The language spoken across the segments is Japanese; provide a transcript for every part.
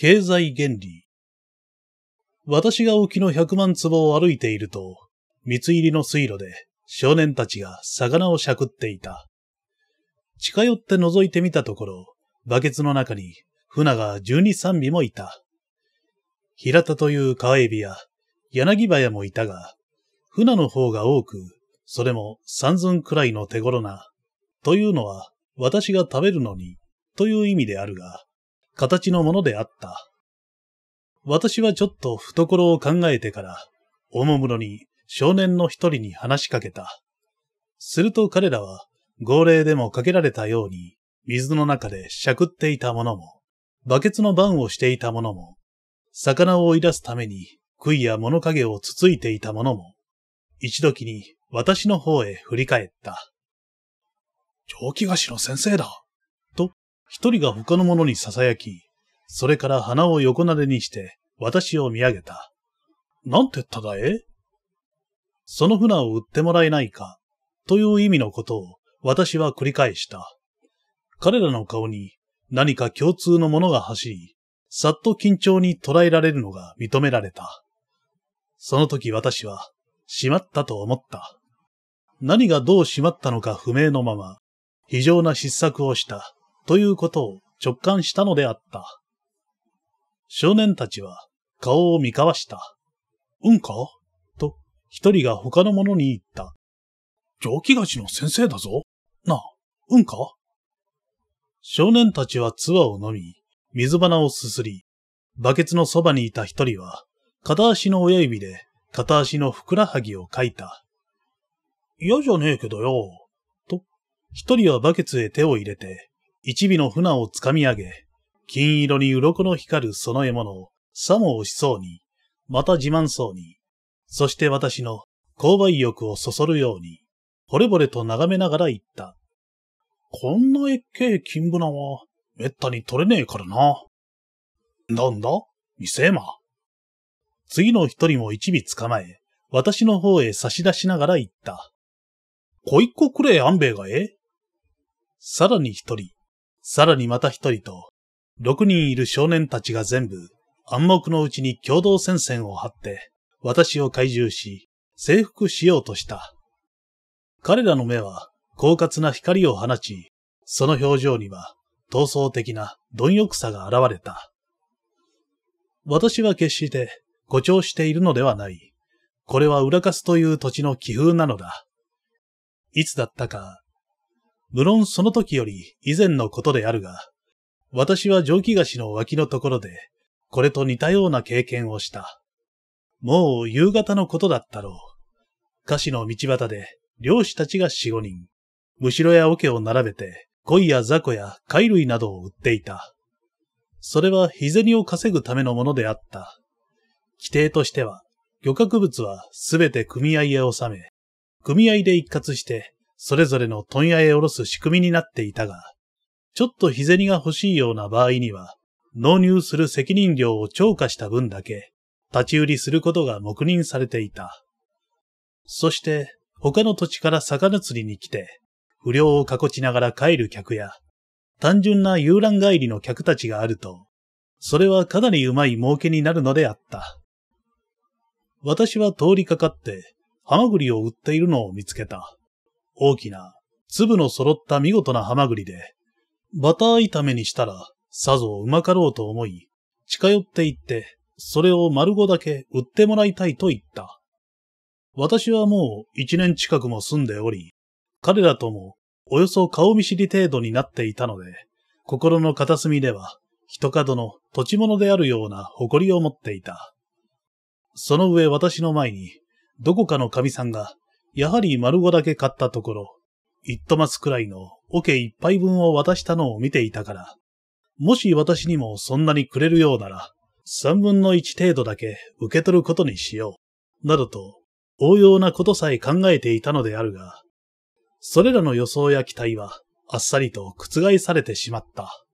経済原理。私が沖の百万坪を歩いていると、蜜入りの水路で少年たちが魚をしゃくっていた。近寄って覗いてみたところ、バケツの中に船が12、三尾もいた。平田という川エビや柳葉屋もいたが、船の方が多く、それも三寸くらいの手頃な、というのは私が食べるのに、という意味であるが、形のものであった。私はちょっと懐を考えてから、おもむろに少年の一人に話しかけた。すると彼らは、号令でもかけられたように、水の中でしゃくっていたものも、バケツの番をしていたものも、魚を追い出すために杭や物陰をつついていたものも、一時に私の方へ振り返った。長気菓子の先生だ。一人が他の者に囁き、それから鼻を横なでにして、私を見上げた。なんてただえその船を売ってもらえないか、という意味のことを私は繰り返した。彼らの顔に何か共通のものが走り、さっと緊張に捉えられるのが認められた。その時私は、しまったと思った。何がどうしまったのか不明のまま、非常な失策をした。ということを直感したのであった。少年たちは顔を見交わした。うんかと一人が他の者に言った。蒸気菓子の先生だぞ。なあ、うんか少年たちはツアを飲み、水花をすすり、バケツのそばにいた一人は、片足の親指で片足のふくらはぎをかいた。嫌じゃねえけどよ、と、一人はバケツへ手を入れて、一尾の船をつかみ上げ、金色に鱗の光るその獲物を、さも惜しそうに、また自慢そうに、そして私の購買欲をそそるように、惚れ惚れと眺めながら言った。こんなえっけえ金ブは、めったに取れねえからな。なんだ店ま。次の一人も一尾捕まえ、私の方へ差し出しながら言った。こいっこくれえ安兵衛がえさらに一人、さらにまた一人と、六人いる少年たちが全部、暗黙のうちに共同戦線を張って、私を懐柔し、征服しようとした。彼らの目は、狡猾な光を放ち、その表情には、闘争的な貪欲さが現れた。私は決して誇張しているのではない。これは裏カスという土地の気風なのだ。いつだったか無論その時より以前のことであるが、私は蒸気菓子の脇のところで、これと似たような経験をした。もう夕方のことだったろう。菓子の道端で、漁師たちが四五人、むしろや桶を並べて、鯉や雑魚や貝類などを売っていた。それは日銭を稼ぐためのものであった。規定としては、漁獲物はすべて組合へ納め、組合で一括してそれぞれの問屋へ下ろす仕組みになっていたが、ちょっと日銭が欲しいような場合には、納入する責任量を超過した分だけ、立ち売りすることが黙認されていた。そして、他の土地から魚釣りに来て、不良を囲ちながら帰る客や、単純な遊覧帰りの客たちがあると、それはかなりうまい儲けになるのであった。私は通りかかって、ハマグリを売っているのを見つけた。大きな、粒の揃った見事なハマグリで、バター炒めにしたら、さぞうまかろうと思い、近寄って行って、それを丸ごだけ売ってもらいたいと言った。私はもう一年近くも住んでおり、彼らともおよそ顔見知り程度になっていたので、心の片隅では、一角の土地物であるような誇りを持っていた。その上私の前に、どこかの神さんがやはり丸子だけ買ったところ、一トマスくらいの桶一杯分を渡したのを見ていたから、もし私にもそんなにくれるようなら、三分の一程度だけ受け取ることにしよう、などと、応用なことさえ考えていたのであるが、それらの予想や期待は、あっさりと覆されてしまった。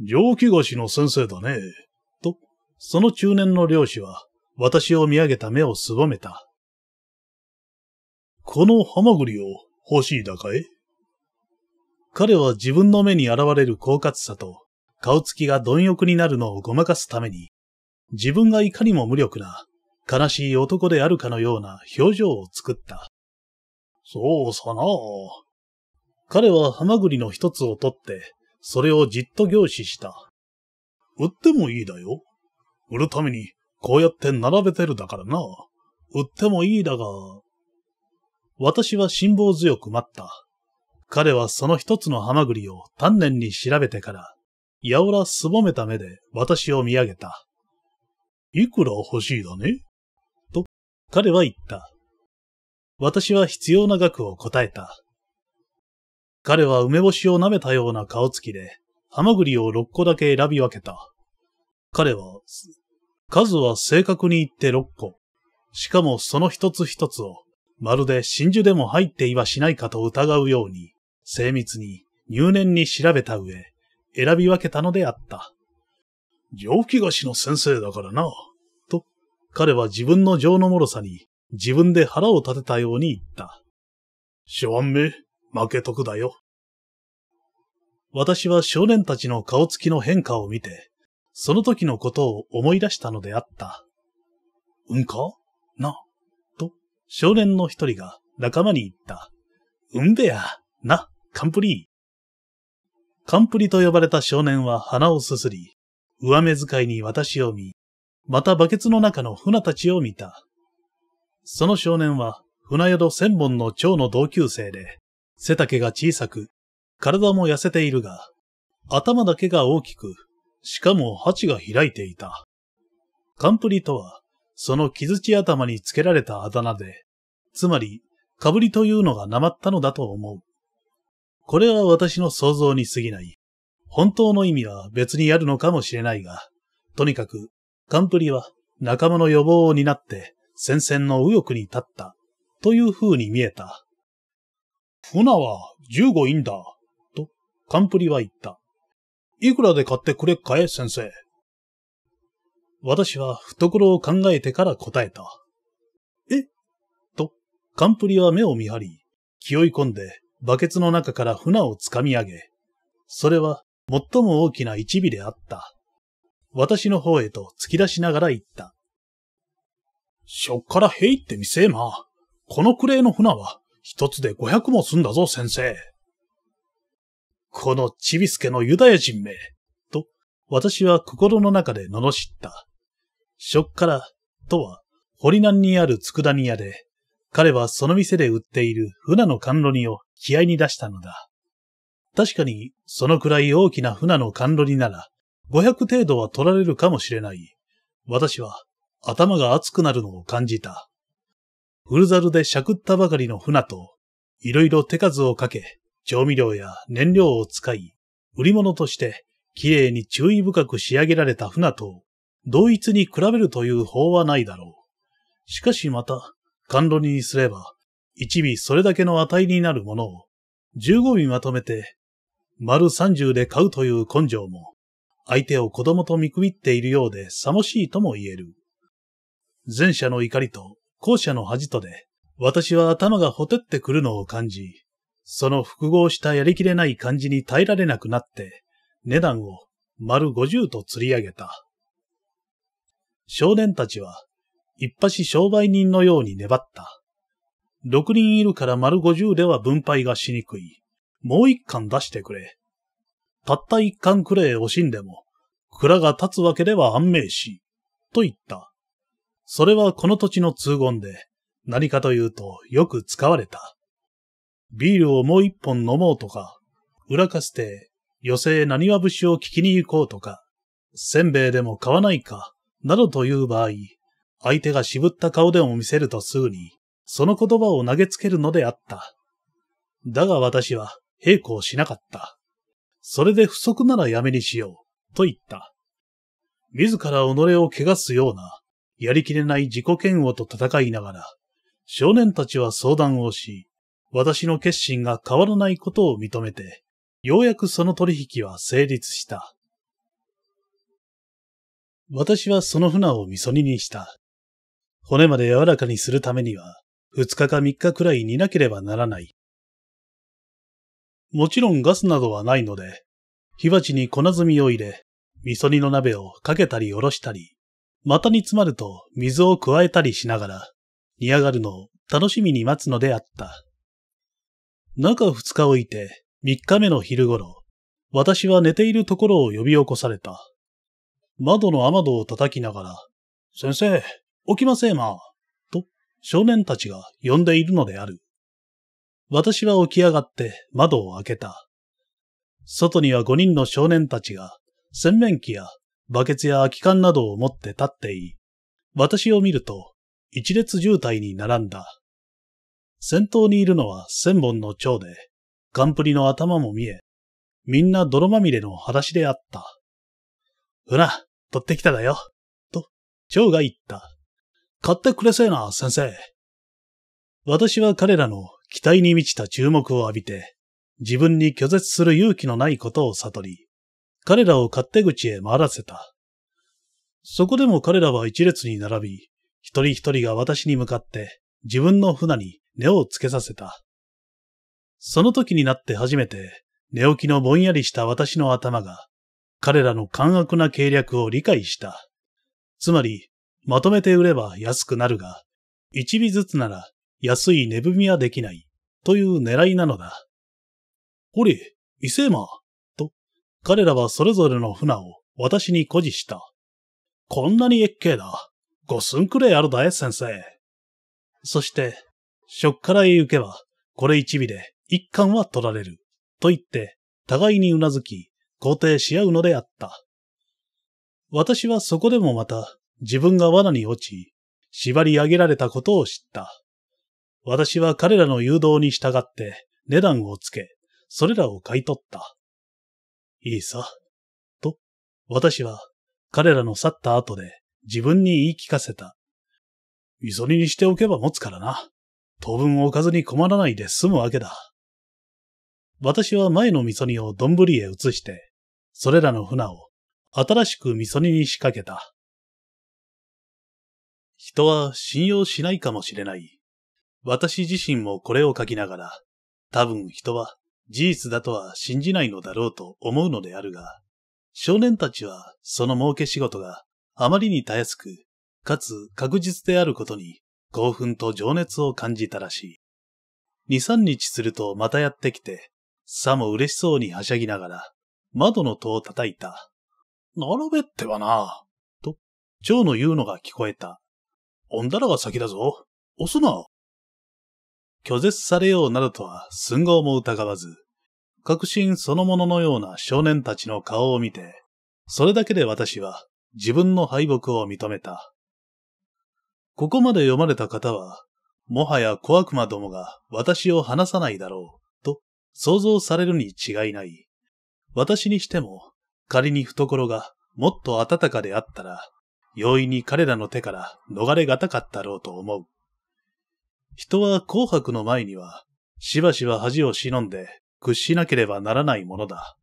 上気越しの先生だね。と、その中年の漁師は、私を見上げた目をすぼめた。このハマグリを欲しいだかい彼は自分の目に現れる狡猾さと、顔つきが貪欲になるのをごまかすために、自分がいかにも無力な、悲しい男であるかのような表情を作った。そうさな彼はハマグリの一つを取って、それをじっと凝視した。売ってもいいだよ。売るために、こうやって並べてるだからな。売ってもいいだが、私は辛抱強く待った。彼はその一つのハマグリを丹念に調べてから、やおらすぼめた目で私を見上げた。いくら欲しいだねと、彼は言った。私は必要な額を答えた。彼は梅干しを舐めたような顔つきで、ハマグリを六個だけ選び分けた。彼は、数は正確に言って六個。しかもその一つ一つをまるで真珠でも入っていはしないかと疑うように、精密に入念に調べた上、選び分けたのであった。蒸気菓子の先生だからな、と、彼は自分の情の脆さに自分で腹を立てたように言った。諸安め、負けとくだよ。私は少年たちの顔つきの変化を見て、その時のことを思い出したのであった。うんかな少年の一人が仲間に言った。うんべや、な、カンプリー。カンプリと呼ばれた少年は鼻をすすり、上目遣いに私を見、またバケツの中の船たちを見た。その少年は船宿千本の蝶の同級生で、背丈が小さく、体も痩せているが、頭だけが大きく、しかも鉢が開いていた。カンプリとは、その傷地頭につけられたあだ名で、つまり、かぶりというのがなまったのだと思う。これは私の想像に過ぎない。本当の意味は別にあるのかもしれないが、とにかく、カンプリは仲間の予防を担って戦線の右翼に立った、という風に見えた。船は15インダー、とカンプリは言った。いくらで買ってくれっかえ、先生。私は懐を考えてから答えた。えと、カンプリは目を見張り、気負い込んでバケツの中から船をつかみ上げ、それは最も大きな一尾であった。私の方へと突き出しながら言った。しょっからへいってみせえま。このくれいの船は一つで五百も済んだぞ先生。このちびすけのユダヤ人名、と私は心の中で罵った。しょっから、とは、堀南にある佃煮屋で、彼はその店で売っている船の甘露煮を気合に出したのだ。確かに、そのくらい大きな船の甘露煮なら、500程度は取られるかもしれない。私は、頭が熱くなるのを感じた。古ザルでしゃくったばかりの船と、いろいろ手数をかけ、調味料や燃料を使い、売り物として、きれいに注意深く仕上げられた船と、同一に比べるという法はないだろう。しかしまた、甘露煮にすれば、一尾それだけの値になるものを、十五尾まとめて、丸三十で買うという根性も、相手を子供と見くびっているようでさもしいとも言える。前者の怒りと後者の恥とで、私は頭がほてってくるのを感じ、その複合したやりきれない感じに耐えられなくなって、値段を丸50と釣り上げた。少年たちは、一発商売人のように粘った。六人いるから丸五十では分配がしにくい。もう一貫出してくれ。たった一貫くれ惜しんでも、蔵が立つわけでは安明し、と言った。それはこの土地の通言で、何かというとよく使われた。ビールをもう一本飲もうとか、裏かすて、寄生何は節を聞きに行こうとか、せんべいでも買わないか、などという場合、相手が渋った顔でも見せるとすぐに、その言葉を投げつけるのであった。だが私は、平行しなかった。それで不足ならやめにしよう、と言った。自ら己を汚すような、やりきれない自己嫌悪と戦いながら、少年たちは相談をし、私の決心が変わらないことを認めて、ようやくその取引は成立した。私はその船を味噌煮にした。骨まで柔らかにするためには、2日か3日くらい煮なければならない。もちろんガスなどはないので、火鉢に粉炭を入れ、味噌煮の鍋をかけたりおろしたり、股に詰まると水を加えたりしながら、煮上がるのを楽しみに待つのであった。中2日置いて3日目の昼頃、私は寝ているところを呼び起こされた。窓の雨戸を叩きながら、先生、起きませんま、と少年たちが呼んでいるのである。私は起き上がって窓を開けた。外には五人の少年たちが、洗面器やバケツや空き缶などを持って立ってい、私を見ると、一列渋滞に並んだ。先頭にいるのは千本の蝶で、ガンプリの頭も見え、みんな泥まみれの裸足であった。ほら、取ってきただよ。と、蝶が言った。買ってくれせえな、先生。私は彼らの期待に満ちた注目を浴びて、自分に拒絶する勇気のないことを悟り、彼らを勝手口へ回らせた。そこでも彼らは一列に並び、一人一人が私に向かって自分の船に根をつけさせた。その時になって初めて寝起きのぼんやりした私の頭が彼らの寛悪な計略を理解した。つまり、まとめて売れば安くなるが、一尾ずつなら安い値踏みはできない、という狙いなのだ。ほれ、伊勢馬、と、彼らはそれぞれの船を私に誇示した。こんなに越境だ。五寸くらいあるだえ、先生。そして、しょっからへ行けば、これ一尾で一貫は取られる。と言って、互いに頷き、肯定し合うのであった。私はそこでもまた自分が罠に落ち、縛り上げられたことを知った。私は彼らの誘導に従って値段をつけ、それらを買い取った。いいさ。と、私は彼らの去った後で自分に言い聞かせた。急ぎにしておけば持つからな。当分置かずに困らないで済むわけだ。私は前の味噌煮を丼へ移して、それらの船を新しく味噌煮に仕掛けた。人は信用しないかもしれない。私自身もこれを書きながら、多分人は事実だとは信じないのだろうと思うのであるが、少年たちはその儲け仕事があまりにたやすく、かつ確実であることに興奮と情熱を感じたらしい。二三日するとまたやってきて、さも嬉しそうにはしゃぎながら、窓の戸を叩いた。並べってはな。と、蝶の言うのが聞こえた。女んだらが先だぞ。押すな。拒絶されようなどとは寸毫も疑わず、確信そのもののような少年たちの顔を見て、それだけで私は自分の敗北を認めた。ここまで読まれた方は、もはや小悪魔どもが私を離さないだろう。想像されるに違いない。私にしても、仮に懐がもっと暖かであったら、容易に彼らの手から逃れがたかったろうと思う。人は紅白の前には、しばしば恥を忍んで屈しなければならないものだ。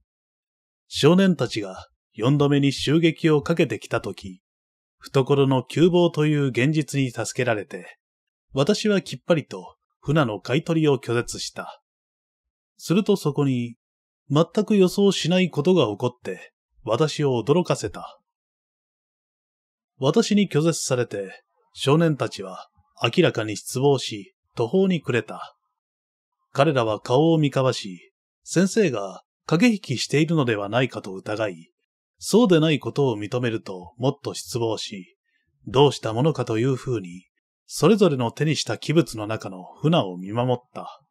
少年たちが四度目に襲撃をかけてきたとき、懐の窮乏という現実に助けられて、私はきっぱりと船の買い取りを拒絶した。するとそこに、全く予想しないことが起こって、私を驚かせた。私に拒絶されて、少年たちは明らかに失望し、途方に暮れた。彼らは顔を見かわし、先生が駆け引きしているのではないかと疑い、そうでないことを認めるともっと失望し、どうしたものかというふうに、それぞれの手にした器物の中の船を見守った。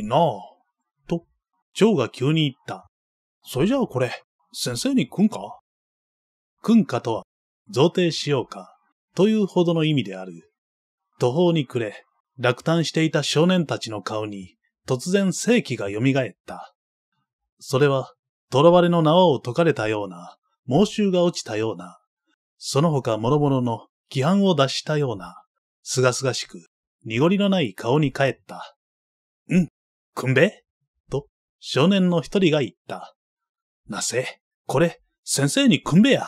いなあ。と、ジョーが急に言った。それじゃあこれ、先生に訓か訓かとは、贈呈しようか、というほどの意味である。途方に暮れ、落胆していた少年たちの顔に、突然世紀が蘇った。それは、囚われの縄を解かれたような、猛襲が落ちたような、その他諸々の規範を脱したような、すがすがしく、濁りのない顔に帰った。くんべと少年の一人が言った。なせ、これ、先生にくんべや。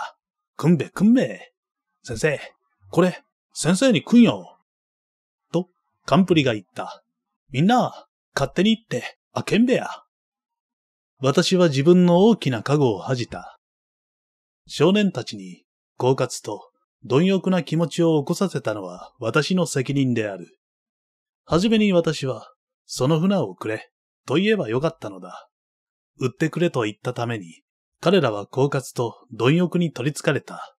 くんべくんべ。先生、これ、先生にくんよ。と、カンプリが言った。みんな、勝手に行って、あけんべや。私は自分の大きな加護を恥じた。少年たちに、狡猾と貪欲な気持ちを起こさせたのは私の責任である。はじめに私はその船をくれ、と言えばよかったのだ。売ってくれと言ったために、彼らは狡猾と貪欲に取りつかれた。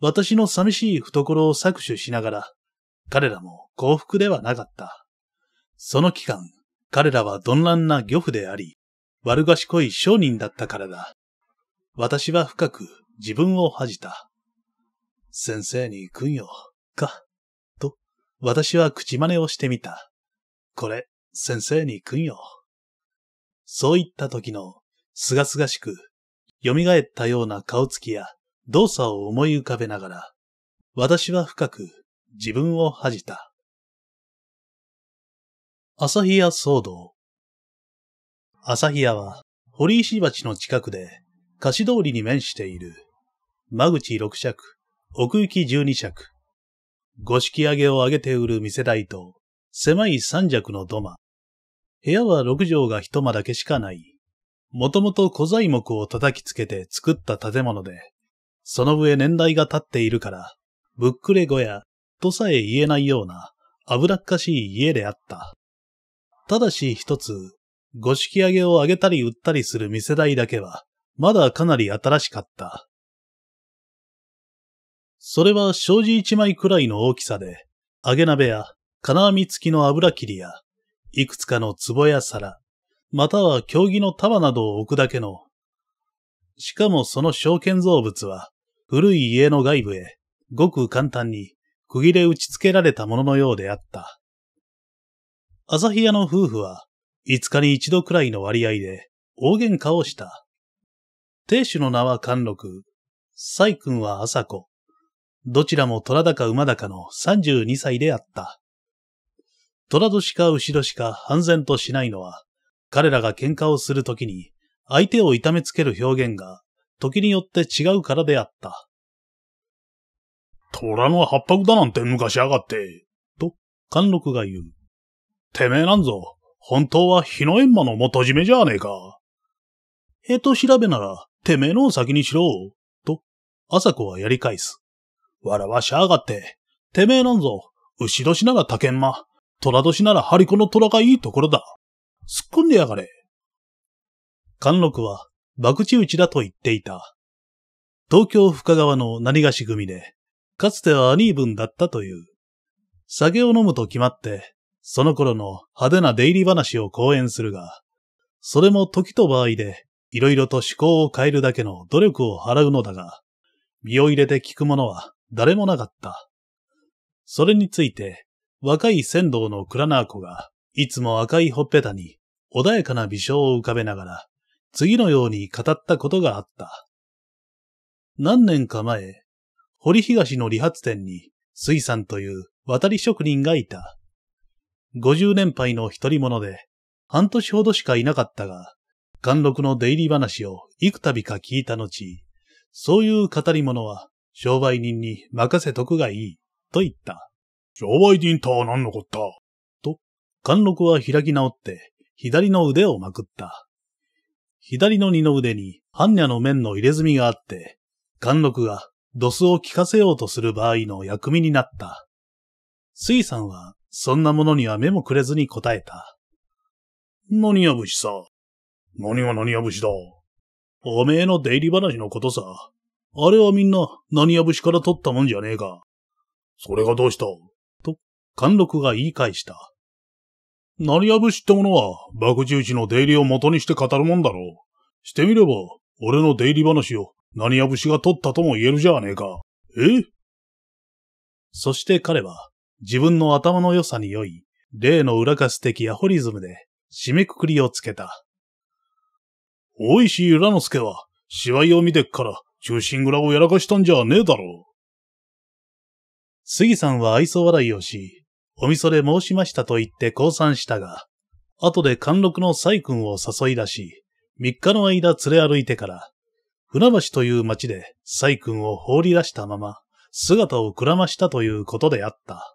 私の寂しい懐を搾取しながら、彼らも幸福ではなかった。その期間、彼らは鈍乱な漁夫であり、悪賢い商人だったからだ。私は深く自分を恥じた。先生に行くんよ、か、と、私は口真似をしてみた。これ、先生に行くんよ。そういった時の、すがすがしく、蘇ったような顔つきや動作を思い浮かべながら、私は深く自分を恥じた。朝日屋騒動。朝日屋は、堀石橋の近くで、貸し通りに面している、間口六尺、奥行き十二尺、五式上げを上げて売る店代と、狭い三尺の土間。部屋は六畳が一間だけしかない。もともと古材木を叩きつけて作った建物で、その上年代が経っているから、ぶっくれ小屋とさえ言えないような危っかしい家であった。ただし一つ、ご式揚げを揚げたり売ったりする店代だけは、まだかなり新しかった。それは障子一枚くらいの大きさで、揚げ鍋や金網付きの油切りや、いくつかの壺や皿、または競技の束などを置くだけの。しかもその小建造物は、古い家の外部へ、ごく簡単に、区切れ打ち付けられたもののようであった。朝日屋の夫婦は、5日に一度くらいの割合で、大喧嘩をした。亭主の名は貫禄、細君は朝子、どちらも虎だか馬だかの32歳であった。虎年かろしか半然としないのは、彼らが喧嘩をするときに、相手を痛めつける表現が、時によって違うからであった。虎の八白だなんて昔やがって、と、貫禄が言う。てめえなんぞ、本当は日の閻魔の元締めじゃねえか。えと調べなら、てめえのを先にしろ、と、朝子はやり返す。わらわしやあがって、てめえなんぞ、ろしなら竹馬、虎年なら張り子の虎がいいところだ。突っ込んでやがれ。貫禄は、博打打ちだと言っていた。東京深川の何がし組で、かつては兄分だったという。酒を飲むと決まって、その頃の派手な出入り話を講演するが、それも時と場合で、いろいろと思考を変えるだけの努力を払うのだが、身を入れて聞く者は誰もなかった。それについて、若い仙道のクラナー子が、いつも赤いほっぺたに、穏やかな微笑を浮かべながら、次のように語ったことがあった。何年か前、堀東の理髪店に、水産という渡り職人がいた。五十年配の一人者で、半年ほどしかいなかったが、貫禄の出入り話を幾度か聞いた後、そういう語り物は商売人に任せとくがいい、と言った。商売あイディンターは何のこった。と、貫禄は開き直って、左の腕をまくった。左の二の腕に、般若の面の入れ墨があって、貫禄が、ドスを効かせようとする場合の薬味になった。水さんは、そんなものには目もくれずに答えた。何やぶしさ。何が何やぶしだ。おめえの出入り話のことさ。あれはみんな何やぶしから取ったもんじゃねえか。それがどうした貫禄が言い返した。成りぶしってものは、爆地打ちの出入りを元にして語るもんだろう。してみれば、俺の出入り話を、何やぶしが取ったとも言えるじゃねえか。えそして彼は、自分の頭の良さに良い、例の裏かす的アホリズムで、締めくくりをつけた。大石由良之助は、芝居を見てっから、中心蔵をやらかしたんじゃねえだろう。杉さんは愛想笑いをし、おみそで申しましたと言って降参したが、後で貫禄の細君を誘い出し、三日の間連れ歩いてから、船橋という町で細君を放り出したまま、姿をくらましたということであった。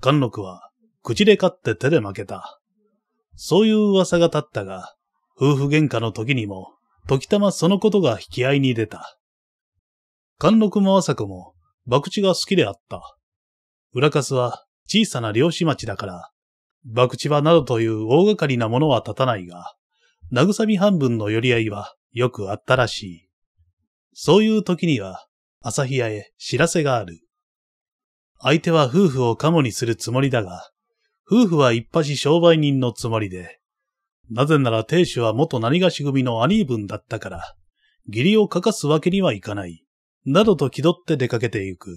貫禄は、口で勝って手で負けた。そういう噂が立ったが、夫婦喧嘩の時にも、時たまそのことが引き合いに出た。貫禄も朝子も、博打が好きであった。裏カスは、小さな漁師町だから、博打場などという大掛かりなものは立たないが、慰み半分の寄り合いはよくあったらしい。そういう時には、朝日屋へ知らせがある。相手は夫婦をカモにするつもりだが、夫婦は一発商売人のつもりで、なぜなら亭主は元何がし組の兄分だったから、義理を欠かすわけにはいかない、などと気取って出かけてゆく。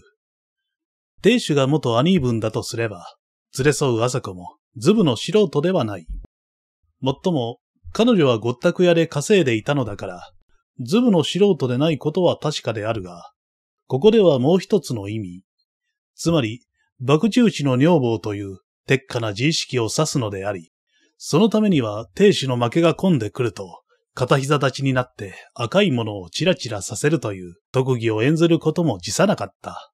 亭主が元兄分だとすれば、連れ添う朝子も、ズブの素人ではない。もっとも、彼女はごったく屋で稼いでいたのだから、ズブの素人でないことは確かであるが、ここではもう一つの意味。つまり、爆中地の女房という、鉄火な自意識を指すのであり、そのためには亭主の負けが混んでくると、片膝立ちになって赤いものをチラチラさせるという特技を演ずることも辞さなかった。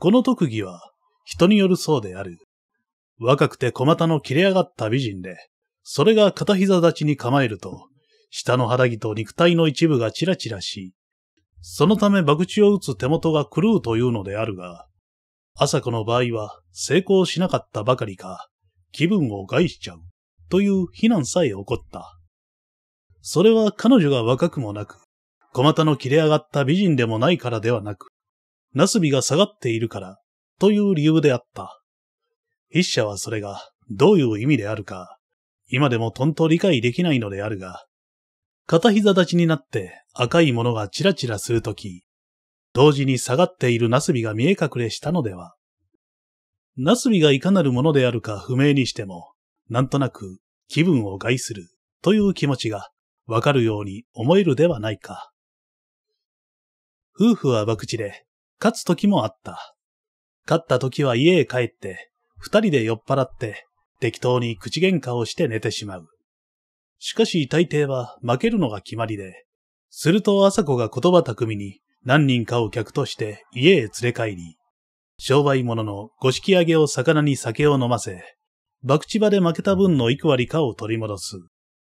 この特技は人によるそうである。若くて小股の切れ上がった美人で、それが片膝立ちに構えると、下の肌着と肉体の一部がチラチラし、そのため爆地を打つ手元が狂うというのであるが、朝子の場合は成功しなかったばかりか、気分を害しちゃう、という非難さえ起こった。それは彼女が若くもなく、小股の切れ上がった美人でもないからではなく、ナスビが下がっているから、という理由であった。筆者はそれが、どういう意味であるか、今でもとんと理解できないのであるが、片膝立ちになって赤いものがチラチラするとき、同時に下がっているナスビが見え隠れしたのでは。ナスビがいかなるものであるか不明にしても、なんとなく気分を害するという気持ちがわかるように思えるではないか。夫婦は博打で勝つ時もあった。勝った時は家へ帰って、二人で酔っ払って、適当に口喧嘩をして寝てしまう。しかし大抵は負けるのが決まりで、すると朝子が言葉巧みに何人かを客として家へ連れ帰り、商売物の五色揚げを魚に酒を飲ませ、博打場で負けた分の幾割かを取り戻す、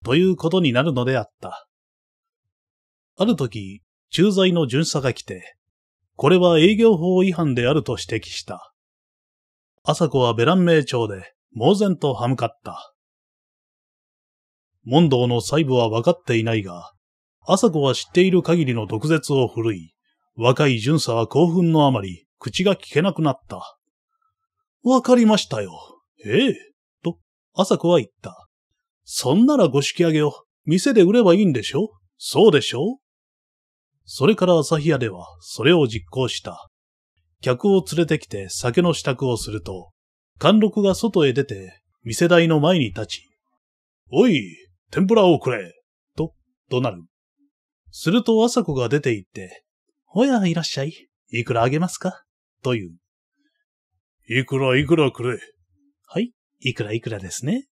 ということになるのであった。ある時、駐在の巡査が来て、これは営業法違反であると指摘した。朝子はベラン名帳で、猛然と歯向かった。問答の細部は分かっていないが、朝子は知っている限りの毒舌を振るい、若い巡査は興奮のあまり、口が聞けなくなった。わかりましたよ。ええ。と、朝子は言った。そんならご式上げを、店で売ればいいんでしょそうでしょそれから朝日屋ではそれを実行した。客を連れてきて酒の支度をすると、貫禄が外へ出て、店台の前に立ち、おい、天ぷらをくれと、怒鳴る。すると朝子が出て行って、おや、いらっしゃい。いくらあげますかという。いくらいくらくれ。はい、いくらいくらですね。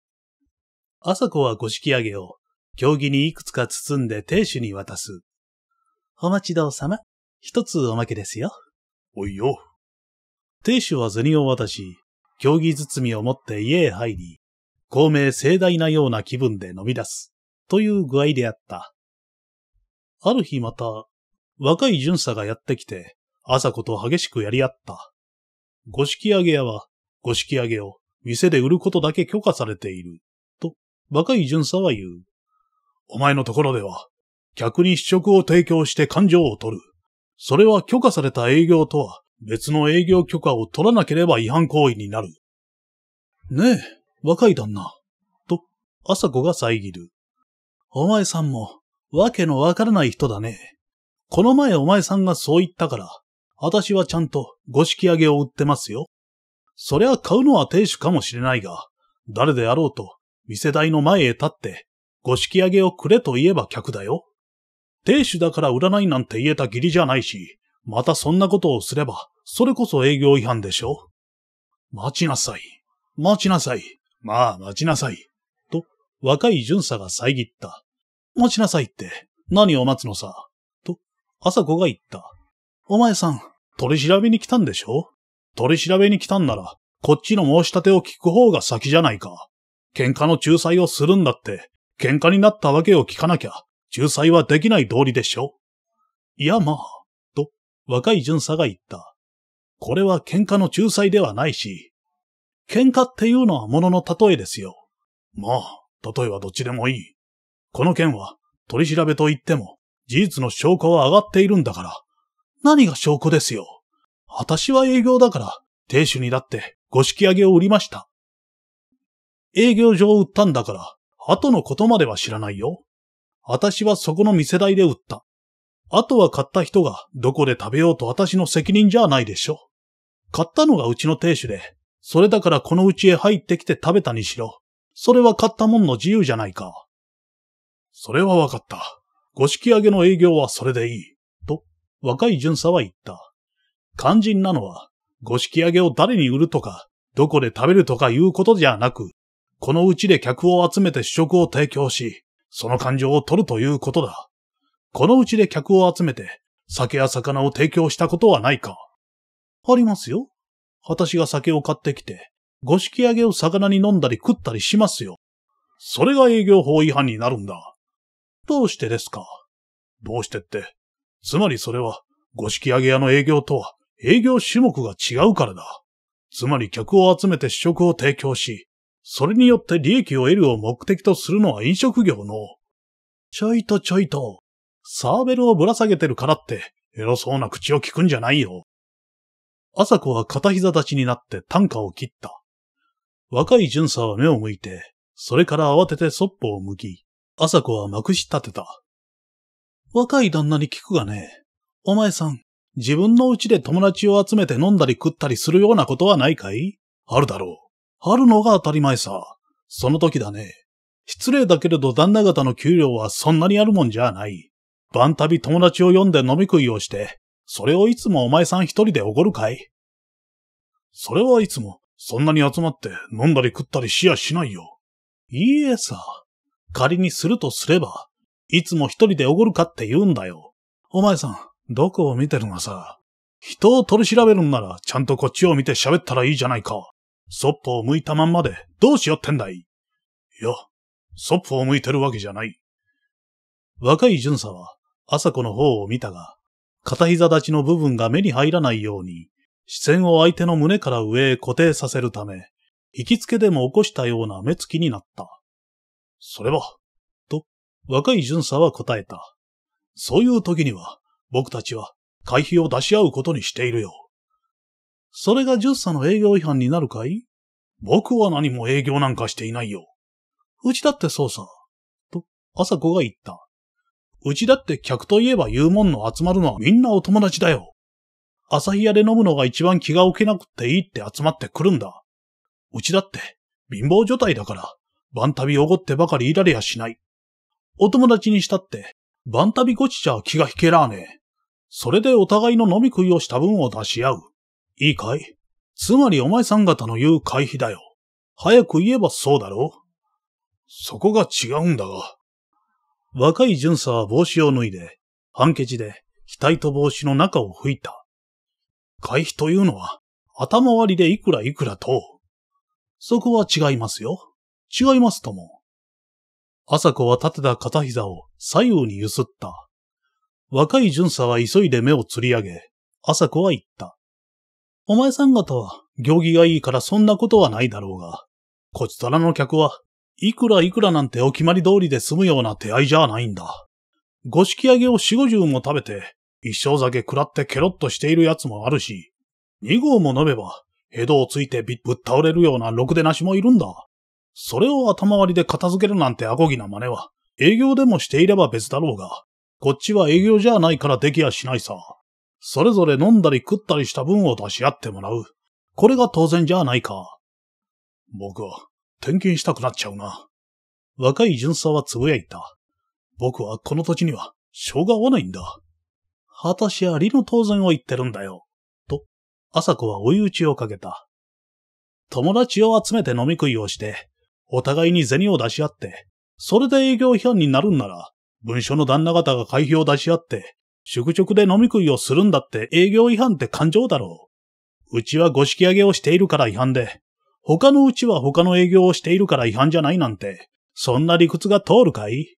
朝子は五色揚げを、競技にいくつか包んで亭主に渡す。お待ちどうさま。一つおまけですよ。おいよ。亭主は銭を渡し、競技包みを持って家へ入り、公明盛大なような気分で飲み出す、という具合であった。ある日また、若い巡査がやってきて、朝子と激しくやり合った。五色揚げ屋は、五色揚げを店で売ることだけ許可されている、と、若い巡査は言う。お前のところでは、客に試食を提供して感情を取る。それは許可された営業とは別の営業許可を取らなければ違反行為になる。ねえ、若い旦那。と、朝子が遮る。お前さんも、わけのわからない人だね。この前お前さんがそう言ったから、私はちゃんとご式上げを売ってますよ。そりゃ買うのは亭主かもしれないが、誰であろうと、店代の前へ立って、ご式上げをくれと言えば客だよ。亭主だから占いなんて言えた義理じゃないし、またそんなことをすれば、それこそ営業違反でしょ待ちなさい。待ちなさい。まあ待ちなさい。と、若い巡査が遮った。待ちなさいって、何を待つのさ。と、朝子が言った。お前さん、取り調べに来たんでしょ取り調べに来たんなら、こっちの申し立てを聞く方が先じゃないか。喧嘩の仲裁をするんだって、喧嘩になったわけを聞かなきゃ、仲裁はできない道理でしょいやまあ、と若い巡査が言った。これは喧嘩の仲裁ではないし、喧嘩っていうのは物のの例えですよ。まあ、例えはどっちでもいい。この件は取り調べと言っても事実の証拠は上がっているんだから。何が証拠ですよ。私は営業だから、亭主にだってご式上げを売りました。営業上売ったんだから、後のことまでは知らないよ。私はそこの店代で売った。あとは買った人がどこで食べようと私の責任じゃないでしょ。買ったのがうちの亭主で、それだからこのうちへ入ってきて食べたにしろ。それは買ったもんの自由じゃないか。それはわかった。ご式上げの営業はそれでいい。と、若い巡査は言った。肝心なのは、ご式上げを誰に売るとか、どこで食べるとかいうことじゃなく、このうちで客を集めて試食を提供し、その感情を取るということだ。このうちで客を集めて、酒や魚を提供したことはないかありますよ。私が酒を買ってきて、ご式揚げを魚に飲んだり食ったりしますよ。それが営業法違反になるんだ。どうしてですかどうしてって、つまりそれは、ご式揚げ屋の営業とは営業種目が違うからだ。つまり客を集めて試食を提供し、それによって利益を得るを目的とするのは飲食業の、ちょいとちょいと、サーベルをぶら下げてるからって、偉そうな口を聞くんじゃないよ。朝子は片膝立ちになって短歌を切った。若い巡査は目を向いて、それから慌ててそっぽを向き、朝子はまくし立てた。若い旦那に聞くがね、お前さん、自分のうちで友達を集めて飲んだり食ったりするようなことはないかいあるだろう。あるのが当たり前さ。その時だね。失礼だけれど旦那方の給料はそんなにあるもんじゃない。晩旅友達を呼んで飲み食いをして、それをいつもお前さん一人でおごるかいそれはいつも、そんなに集まって飲んだり食ったりしやしないよ。いいえさ。仮にするとすれば、いつも一人でおごるかって言うんだよ。お前さん、どこを見てるのさ。人を取り調べるんなら、ちゃんとこっちを見て喋ったらいいじゃないか。そっぽを向いたまんまでどうしよってんだいいや、そっぽを向いてるわけじゃない。若い巡査は、朝子の方を見たが、片膝立ちの部分が目に入らないように、視線を相手の胸から上へ固定させるため、行きつけでも起こしたような目つきになった。それは、と、若い巡査は答えた。そういう時には、僕たちは、会費を出し合うことにしているよ。それが十0の営業違反になるかい僕は何も営業なんかしていないよ。うちだってそうさ。と、朝子が言った。うちだって客といえば言うもんの集まるのはみんなお友達だよ。朝日屋で飲むのが一番気が置けなくていいって集まってくるんだ。うちだって貧乏女体だから、晩旅おごってばかりいられやしない。お友達にしたって、晩旅ごちちゃ気が引けらーねえ。それでお互いの飲み食いをした分を出し合う。いいかいつまりお前さん方の言う会費だよ。早く言えばそうだろうそこが違うんだが。若い巡査は帽子を脱いで、ハンケチで額と帽子の中を吹いた。会費というのは、頭割りでいくらいくらと。そこは違いますよ。違いますとも。朝子は立てた片膝を左右に揺すった。若い巡査は急いで目をつり上げ、朝子は言った。お前さん方は行儀がいいからそんなことはないだろうが、こちとらの客はいくらいくらなんてお決まり通りで済むような手合いじゃないんだ。五色揚げを四五十も食べて、一生酒食らってケロッとしているやつもあるし、二号も飲めば、江戸をついてぶっ倒れるようなろくでなしもいるんだ。それを頭割りで片付けるなんてアコギな真似は、営業でもしていれば別だろうが、こっちは営業じゃないからできやしないさ。それぞれ飲んだり食ったりした分を出し合ってもらう。これが当然じゃないか。僕は、転勤したくなっちゃうな。若い巡査はつぶやいた。僕はこの土地には、しょうが合わないんだ。果たしありの当然を言ってるんだよ。と、朝子は追い打ちをかけた。友達を集めて飲み食いをして、お互いに銭を出し合って、それで営業批判になるんなら、文書の旦那方が会費を出し合って、宿直で飲み食いをするんだって営業違反って感情だろう。うちはご式上げをしているから違反で、他のうちは他の営業をしているから違反じゃないなんて、そんな理屈が通るかい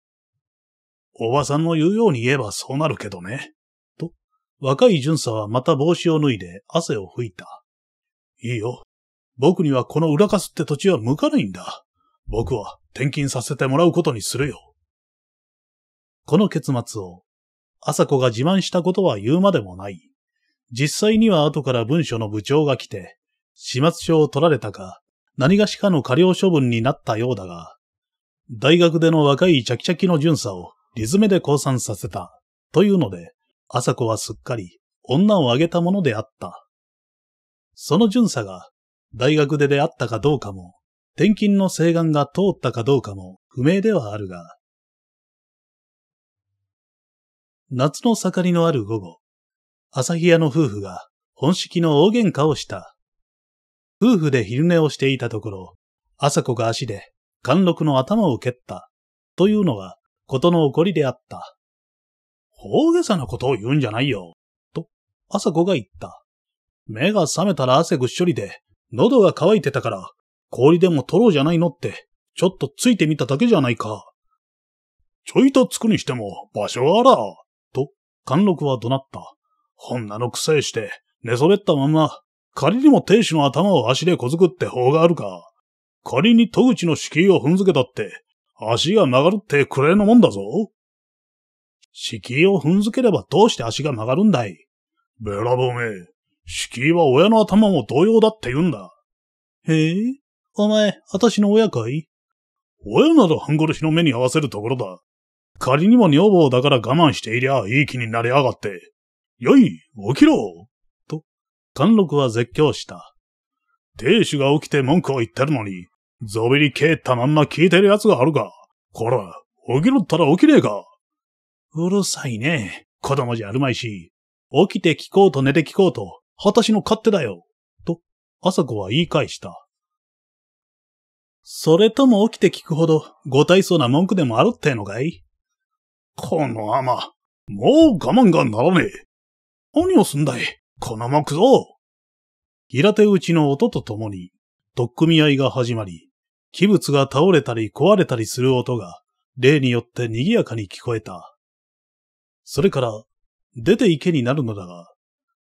おばさんの言うように言えばそうなるけどね。と、若い巡査はまた帽子を脱いで汗を拭いた。いいよ。僕にはこの裏かすって土地は向かないんだ。僕は転勤させてもらうことにするよ。この結末を朝子が自慢したことは言うまでもない。実際には後から文書の部長が来て、始末書を取られたか、何がしかの過料処分になったようだが、大学での若いチャキチャキの巡査をリズメで降参させた、というので、朝子はすっかり女をあげたものであった。その巡査が大学で出会ったかどうかも、転勤の請願が通ったかどうかも不明ではあるが、夏の盛りのある午後、朝日屋の夫婦が本式の大喧嘩をした。夫婦で昼寝をしていたところ、朝子が足で貫禄の頭を蹴った、というのがことの起こりであった。大げさなことを言うんじゃないよ、と朝子が言った。目が覚めたら汗ぐっしょりで、喉が渇いてたから、氷でも取ろうじゃないのって、ちょっとついてみただけじゃないか。ちょいとつくにしても場所あら。貫禄は怒鳴った。ほんなのくせえして、寝そべったまま、仮にも亭主の頭を足でこずくって法があるか。仮に戸口の敷居を踏んづけたって、足が曲がるってくれのもんだぞ。敷居を踏んづければどうして足が曲がるんだいべらぼめ、敷居は親の頭も同様だって言うんだ。へえお前、あたしの親かい親なら半殺しの目に合わせるところだ。仮にも女房だから我慢していりゃいい気になりやがって。よい、起きろと、貫禄は絶叫した。亭主が起きて文句を言ってるのに、ゾビリけったまんま聞いてる奴があるか。こら、起きろったら起きねえか。うるさいね。子供じゃあるまいし。起きて聞こうと寝て聞こうと、私の勝手だよ。と、朝子は言い返した。それとも起きて聞くほど、ご体操な文句でもあるってのかいこの甘、もう我慢がならねえ。何をすんだい、このまくぞ。平手打ちの音とともに、取っ組み合いが始まり、器物が倒れたり壊れたりする音が、例によって賑やかに聞こえた。それから、出て池けになるのだが、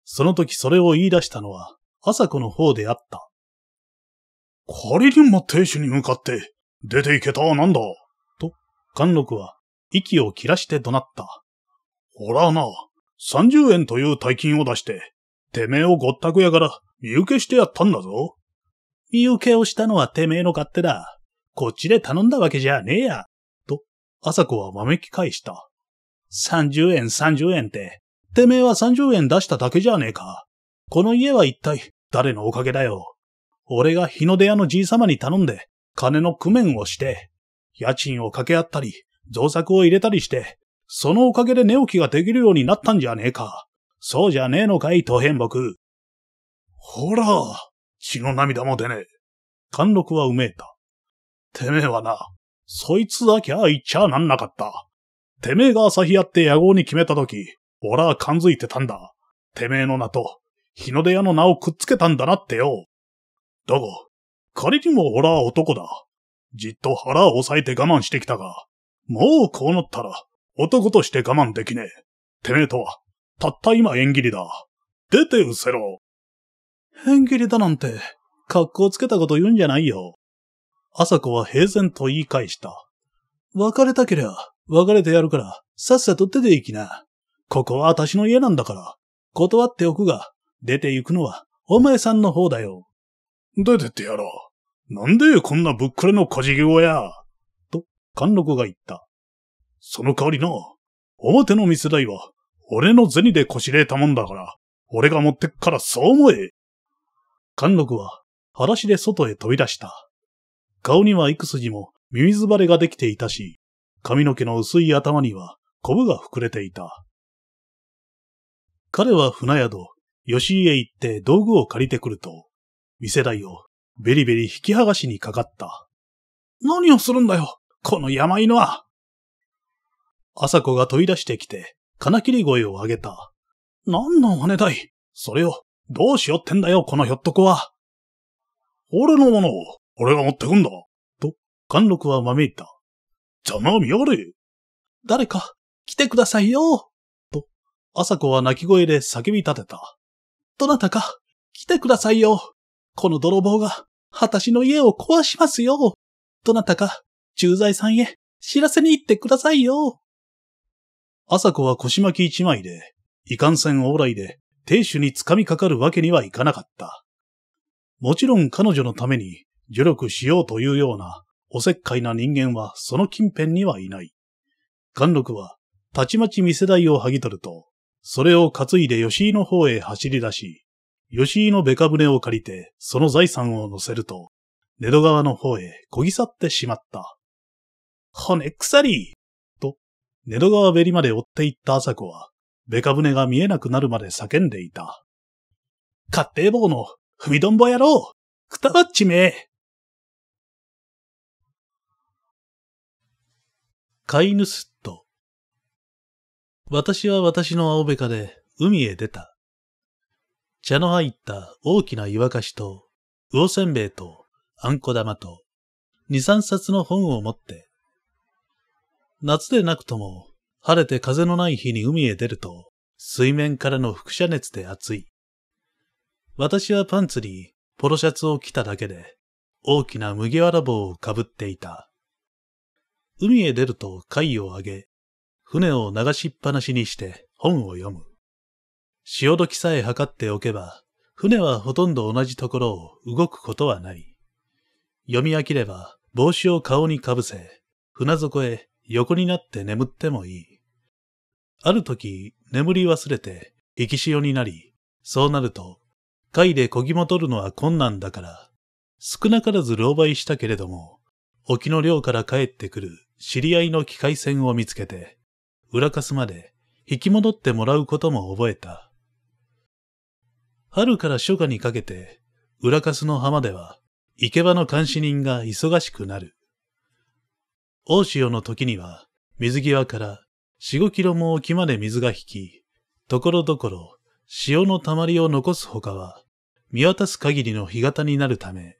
その時それを言い出したのは、朝子の方であった。仮にも亭主に向かって、出て行けたはなんだと、貫禄は息を切らして怒鳴った。ほらな、三十円という大金を出して、てめえをごったくやから身請けしてやったんだぞ。身請けをしたのはてめえの勝手だ。こっちで頼んだわけじゃねえや。と、朝子はまめき返した。三十円三十円って、てめえは三十円出しただけじゃねえか。この家は一体誰のおかげだよ。俺が日の出屋のじい様に頼んで、金の工面をして、家賃を掛け合ったり、造作を入れたりして、そのおかげで寝起きができるようになったんじゃねえか。そうじゃねえのかい、と変僕。ほら、血の涙も出ねえ。貫禄はうめえた。てめえはな、そいつだけは言っちゃなんなかった。てめえが朝日やって野号に決めたとき、俺は感づいてたんだ。てめえの名と、日の出屋の名をくっつけたんだなってよ。だが、仮にも俺は男だ。じっと腹を押さえて我慢してきたが、もうこうなったら、男として我慢できねえ。てめえとは、たった今縁切りだ。出てうせろ。縁切りだなんて、格好つけたこと言うんじゃないよ。朝子は平然と言い返した。別れたけりゃ、別れてやるから、さっさと出て行きな。ここは私の家なんだから、断っておくが、出て行くのは、お前さんの方だよ。出てってやろう。なんでこんなぶっくれの小じぎをや。貫禄が言った。その代わりな、表の店代は、俺の銭でこしれたもんだから、俺が持ってっからそう思え。貫禄は、裸足で外へ飛び出した。顔には幾筋も耳ずばれができていたし、髪の毛の薄い頭にはコブが膨れていた。彼は船宿、吉井へ行って道具を借りてくると、店代をベリベリ引き剥がしにかかった。何をするんだよこの山犬は朝子が飛び出してきて、金切り声を上げた。何のお似だいそれを、どうしようってんだよ、このひょっとこは。俺のものを、俺が持ってくんだ。と、貫禄はまめいた。邪魔見やがれ。誰か、来てくださいよ。と、朝子は泣き声で叫び立てた。どなたか、来てくださいよ。この泥棒が、私の家を壊しますよ。どなたか、駐在さんへ知らせに行ってくださいよ。朝子は腰巻き一枚で、いかんせん往来で、亭主につかみかかるわけにはいかなかった。もちろん彼女のために助力しようというようなおせっかいな人間はその近辺にはいない。貫禄はたちまち見世代を剥ぎ取ると、それを担いで吉井の方へ走り出し、吉井のべか船を借りてその財産を乗せると、寝戸川の方へこぎ去ってしまった。骨腐りと、寝戸川べりまで追っていった朝子は、べか舟が見えなくなるまで叫んでいた。勝手坊の踏みどんぼ野郎くたばっちめ飼い主と、私は私の青べかで海へ出た。茶の入った大きな岩菓かしと、魚せんべいと、あんこ玉と、二三冊の本を持って、夏でなくとも、晴れて風のない日に海へ出ると、水面からの輻射熱で暑い。私はパンツにポロシャツを着ただけで、大きな麦わら帽をかぶっていた。海へ出ると貝をあげ、船を流しっぱなしにして本を読む。潮時さえ測っておけば、船はほとんど同じところを動くことはない。読み飽きれば帽子を顔にかぶせ、船底へ横になって眠ってもいい。ある時、眠り忘れて、生き潮になり、そうなると、貝でこぎ戻るのは困難だから、少なからず狼狽したけれども、沖の漁から帰ってくる知り合いの機械船を見つけて、裏かすまで引き戻ってもらうことも覚えた。春から初夏にかけて、裏かすの浜では、池け場の監視人が忙しくなる。大潮の時には、水際から四五キロも沖まで水が引き、ところどころ潮の溜まりを残すほかは、見渡す限りの干潟になるため、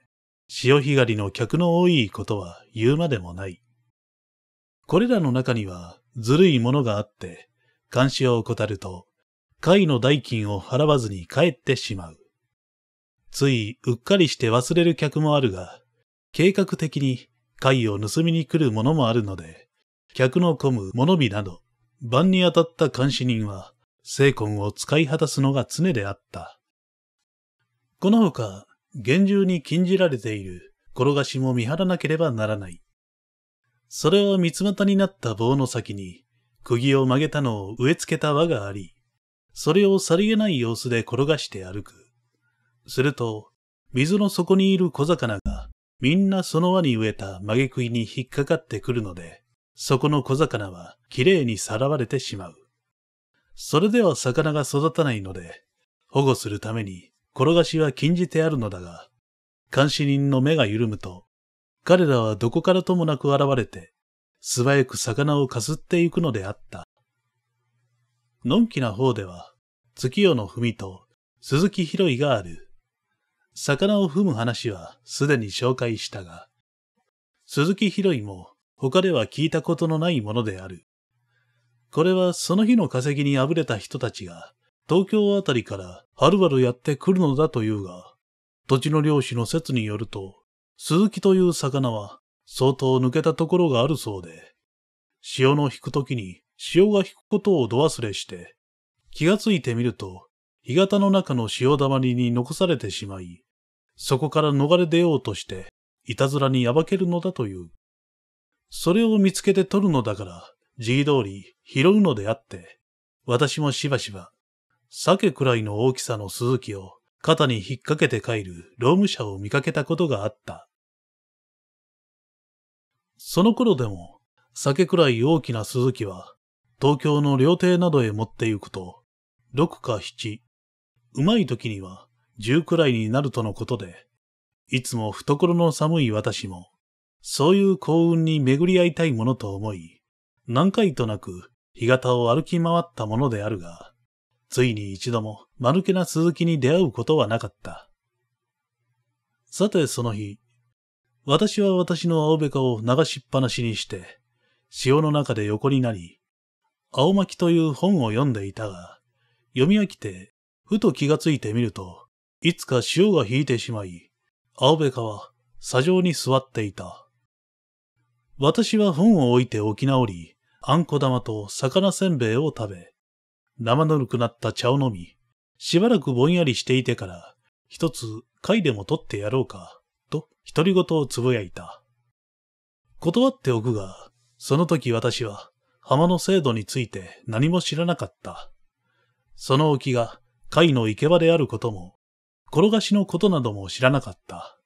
潮干狩りの客の多いことは言うまでもない。これらの中にはずるいものがあって、監視を怠ると、会の代金を払わずに帰ってしまう。ついうっかりして忘れる客もあるが、計画的に貝を盗みに来るものもあるので、客の込む物火など、晩に当たった監視人は、精魂を使い果たすのが常であった。このほか、厳重に禁じられている転がしも見張らなければならない。それは三つ股になった棒の先に、釘を曲げたのを植え付けた輪があり、それをさりげない様子で転がして歩く。すると、水の底にいる小魚がみんなその輪に植えた曲げ食いに引っかかってくるので、そこの小魚はきれいにさらわれてしまう。それでは魚が育たないので、保護するために転がしは禁じてあるのだが、監視人の目が緩むと、彼らはどこからともなく現れて、素早く魚をかすっていくのであった。のんきな方では、月夜の文と鈴木拾いがある。魚を踏む話はすでに紹介したが、鈴木広いも他では聞いたことのないものである。これはその日の稼ぎにあぶれた人たちが東京あたりからはるばるやってくるのだというが、土地の漁師の説によると、鈴木という魚は相当抜けたところがあるそうで、潮の引くときに潮が引くことを度忘れして、気がついてみると干潟の中の潮だまりに残されてしまい、そこから逃れ出ようとして、いたずらに暴けるのだという。それを見つけて取るのだから、時期通り拾うのであって、私もしばしば、鮭くらいの大きさの鈴木を肩に引っ掛けて帰る労務者を見かけたことがあった。その頃でも、酒くらい大きな鈴木は、東京の料亭などへ持って行くと、六か七、うまい時には10くらいになるとのことで、いつも懐の寒い私も、そういう幸運に巡り合いたいものと思い、何回となく干潟を歩き回ったものであるが、ついに一度も間抜けな鈴木に出会うことはなかった。さてその日、私は私の青べかを流しっぱなしにして、潮の中で横になり、青巻という本を読んでいたが、読み飽きてふと気がついてみると、いつか潮が引いてしまい、青べかは、砂上に座っていた。私は本を置いて置き直り、あんこ玉と魚せんべいを食べ、生ぬるくなった茶を飲み、しばらくぼんやりしていてから、一つ貝でも取ってやろうか、と独り言をつぶやいた。断っておくが、その時私は浜の制度について何も知らなかった。その沖が貝の生け場であることも、転がしのことなども知らなかった。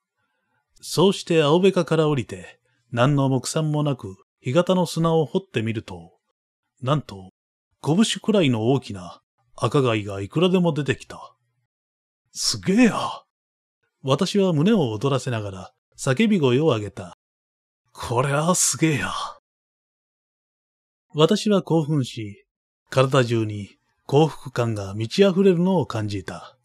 そうして青べかから降りて、何の目算もなく、干潟の砂を掘ってみると、なんと、拳くらいの大きな赤貝がいくらでも出てきた。すげえや私は胸を躍らせながら叫び声を上げた。こゃあすげえや。私は興奮し、体中に幸福感が満ち溢れるのを感じた。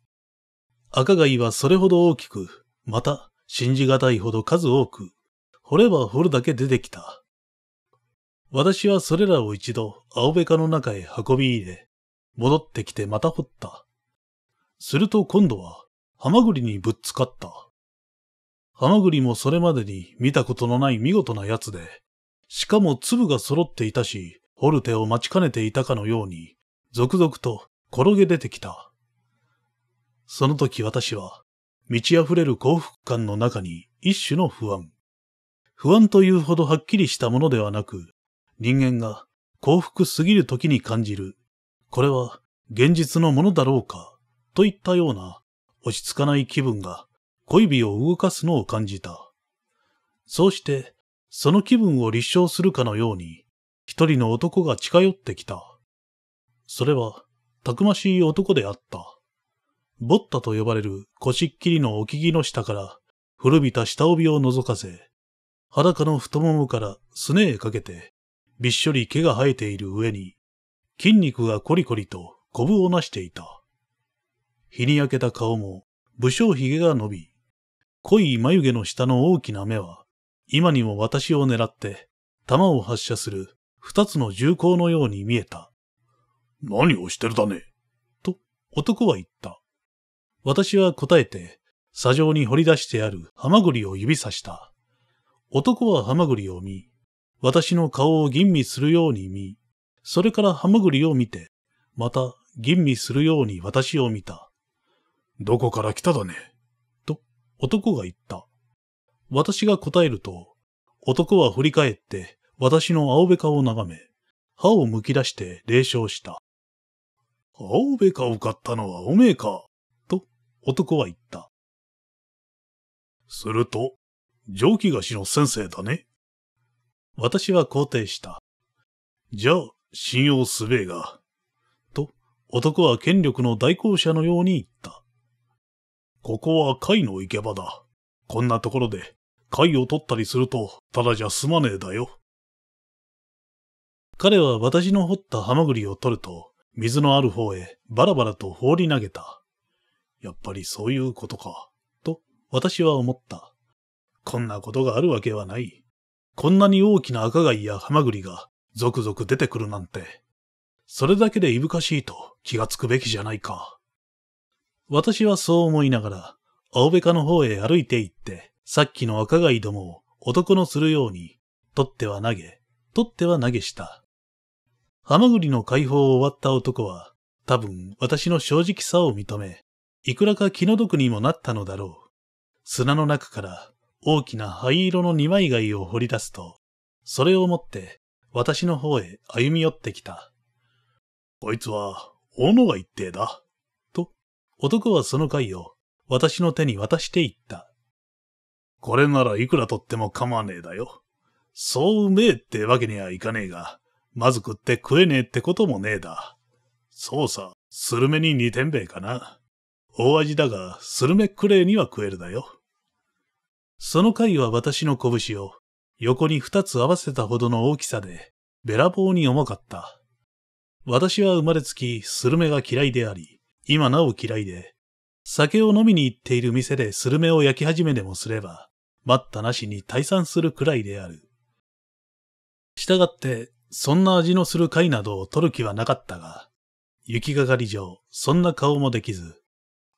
赤貝はそれほど大きく、また信じがたいほど数多く、掘れば掘るだけ出てきた。私はそれらを一度青べかの中へ運び入れ、戻ってきてまた掘った。すると今度は、ハマグリにぶっつかった。ハマグリもそれまでに見たことのない見事なやつで、しかも粒が揃っていたし、掘る手を待ちかねていたかのように、続々と転げ出てきた。その時私は、満ち溢れる幸福感の中に一種の不安。不安というほどはっきりしたものではなく、人間が幸福すぎる時に感じる、これは現実のものだろうか、といったような落ち着かない気分が恋指を動かすのを感じた。そうして、その気分を立証するかのように、一人の男が近寄ってきた。それは、たくましい男であった。ボッタと呼ばれる腰っきりのおきぎの下から、古びた下帯を覗かせ、裸の太ももからすねへかけて、びっしょり毛が生えている上に、筋肉がコリコリとコブをなしていた。日に焼けた顔も、武将髭が伸び、濃い眉毛の下の大きな目は、今にも私を狙って、弾を発射する二つの銃口のように見えた。何をしてるだね。と、男は言った。私は答えて、砂上に掘り出してあるハマグリを指さした。男はハマグリを見、私の顔を吟味するように見、それからハマグリを見て、また吟味するように私を見た。どこから来ただね。と、男が言った。私が答えると、男は振り返って、私の青べかを眺め、歯をむき出して冷笑した。青べかを買ったのはおめえか、と男は言った。すると、蒸気菓子の先生だね。私は肯定した。じゃあ、信用すべえが。と、男は権力の代行者のように言った。ここは貝の行け場だ。こんなところで、貝を取ったりすると、ただじゃ済まねえだよ。彼は私の掘ったハマグリを取ると、水のある方へバラバラと放り投げた。やっぱりそういうことか、と私は思った。こんなことがあるわけはない。こんなに大きな赤貝やハマグリが続々出てくるなんて。それだけでいぶかしいと気がつくべきじゃないか。私はそう思いながら、青べかの方へ歩いて行って、さっきの赤貝どもを男のするように、取っては投げ、取っては投げした。ハマグリの解放を終わった男は、多分私の正直さを認め、いくらか気の毒にもなったのだろう。砂の中から大きな灰色の二枚貝を掘り出すと、それを持って私の方へ歩み寄ってきた。こいつは、斧が一定だ。と、男はその貝を私の手に渡していった。これならいくら取っても構わねえだよ。そううめえってわけにはいかねえが、まず食って食えねえってこともねえだ。そうさ、スルメに似てんべいかな。大味だが、スルメクレーには食えるだよ。その貝は私の拳を、横に二つ合わせたほどの大きさで、べらぼうに重かった。私は生まれつき、スルメが嫌いであり、今なお嫌いで、酒を飲みに行っている店でスルメを焼き始めでもすれば、待ったなしに退散するくらいである。したがって、そんな味のする貝などを取る気はなかったが、雪がかり上、そんな顔もできず、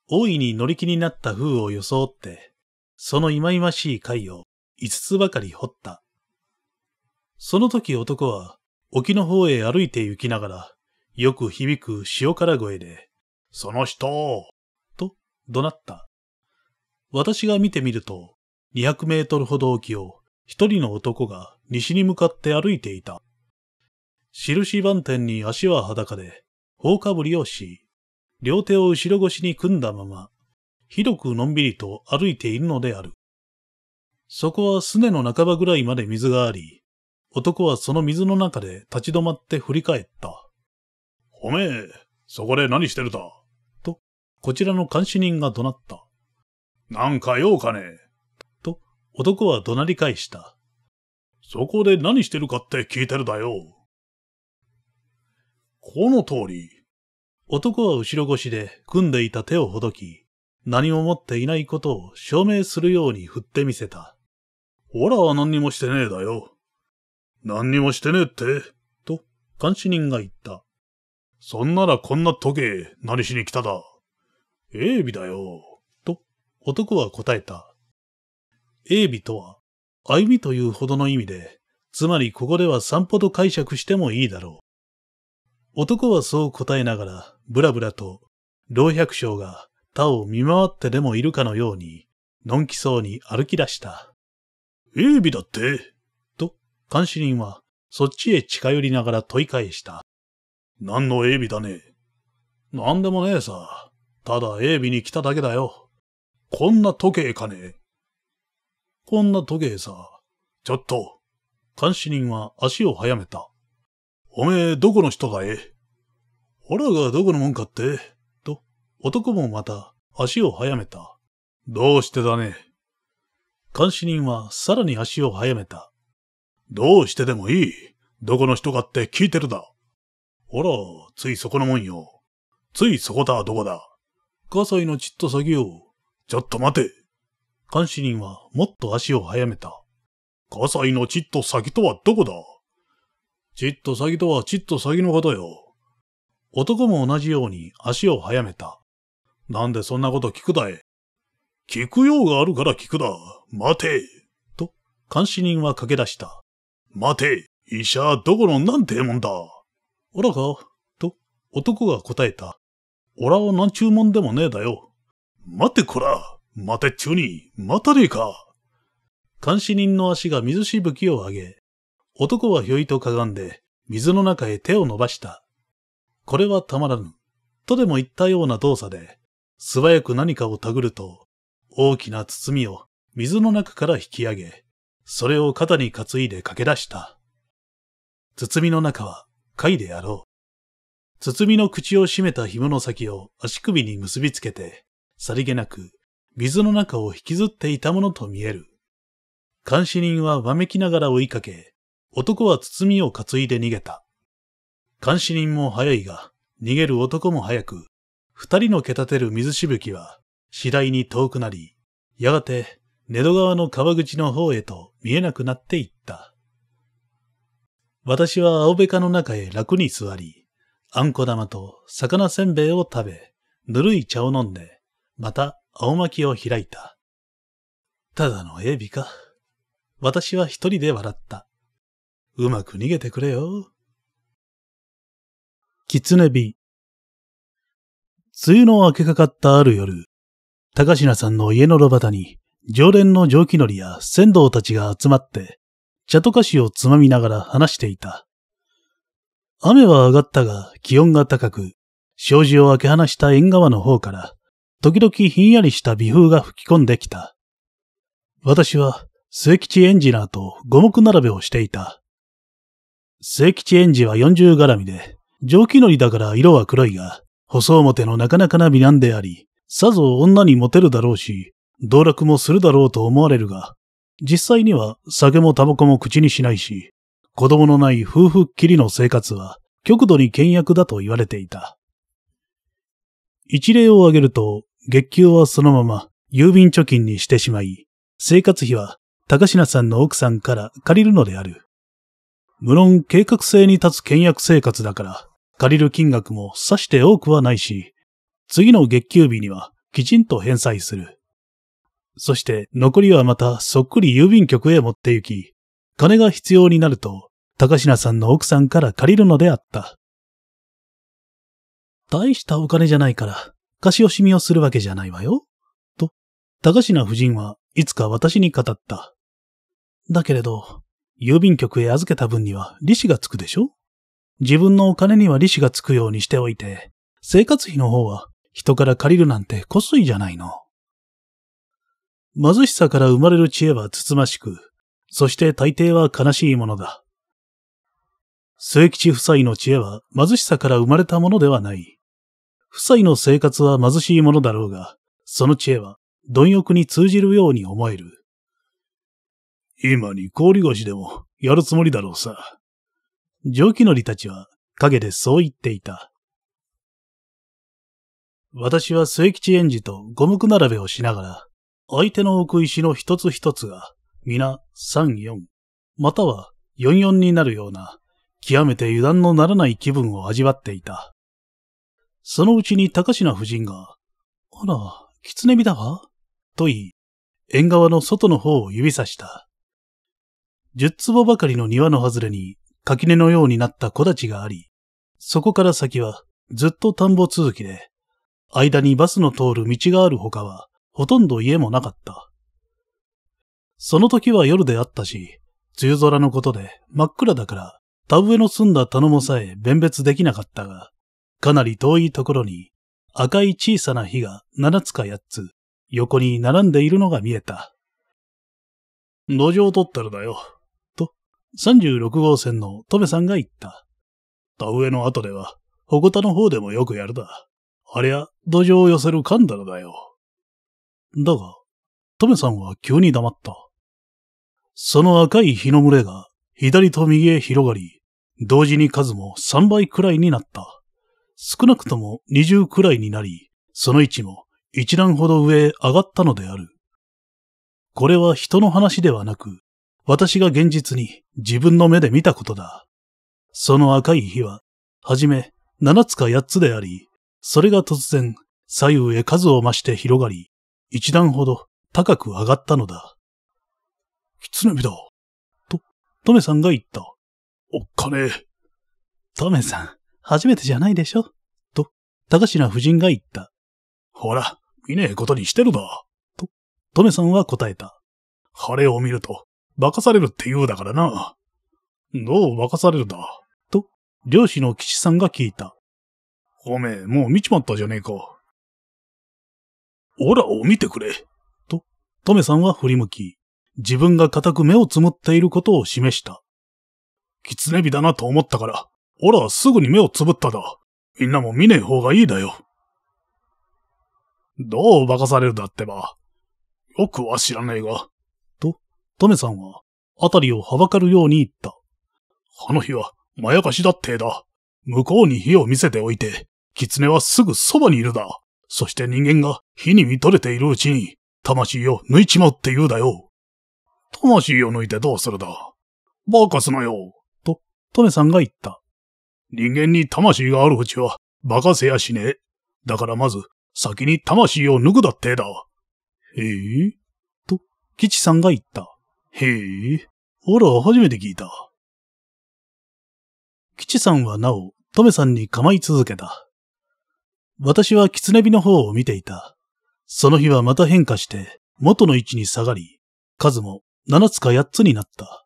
大いに乗り気になった風を装って、その忌々しい貝を五つばかり掘った。その時男は、沖の方へ歩いて行きながら、よく響く塩辛声で、その人と怒鳴った。私が見てみると、200メートルほど沖を、一人の男が西に向かって歩いていた。印番店に足は裸で、放かぶりをし、両手を後ろ越しに組んだまま、ひどくのんびりと歩いているのである。そこはすねの半ばぐらいまで水があり、男はその水の中で立ち止まって振り返った。おめえ、そこで何してるだと、こちらの監視人が怒鳴った。なんか用かねと、男は怒鳴り返した。そこで何してるかって聞いてるだよ。この通り。男は後ろ腰で組んでいた手をほどき、何も持っていないことを証明するように振ってみせた。ラら、何にもしてねえだよ。何にもしてねえって、と、監視人が言った。そんならこんな時計、何しに来ただ。エイビだよ、と、男は答えた。エイビとは、歩みというほどの意味で、つまりここでは散歩と解釈してもいいだろう。男はそう答えながら、ぶらぶらと、老百姓が他を見回ってでもいるかのように、のんきそうに歩き出した。エイビだってと、監視人は、そっちへ近寄りながら問い返した。何のエイビだね何でもねえさ。ただエイビに来ただけだよ。こんな時計かねこんな時計さ。ちょっと。監視人は足を早めた。おめえ、どこの人だえほらがどこのもんかってと、男もまた足を速めた。どうしてだね監視人はさらに足を速めた。どうしてでもいい。どこの人かって聞いてるだ。ほら、ついそこのもんよ。ついそこだ、どこだ。葛西のちっと先よ。ちょっと待て。監視人はもっと足を速めた。葛西のちっと先とはどこだちっと詐欺とはちっと詐欺のことよ。男も同じように足を速めた。なんでそんなこと聞くだい聞く用があるから聞くだ。待て。と、監視人は駆け出した。待て、医者どこのなんてもんだ。おらか、と、男が答えた。おらは何ちゅうもんでもねえだよ。待てこら、待てっちゅうに、待たねえか。監視人の足が水しぶきを上げ、男はひょいとかがんで、水の中へ手を伸ばした。これはたまらぬ。とでも言ったような動作で、素早く何かをたぐると、大きな包みを水の中から引き上げ、それを肩に担いで駆け出した。包みの中は貝であろう。包みの口を閉めた紐の先を足首に結びつけて、さりげなく水の中を引きずっていたものと見える。監視人はわめきながら追いかけ、男は包みを担いで逃げた。監視人も早いが、逃げる男も早く、二人のけたてる水しぶきは、次第に遠くなり、やがて、寝戸川の川口の方へと見えなくなっていった。私は青べかの中へ楽に座り、あんこ玉と魚せんべいを食べ、ぬるい茶を飲んで、また青巻きを開いた。ただのエビか。私は一人で笑った。うまく逃げてくれよ。キツネビ。梅雨の明けかかったある夜、高階さんの家の路端に、常連の蒸気のりや仙道たちが集まって、茶と菓子をつまみながら話していた。雨は上がったが気温が高く、障子を開け放した縁側の方から、時々ひんやりした微風が吹き込んできた。私は、末吉エンジナーと五目並べをしていた。正吉ンジは40絡みで、蒸気のりだから色は黒いが、細表のなかなかな美男であり、さぞ女にモテるだろうし、道楽もするだろうと思われるが、実際には酒もタバコも口にしないし、子供のない夫婦っきりの生活は極度に倹約だと言われていた。一例を挙げると、月給はそのまま郵便貯金にしてしまい、生活費は高階さんの奥さんから借りるのである。無論計画性に立つ倹約生活だから、借りる金額もさして多くはないし、次の月給日にはきちんと返済する。そして残りはまたそっくり郵便局へ持って行き、金が必要になると、高階さんの奥さんから借りるのであった。大したお金じゃないから、貸し惜しみをするわけじゃないわよ。と、高階夫人はいつか私に語った。だけれど、郵便局へ預けた分には利子がつくでしょ自分のお金には利子がつくようにしておいて、生活費の方は人から借りるなんてこすいじゃないの。貧しさから生まれる知恵はつつましく、そして大抵は悲しいものだ。末吉夫妻の知恵は貧しさから生まれたものではない。夫妻の生活は貧しいものだろうが、その知恵は貪欲に通じるように思える。今に氷菓子でもやるつもりだろうさ。上気のりたちは陰でそう言っていた。私は末吉園児と五目並べをしながら、相手の奥石の一つ一つが、皆三四、または四四になるような、極めて油断のならない気分を味わっていた。そのうちに高階夫人が、あら、狐火だわ、と言い、縁側の外の方を指さした。十坪ばかりの庭の外れに垣根のようになった小立があり、そこから先はずっと田んぼ続きで、間にバスの通る道がある他はほとんど家もなかった。その時は夜であったし、梅雨空のことで真っ暗だから田植えの澄んだ棚もさえ弁別できなかったが、かなり遠いところに赤い小さな火が七つか八つ横に並んでいるのが見えた。土壌取ったらだよ。36号線のトメさんが言った。田植えの後では、鉾田の方でもよくやるだ。ありゃ、土壌を寄せるカンダルだよ。だが、トメさんは急に黙った。その赤い日の群れが左と右へ広がり、同時に数も3倍くらいになった。少なくとも20くらいになり、その位置も一段ほど上へ上がったのである。これは人の話ではなく、私が現実に自分の目で見たことだ。その赤い火は、はじめ七つか八つであり、それが突然左右へ数を増して広がり、一段ほど高く上がったのだ。狐火だ。と、トメさんが言った。おっかねえ。トメさん、初めてじゃないでしょと、高品夫人が言った。ほら、見ねえことにしてるだ。と、トメさんは答えた。晴れを見ると、かされるって言うだからな。どうかされるだと、漁師の岸さんが聞いた。おめえ、もう見ちまったじゃねえか。オラを見てくれ。と、トメさんは振り向き、自分が固く目をつむっていることを示した。キツネビだなと思ったから、オラはすぐに目をつぶっただ。みんなも見ねえ方がいいだよ。どう化かされるだってば。よくは知らねえが、トメさんは、あたりをはばかるように言った。あの日は、まやかしだってだ。向こうに火を見せておいて、狐はすぐそばにいるだ。そして人間が火に見とれているうちに、魂を抜いちまうって言うだよ。魂を抜いてどうするだバカすなよ。と、トメさんが言った。人間に魂があるうちは、バカせやしねえ。だからまず、先に魂を抜くだってだ。へえと、吉さんが言った。へえ、あら、初めて聞いた。吉さんはなお、トメさんに構い続けた。私は狐火の方を見ていた。その日はまた変化して、元の位置に下がり、数も7つか8つになった。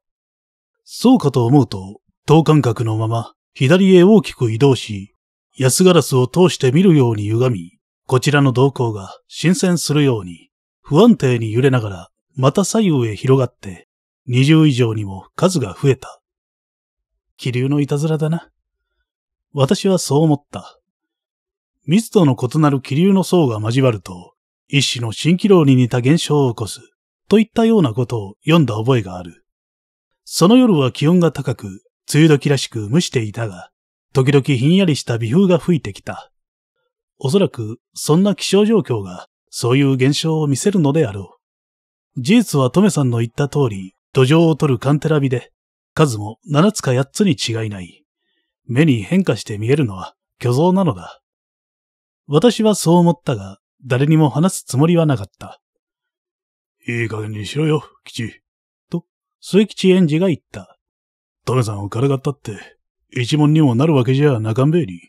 そうかと思うと、等間隔のまま、左へ大きく移動し、安ガラスを通して見るように歪み、こちらの動向が新鮮するように、不安定に揺れながらまた左右へ広がって、二十以上にも数が増えた。気流のいたずらだな。私はそう思った。密度の異なる気流の層が交わると、一種の蜃気楼に似た現象を起こす、といったようなことを読んだ覚えがある。その夜は気温が高く、梅雨時らしく蒸していたが、時々ひんやりした微風が吹いてきた。おそらく、そんな気象状況が、そういう現象を見せるのであろう。事実はトメさんの言った通り、土壌を取るカンテラビで、数も7つか8つに違いない。目に変化して見えるのは虚像なのだ。私はそう思ったが、誰にも話すつもりはなかった。いい加減にしろよ、吉。と、末吉園児が言った。トメさんをからかったって、一文にもなるわけじゃなかんべえに。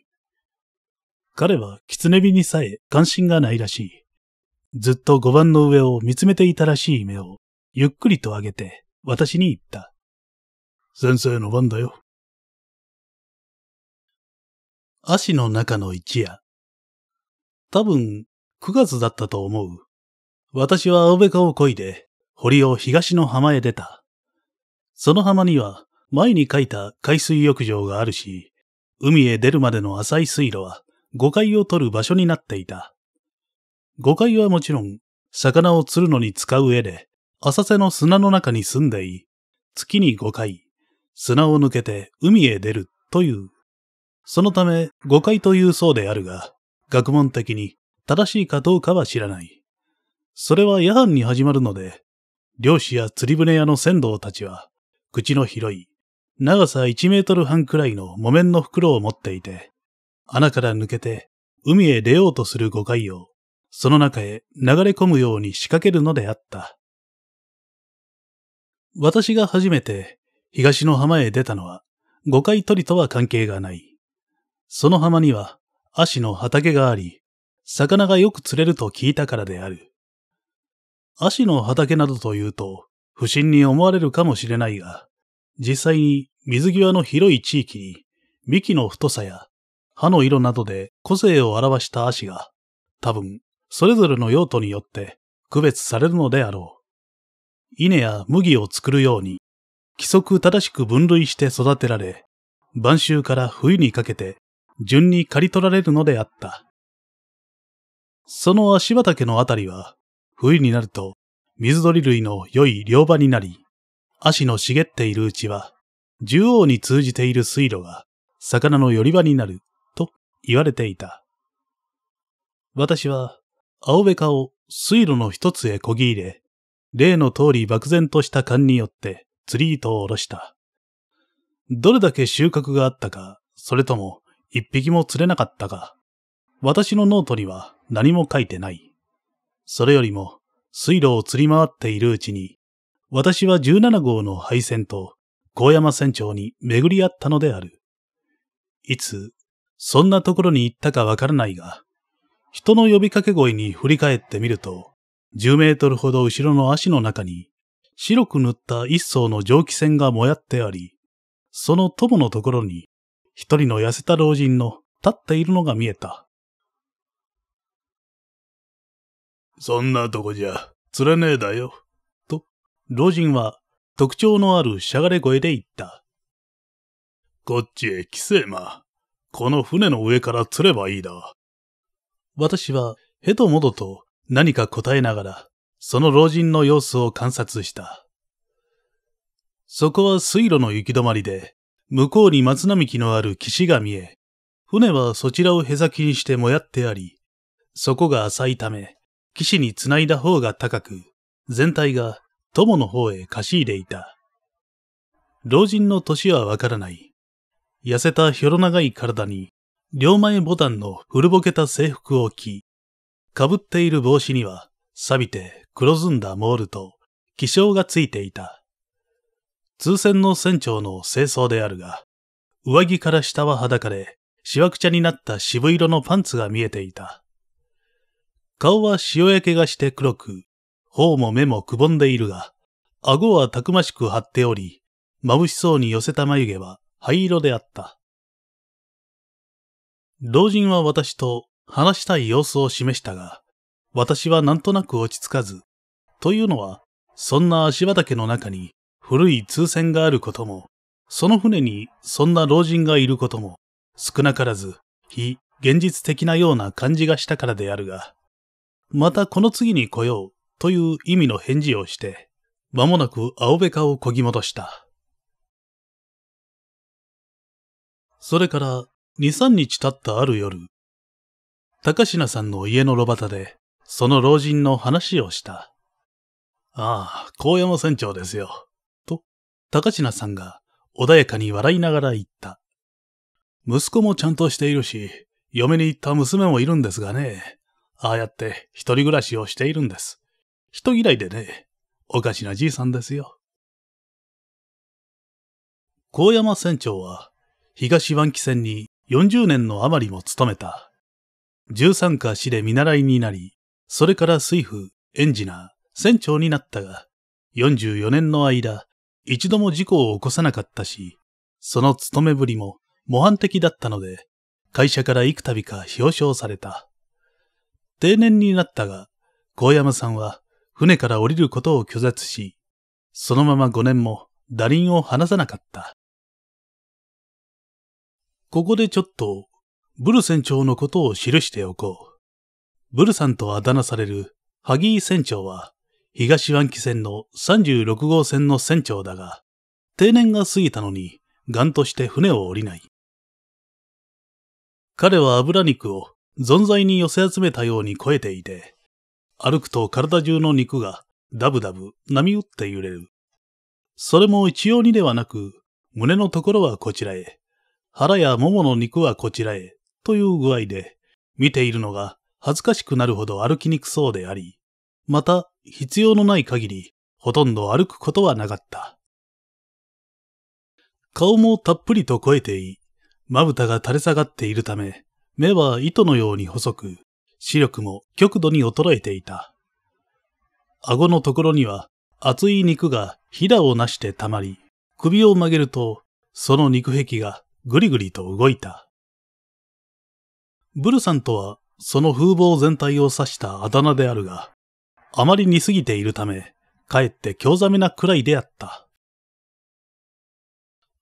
彼は狐火にさえ関心がないらしい。ずっと5番の上を見つめていたらしい目を、ゆっくりと上げて、私に言った。先生の番だよ。足の中の一夜。多分、9月だったと思う。私は青べかをこいで、堀を東の浜へ出た。その浜には、前に書いた海水浴場があるし、海へ出るまでの浅い水路は、誤解を取る場所になっていた。誤解はもちろん、魚を釣るのに使う絵で、浅瀬の砂の中に住んでい、月に誤解、砂を抜けて海へ出るという。そのため、誤解というそうであるが、学問的に正しいかどうかは知らない。それは夜半に始まるので、漁師や釣り船屋の船頭たちは、口の広い、長さ1メートル半くらいの木綿の袋を持っていて、穴から抜けて海へ出ようとする誤解をその中へ流れ込むように仕掛けるのであった。私が初めて東の浜へ出たのは五回鳥とは関係がない。その浜には足の畑があり、魚がよく釣れると聞いたからである。足の畑などというと不審に思われるかもしれないが、実際に水際の広い地域に幹の太さや葉の色などで個性を表した足が多分それぞれの用途によって区別されるのであろう。稲や麦を作るように、規則正しく分類して育てられ、晩秋から冬にかけて順に刈り取られるのであった。その足畑のあたりは、冬になると水鳥類の良い漁場になり、足の茂っているうちは、縦横に通じている水路が魚の寄り場になると言われていた。私は青べかを水路の一つへこぎ入れ、例の通り漠然とした勘によって釣り糸を下ろした。どれだけ収穫があったか、それとも一匹も釣れなかったか、私のノートには何も書いてない。それよりも、水路を釣り回っているうちに、私は17号の配線と高山船長に巡り合ったのである。いつ、そんなところに行ったかわからないが、人の呼びかけ声に振り返ってみると、10メートルほど後ろの足の中に、白く塗った一層の蒸気船がもやってあり、その友のところに、一人の痩せた老人の立っているのが見えた。そんなとこじゃ、釣れねえだよ。と、老人は特徴のあるしゃがれ声で言った。こっちへ来せえま。この船の上から釣ればいいだ。私は、へともどと何か答えながら、その老人の様子を観察した。そこは水路の行き止まりで、向こうに松並木のある岸が見え、船はそちらをへざきにしてもやってあり、そこが浅いため、岸につないだ方が高く、全体が友の方へ貸し入れいた。老人の年はわからない。痩せたひょろ長い体に、両前ボタンの古ぼけた制服を着、かぶっている帽子には、錆びて黒ずんだモールと、気象がついていた。通船の船長の清掃であるが、上着から下は裸で、しわくちゃになった渋色のパンツが見えていた。顔は塩焼けがして黒く、頬も目もくぼんでいるが、顎はたくましく張っており、眩しそうに寄せた眉毛は灰色であった。老人は私と話したい様子を示したが、私はなんとなく落ち着かず、というのは、そんな足畑の中に古い通船があることも、その船にそんな老人がいることも、少なからず非現実的なような感じがしたからであるが、またこの次に来ようという意味の返事をして、間もなく青べかをこぎ戻した。それから二三日経ったある夜、高階さんの家の路端で、その老人の話をした。ああ、高山船長ですよ。と、高階さんが穏やかに笑いながら言った。息子もちゃんとしているし、嫁に行った娘もいるんですがね、ああやって一人暮らしをしているんです。人嫌いでね、おかしなじいさんですよ。高山船長は、東湾岸線に40年の余りも務めた。13か市で見習いになり、それから水夫、エンジナー、船長になったが、44年の間、一度も事故を起こさなかったし、その勤めぶりも模範的だったので、会社から幾度か表彰された。定年になったが、高山さんは船から降りることを拒絶し、そのまま5年も打輪を離さなかった。ここでちょっと、ブル船長のことを記しておこう。ブルさんとあだ名される、ハギー船長は、東湾岸線の36号線の船長だが、定年が過ぎたのに、ガンとして船を降りない。彼は油肉を存在に寄せ集めたように肥えていて、歩くと体中の肉がダブダブ波打って揺れる。それも一様にではなく、胸のところはこちらへ、腹やももの肉はこちらへ、という具合で、見ているのが恥ずかしくなるほど歩きにくそうであり、また必要のない限り、ほとんど歩くことはなかった。顔もたっぷりと肥えてい、まぶたが垂れ下がっているため、目は糸のように細く、視力も極度に衰えていた。顎のところには厚い肉がひだをなしてたまり、首を曲げると、その肉壁がぐりぐりと動いた。ブルさんとは、その風貌全体を指したあだ名であるが、あまり似すぎているため、かえって興ざめなくらいであった。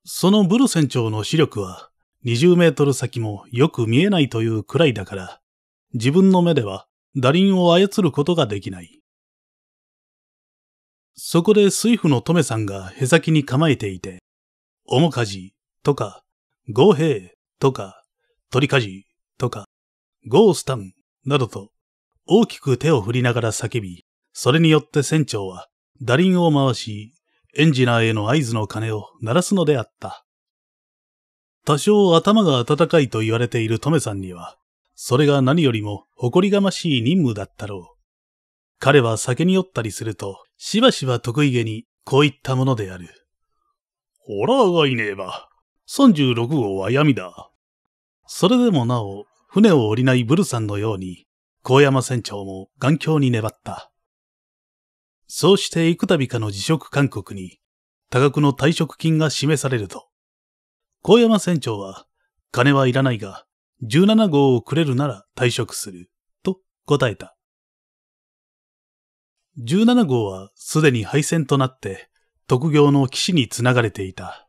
そのブル船長の視力は、20メートル先もよく見えないというくらいだから、自分の目では打輪を操ることができない。そこで水夫のトメさんがへさきに構えていて、面かじとかゴ兵とか、鳥火事とか、ゴースタンなどと、大きく手を振りながら叫び、それによって船長は、打輪を回し、エンジナーへの合図の鐘を鳴らすのであった。多少頭が温かいと言われているトメさんには、それが何よりも誇りがましい任務だったろう。彼は酒に酔ったりすると、しばしば得意げにこういったものである。ホラーがいねえば、36号は闇だ。それでもなお、船を降りないブルさんのように、高山船長も頑強に粘った。そうして幾度かの辞職勧告に、多額の退職金が示されると、高山船長は、金はいらないが、17号をくれるなら退職する、と答えた。17号はすでに廃線となって、特業の騎士につながれていた。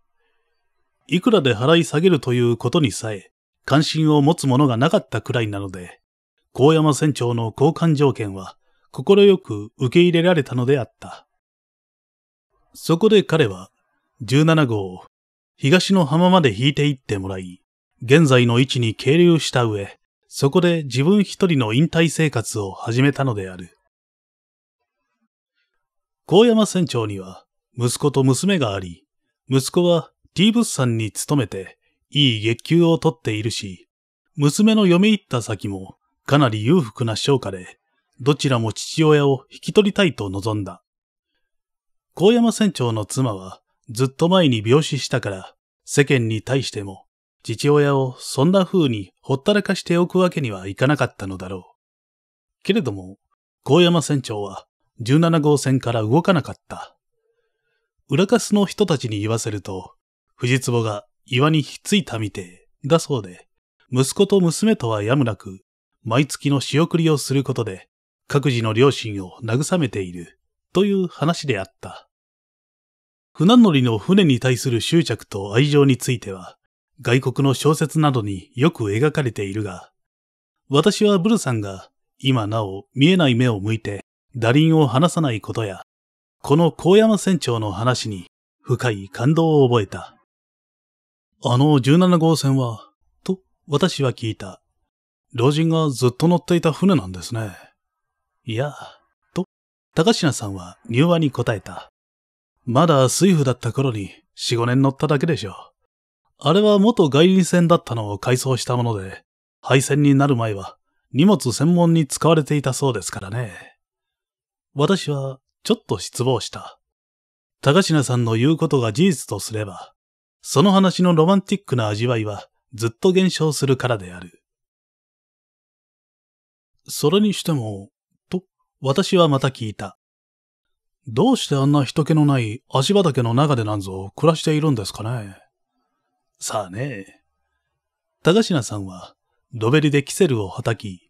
いくらで払い下げるということにさえ、関心を持つものがなかったくらいなので、高山船長の交換条件は、快く受け入れられたのであった。そこで彼は、17号を東の浜まで引いていってもらい、現在の位置に係留した上、そこで自分一人の引退生活を始めたのである。高山船長には息子と娘があり、息子は D 物産に勤めて、いい月給を取っているし、娘の嫁行った先も、かなり裕福な商家で、どちらも父親を引き取りたいと望んだ。高山船長の妻は、ずっと前に病死したから、世間に対しても、父親をそんな風にほったらかしておくわけにはいかなかったのだろう。けれども、高山船長は17号線から動かなかった。裏カスの人たちに言わせると、藤壺が岩にひっついたみてだそうで、息子と娘とはやむなく、毎月の仕送りをすることで、各自の両親を慰めている、という話であった。船乗りの船に対する執着と愛情については、外国の小説などによく描かれているが、私はブルさんが今なお見えない目を向いて打輪を離さないことや、この高山船長の話に深い感動を覚えた。あの17号船は、と私は聞いた。老人がずっと乗っていた船なんですね。いや、と、高階さんは入話に答えた。まだ水夫だった頃に4、5年乗っただけでしょう。あれは元外輪船だったのを改装したもので、廃船になる前は荷物専門に使われていたそうですからね。私はちょっと失望した。高階さんの言うことが事実とすれば、その話のロマンティックな味わいはずっと減少するからである。それにしても、と、私はまた聞いた。どうしてあんな人気のない足畑の中でなんぞ暮らしているんですかね。さあね。高品さんは、ドベリでキセルをはたき、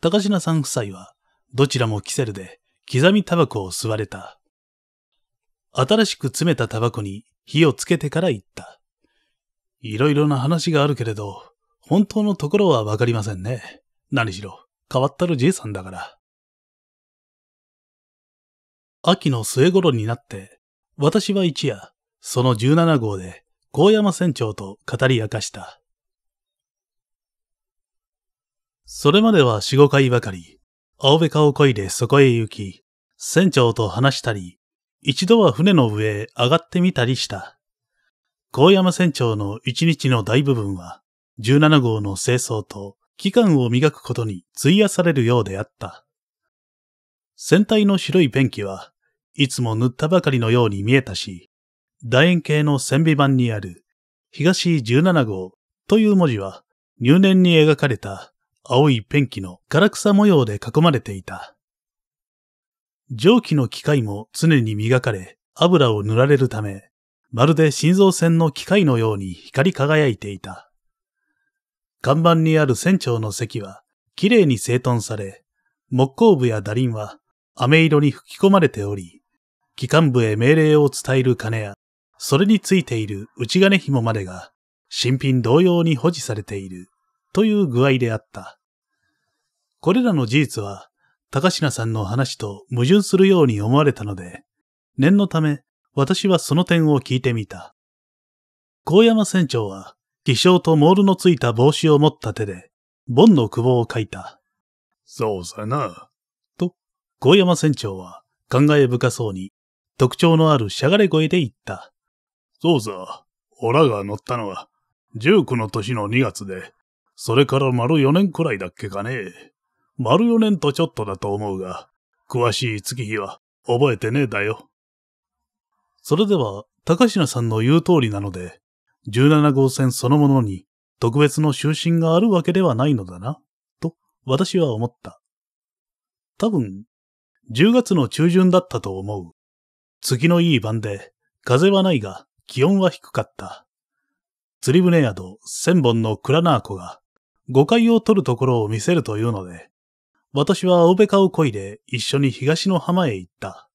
高品さん夫妻は、どちらもキセルで、刻みタバコを吸われた。新しく詰めたタバコに、火をつけてから言った。いろいろな話があるけれど、本当のところはわかりませんね。何しろ、変わったるじいさんだから。秋の末頃になって、私は一夜、その17号で、高山船長と語り明かした。それまでは4、5回ばかり、青べかをこいでそこへ行き、船長と話したり、一度は船の上へ上がってみたりした。高山船長の一日の大部分は、17号の清掃と機関を磨くことに費やされるようであった。船体の白いペンキはいつも塗ったばかりのように見えたし、楕円形の船美板にある東17号という文字は入念に描かれた青いペンキの唐草模様で囲まれていた。蒸気の機械も常に磨かれ、油を塗られるため、まるで心臓船の機械のように光り輝いていた。看板にある船長の席は、きれいに整頓され、木工部や打輪は、飴色に吹き込まれており、機関部へ命令を伝える金や、それについている内金紐までが、新品同様に保持されている、という具合であった。これらの事実は、高階さんの話と矛盾するように思われたので、念のため私はその点を聞いてみた。高山船長は、偽証とモールのついた帽子を持った手で、ボンの久保を書いた。そうさな。と、高山船長は考え深そうに、特徴のあるしゃがれ声で言った。そうさ、オラが乗ったのは、19の年の2月で、それから丸4年くらいだっけかね。丸四年とちょっとだと思うが、詳しい月日は覚えてねえだよ。それでは、高階さんの言う通りなので、17号線そのものに特別の終身があるわけではないのだな、と私は思った。多分、10月の中旬だったと思う。月のいい晩で、風はないが気温は低かった。釣り船宿千本のクラナーコが誤解を取るところを見せるというので、私は青べかをこいで一緒に東の浜へ行った。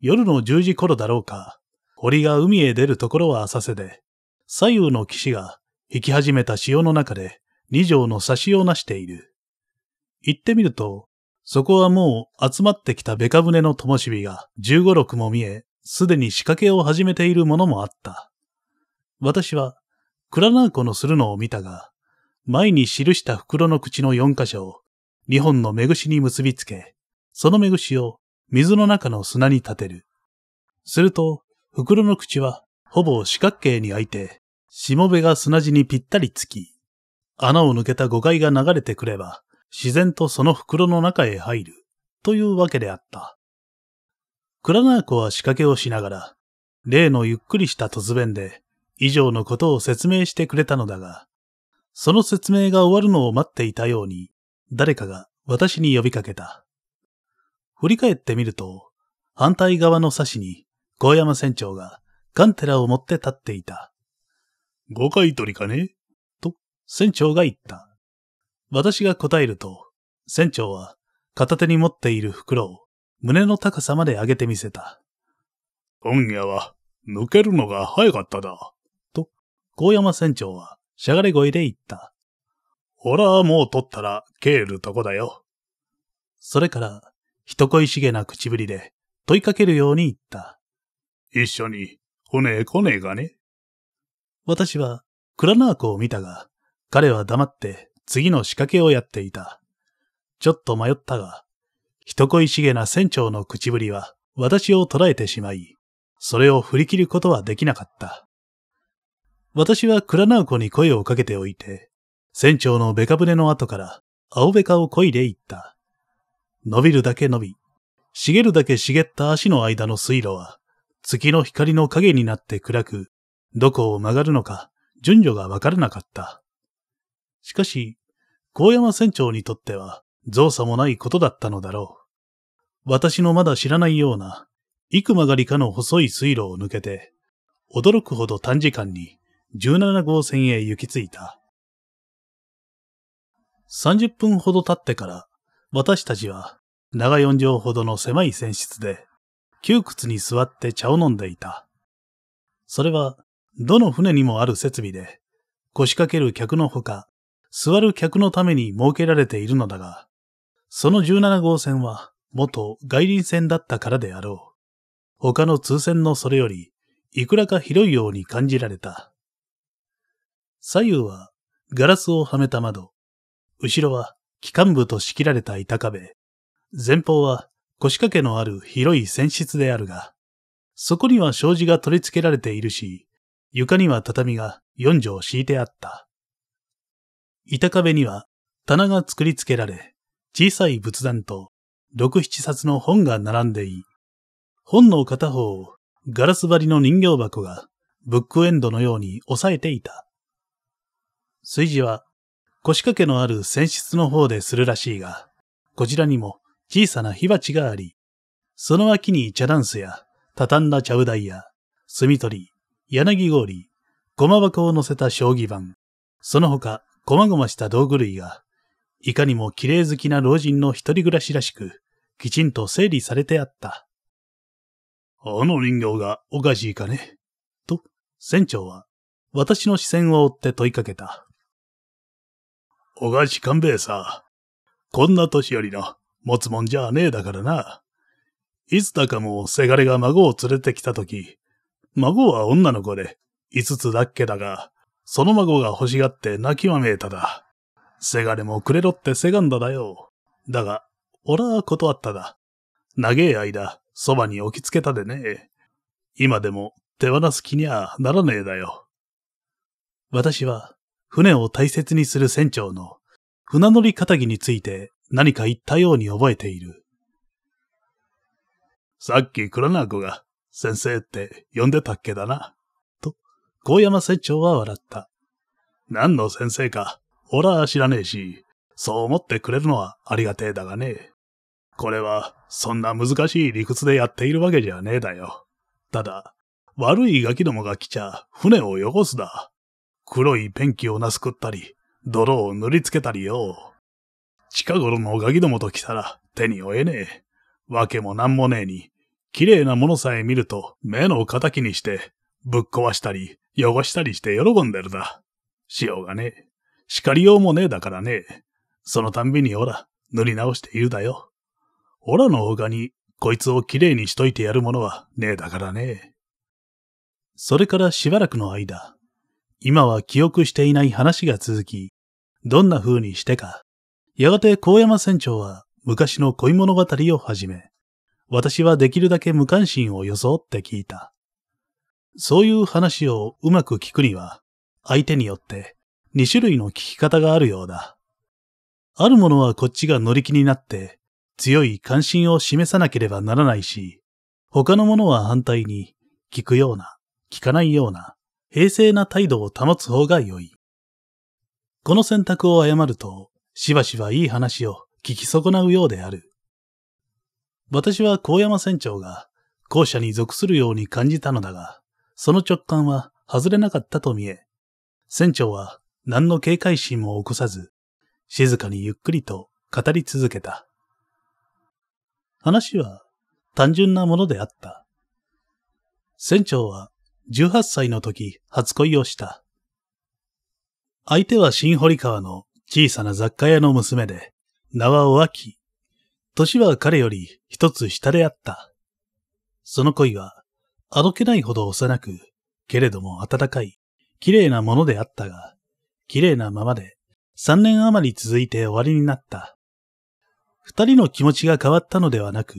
夜の10時頃だろうか、堀が海へ出るところは浅瀬で、左右の岸が引き始めた潮の中で二条の差しをなしている。行ってみると、そこはもう集まってきたべか船の灯火が15、六も見え、すでに仕掛けを始めているものもあった。私は、クラナーコのするのを見たが、前に記した袋の口の4箇所を二本の目串に結びつけ、その目串を水の中の砂に立てる。すると、袋の口はほぼ四角形に開いて、しもべが砂地にぴったりつき、穴を抜けた誤解が流れてくれば、自然とその袋の中へ入る、というわけであった。クラナーコは仕掛けをしながら、例のゆっくりした突弁で、以上のことを説明してくれたのだが、その説明が終わるのを待っていたように、誰かが私に呼びかけた。振り返ってみると、反対側の差しに、小山船長がガンテラを持って立っていた。誤解取りかねと、船長が言った。私が答えると、船長は片手に持っている袋を胸の高さまで上げてみせた。今夜は抜けるのが早かっただ。と、高山船長はしゃがれ声で言った。俺はもう取ったら帰るとこだよ。それから、人恋しげな口ぶりで問いかけるように言った。一緒に骨来ねえかね私はクラナー子を見たが、彼は黙って次の仕掛けをやっていた。ちょっと迷ったが、人恋しげな船長の口ぶりは私を捉えてしまい、それを振り切ることはできなかった。私はクラナウコに声をかけておいて、船長のベカ船の後から、青べかを漕いで行った。伸びるだけ伸び、茂るだけ茂った足の間の水路は、月の光の影になって暗く、どこを曲がるのか、順序がわからなかった。しかし、高山船長にとっては、造作もないことだったのだろう。私のまだ知らないような、幾曲がりかの細い水路を抜けて、驚くほど短時間に17号線へ行き着いた。30分ほど経ってから、私たちは長四畳ほどの狭い船室で、窮屈に座って茶を飲んでいた。それは、どの船にもある設備で、腰掛ける客のほか、座る客のために設けられているのだが、その17号船は元外輪船だったからであろう。他の通船のそれより、いくらか広いように感じられた。左右はガラスをはめた窓、後ろは機関部と仕切られた板壁、前方は腰掛けのある広い船室であるが、そこには障子が取り付けられているし、床には畳が4畳敷いてあった。板壁には棚が作り付けられ、小さい仏壇と六七冊の本が並んでいい。本の片方をガラス張りの人形箱がブックエンドのように押さえていた。炊事は腰掛けのある船室の方でするらしいが、こちらにも小さな火鉢があり、その脇に茶ダンスや、畳んだ茶舞台や、炭取り、柳氷、ごま箱を乗せた将棋盤、その他、こまごました道具類が、いかにも綺麗好きな老人の一人暮らしらしく、きちんと整理されてあった。あの人形がおかしいかねと、船長は、私の視線を追って問いかけた。おがし勘兵衛さ。こんな年寄りの、持つもんじゃねえだからな。いつだかもせがれが孫を連れてきたとき、孫は女の子で、五つだっけだが、その孫が欲しがって泣きわめいただ。せがれもくれろってせがんだだよ。だが、俺は断っただ。長え間、そばに置きつけたでね。今でも手放す気にはならねえだよ。私は、船を大切にする船長の船乗り仇について何か言ったように覚えている。さっき黒奈子が先生って呼んでたっけだな。と、高山船長は笑った。何の先生か、俺は知らねえし、そう思ってくれるのはありがてえだがね。これは、そんな難しい理屈でやっているわけじゃねえだよ。ただ、悪いガキどもが来ちゃ船を汚すだ。黒いペンキをなすくったり、泥を塗りつけたりよ。近頃のガキどもと来たら手に負えねえ。わけもなんもねえに、綺麗なものさえ見ると目の敵にして、ぶっ壊したり、汚したりして喜んでるだ。しようがねえ。叱りようもねえだからねえ。そのたんびにおら、塗り直しているだよ。おらの他に、こいつをきれいにしといてやるものはねえだからねえ。それからしばらくの間、今は記憶していない話が続き、どんな風にしてか、やがて高山船長は昔の恋物語を始め、私はできるだけ無関心を装って聞いた。そういう話をうまく聞くには、相手によって2種類の聞き方があるようだ。あるものはこっちが乗り気になって、強い関心を示さなければならないし、他のものは反対に、聞くような、聞かないような、平静な態度を保つ方が良い。この選択を誤ると、しばしばいい話を聞き損なうようである。私は高山船長が校舎に属するように感じたのだが、その直感は外れなかったと見え、船長は何の警戒心も起こさず、静かにゆっくりと語り続けた。話は単純なものであった。船長は18歳の時、初恋をした。相手は新堀川の小さな雑貨屋の娘で、名はおあき。歳は彼より一つ下であった。その恋は、あどけないほど幼く、けれども暖かい、綺麗なものであったが、綺麗なままで、三年余り続いて終わりになった。二人の気持ちが変わったのではなく、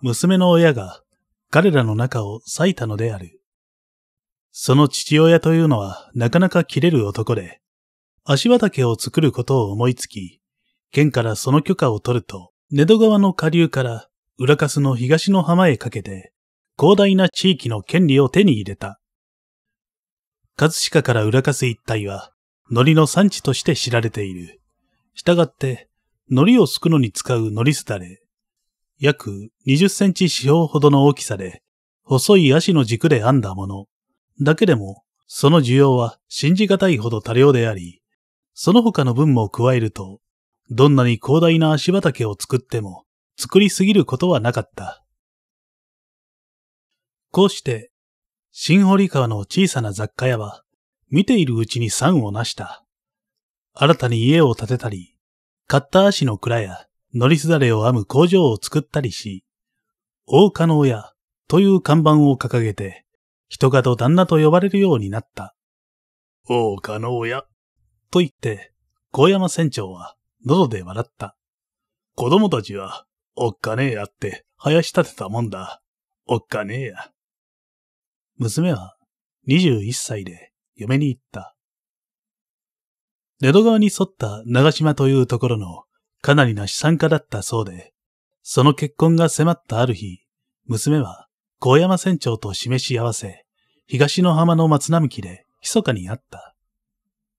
娘の親が彼らの中を裂いたのである。その父親というのはなかなか切れる男で、足畑を作ることを思いつき、県からその許可を取ると、根戸川の下流から浦スの東の浜へかけて、広大な地域の権利を手に入れた。葛飾から浦ス一帯は、海苔の産地として知られている。したがって、海苔をすくのに使う海苔すだれ、約20センチ四方ほどの大きさで、細い足の軸で編んだもの、だけでも、その需要は信じがたいほど多量であり、その他の分も加えると、どんなに広大な足畑を作っても、作りすぎることはなかった。こうして、新堀川の小さな雑貨屋は、見ているうちに算を成した。新たに家を建てたり、買った足の蔵や、乗りすだれを編む工場を作ったりし、大加納屋という看板を掲げて、人がと旦那と呼ばれるようになった。大岡の親。と言って、小山船長は喉で笑った。子供たちは、おっかねえやって、林立てたもんだ。おっかねえや。娘は、21歳で、嫁に行った。江戸川に沿った長島というところの、かなりな資産家だったそうで、その結婚が迫ったある日、娘は、小山船長と示し合わせ、東の浜の松並木で密かに会った。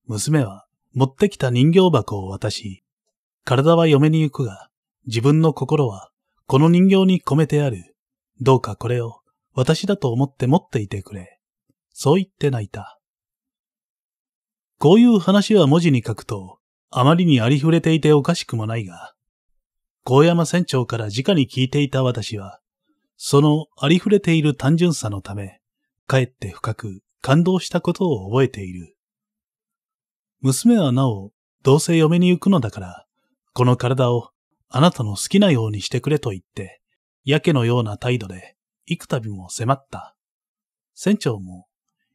娘は持ってきた人形箱を渡し、体は嫁に行くが、自分の心はこの人形に込めてある。どうかこれを私だと思って持っていてくれ。そう言って泣いた。こういう話は文字に書くと、あまりにありふれていておかしくもないが、高山船長から直に聞いていた私は、そのありふれている単純さのため、かえって深く感動したことを覚えている。娘はなお、どうせ嫁に行くのだから、この体をあなたの好きなようにしてくれと言って、やけのような態度で幾度も迫った。船長も、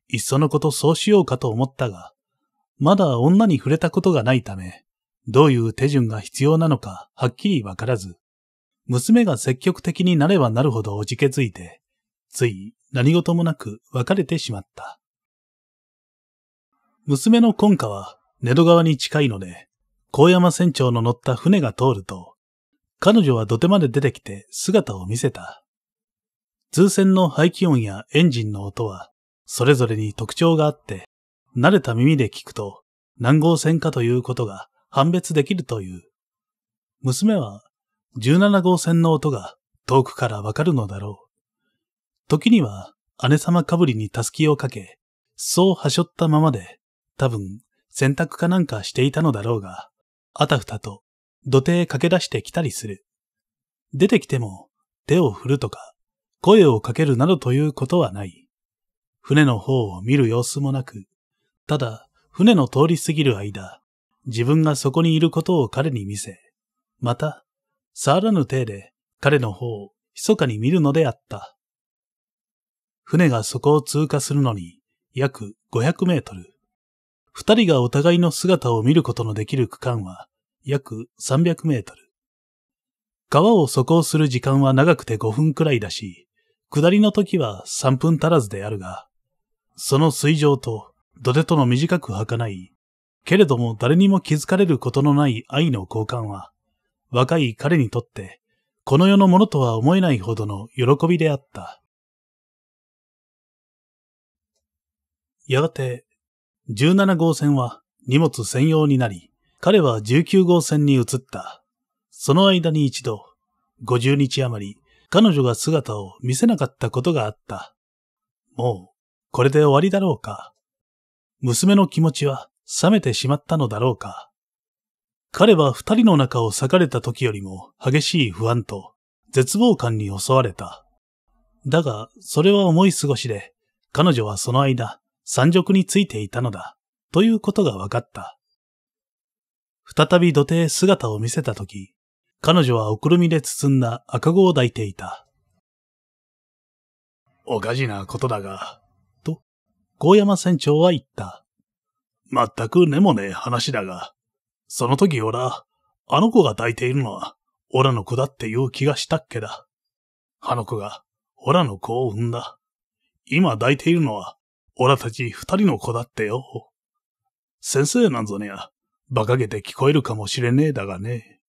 いっそのことそうしようかと思ったが、まだ女に触れたことがないため、どういう手順が必要なのかはっきりわからず、娘が積極的になればなるほどおじけづいて、つい何事もなく別れてしまった。娘の今家は寝戸川に近いので、高山船長の乗った船が通ると、彼女は土手まで出てきて姿を見せた。通船の排気音やエンジンの音は、それぞれに特徴があって、慣れた耳で聞くと、南郷船かということが判別できるという。娘は17号線の音が遠くからわかるのだろう。時には姉様かぶりにたすきをかけ、そうはしょったままで、多分洗濯かなんかしていたのだろうが、あたふたと土手へ駆け出してきたりする。出てきても手を振るとか、声をかけるなどということはない。船の方を見る様子もなく、ただ船の通り過ぎる間、自分がそこにいることを彼に見せ、またさらぬ手で彼の方を密かに見るのであった。船がそこを通過するのに約500メートル。二人がお互いの姿を見ることのできる区間は約300メートル。川を渡をする時間は長くて5分くらいだし、下りの時は3分足らずであるが、その水上と土手との短く儚い、けれども誰にも気づかれることのない愛の交換は、若い彼にとって、この世のものとは思えないほどの喜びであった。やがて、17号線は荷物専用になり、彼は19号線に移った。その間に一度、50日余り、彼女が姿を見せなかったことがあった。もう、これで終わりだろうか。娘の気持ちは冷めてしまったのだろうか。彼は二人の中を裂かれた時よりも激しい不安と絶望感に襲われた。だが、それは思い過ごしで、彼女はその間、山賊についていたのだ、ということが分かった。再び土手へ姿を見せた時、彼女はおくるみで包んだ赤子を抱いていた。おかしなことだが、と、高山船長は言った。まったく根もねえ話だが、その時おら、あの子が抱いているのは、オラの子だっていう気がしたっけだ。あの子が、オラの子を産んだ。今抱いているのは、オラたち二人の子だってよ。先生なんぞには、馬鹿げて聞こえるかもしれねえだがね。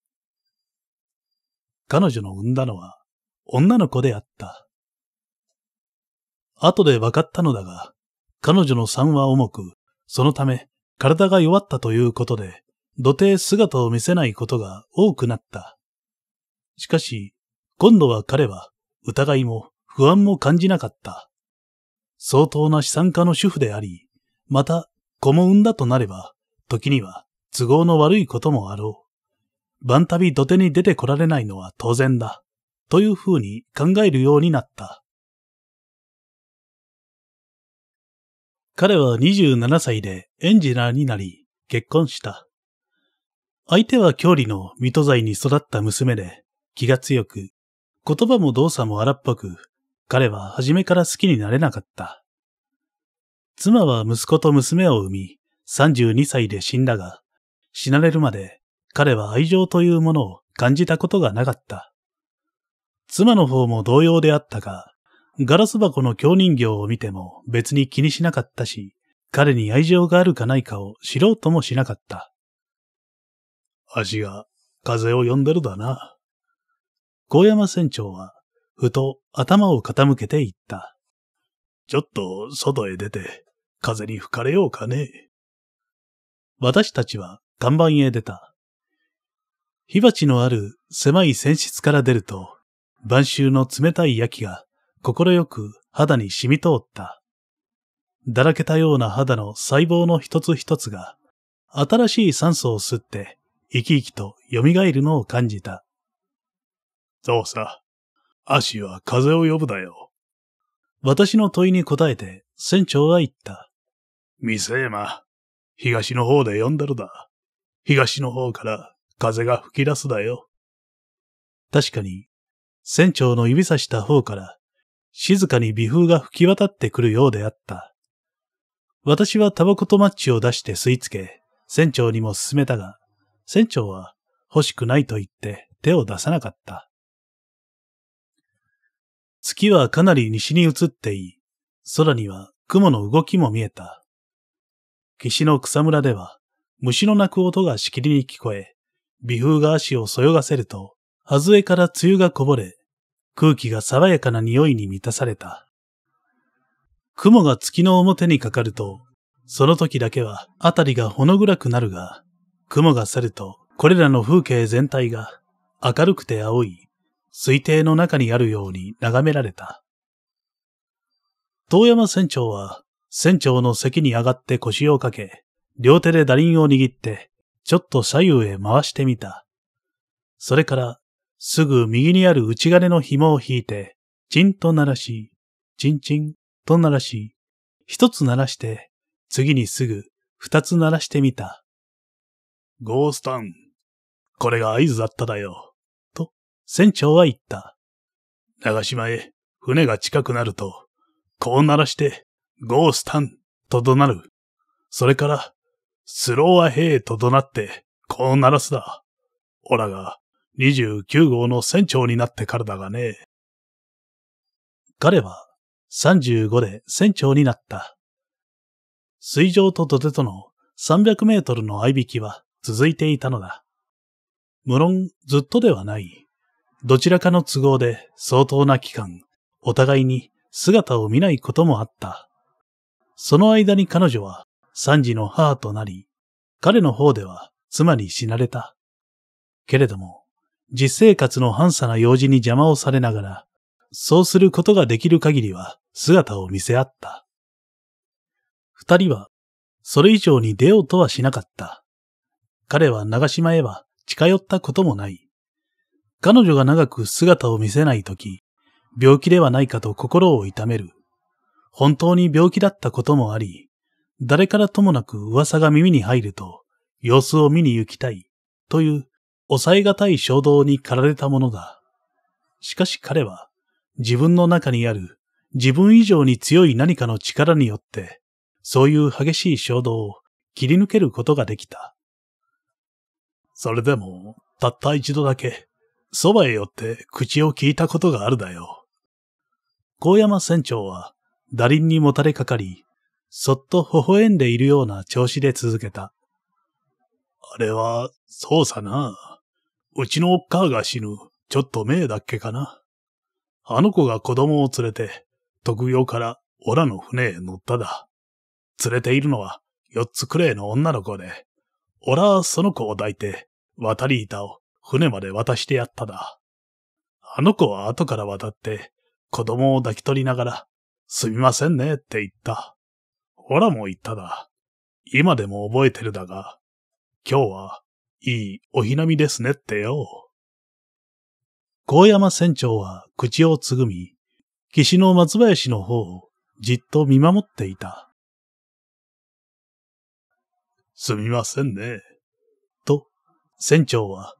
彼女の産んだのは、女の子であった。後で分かったのだが、彼女の産は重く、そのため体が弱ったということで、土手姿を見せないことが多くなった。しかし、今度は彼は疑いも不安も感じなかった。相当な資産家の主婦であり、また子も産んだとなれば、時には都合の悪いこともあろう。晩旅土手に出てこられないのは当然だ。というふうに考えるようになった。彼は27歳でエンジナーになり、結婚した。相手は郷里の水戸剤に育った娘で、気が強く、言葉も動作も荒っぽく、彼は初めから好きになれなかった。妻は息子と娘を産み、32歳で死んだが、死なれるまで彼は愛情というものを感じたことがなかった。妻の方も同様であったが、ガラス箱の京人形を見ても別に気にしなかったし、彼に愛情があるかないかを知ろうともしなかった。足が風を呼んでるだな。高山船長は、ふと頭を傾けて言った。ちょっと外へ出て、風に吹かれようかね。私たちは看板へ出た。火鉢のある狭い船室から出ると、晩秋の冷たい焼きが快く肌に染み通った。だらけたような肌の細胞の一つ一つが、新しい酸素を吸って生き生きと蘇るのを感じた。そうさ。足は風を呼ぶだよ。私の問いに答えて船長は言った。店山、東の方で呼んだのだ。東の方から風が吹き出すだよ。確かに、船長の指さした方から静かに微風が吹き渡ってくるようであった。私はタバコとマッチを出して吸い付け、船長にも勧めたが、船長は欲しくないと言って手を出さなかった。月はかなり西に移っていい、空には雲の動きも見えた。岸の草むらでは虫の鳴く音がしきりに聞こえ、微風が足をそよがせると、外えから梅雨がこぼれ、空気が爽やかな匂いに満たされた。雲が月の表にかかると、その時だけは辺りがほの暗くなるが、雲が去ると、これらの風景全体が明るくて青い水底の中にあるように眺められた。遠山船長は船長の席に上がって腰をかけ、両手で打輪を握って、ちょっと左右へ回してみた。それから、すぐ右にある内金の紐を引いて、チンと鳴らし、チンチンと鳴らし、一つ鳴らして、次にすぐ二つ鳴らしてみた。ゴースタン。これが合図だっただよ。と、船長は言った。長島へ、船が近くなると、こう鳴らして、ゴースタンと怒鳴る。それから、スローアヘーと怒鳴って、こう鳴らすだ。オラが29号の船長になってからだがね。彼は35で船長になった。水上と土手との300メートルの合いきは続いていたのだ。無論ずっとではない。どちらかの都合で相当な期間、お互いに姿を見ないこともあった。その間に彼女は三時の母となり、彼の方では妻に死なれた。けれども、実生活の半差な用事に邪魔をされながら、そうすることができる限りは姿を見せ合った。二人は、それ以上に出ようとはしなかった。彼は長島へは近寄ったこともない。彼女が長く姿を見せないとき、病気ではないかと心を痛める。本当に病気だったこともあり、誰からともなく噂が耳に入ると、様子を見に行きたい、という抑えがたい衝動に駆られたものだ。しかし彼は、自分の中にある自分以上に強い何かの力によって、そういう激しい衝動を切り抜けることができた。それでも、たった一度だけ、そばへ寄って口を聞いたことがあるだよ。高山船長は、打輪にもたれかかり、そっと微笑んでいるような調子で続けた。あれは、そうさな。うちのおっ母が死ぬ、ちょっと前だっけかな。あの子が子供を連れて、特業からオラの船へ乗っただ。連れているのは、四つくれいの女の子で、おらその子を抱いて、渡り板を船まで渡してやっただ。あの子は後から渡って、子供を抱き取りながら、すみませんねって言った。おらも言っただ。今でも覚えてるだが、今日はいいおひなみですねってよ。高山船長は口をつぐみ、岸の松林の方をじっと見守っていた。すみませんね。と、船長は、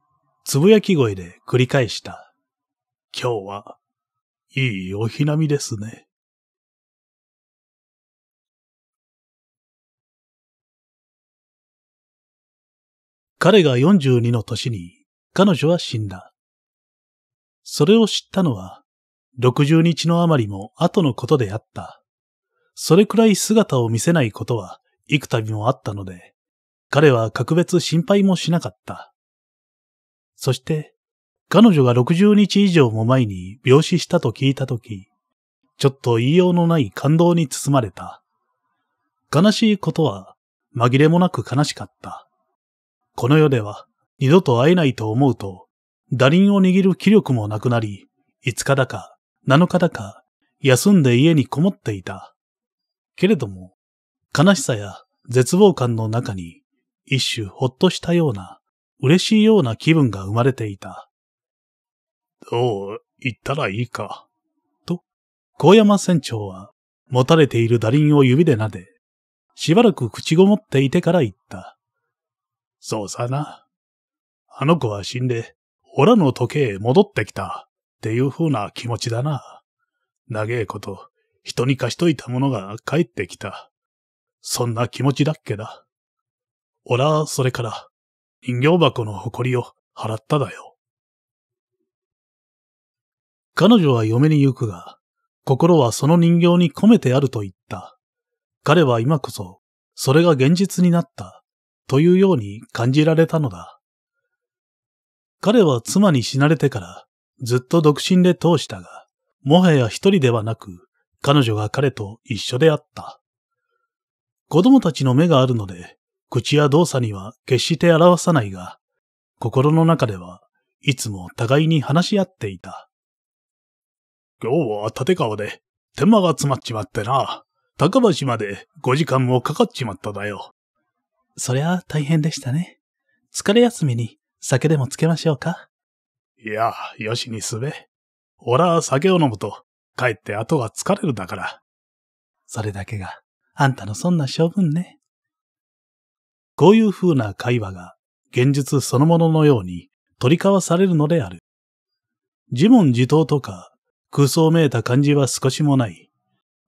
つぶやき声で繰り返した。今日は、いいおひなみですね。彼が42の年に彼女は死んだ。それを知ったのは60日の余りも後のことであった。それくらい姿を見せないことは幾度もあったので、彼は格別心配もしなかった。そして、彼女が60日以上も前に病死したと聞いたとき、ちょっと言いようのない感動に包まれた。悲しいことは紛れもなく悲しかった。この世では二度と会えないと思うと、打輪を握る気力もなくなり、5日だか7日だか休んで家にこもっていた。けれども、悲しさや絶望感の中に一種ほっとしたような、嬉しいような気分が生まれていた。どう言ったらいいか。と、高山船長は、持たれている打輪を指で撫で、しばらく口ごもっていてから言った。そうさな。あの子は死んで、オラの時計へ戻ってきた、っていう風な気持ちだな。長えこと、人に貸しといたものが帰ってきた。そんな気持ちだっけだ。俺はそれから、人形箱の誇りを払っただよ。彼女は嫁に行くが、心はその人形に込めてあると言った。彼は今こそ、それが現実になった、というように感じられたのだ。彼は妻に死なれてから、ずっと独身で通したが、もはや一人ではなく、彼女が彼と一緒であった。子供たちの目があるので、口や動作には決して表さないが、心の中ではいつも互いに話し合っていた。今日は立川で手間が詰まっちまってな。高橋まで5時間もかかっちまっただよ。そりゃ大変でしたね。疲れ休みに酒でもつけましょうか。いや、よしにすべ。俺は酒を飲むと帰って後が疲れるだから。それだけがあんたのそんな性分ね。こういう風な会話が現実そのもののように取り交わされるのである。自問自答とか空想めいた感じは少しもない。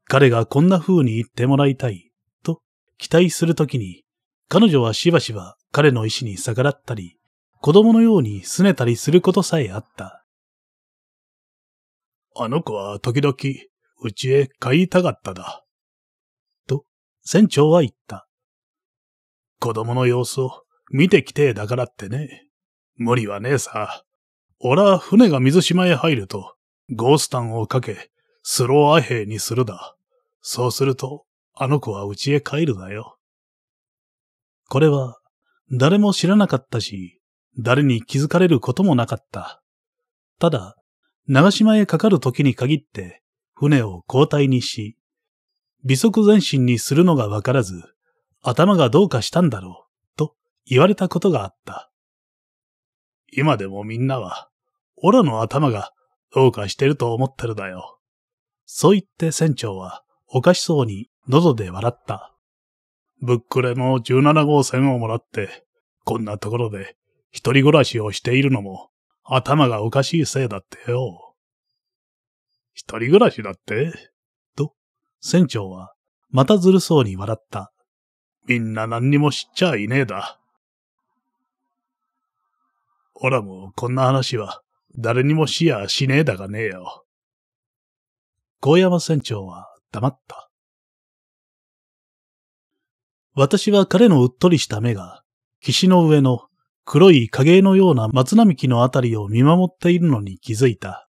彼がこんな風に言ってもらいたいと期待するときに彼女はしばしば彼の意志に逆らったり子供のように拗ねたりすることさえあった。あの子は時々うちへ帰りたかっただ。と船長は言った。子供の様子を見てきてだからってね。無理はねえさ。俺は船が水島へ入ると、ゴースタンをかけ、スローアヘイにするだ。そうすると、あの子は家へ帰るだよ。これは、誰も知らなかったし、誰に気づかれることもなかった。ただ、長島へかかる時に限って、船を交代にし、微速前進にするのがわからず、頭がどうかしたんだろう、と言われたことがあった。今でもみんなは、オラの頭がどうかしてると思ってるだよ。そう言って船長は、おかしそうに喉で笑った。ぶっくれの17号船をもらって、こんなところで一人暮らしをしているのも、頭がおかしいせいだってよ。一人暮らしだってと、船長は、またずるそうに笑った。みんな何にも知っちゃいねえだ。オラもこんな話は誰にもしやしねえだがねえよ。高山船長は黙った。私は彼のうっとりした目が、岸の上の黒い影絵のような松並木のあたりを見守っているのに気づいた。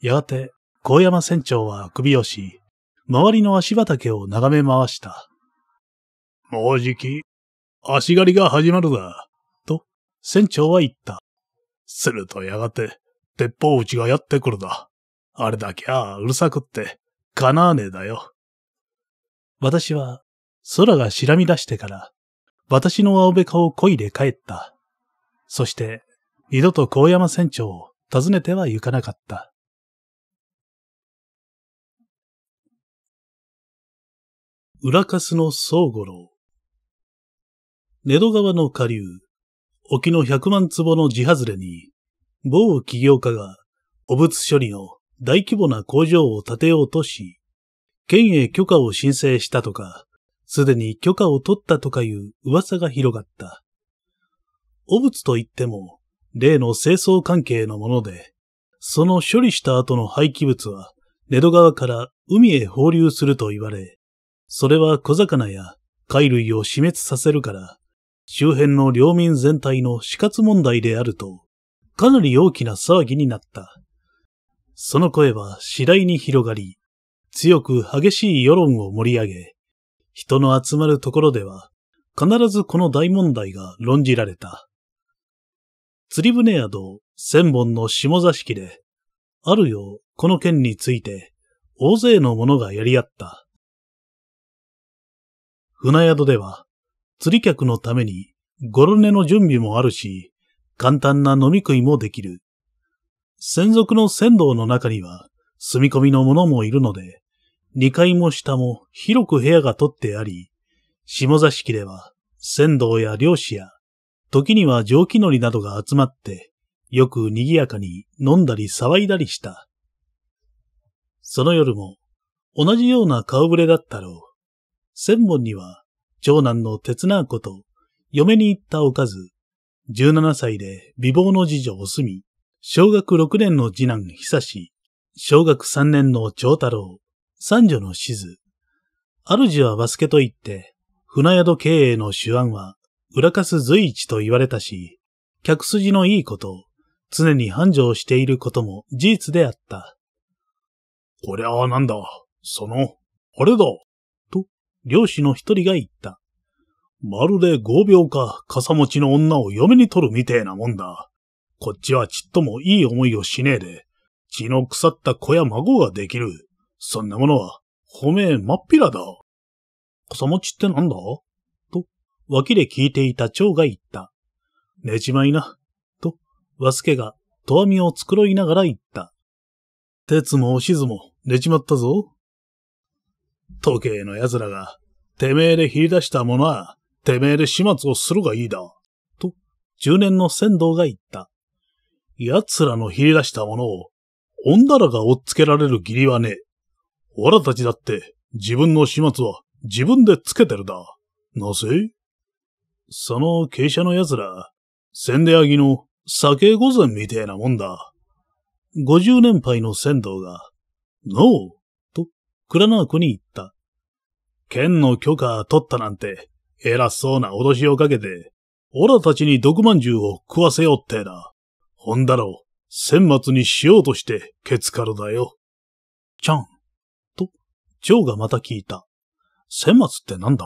やがて、高山船長は首をし、周りの足畑を眺め回した。もうじき、足狩りが始まるだ、と、船長は言った。するとやがて、鉄砲撃ちがやってくるだ。あれだけゃうるさくって、かなわねえだよ。私は、空がしらみ出してから、私の青べかを漕いで帰った。そして、二度と高山船長を訪ねては行かなかった。裏かすの宗五郎。江戸川の下流、沖の百万坪の地外れに、某企業家が汚物処理の大規模な工場を建てようとし、県へ許可を申請したとか、すでに許可を取ったとかいう噂が広がった。汚物といっても、例の清掃関係のもので、その処理した後の廃棄物は、江戸川から海へ放流すると言われ、それは小魚や貝類を死滅させるから、周辺の領民全体の死活問題であると、かなり大きな騒ぎになった。その声は次第に広がり、強く激しい世論を盛り上げ、人の集まるところでは、必ずこの大問題が論じられた。釣り船宿千本の下座敷で、あるよ、この件について、大勢の者がやり合った。船宿では、釣り客のために、ゴルネの準備もあるし、簡単な飲み食いもできる。専属の船頭の中には、住み込みの者もいるので、二階も下も広く部屋が取ってあり、下座敷では、船頭や漁師や、時には蒸気乗りなどが集まって、よく賑やかに飲んだり騒いだりした。その夜も、同じような顔ぶれだったろう。千本には、長男の鉄なこと、嫁に行ったおかず、17歳で美貌の次女おすみ、小学6年の次男久し、小学3年の長太郎、三女の静。主はバスケと言って、船宿経営の手腕は、裏かす随一と言われたし、客筋のいいこと、常に繁盛していることも事実であった。こりゃあなんだ、その、あれだ、漁師の一人が言った。まるで合病か傘持ちの女を嫁に取るみてえなもんだ。こっちはちっともいい思いをしねえで、血の腐った子や孫ができる。そんなものは、褒めまっぴらだ。傘持ちってなんだと、脇で聞いていた蝶が言った。寝ちまいな。と、和助が、とわみを繕いながら言った。鉄もおしずも、寝ちまったぞ。時計の奴らが、てめえで切り出したものは、てめえで始末をするがいいだ。と、中年の仙道が言った。奴らの切り出したものを、女らが追っつけられる義理はねえ。おらたちだって、自分の始末は自分でつけてるだ。なぜその傾斜の奴ら、千出ぎの酒御前みてえなもんだ。五十年配の仙道が、なお、蔵の子に言った。剣の許可取ったなんて、偉そうな脅しをかけて、オラたちに毒まんじゅうを食わせよってな。ほんだろう、戦末にしようとして、ケツカルだよ。ちゃん。と、ジョーがまた聞いた。戦末ってなんだ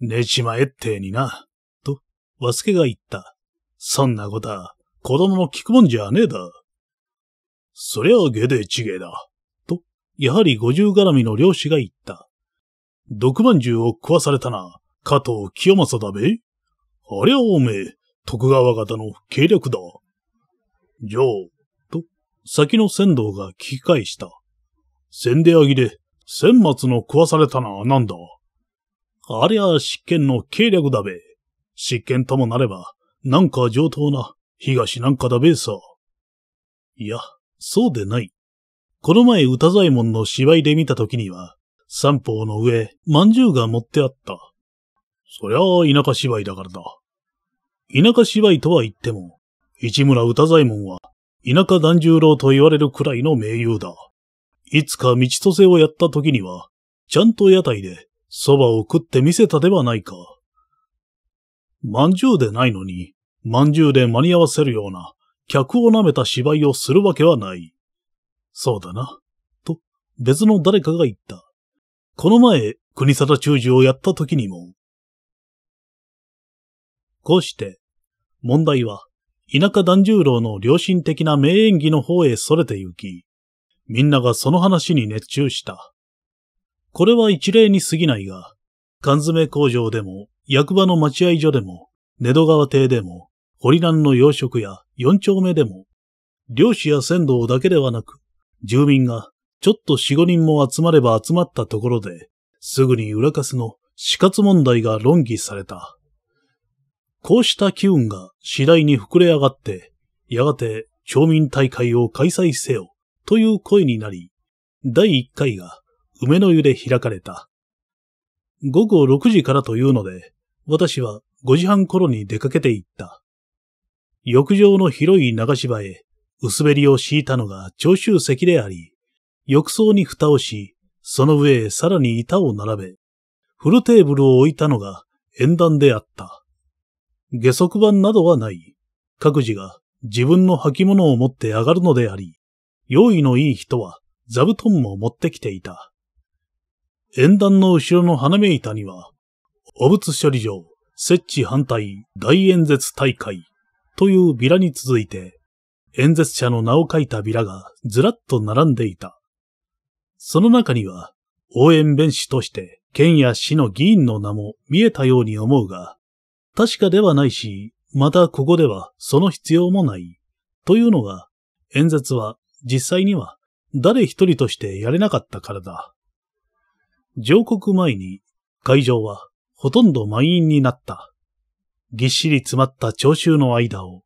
寝ちまえってにな。と、ワスケが言った。そんなことは、子供の聞くもんじゃねえだ。そりゃあげでちげえだ。やはり五十絡みの漁師が言った。毒万獣を食わされたな、加藤清正だべありゃおめえ、徳川方の計略だ。じゃあ、と、先の仙道が聞き返した。先であぎで、千末の食わされたな、なんだ。ありゃ、執権の計略だべ。執権ともなれば、なんか上等な、東なんかだべさ。いや、そうでない。この前歌左衛門の芝居で見た時には、三方の上、饅頭が持ってあった。そりゃあ田舎芝居だからだ。田舎芝居とは言っても、市村歌左衛門は田舎團十郎と言われるくらいの名優だ。いつか道とせをやった時には、ちゃんと屋台で蕎麦を食って見せたではないか。饅頭でないのに、饅頭で間に合わせるような、客を舐めた芝居をするわけはない。そうだな。と、別の誰かが言った。この前、国定中事をやった時にも。こうして、問題は、田舎團十郎の良心的な名演技の方へ逸れて行き、みんながその話に熱中した。これは一例に過ぎないが、缶詰工場でも、役場の待合所でも、寝戸川邸でも、堀南の養殖や四丁目でも、漁師や船頭だけではなく、住民が、ちょっと四五人も集まれば集まったところで、すぐに裏カスの死活問題が論議された。こうした機運が次第に膨れ上がって、やがて町民大会を開催せよという声になり、第一回が梅の湯で開かれた。午後6時からというので、私は5時半頃に出かけて行った。浴場の広い流し場へ薄べりを敷いたのが長州席であり、浴槽に蓋をし、その上さらに板を並べ、フルテーブルを置いたのが縁談であった。下足板などはない。各自が自分の履物を持って上がるのであり、用意のいい人は座布団も持ってきていた。縁談の後ろの花芽板には、汚物処理場、設置反対大演説大会というビラに続いて、演説者の名を書いたビラがずらっと並んでいた。その中には、応援弁士として県や市の議員の名も見えたように思うが、確かではないし、またここではその必要もない。というのが、演説は実際には誰一人としてやれなかったからだ。上告前に会場はほとんど満員になった。ぎっしり詰まった聴衆の間を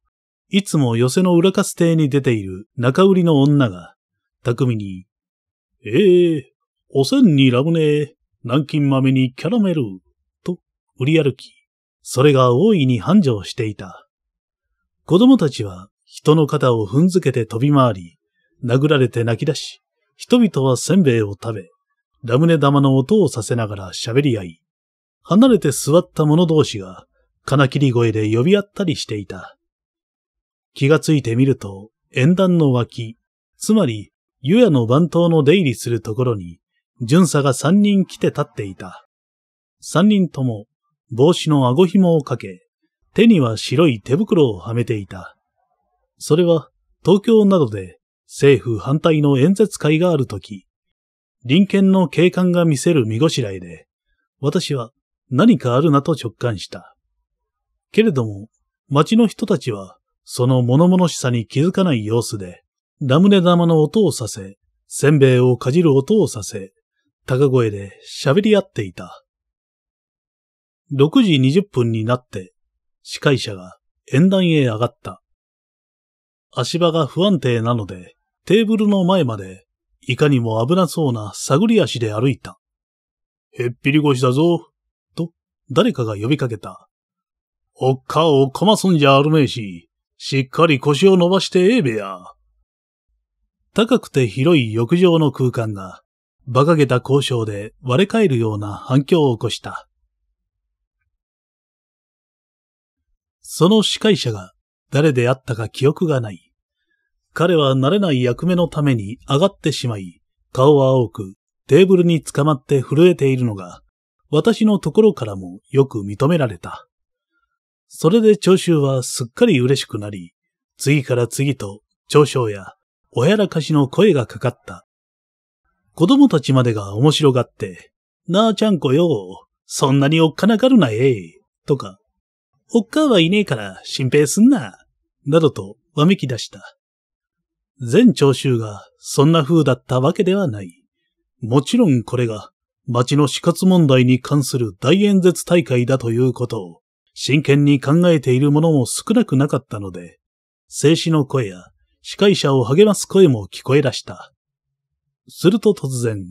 いつも寄せの裏かす亭に出ている中売りの女が、巧みに、ええー、おせんにラムネ、南京豆にキャラメル、と売り歩き、それが大いに繁盛していた。子供たちは人の肩を踏んづけて飛び回り、殴られて泣き出し、人々はせんべいを食べ、ラムネ玉の音をさせながら喋り合い、離れて座った者同士が、金切り声で呼び合ったりしていた。気がついてみると、縁談の脇、つまり、湯屋の番頭の出入りするところに、巡査が三人来て立っていた。三人とも、帽子の顎紐をかけ、手には白い手袋をはめていた。それは、東京などで政府反対の演説会があるとき、臨県の警官が見せる見ごしらえで、私は何かあるなと直感した。けれども、町の人たちはその物々しさに気づかない様子で、ラムネ玉の音をさせ、せんべいをかじる音をさせ、高声で喋り合っていた。6時20分になって、司会者が演壇へ上がった。足場が不安定なので、テーブルの前まで、いかにも危なそうな探り足で歩いた。へっぴり腰だぞ、と誰かが呼びかけた。おっかをこまそんじゃあるめえし、しっかり腰を伸ばしてええべや。高くて広い浴場の空間が、馬鹿げた交渉で割れ返るような反響を起こした。その司会者が誰であったか記憶がない。彼は慣れない役目のために上がってしまい、顔は青く、テーブルにつかまって震えているのが、私のところからもよく認められた。それで聴衆はすっかり嬉しくなり、次から次と嘲笑やおやらかしの声がかかった。子供たちまでが面白がって、なあちゃんこよ、そんなにおっかながるなえ、とか、おっかはいねえから心配すんな、などとわめき出した。全聴衆がそんな風だったわけではない。もちろんこれが町の死活問題に関する大演説大会だということを真剣に考えているもも少なくなかったので、静止の声や司会者を励ます声も聞こえ出した。すると突然、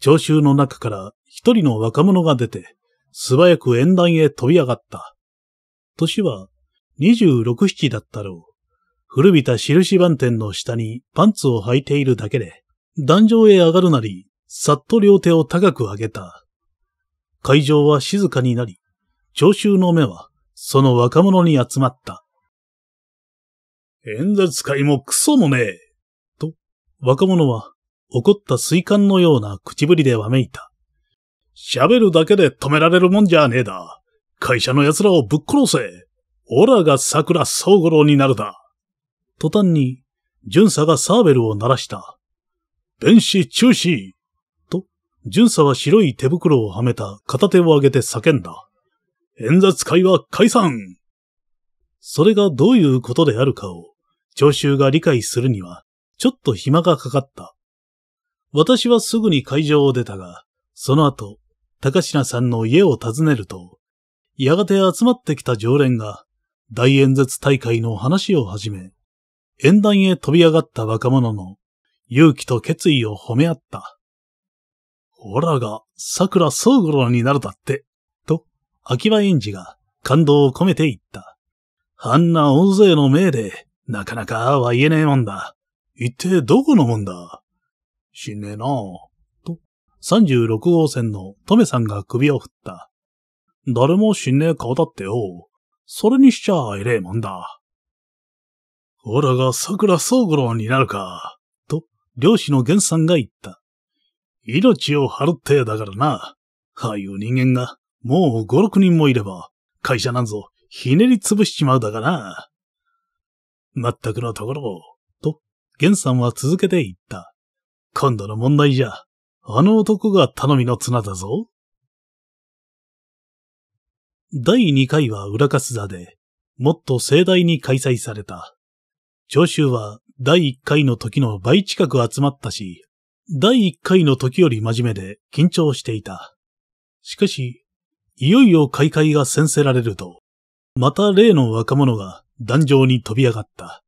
聴衆の中から一人の若者が出て、素早く演壇へ飛び上がった。年は二十六七だったろう。古びた印番店の下にパンツを履いているだけで、壇上へ上がるなり、さっと両手を高く上げた。会場は静かになり、聴衆の目は、その若者に集まった。演説会もクソもねえ。と、若者は、怒った水管のような口ぶりでわめいた。喋るだけで止められるもんじゃねえだ。会社の奴らをぶっ殺せ。オラが桜総五郎になるだ。途端に、巡査がサーベルを鳴らした。弁士中止と、巡査は白い手袋をはめた片手を上げて叫んだ。演説会は解散それがどういうことであるかを、聴衆が理解するには、ちょっと暇がかかった。私はすぐに会場を出たが、その後、高階さんの家を訪ねると、やがて集まってきた常連が、大演説大会の話を始め、演壇へ飛び上がった若者の勇気と決意を褒め合った。ほらが、桜総五郎になるだって。秋葉園児が感動を込めて言った。あんな大勢の命で、なかなかは言えねえもんだ。一体どこのもんだ死ねえなぁ。と、36号線のトメさんが首を振った。誰も死ねえ顔だってよ。それにしちゃえれえもんだ。オラが桜宗五郎になるか。と、漁師の源さんが言った。命を張るってだからな。ああいう人間がもう5、6人もいれば、会社なんぞ、ひねり潰しちまうだがな。まったくのところ、を、と、玄さんは続けて言った。今度の問題じゃ、あの男が頼みの綱だぞ。第2回は裏カス座で、もっと盛大に開催された。聴衆は第1回の時の倍近く集まったし、第1回の時より真面目で緊張していた。しかし、いよいよ開会が先せられると、また例の若者が壇上に飛び上がった。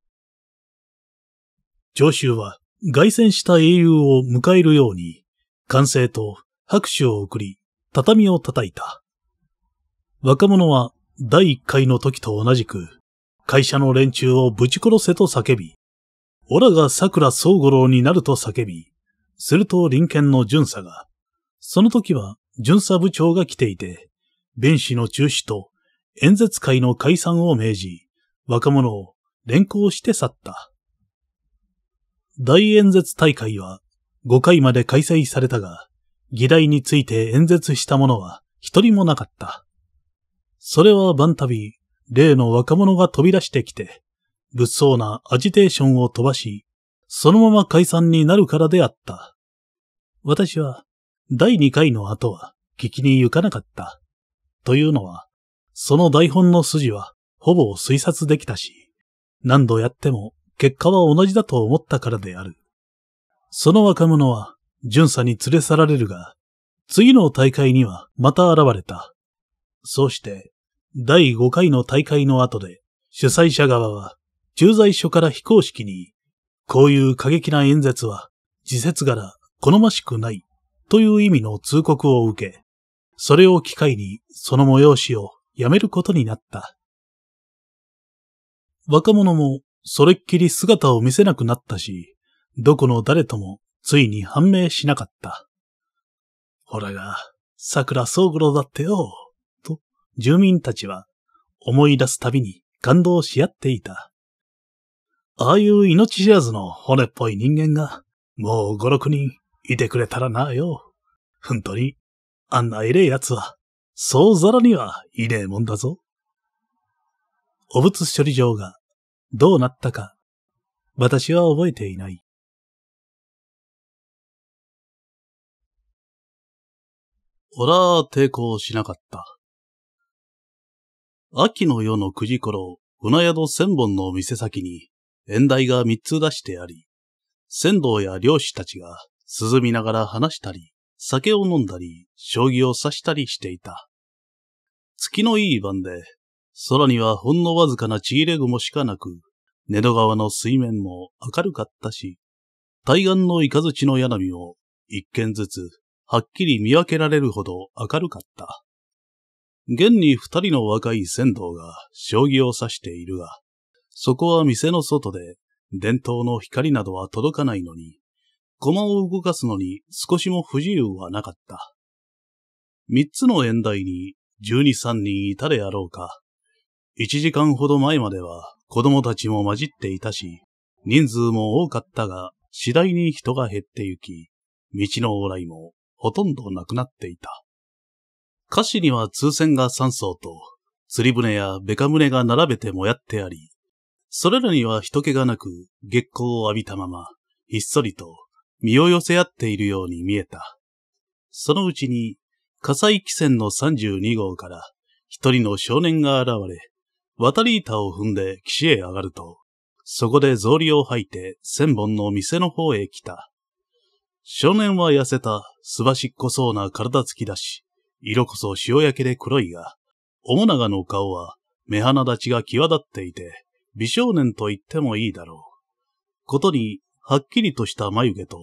上州は凱旋した英雄を迎えるように、歓声と拍手を送り、畳を叩いた。若者は第一回の時と同じく、会社の連中をぶち殺せと叫び、オラが桜総五郎になると叫び、すると隣県の巡査が、その時は巡査部長が来ていて、弁士の中止と演説会の解散を命じ、若者を連行して去った。大演説大会は5回まで開催されたが、議題について演説した者は一人もなかった。それは晩旅、例の若者が飛び出してきて、物騒なアジテーションを飛ばし、そのまま解散になるからであった。私は、第2回の後は、聞きに行かなかった。というのは、その台本の筋はほぼ推察できたし、何度やっても結果は同じだと思ったからである。その若者は、巡査に連れ去られるが、次の大会にはまた現れた。そうして、第5回の大会の後で、主催者側は、駐在所から非公式に、こういう過激な演説は、自説柄好ましくない、という意味の通告を受け、それを機会にその催しをやめることになった。若者もそれっきり姿を見せなくなったし、どこの誰ともついに判明しなかった。ほらが、桜宗五郎だってよ、と住民たちは思い出すたびに感動し合っていた。ああいう命知らずの骨っぽい人間が、もう五六人いてくれたらなよ。本当にあんな偉え奴は、そうざらにはいねえもんだぞ。ぶ物処理場がどうなったか、私は覚えていない。俺は抵抗しなかった。秋の夜の九時頃、うな宿千本の店先に、縁台が三つ出してあり、仙道や漁師たちが涼みながら話したり、酒を飲んだり、将棋を指したりしていた。月のいい晩で、空にはほんのわずかなちぎれ雲しかなく、根戸川の水面も明るかったし、対岸のイカズチの柳を一軒ずつはっきり見分けられるほど明るかった。現に二人の若い仙道が将棋を指しているが、そこは店の外で、伝統の光などは届かないのに、駒を動かすのに少しも不自由はなかった。三つの縁台に十二三人いたであろうか。一時間ほど前までは子供たちも混じっていたし、人数も多かったが、次第に人が減ってゆき、道の往来もほとんどなくなっていた。歌詞には通船が三層と、釣り船やベカ船が並べてもやってあり、それらには人気がなく、月光を浴びたまま、ひっそりと身を寄せ合っているように見えた。そのうちに、火災汽船の32号から一人の少年が現れ、渡り板を踏んで岸へ上がると、そこで草履を履いて千本の店の方へ来た。少年は痩せた、すばしっこそうな体つきだし、色こそ塩焼けで黒いが、面長の顔は目鼻立ちが際立っていて、美少年と言ってもいいだろう。ことに、はっきりとした眉毛と、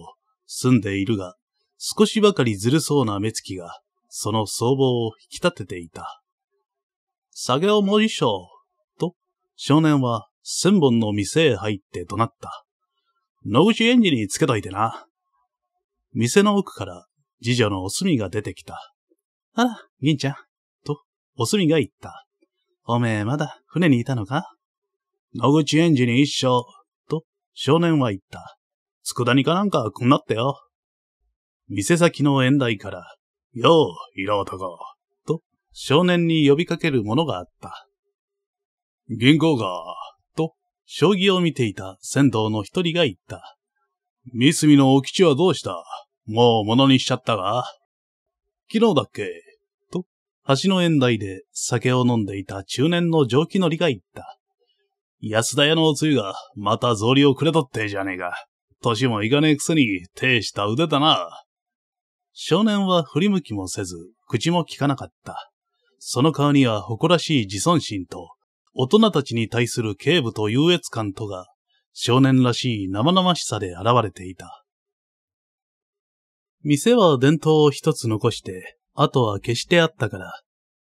住んでいるが、少しばかりずるそうな目つきが、その相棒を引き立てていた。作業も一緒と、少年は千本の店へ入って怒鳴った。野口園児につけといてな。店の奥から次女のおすみが出てきた。あら、銀ちゃん。と、おすみが言った。おめえまだ船にいたのか野口園児に一生少年は言った。佃煮かなんかこんなってよ。店先の縁台から、よう、色男、と少年に呼びかけるものがあった。銀行が、と、将棋を見ていた先道の一人が言った。三隅のお吉はどうしたもう物にしちゃったが昨日だっけと、橋の縁台で酒を飲んでいた中年の上気乗りが言った。安田屋のおつゆがまた草履をくれとってじゃねえか。歳もいかねえくせに、手した腕だな。少年は振り向きもせず、口も聞かなかった。その顔には誇らしい自尊心と、大人たちに対する警部と優越感とが、少年らしい生々しさで現れていた。店は伝統を一つ残して、あとは消してあったから、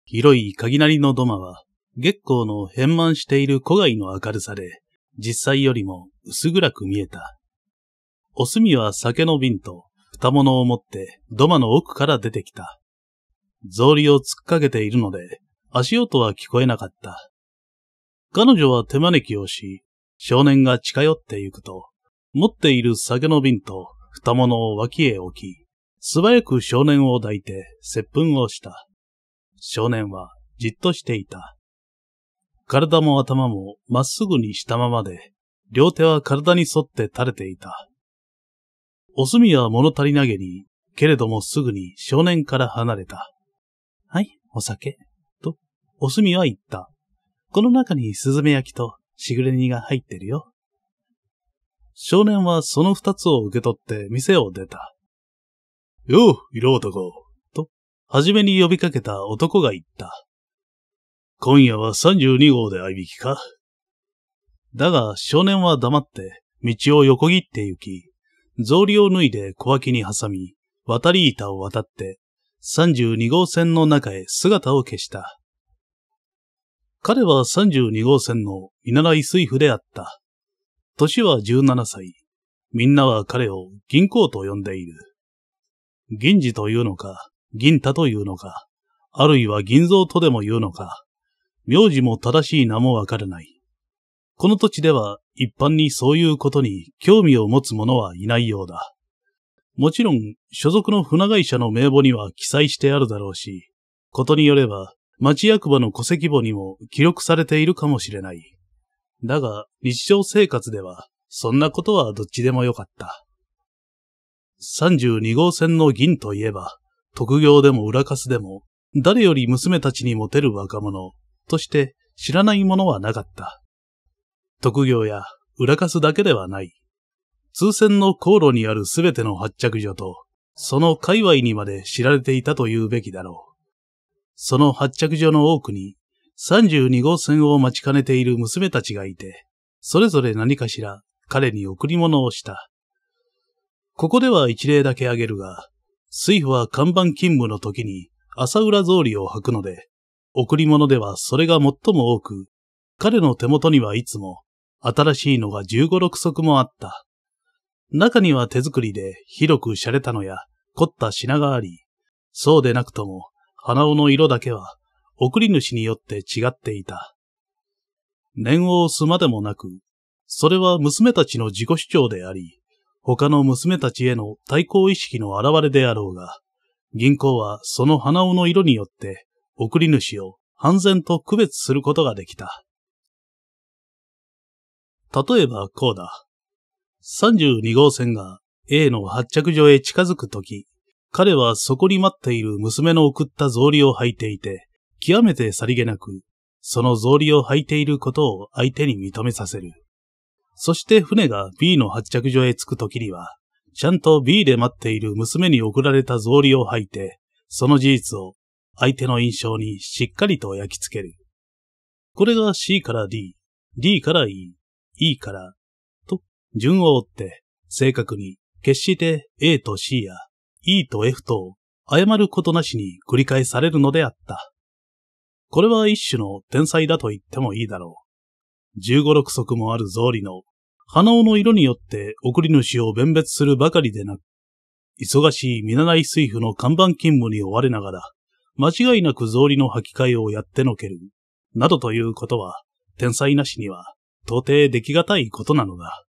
広い鍵なりの土間は月光の変満している古外の明るさで、実際よりも薄暗く見えた。お墨は酒の瓶と蓋物を持って土間の奥から出てきた。草履を突っかけているので、足音は聞こえなかった。彼女は手招きをし、少年が近寄ってゆくと、持っている酒の瓶と蓋物を脇へ置き、素早く少年を抱いて接吻をした。少年はじっとしていた。体も頭もまっすぐにしたままで、両手は体に沿って垂れていた。おすみは物足りなげに、けれどもすぐに少年から離れた。はい、お酒。と、おすみは言った。この中にスズメ焼きとしぐれ煮が入ってるよ。少年はその二つを受け取って店を出た。よう、色男。と、はじめに呼びかけた男が言った。今夜は32号で合いきかだが少年は黙って道を横切って行き、草履を脱いで小脇に挟み、渡り板を渡って32号線の中へ姿を消した。彼は32号線の見習い水夫であった。年は17歳。みんなは彼を銀行と呼んでいる。銀次というのか、銀太というのか、あるいは銀蔵とでも言うのか、名字も正しい名もわからない。この土地では一般にそういうことに興味を持つ者はいないようだ。もちろん、所属の船会社の名簿には記載してあるだろうし、ことによれば、町役場の戸籍簿にも記録されているかもしれない。だが、日常生活では、そんなことはどっちでもよかった。32号線の銀といえば、特業でも裏カスでも、誰より娘たちにモテる若者、として知らないものはなかった。特業や裏カスだけではない。通船の航路にあるすべての発着所と、その界隈にまで知られていたというべきだろう。その発着所の多くに、32号線を待ちかねている娘たちがいて、それぞれ何かしら彼に贈り物をした。ここでは一例だけ挙げるが、水夫は看板勤務の時に朝浦草履を履くので、贈り物ではそれが最も多く、彼の手元にはいつも新しいのが15、6足もあった。中には手作りで広く洒落たのや凝った品があり、そうでなくとも花尾の色だけは贈り主によって違っていた。念を押すまでもなく、それは娘たちの自己主張であり、他の娘たちへの対抗意識の表れであろうが、銀行はその花尾の色によって送り主を安全と区別することができた。例えばこうだ。32号線が A の発着所へ近づくとき、彼はそこに待っている娘の送った草履を履いていて、極めてさりげなく、その草履を履いていることを相手に認めさせる。そして船が B の発着所へ着くときには、ちゃんと B で待っている娘に送られた草履を履いて、その事実を相手の印象にしっかりと焼き付ける。これが C から D、D から E、E から、と順を追って正確に決して A と C や E と F と誤ることなしに繰り返されるのであった。これは一種の天才だと言ってもいいだろう。15、6足もある草履の、鼻緒の色によって送り主を弁別するばかりでなく、忙しい見習い水夫の看板勤務に追われながら、間違いなく草履の履き替えをやってのける、などということは、天才なしには、到底できがたいことなのだ。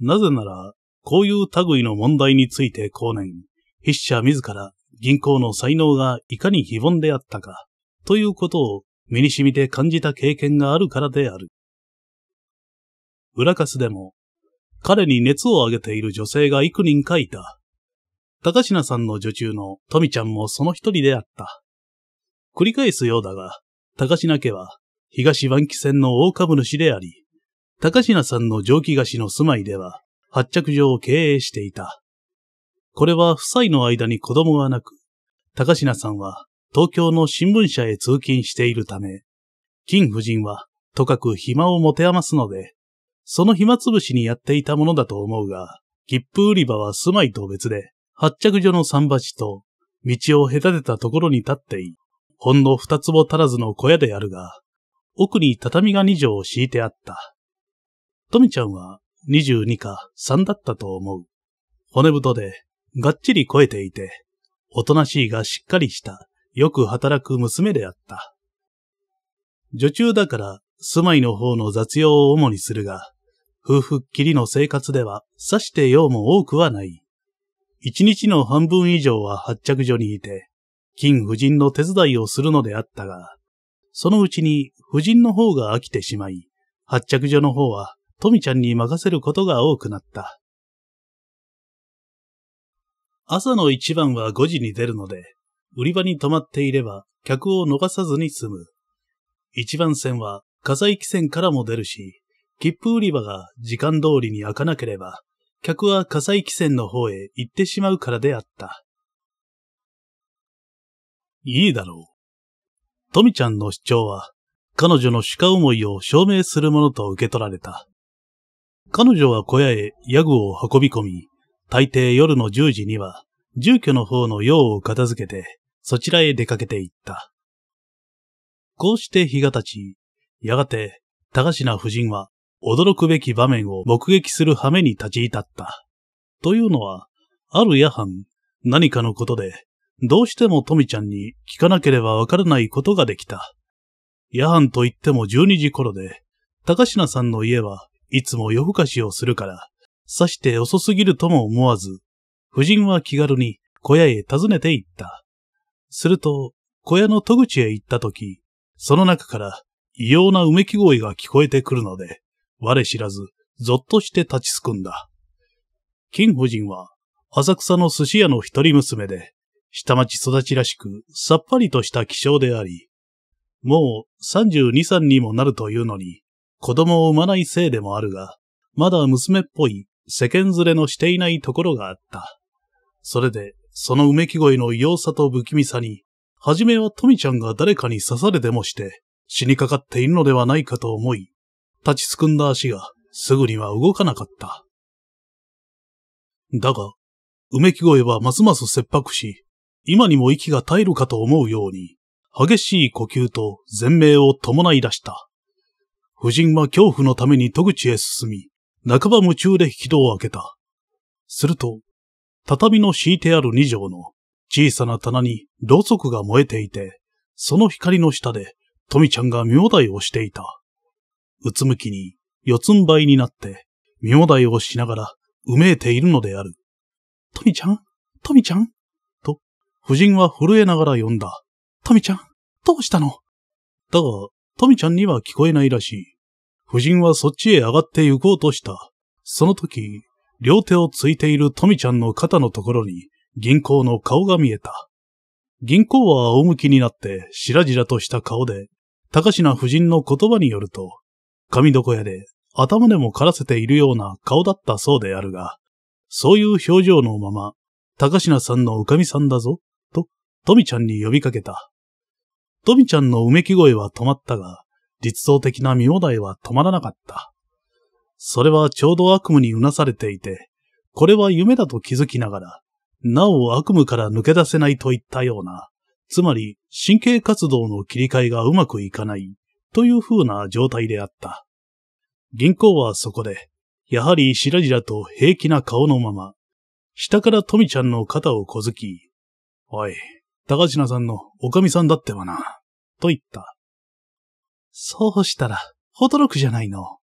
なぜなら、こういう類の問題について後年、筆者自ら銀行の才能がいかに非凡であったか、ということを身に染みて感じた経験があるからである。裏カスでも、彼に熱を上げている女性が幾人かいた。高品さんの女中の富ちゃんもその一人であった。繰り返すようだが、高品家は東湾期船の大株主であり、高品さんの蒸気菓子の住まいでは発着場を経営していた。これは夫妻の間に子供がなく、高品さんは東京の新聞社へ通勤しているため、金夫人はとかく暇を持て余すので、その暇つぶしにやっていたものだと思うが、切符売り場は住まいと別で、発着所の桟橋と、道を隔てたところに立ってい、ほんの二坪足らずの小屋であるが、奥に畳が二畳を敷いてあった。とみちゃんは二十二か三だったと思う。骨太で、がっちり肥えていて、おとなしいがしっかりした、よく働く娘であった。女中だから住まいの方の雑用を主にするが、夫婦っきりの生活では、さして用も多くはない。一日の半分以上は発着所にいて、金夫人の手伝いをするのであったが、そのうちに夫人の方が飽きてしまい、発着所の方は富ちゃんに任せることが多くなった。朝の一番は5時に出るので、売り場に泊まっていれば客を逃さずに済む。一番線は火災汽船からも出るし、切符売り場が時間通りに開かなければ、客は火災汽船の方へ行ってしまうからであった。いいだろう。富ちゃんの主張は、彼女の主家思いを証明するものと受け取られた。彼女は小屋へヤグを運び込み、大抵夜の十時には、住居の方の用を片付けて、そちらへ出かけていった。こうして日が経ち、やがて、高品夫人は驚くべき場面を目撃する羽目に立ち至った。というのは、ある夜半、何かのことで、どうしても富ちゃんに聞かなければわからないことができた。夜半といっても12時頃で、高階さんの家はいつも夜更かしをするから、さして遅すぎるとも思わず、夫人は気軽に小屋へ訪ねて行った。すると、小屋の戸口へ行った時、その中から異様なうめき声が聞こえてくるので、我知らず、ぞっとして立ちすくんだ。金夫人は、浅草の寿司屋の一人娘で、下町育ちらしく、さっぱりとした気性であり、もう三十二三にもなるというのに、子供を産まないせいでもあるが、まだ娘っぽい世間連れのしていないところがあった。それで、そのうめき声の異様さと不気味さに、はじめは富ちゃんが誰かに刺されてもして、死にかかっているのではないかと思い、立ちすくんだ足がすぐには動かなかった。だが、うめき声はますます切迫し、今にも息が絶えるかと思うように、激しい呼吸と全命を伴い出した。夫人は恐怖のために戸口へ進み、半ば夢中で引き戸を開けた。すると、畳の敷いてある二畳の小さな棚にろうそくが燃えていて、その光の下で、富ちゃんが妙台をしていた。うつむきに、四つん這いになって、妙いをしながら、うめいているのである。トミちゃんトミちゃんと、夫人は震えながら呼んだ。トミちゃんどうしたのだが、トミちゃんには聞こえないらしい。夫人はそっちへ上がって行こうとした。その時、両手をついているトミちゃんの肩のところに、銀行の顔が見えた。銀行は仰向きになって、しらじらとした顔で、高階夫人の言葉によると、神床屋で頭でも枯らせているような顔だったそうであるが、そういう表情のまま、高階さんのうかみさんだぞ、と、富ちゃんに呼びかけた。富ちゃんのうめき声は止まったが、実相的な身もだえは止まらなかった。それはちょうど悪夢にうなされていて、これは夢だと気づきながら、なお悪夢から抜け出せないといったような、つまり神経活動の切り替えがうまくいかないという風な状態であった。銀行はそこで、やはりしらじらと平気な顔のまま、下から富ちゃんの肩を小突き、おい、高品さんのおかみさんだってはな、と言った。そうしたら、驚くじゃないの。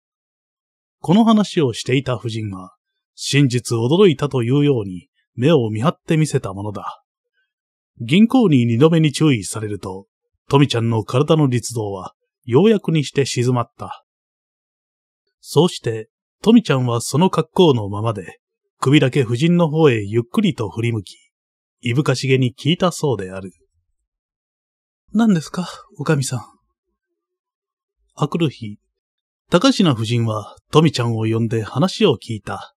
この話をしていた夫人は、真実驚いたというように目を見張って見せたものだ。銀行に二度目に注意されると、富ちゃんの体の立動はようやくにして静まった。そうして、富ちゃんはその格好のままで、首だけ夫人の方へゆっくりと振り向き、いぶかしげに聞いたそうである。何ですか、おかみさん。あくる日、高階夫人は富ちゃんを呼んで話を聞いた。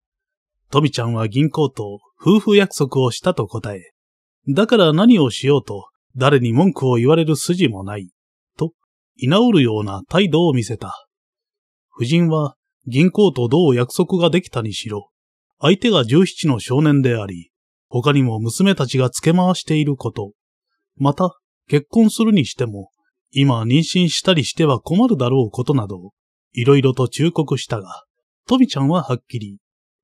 富ちゃんは銀行と夫婦約束をしたと答え、だから何をしようと誰に文句を言われる筋もない。居直るような態度を見せた。夫人は銀行とどう約束ができたにしろ、相手が十七の少年であり、他にも娘たちが付け回していること、また結婚するにしても、今妊娠したりしては困るだろうことなど、いろいろと忠告したが、富ちゃんははっきり、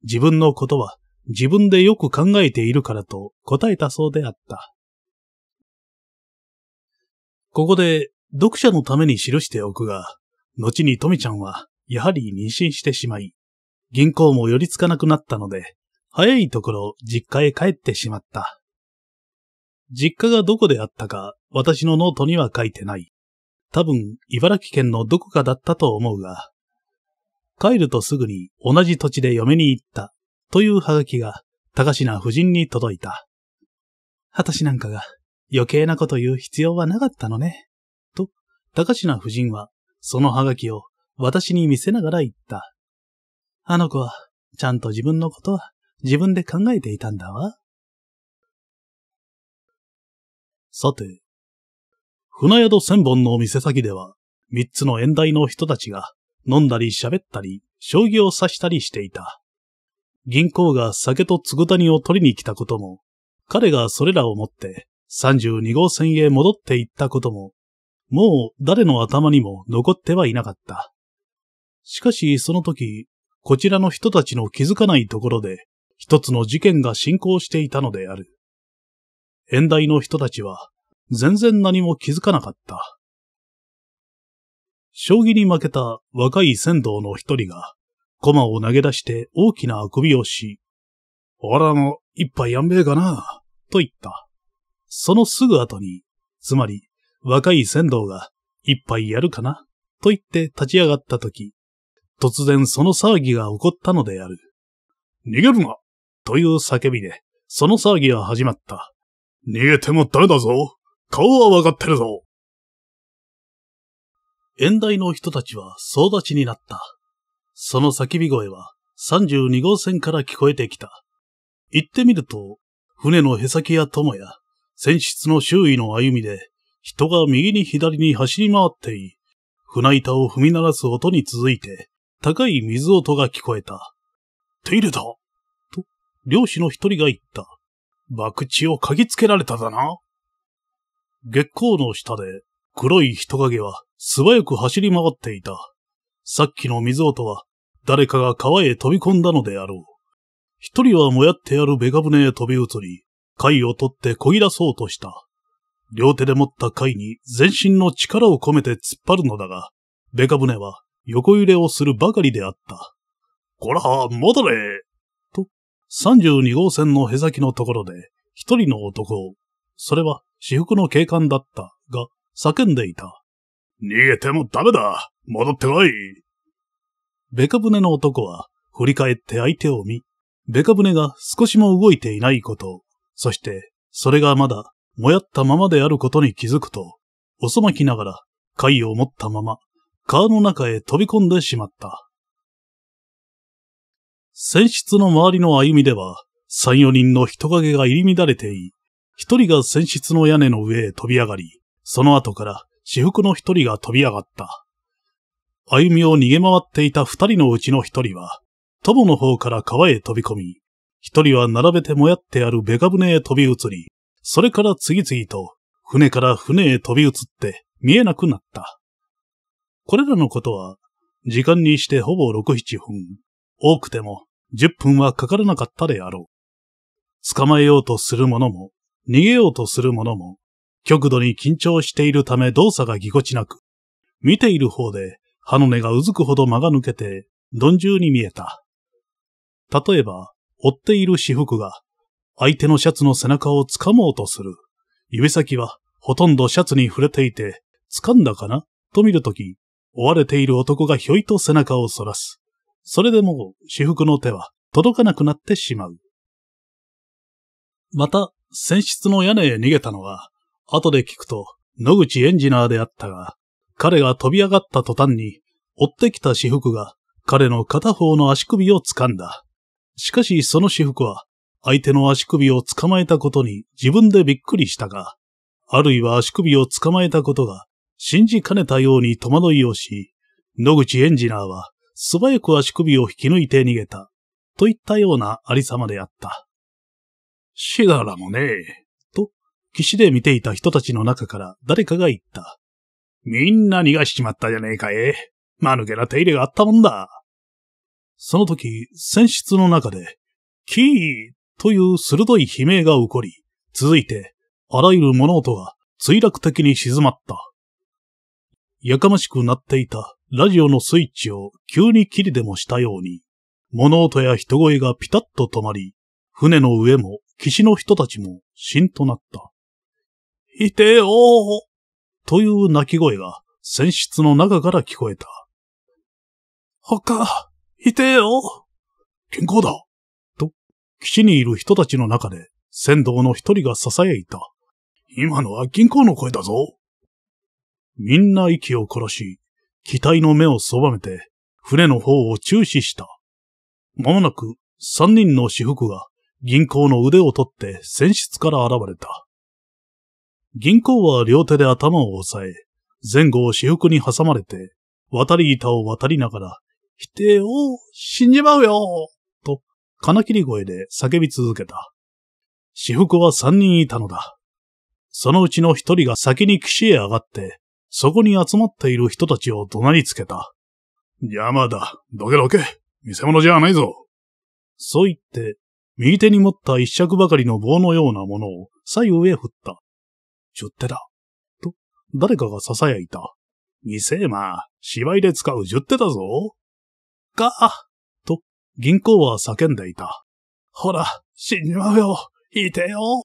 自分のことは自分でよく考えているからと答えたそうであった。ここで読者のために記しておくが、後にとみちゃんは、やはり妊娠してしまい、銀行も寄りつかなくなったので、早いところ実家へ帰ってしまった。実家がどこであったか、私のノートには書いてない。多分、茨城県のどこかだったと思うが、帰るとすぐに同じ土地で嫁に行った、というハガキが、高品夫人に届いた。私なんかが、余計なこと言う必要はなかったのね。高階夫人は、そのハガキを私に見せながら言った。あの子は、ちゃんと自分のことは自分で考えていたんだわ。さて、船宿千本の店先では、三つの縁台の人たちが飲んだり喋ったり、将棋を指したりしていた。銀行が酒とつぐたにを取りに来たことも、彼がそれらを持って32号線へ戻って行ったことも、もう誰の頭にも残ってはいなかった。しかしその時、こちらの人たちの気づかないところで、一つの事件が進行していたのである。演台の人たちは、全然何も気づかなかった。将棋に負けた若い仙道の一人が、駒を投げ出して大きなあくびをし、おらの一杯やんべえかな、と言った。そのすぐ後に、つまり若い仙道が、一杯やるかなと言って立ち上がった時、突然その騒ぎが起こったのである。逃げるなという叫びで、その騒ぎは始まった。逃げてもダメだぞ顔はわかってるぞ縁台の人たちは総立ちになった。その叫び声は32号線から聞こえてきた。行ってみると、船のへさきや友や、船室の周囲の歩みで、人が右に左に走り回ってい、船板を踏み鳴らす音に続いて、高い水音が聞こえた。手入れだと、漁師の一人が言った。爆地を嗅ぎつけられただな。月光の下で黒い人影は素早く走り回っていた。さっきの水音は誰かが川へ飛び込んだのであろう。一人はもやってあるベガ船へ飛び移り、貝を取って漕ぎ出そうとした。両手で持った貝に全身の力を込めて突っ張るのだが、ベカ船は横揺れをするばかりであった。こら、戻れと、32号線のへさきのところで、一人の男を、それは私服の警官だった、が、叫んでいた。逃げてもダメだ戻ってこいベカ船の男は、振り返って相手を見、ベカ船が少しも動いていないこと、そして、それがまだもやったままであることに気づくと、おそまきながら、貝を持ったまま、川の中へ飛び込んでしまった。船室の周りの歩みでは、三四人の人影が入り乱れてい、一人が船室の屋根の上へ飛び上がり、その後から私服の一人が飛び上がった。歩みを逃げ回っていた二人のうちの一人は、友の方から川へ飛び込み、一人は並べて燃やってあるベガ船へ飛び移り、それから次々と船から船へ飛び移って見えなくなった。これらのことは、時間にしてほぼ6、7分、多くても10分はかからなかったであろう。捕まえようとする者も、逃げようとする者も、極度に緊張しているため動作がぎこちなく、見ている方で歯の根がうずくほど間が抜けて、鈍重に見えた。例えば、追っている私服が相手のシャツの背中を掴もうとする。指先はほとんどシャツに触れていて、掴んだかなと見るとき、追われている男がひょいと背中を反らす。それでも私服の手は届かなくなってしまう。また、船室の屋根へ逃げたのは、後で聞くと野口エンジナーであったが、彼が飛び上がった途端に、追ってきた私服が彼の片方の足首を掴んだ。しかしその私服は相手の足首を捕まえたことに自分でびっくりしたが、あるいは足首を捕まえたことが信じかねたように戸惑いをし、野口エンジナーは素早く足首を引き抜いて逃げた、といったようなありさまであった。しがらもね、え、と、岸で見ていた人たちの中から誰かが言った。みんな逃がしちまったじゃねえかえ。間抜けな手入れがあったもんだ。その時、船室の中で、キーという鋭い悲鳴が起こり、続いて、あらゆる物音が墜落的に静まった。やかましくなっていたラジオのスイッチを急に切りでもしたように、物音や人声がピタッと止まり、船の上も岸の人たちもしんとなった。いてよーという泣き声が船室の中から聞こえた。他、いてよ健康だ岸にいる人たちの中で、船頭の一人が囁いた。今のは銀行の声だぞ。みんな息を殺し、機体の目をそばめて、船の方を注視した。まもなく、三人の私服が、銀行の腕を取って船室から現れた。銀行は両手で頭を押さえ、前後を私服に挟まれて、渡り板を渡りながら、否定を死んじまうよ金切り声で叫び続けた。私服は三人いたのだ。そのうちの一人が先に岸へ上がって、そこに集まっている人たちを怒鳴りつけた。邪魔だ。どけどけ。見せ物じゃないぞ。そう言って、右手に持った一尺ばかりの棒のようなものを左右へ振った。十手だ。と、誰かが囁いた。見せえまあ、芝居で使う十手だぞ。か、銀行は叫んでいた。ほら、死んじまうよ引いてよ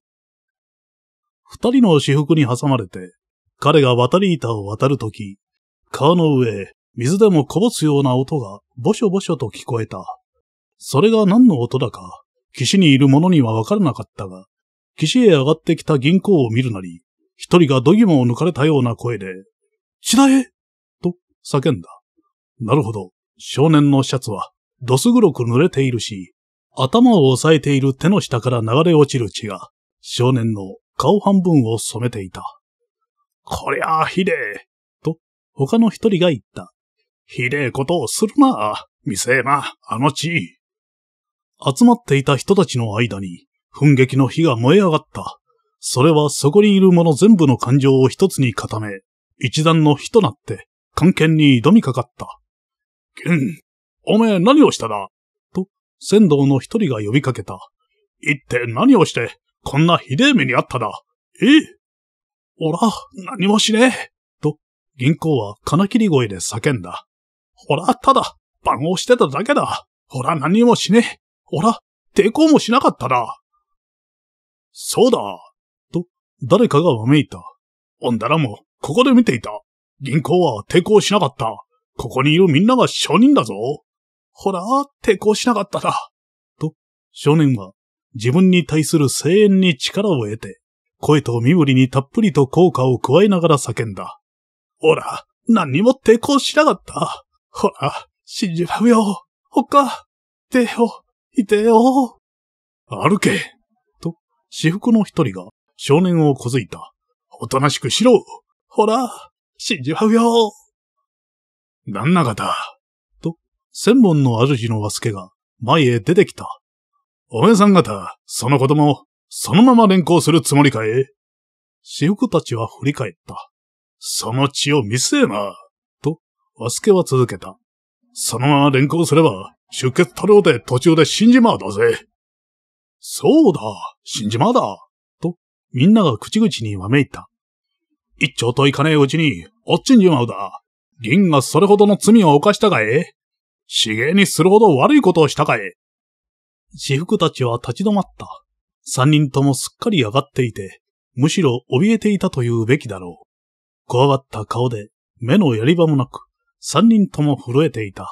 二人の私服に挟まれて、彼が渡り板を渡るとき、川の上、水でもこぼすような音がぼしょぼしょと聞こえた。それが何の音だか、岸にいる者にはわからなかったが、岸へ上がってきた銀行を見るなり、一人が度肝を抜かれたような声で、血だえと叫んだ。なるほど、少年のシャツはどす黒く濡れているし、頭を押さえている手の下から流れ落ちる血が、少年の顔半分を染めていた。こりゃあひでえ、と他の一人が言った。ひでえことをするな、見せえな、あの血。集まっていた人たちの間に、噴撃の火が燃え上がった。それはそこにいる者全部の感情を一つに固め、一段の火となって、関係に挑みかかった。おめえ何をしただと、仙道の一人が呼びかけた。行って何をして、こんなひでえ目にあっただ。えおら、何もしねえ。と、銀行は金切り声で叫んだ。ほら、ただ、番号してただけだ。ほら、何もしねえ。ほら、抵抗もしなかっただ。そうだ。と、誰かがわめいた。おんだらも、ここで見ていた。銀行は抵抗しなかった。ここにいるみんなが証人だぞ。ほら、抵抗しなかったな。と、少年は自分に対する声援に力を得て、声と身振りにたっぷりと効果を加えながら叫んだ。ほら、何にも抵抗しなかった。ほら、死んじまうよ。ほか、てよ、いてよ。歩け。と、私服の一人が少年をこづいた。おとなしくしろ。ほら、死んじまうよ。旦那方、千本の主の和助が前へ出てきた。おめさん方、その子供、そのまま連行するつもりかい私服たちは振り返った。その血を見せえな、と、和助は続けた。そのまま連行すれば、出血多量で途中で死んじまうだぜ。そうだ、死んじまうだ、と、みんなが口々にわめいた。一丁といかねえうちに、落ちんじまうだ。銀がそれほどの罪を犯したかえ死刑にするほど悪いことをしたかい私服たちは立ち止まった。三人ともすっかり上がっていて、むしろ怯えていたというべきだろう。怖がった顔で、目のやり場もなく、三人とも震えていた。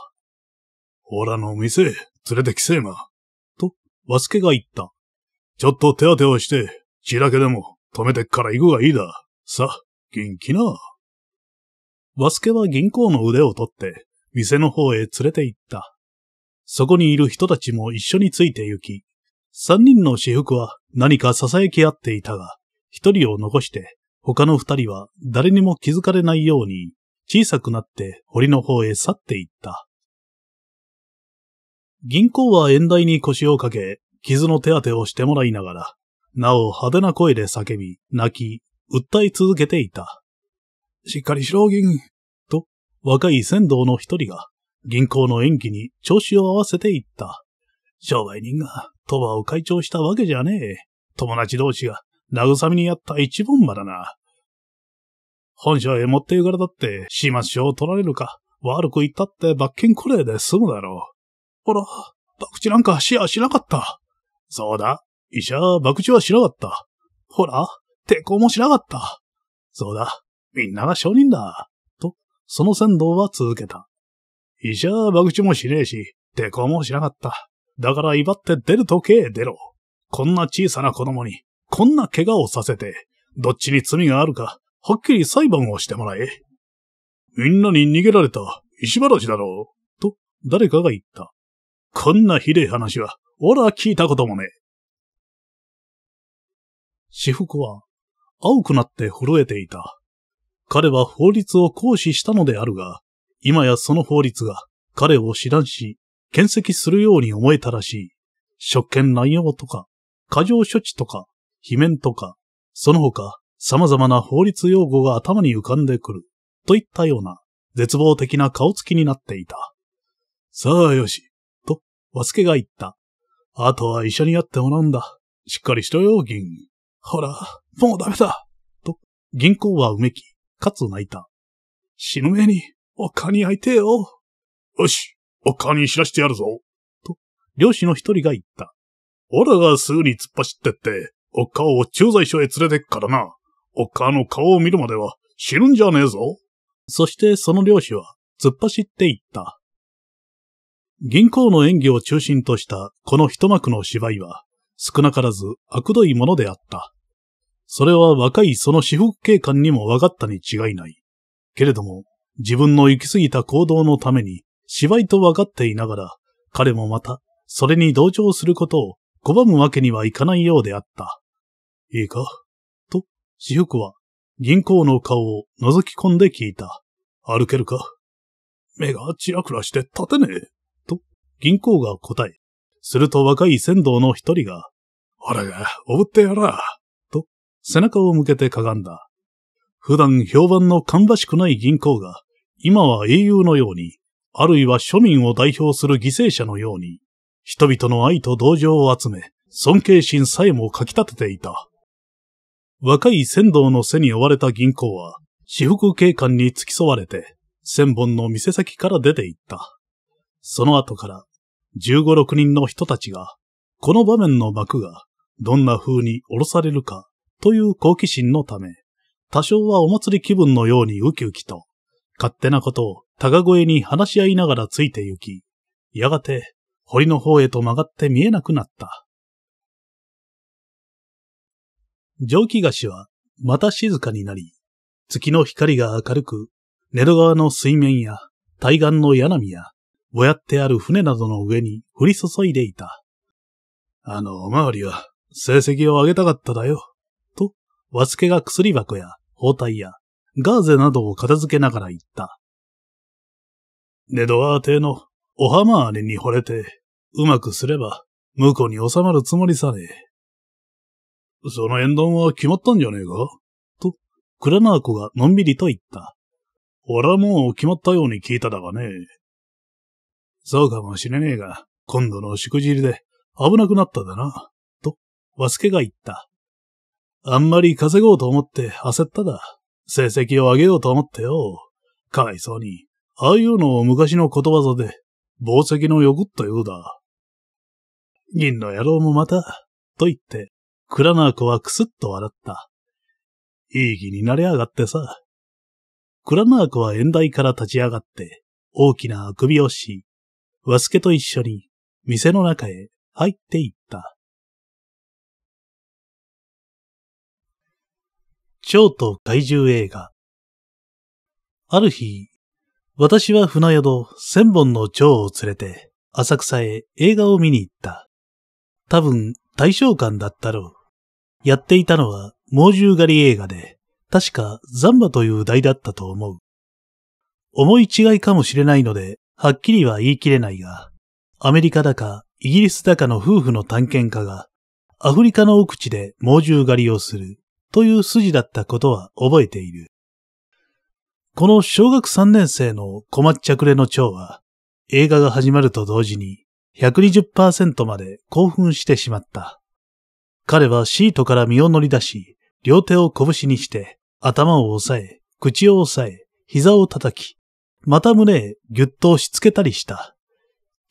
オラの店、連れてきせえま。と、和助が言った。ちょっと手当てをして、血だけでも止めてっから行くがいいだ。さ、元気な。和助は銀行の腕を取って、店の方へ連れて行った。そこにいる人たちも一緒について行き、三人の私服は何か囁き合っていたが、一人を残して他の二人は誰にも気づかれないように小さくなって堀の方へ去って行った。銀行は縁台に腰をかけ、傷の手当てをしてもらいながら、なお派手な声で叫び、泣き、訴え続けていた。しっかりしろ、銀。若い船頭の一人が、銀行の演技に調子を合わせていった。商売人が、鳥羽を会長したわけじゃねえ。友達同士が、慰めにやった一本まだな。本社へ持って行からだって、始末書を取られるか、悪く言ったって罰金これで済むだろう。ほら、博打なんかシェアしなかった。そうだ、医者は博打はしなかった。ほら、抵抗もしなかった。そうだ、みんなが証人だ。その先導は続けた。医者は爆打もしねえし、抵抗もしなかった。だから威張って出る時計出ろ。こんな小さな子供に、こんな怪我をさせて、どっちに罪があるか、はっきり裁判をしてもらえ。みんなに逃げられた、石原氏だろう。と、誰かが言った。こんなひでえ話は、俺は聞いたこともねえ。私服は、青くなって震えていた。彼は法律を行使したのであるが、今やその法律が彼を知らんし、検責するように思えたらしい。職権乱用とか、過剰処置とか、罷免とか、その他様々な法律用語が頭に浮かんでくる、といったような絶望的な顔つきになっていた。さあよし、と、和助が言った。あとは医者にやってもらうんだ。しっかりしろよ、銀。ほら、もうダメだ。と、銀行はうめき、かつ泣いた。死ぬ前に、おっかに会いてよ。よし、おっかに知らしてやるぞ。と、漁師の一人が言った。オラがすぐに突っ走ってって、おっかを駐在所へ連れてくからな。おっかの顔を見るまでは死ぬんじゃねえぞ。そしてその漁師は突っ走っていった。銀行の演技を中心としたこの一幕の芝居は、少なからず悪どいものであった。それは若いその私服警官にも分かったに違いない。けれども、自分の行き過ぎた行動のために、芝居と分かっていながら、彼もまた、それに同調することを拒むわけにはいかないようであった。いいかと、私服は、銀行の顔を覗き込んで聞いた。歩けるか目がちらくらして立てねえ。と、銀行が答え。すると若い船頭の一人が、ほらが、おぶってやら。背中を向けてかがんだ。普段評判の芳しくない銀行が、今は英雄のように、あるいは庶民を代表する犠牲者のように、人々の愛と同情を集め、尊敬心さえもかき立てていた。若い仙道の背に追われた銀行は、私服警官に付き添われて、千本の店先から出て行った。その後から、十五六人の人たちが、この場面の幕が、どんな風に降ろされるか、という好奇心のため、多少はお祭り気分のようにウキウキと、勝手なことを高声に話し合いながらついて行き、やがて堀の方へと曲がって見えなくなった。蒸気菓子はまた静かになり、月の光が明るく、寝戸川の水面や対岸の柳や、ぼやってある船などの上に降り注いでいた。あのおまわりは成績を上げたかっただよ。和助が薬箱や包帯やガーゼなどを片付けながら言った。ネドワー邸のお浜姉に惚れて、うまくすれば、婿に収まるつもりさねその縁談は決まったんじゃねえかと、クラナー子がのんびりと言った。俺はもう決まったように聞いただがね。そうかもしれねえが、今度のしくじりで危なくなっただな、と、和助が言った。あんまり稼ごうと思って焦っただ。成績を上げようと思ってよ。かわいそうに。ああいうのを昔のことわざで、宝石のよったようだ。銀の野郎もまた、と言って、クラナー子はくすっと笑った。いい気になりやがってさ。クラナー子は縁台から立ち上がって、大きなあくびをし、和助と一緒に店の中へ入っていった。蝶と怪獣映画。ある日、私は船宿千本の蝶を連れて浅草へ映画を見に行った。多分大正館だったろう。やっていたのは猛獣狩り映画で、確かザンバという題だったと思う。思い違いかもしれないので、はっきりは言い切れないが、アメリカだかイギリスだかの夫婦の探検家が、アフリカの奥地で猛獣狩りをするという筋だったことは覚えている。この小学3年生のちゃくれの蝶は、映画が始まると同時に120%まで興奮してしまった。彼はシートから身を乗り出し、両手を拳にして、頭を押さえ、口を押さえ、膝を叩き、また胸へぎゅっと押し付けたりした。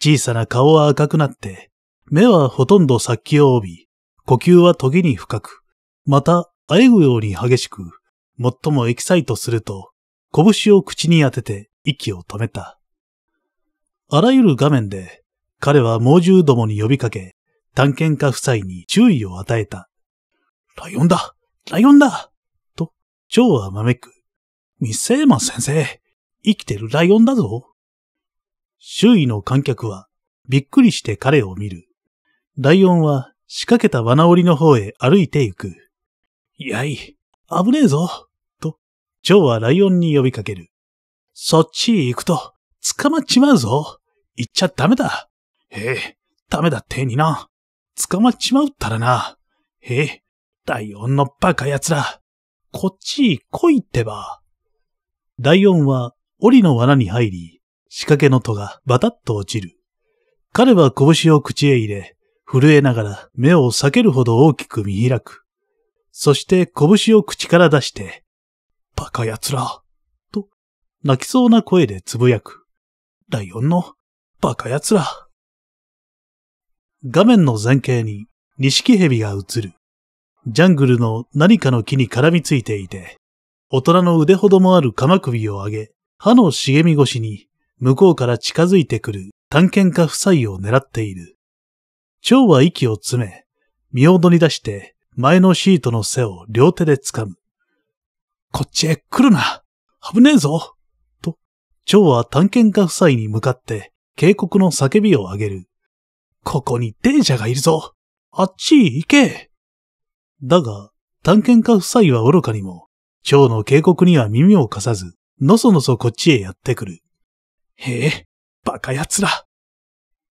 小さな顔は赤くなって、目はほとんど殺気を帯び、呼吸は時に深く、また喘ぐように激しく、最もエキサイトすると、拳を口に当てて息を止めた。あらゆる画面で、彼は猛獣どもに呼びかけ、探検家夫妻に注意を与えた。ライオンだライオンだと、蝶はまめく。ミセーマ先生、生きてるライオンだぞ。周囲の観客は、びっくりして彼を見る。ライオンは仕掛けた罠折りの方へ歩いて行く。いやい、危ねえぞ、と、ジョーはライオンに呼びかける。そっち行くと、捕まっちまうぞ。行っちゃダメだ。へえ、ダメだってにな。捕まっちまうったらな。へえ、ライオンのバカ奴ら。こっち来いってば。ライオンは、檻の罠に入り、仕掛けの戸がバタッと落ちる。彼は拳を口へ入れ、震えながら目を避けるほど大きく見開く。そして拳を口から出して、バカ奴ら、と泣きそうな声でつぶやく。ライオンのバカ奴ら。画面の前景にニシキヘビが映る。ジャングルの何かの木に絡みついていて、大人の腕ほどもある鎌首を上げ、歯の茂み越しに向こうから近づいてくる探検家夫妻を狙っている。蝶は息を詰め、身を乗り出して前のシートの背を両手で掴む。こっちへ来るな危ねえぞと、蝶は探検家夫妻に向かって警告の叫びを上げる。ここにデ車ジャがいるぞあっち行けだが、探検家夫妻は愚かにも、蝶の警告には耳を貸さず、のそのそこっちへやってくる。へえ、馬鹿奴ら。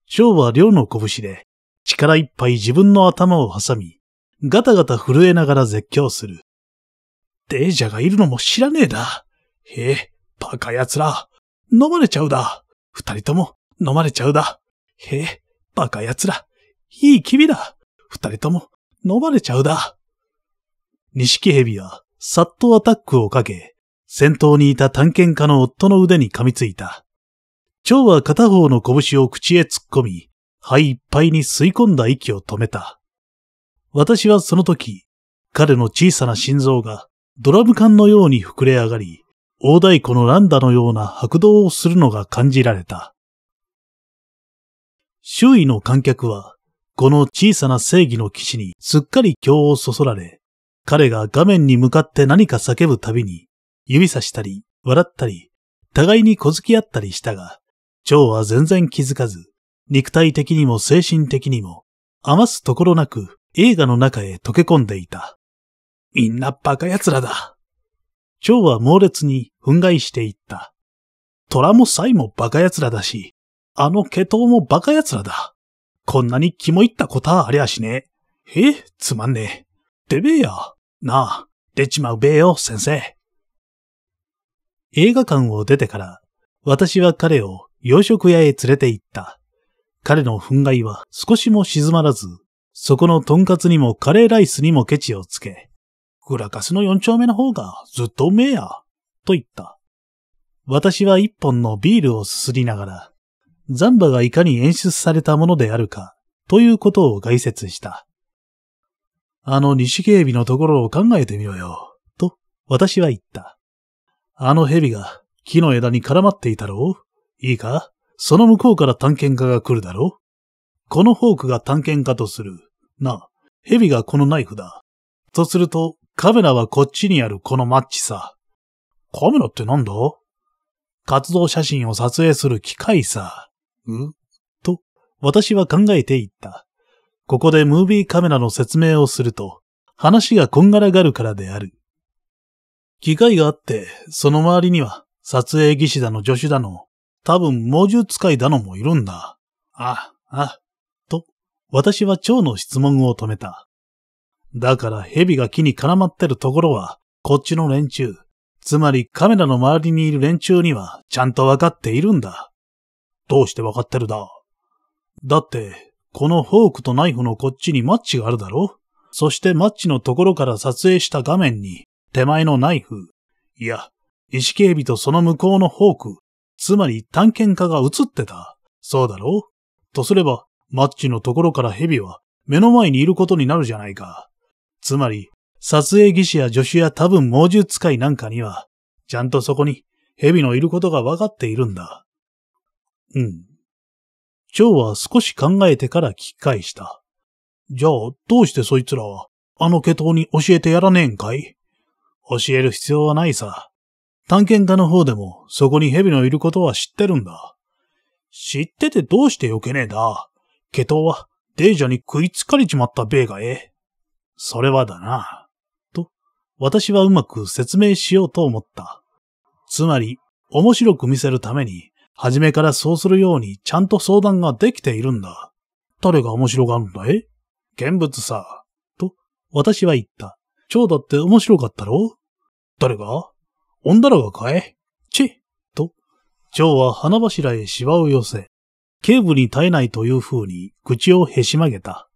蝶は両の拳で、力いっぱい自分の頭を挟み、ガタガタ震えながら絶叫する。デージャがいるのも知らねえだ。へえ、バカ奴ら。飲まれちゃうだ。二人とも飲まれちゃうだ。へえ、バカ奴ら。いい君だ。二人とも飲まれちゃうだ。錦蛇は、さっとアタックをかけ、先頭にいた探検家の夫の腕に噛みついた。蝶は片方の拳を口へ突っ込み、肺いっぱいに吸い込んだ息を止めた。私はその時、彼の小さな心臓がドラム缶のように膨れ上がり、大太鼓のランダのような拍動をするのが感じられた。周囲の観客は、この小さな正義の騎士にすっかり興をそそられ、彼が画面に向かって何か叫ぶたびに、指さしたり、笑ったり、互いに小突き合ったりしたが、蝶は全然気づかず、肉体的にも精神的にも、余すところなく映画の中へ溶け込んでいた。みんなバカ奴らだ。蝶は猛烈に憤慨していった。虎もサイもバカ奴らだし、あの毛頭もバカ奴らだ。こんなに気もいったことはありゃしねえ。えつまんねえ。でべえや。なあ、出ちまうべえよ、先生。映画館を出てから、私は彼を洋食屋へ連れて行った。彼の憤慨は少しも静まらず、そこのとんかつにもカレーライスにもケチをつけ、グラカスの四丁目の方がずっとうめえや、と言った。私は一本のビールをすすりながら、ザンバがいかに演出されたものであるか、ということを概説した。あの西警備のところを考えてみろよ、と私は言った。あの蛇が木の枝に絡まっていたろういいかその向こうから探検家が来るだろうこのホークが探検家とする。なあ、蛇がこのナイフだ。とすると、カメラはこっちにあるこのマッチさ。カメラってなんだ活動写真を撮影する機械さ。うと、私は考えていった。ここでムービーカメラの説明をすると、話がこんがらがるからである。機械があって、その周りには、撮影技師だの助手だの、多分猛獣使いだのもいるんだ。あ、あ、私は蝶の質問を止めた。だから蛇が木に絡まってるところは、こっちの連中、つまりカメラの周りにいる連中にはちゃんとわかっているんだ。どうしてわかってるだだって、このフォークとナイフのこっちにマッチがあるだろそしてマッチのところから撮影した画面に、手前のナイフ、いや、石警備とその向こうのフォーク、つまり探検家が映ってた。そうだろとすれば、マッチのところから蛇は目の前にいることになるじゃないか。つまり、撮影技師や助手や多分猛獣使いなんかには、ちゃんとそこに蛇のいることが分かっているんだ。うん。蝶は少し考えてから聞き返した。じゃあ、どうしてそいつらは、あの下等に教えてやらねえんかい教える必要はないさ。探検家の方でも、そこに蛇のいることは知ってるんだ。知っててどうしてよけねえだ。ケトウは、デイジャに食いつかれちまったべがええ。それはだな。と、私はうまく説明しようと思った。つまり、面白く見せるために、初めからそうするようにちゃんと相談ができているんだ。誰が面白がるんだい見物さ。と、私は言った。蝶だって面白かったろ誰が女らがかえちと、蝶は花柱へ芝を寄せ、警部に耐えないという風に口をへし曲げた。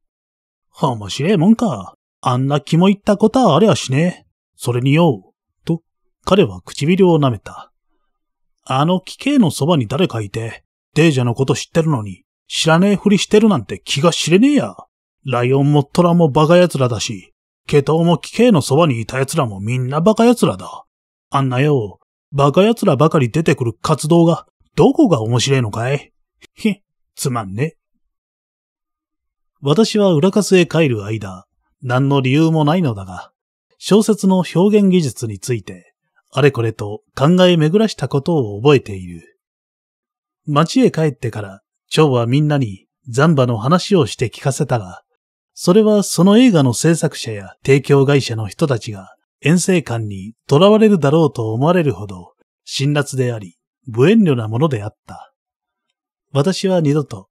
面白えもんか。あんな気もいったことはありゃしねえ。それによ、と彼は唇を舐めた。あの奇形のそばに誰かいて、デージャのこと知ってるのに、知らねえふりしてるなんて気が知れねえや。ライオンもトラもバカ奴らだし、ケトウも奇形のそばにいた奴らもみんなバカ奴らだ。あんなよ、バカ奴らばかり出てくる活動が、どこが面白いのかいへ、っ、つまんね。私は裏スへ帰る間、何の理由もないのだが、小説の表現技術について、あれこれと考え巡らしたことを覚えている。町へ帰ってから、蝶はみんなに残馬の話をして聞かせたが、それはその映画の制作者や提供会社の人たちが遠征官に囚われるだろうと思われるほど辛辣であり、無遠慮なものであった。私は二度と、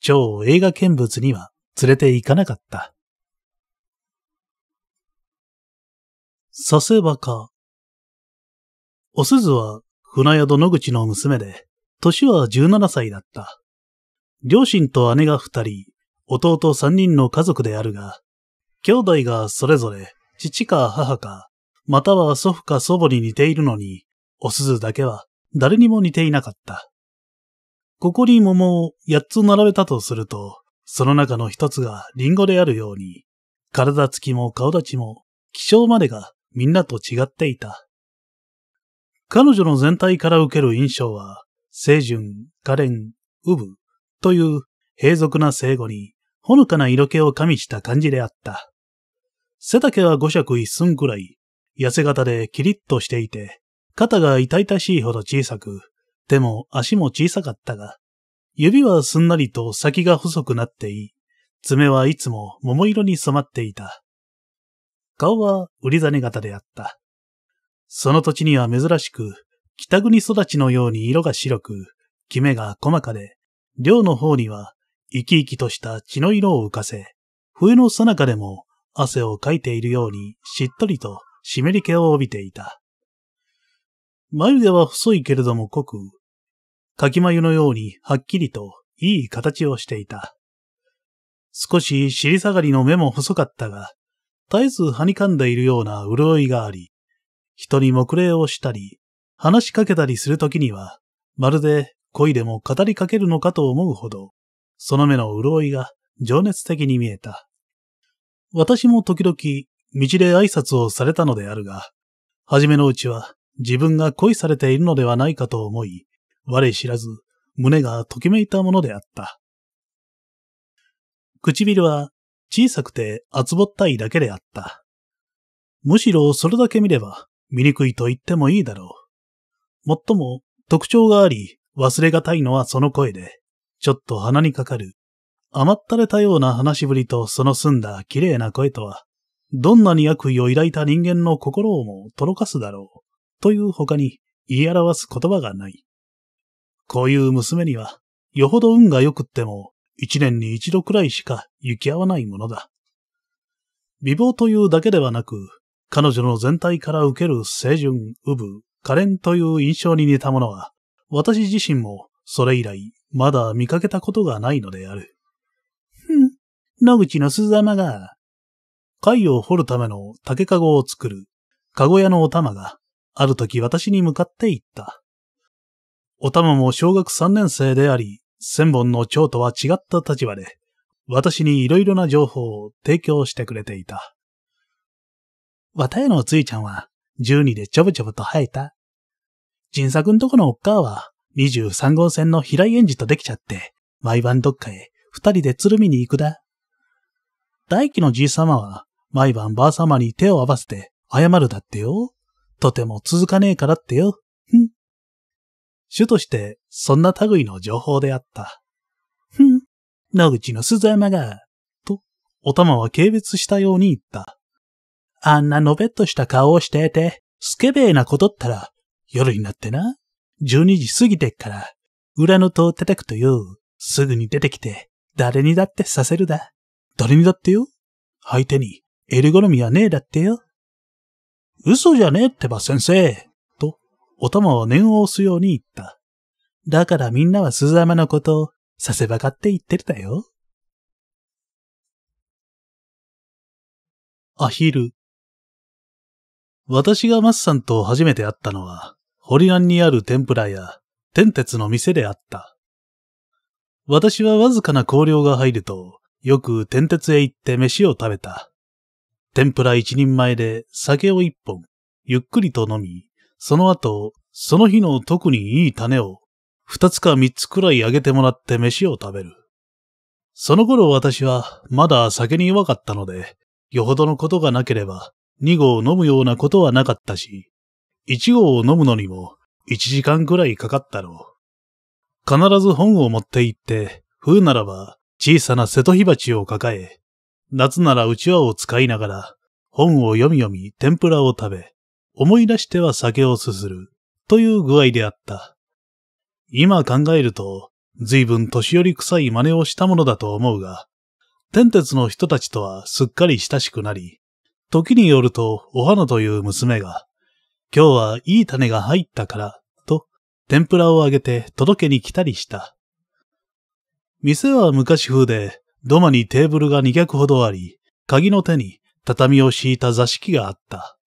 超映画見物には連れて行かなかった。させばか。お鈴は船宿野口の娘で、年は17歳だった。両親と姉が二人、弟三人の家族であるが、兄弟がそれぞれ父か母か、または祖父か祖母に似ているのに、お鈴だけは誰にも似ていなかった。ここに桃を八つ並べたとすると、その中の一つがリンゴであるように、体つきも顔立ちも気性までがみんなと違っていた。彼女の全体から受ける印象は、清純、可憐、ウブという平俗な生後に、ほのかな色気を加味した感じであった。背丈は五尺一寸くらい、痩せ型でキリッとしていて、肩が痛々しいほど小さく、でも足も小さかったが、指はすんなりと先が細くなっていい、爪はいつも桃色に染まっていた。顔は売り種型であった。その土地には珍しく、北国育ちのように色が白く、キメが細かで、寮の方には生き生きとした血の色を浮かせ、冬のさなかでも汗をかいているようにしっとりと湿り気を帯びていた。眉毛は細いけれども濃く、かきまゆのようにはっきりといい形をしていた。少し尻下がりの目も細かったが、絶えずはにかんでいるような潤いがあり、人に目礼をしたり、話しかけたりするときには、まるで恋でも語りかけるのかと思うほど、その目の潤いが情熱的に見えた。私も時々、道で挨拶をされたのであるが、初めのうちは自分が恋されているのではないかと思い、我知らず、胸がときめいたものであった。唇は小さくて厚ぼったいだけであった。むしろそれだけ見れば醜いと言ってもいいだろう。もっとも特徴があり忘れがたいのはその声で、ちょっと鼻にかかる甘ったれたような話しぶりとその澄んだ綺麗な声とは、どんなに悪意を抱いた人間の心をもとろかすだろう、という他に言い表す言葉がない。こういう娘には、よほど運が良くっても、一年に一度くらいしか行き合わないものだ。美貌というだけではなく、彼女の全体から受ける清純、うぶ、可憐という印象に似たものは、私自身もそれ以来まだ見かけたことがないのである。ふん、野口の鈴玉が、貝を掘るための竹籠を作る、籠屋のお玉が、ある時私に向かって行った。おたまも小学3年生であり、千本の蝶とは違った立場で、私にいろいろな情報を提供してくれていた。わたやのついちゃんは、十二でちょぶちょぶと生えた。人作んとこのおっかは、二十三号線の平井園児とできちゃって、毎晩どっかへ二人で鶴見に行くだ。大輝のじいさまは、毎晩ばあさまに手を合わせて謝るだってよ。とても続かねえからってよ。主として、そんな類の情報であった。ふん、野口の鈴山が、と、お玉は軽蔑したように言った。あんなのべっとした顔をしていて、スケベーなことったら、夜になってな、12時過ぎてっから、裏の戸を叩くとよ、すぐに出てきて、誰にだってさせるだ。誰にだってよ相手に、エルゴロミはねえだってよ。嘘じゃねえってば先生。お供を念を押すように言った。だからみんなは鈴山のことをさせばかって言ってるだよ。アヒル。私がマスさんと初めて会ったのは、ホリンにある天ぷらや、天鉄の店であった。私はわずかな香料が入ると、よく天鉄へ行って飯を食べた。天ぷら一人前で酒を一本、ゆっくりと飲み、その後、その日の特にいい種を、二つか三つくらいあげてもらって飯を食べる。その頃私はまだ酒に弱かったので、よほどのことがなければ、二合を飲むようなことはなかったし、一合を飲むのにも一時間くらいかかったろう。必ず本を持って行って、冬ならば小さな瀬戸火鉢を抱え、夏ならうちわを使いながら、本を読み読み天ぷらを食べ、思い出しては酒をすするという具合であった。今考えると、随分年寄り臭い真似をしたものだと思うが、天鉄の人たちとはすっかり親しくなり、時によるとお花という娘が、今日はいい種が入ったから、と、天ぷらをあげて届けに来たりした。店は昔風で、土間にテーブルが2脚ほどあり、鍵の手に畳を敷いた座敷があった。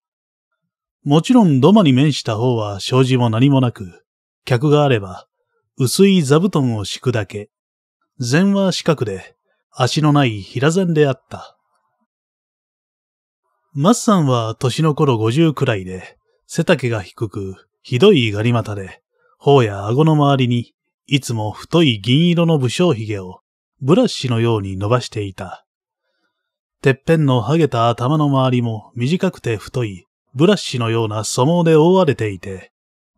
もちろん土間に面した方は障子も何もなく、客があれば、薄い座布団を敷くだけ。禅は四角で、足のない平禅であった。マッさんは年の頃五十くらいで、背丈が低く、ひどいガリ股で、頬や顎の周りに、いつも太い銀色の武将髭を、ブラッシュのように伸ばしていた。てっぺんの剥げた頭の周りも短くて太い、ブラシのような素毛で覆われていて、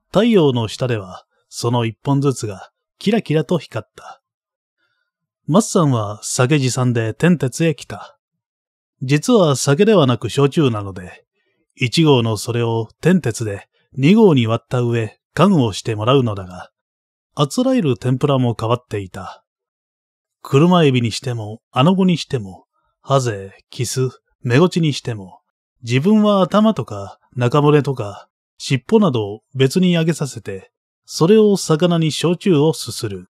太陽の下ではその一本ずつがキラキラと光った。マスさんは酒持参で天鉄へ来た。実は酒ではなく焼酎なので、一号のそれを天鉄で二号に割った上、缶をしてもらうのだが、あつらえる天ぷらも変わっていた。車エビにしても、あの子にしても、ハゼ、キス、メゴチにしても、自分は頭とか中骨とか尻尾などを別に揚げさせて、それを魚に焼酎をすする。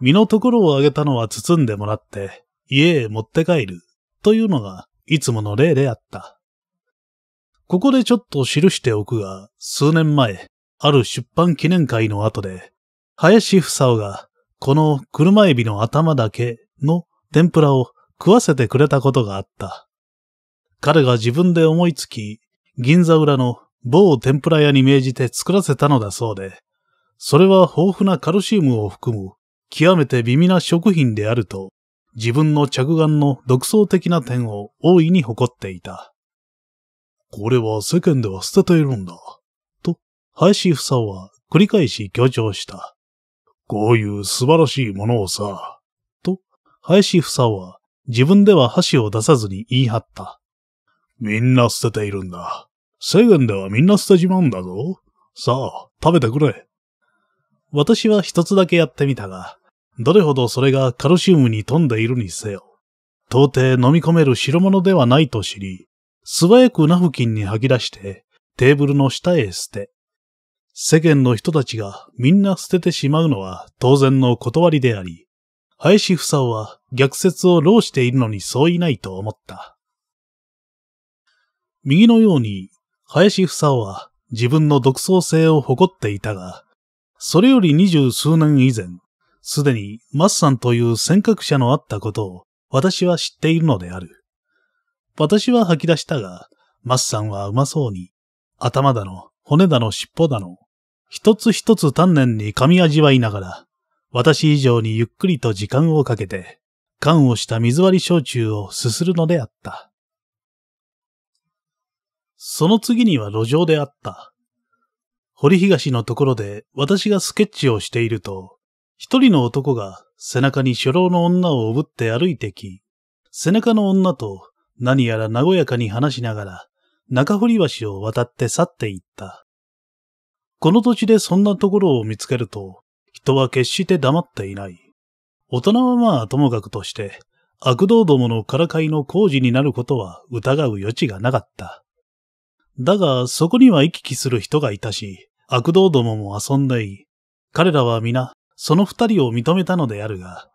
身のところを揚げたのは包んでもらって、家へ持って帰る、というのがいつもの例であった。ここでちょっと記しておくが、数年前、ある出版記念会の後で、林房おが、この車エビの頭だけの天ぷらを食わせてくれたことがあった。彼が自分で思いつき、銀座裏の某天ぷら屋に命じて作らせたのだそうで、それは豊富なカルシウムを含む極めて微妙な食品であると、自分の着眼の独創的な点を大いに誇っていた。これは世間では捨てているんだ。と、林房は繰り返し強調した。こういう素晴らしいものをさ。と、林房は自分では箸を出さずに言い張った。みんな捨てているんだ。セグンではみんな捨てじまうんだぞ。さあ、食べてくれ。私は一つだけやってみたが、どれほどそれがカルシウムに富んでいるにせよ、到底飲み込める白物ではないと知り、素早くナフキンに吐き出して、テーブルの下へ捨て、世間の人たちがみんな捨ててしまうのは当然の断りであり、林房夫は逆説を漏しているのにそういないと思った。右のように、林房夫は自分の独創性を誇っていたが、それより二十数年以前、すでにマッサンという尖閣者のあったことを私は知っているのである。私は吐き出したが、マッサンはうまそうに、頭だの、骨だの、尻尾だの、一つ一つ丹念に噛み味わいながら、私以上にゆっくりと時間をかけて、缶をした水割り焼酎をすするのであった。その次には路上であった。堀東のところで私がスケッチをしていると、一人の男が背中に初老の女をおぶって歩いてき、背中の女と何やら和やかに話しながら、中堀橋を渡って去っていった。この土地でそんなところを見つけると、人は決して黙っていない。大人はまあともかくとして、悪道どものからかいの工事になることは疑う余地がなかった。だが、そこには行き来する人がいたし、悪道どもも遊んでいい。彼らは皆、その二人を認めたのであるが、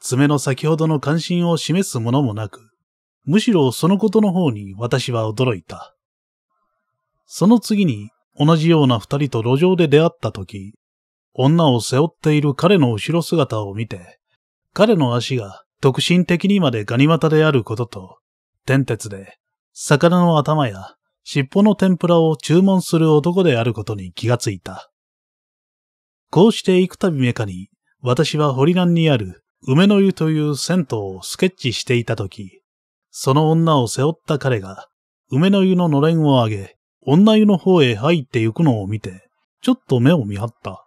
爪の先ほどの関心を示すものもなく、むしろそのことの方に私は驚いた。その次に、同じような二人と路上で出会った時、女を背負っている彼の後ろ姿を見て、彼の足が特進的にまでガニ股であることと、天鉄で、魚の頭や尻尾の天ぷらを注文する男であることに気がついた。こうして幾度めかに、私は堀南にある梅の湯という銭湯をスケッチしていたとき、その女を背負った彼が、梅の湯ののれんを上げ、女湯の方へ入って行くのを見て、ちょっと目を見張った。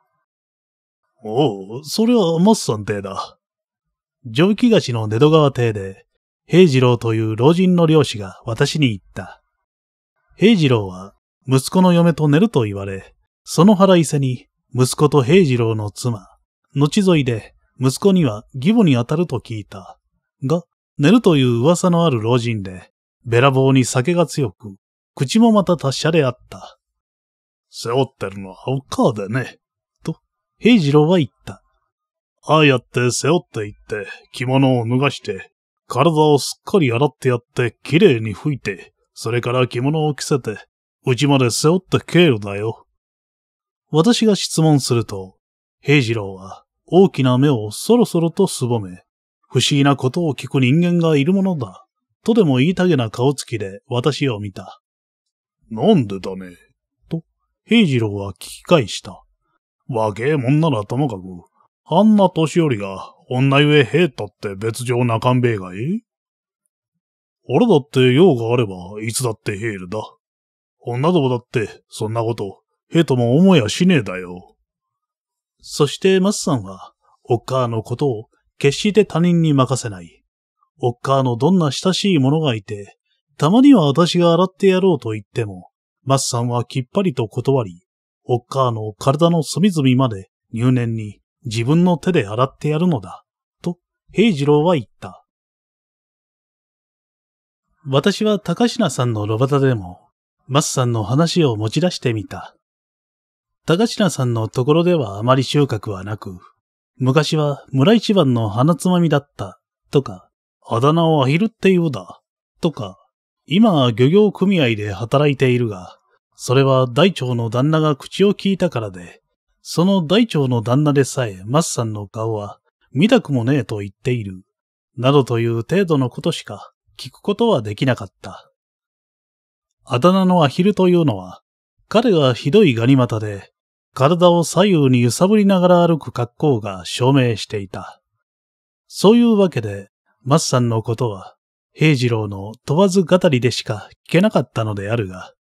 おう、それはマッサン邸だ。蒸気菓子の出戸川邸で、平次郎という老人の漁師が私に言った。平次郎は息子の嫁と寝ると言われ、その腹いせに息子と平次郎の妻、後沿いで息子には義母に当たると聞いた。が、寝るという噂のある老人で、べらぼうに酒が強く、口もまた達者であった。背負ってるのはお母でね。と、平次郎は言った。ああやって背負っていって、着物を脱がして、体をすっかり洗ってやって、きれいに拭いて、それから着物を着せて、うちまで背負って経路だよ。私が質問すると、平次郎は大きな目をそろそろとすぼめ、不思議なことを聞く人間がいるものだ、とでも言いたげな顔つきで私を見た。なんでだね、と、平次郎は聞き返した。若えもんならともかく、あんな年寄りが女ゆえ兵たって別状なかんべえがいい俺だって用があれば、いつだってヘールだ。女どもだって、そんなこと、ヘとも思いやしねえだよ。そしてマスさんは、おっかーのことを決して他人に任せない。おっかーのどんな親しい者がいて、たまには私が洗ってやろうと言っても、マスさんはきっぱりと断り、おっかーの体の隅々まで入念に自分の手で洗ってやるのだ、と平次郎は言った。私は高階さんの炉端でも、マスさんの話を持ち出してみた。高階さんのところではあまり収穫はなく、昔は村一番の花つまみだった、とか、あだ名をアヒルって言うだ、とか、今は漁業組合で働いているが、それは大腸の旦那が口を聞いたからで、その大腸の旦那でさえマスさんの顔は見たくもねえと言っている、などという程度のことしか聞くことはできなかった。あだ名のアヒルというのは、彼がひどいガニ股で、体を左右に揺さぶりながら歩く格好が証明していた。そういうわけで、マスさんのことは、平次郎の問わず語りでしか聞けなかったのであるが、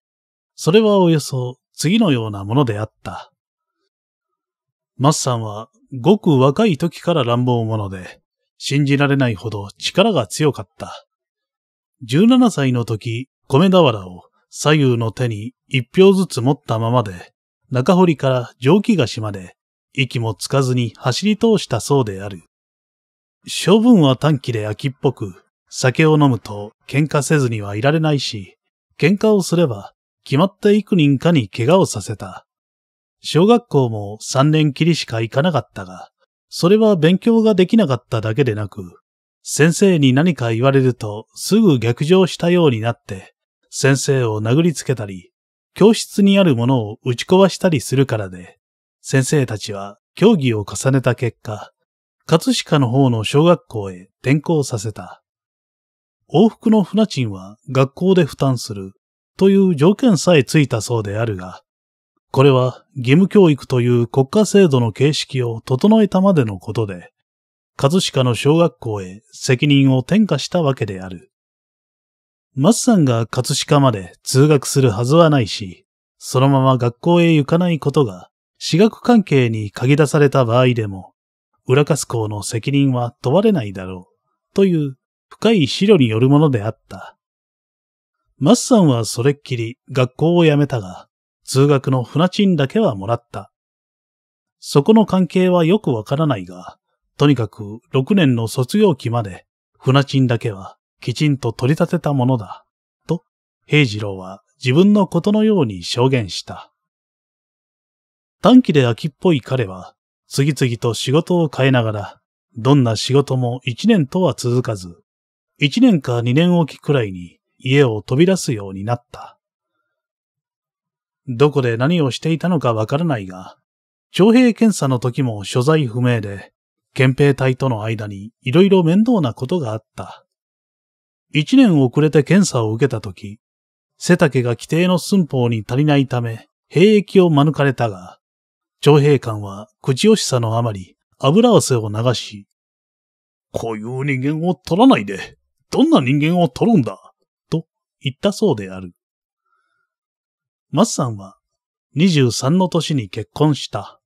それはおよそ次のようなものであった。マスさんはごく若い時から乱暴者で、信じられないほど力が強かった。17歳の時、米俵を左右の手に一票ずつ持ったままで、中堀から蒸気菓子まで、息もつかずに走り通したそうである。処分は短期で秋っぽく、酒を飲むと喧嘩せずにはいられないし、喧嘩をすれば決まった幾人かに怪我をさせた。小学校も3年きりしか行かなかったが、それは勉強ができなかっただけでなく、先生に何か言われるとすぐ逆上したようになって、先生を殴りつけたり、教室にあるものを打ち壊したりするからで、先生たちは競技を重ねた結果、葛飾の方の小学校へ転校させた。往復の船賃は学校で負担するという条件さえついたそうであるが、これは義務教育という国家制度の形式を整えたまでのことで、葛飾の小学校へ責任を転嫁したわけである。マさんが葛飾まで通学するはずはないし、そのまま学校へ行かないことが、私学関係に嗅ぎ出された場合でも、浦カス校の責任は問われないだろう、という深い資料によるものであった。マスさんはそれっきり学校を辞めたが、通学の船賃だけはもらった。そこの関係はよくわからないが、とにかく6年の卒業期まで、船賃だけはきちんと取り立てたものだ、と、平次郎は自分のことのように証言した。短期で秋っぽい彼は、次々と仕事を変えながら、どんな仕事も1年とは続かず、1年か2年おきくらいに家を飛び出すようになった。どこで何をしていたのかわからないが、徴兵検査の時も所在不明で、憲兵隊との間にいろいろ面倒なことがあった。一年遅れて検査を受けたとき、背丈が規定の寸法に足りないため、兵役を免れたが、徴兵官は口惜しさのあまり油汗を流し、こういう人間を取らないで、どんな人間を取るんだ、と言ったそうである。マスさんは23の年に結婚した。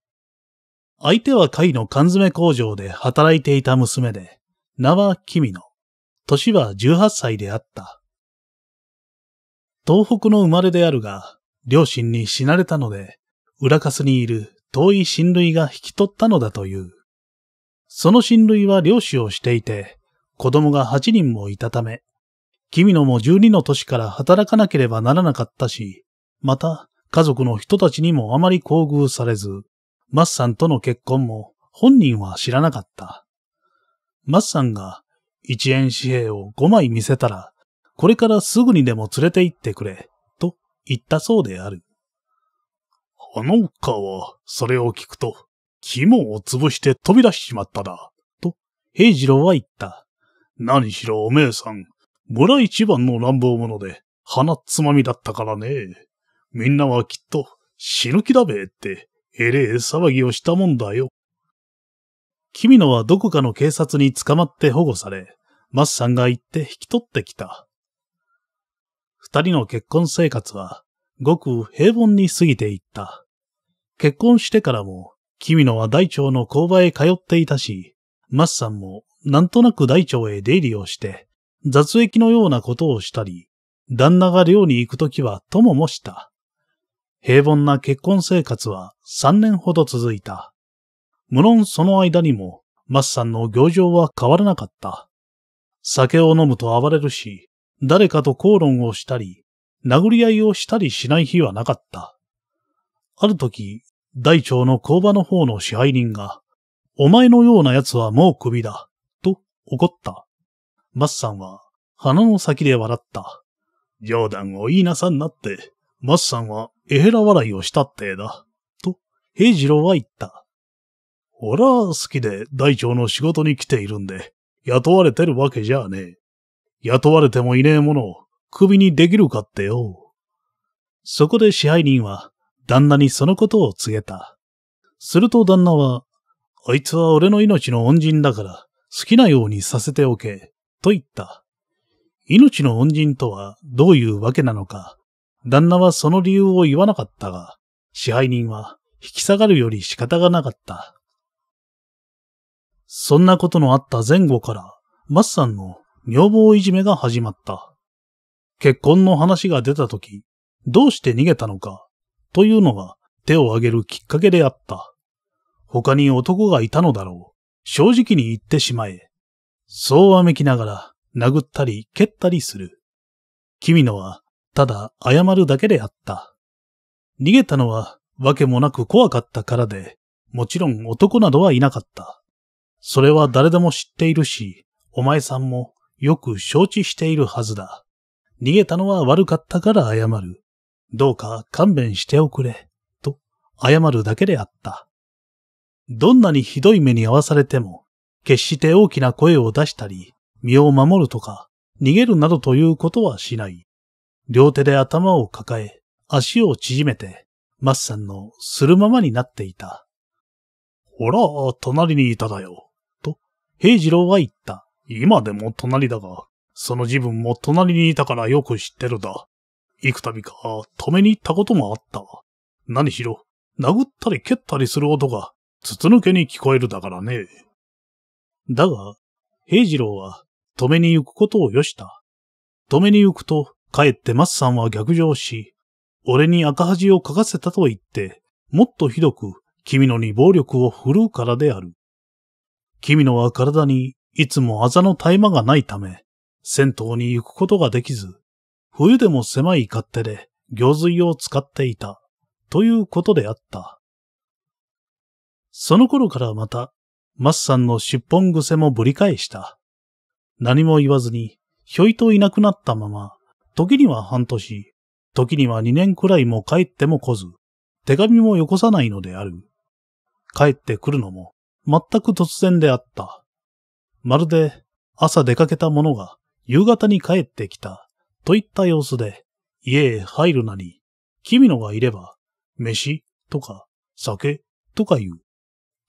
相手は貝の缶詰工場で働いていた娘で、名は君野。年は18歳であった。東北の生まれであるが、両親に死なれたので、裏かすにいる遠い親類が引き取ったのだという。その親類は漁師をしていて、子供が8人もいたため、君のも12の年から働かなければならなかったし、また家族の人たちにもあまり厚遇されず、マッサンとの結婚も本人は知らなかった。マッサンが1円紙幣を5枚見せたら、これからすぐにでも連れて行ってくれ、と言ったそうである。あの丘は、それを聞くと、肝を潰して飛び出しちまっただ、と平次郎は言った。何しろおめえさん、村一番の乱暴者で、鼻つまみだったからね。みんなはきっと、死ぬ気だべってえれえ騒ぎをしたもんだよ。君野はどこかの警察に捕まって保護され、マッサンが行って引き取ってきた。二人の結婚生活は、ごく平凡に過ぎていった。結婚してからも、君野は大腸の工場へ通っていたし、マッサンもなんとなく大腸へ出入りをして、雑液のようなことをしたり、旦那が寮に行くときは友もした。平凡な結婚生活は3年ほど続いた。無論その間にも、マスさんの行情は変わらなかった。酒を飲むと暴れるし、誰かと口論をしたり、殴り合いをしたりしない日はなかった。ある時、大腸の工場の方の支配人が、お前のような奴はもう首だ、と怒った。マスさんは鼻の先で笑った。冗談を言いなさんなって、マスさんはエヘラ笑いをしたってだ、と平次郎は言った。俺は好きで大腸の仕事に来ているんで、雇われてるわけじゃねえ。雇われてもいねえものを首にできるかってよ。そこで支配人は旦那にそのことを告げた。すると旦那は、あいつは俺の命の恩人だから好きなようにさせておけ、と言った。命の恩人とはどういうわけなのか、旦那はその理由を言わなかったが、支配人は引き下がるより仕方がなかった。そんなことのあった前後から、マスさんの女房いじめが始まった。結婚の話が出た時、どうして逃げたのか、というのが手を挙げるきっかけであった。他に男がいたのだろう。正直に言ってしまえ。そうわめきながら殴ったり蹴ったりする。君のはただ謝るだけであった。逃げたのはわけもなく怖かったからで、もちろん男などはいなかった。それは誰でも知っているし、お前さんもよく承知しているはずだ。逃げたのは悪かったから謝る。どうか勘弁しておくれ。と、謝るだけであった。どんなにひどい目に遭わされても、決して大きな声を出したり、身を守るとか、逃げるなどということはしない。両手で頭を抱え、足を縮めて、マッサンのするままになっていた。ほら、隣にいただよ。と、平次郎は言った。今でも隣だが、その自分も隣にいたからよく知ってるだ。幾度か止めに行ったこともあった何しろ、殴ったり蹴ったりする音が、筒抜けに聞こえるだからね。だが、平次郎は止めに行くことをよした。止めに行くと、かえってマスさんは逆上し、俺に赤恥をかかせたと言って、もっとひどく君野に暴力を振るうからである。君野は体にいつもあざの絶え間がないため、銭湯に行くことができず、冬でも狭い勝手で行水を使っていた、ということであった。その頃からまた、マスさんの尻本癖もぶり返した。何も言わずに、ひょいといなくなったまま、時には半年、時には二年くらいも帰っても来ず、手紙もよこさないのである。帰ってくるのも、全く突然であった。まるで、朝出かけた者が、夕方に帰ってきた、といった様子で、家へ入るなり、君野がいれば、飯、とか、酒、とか言う。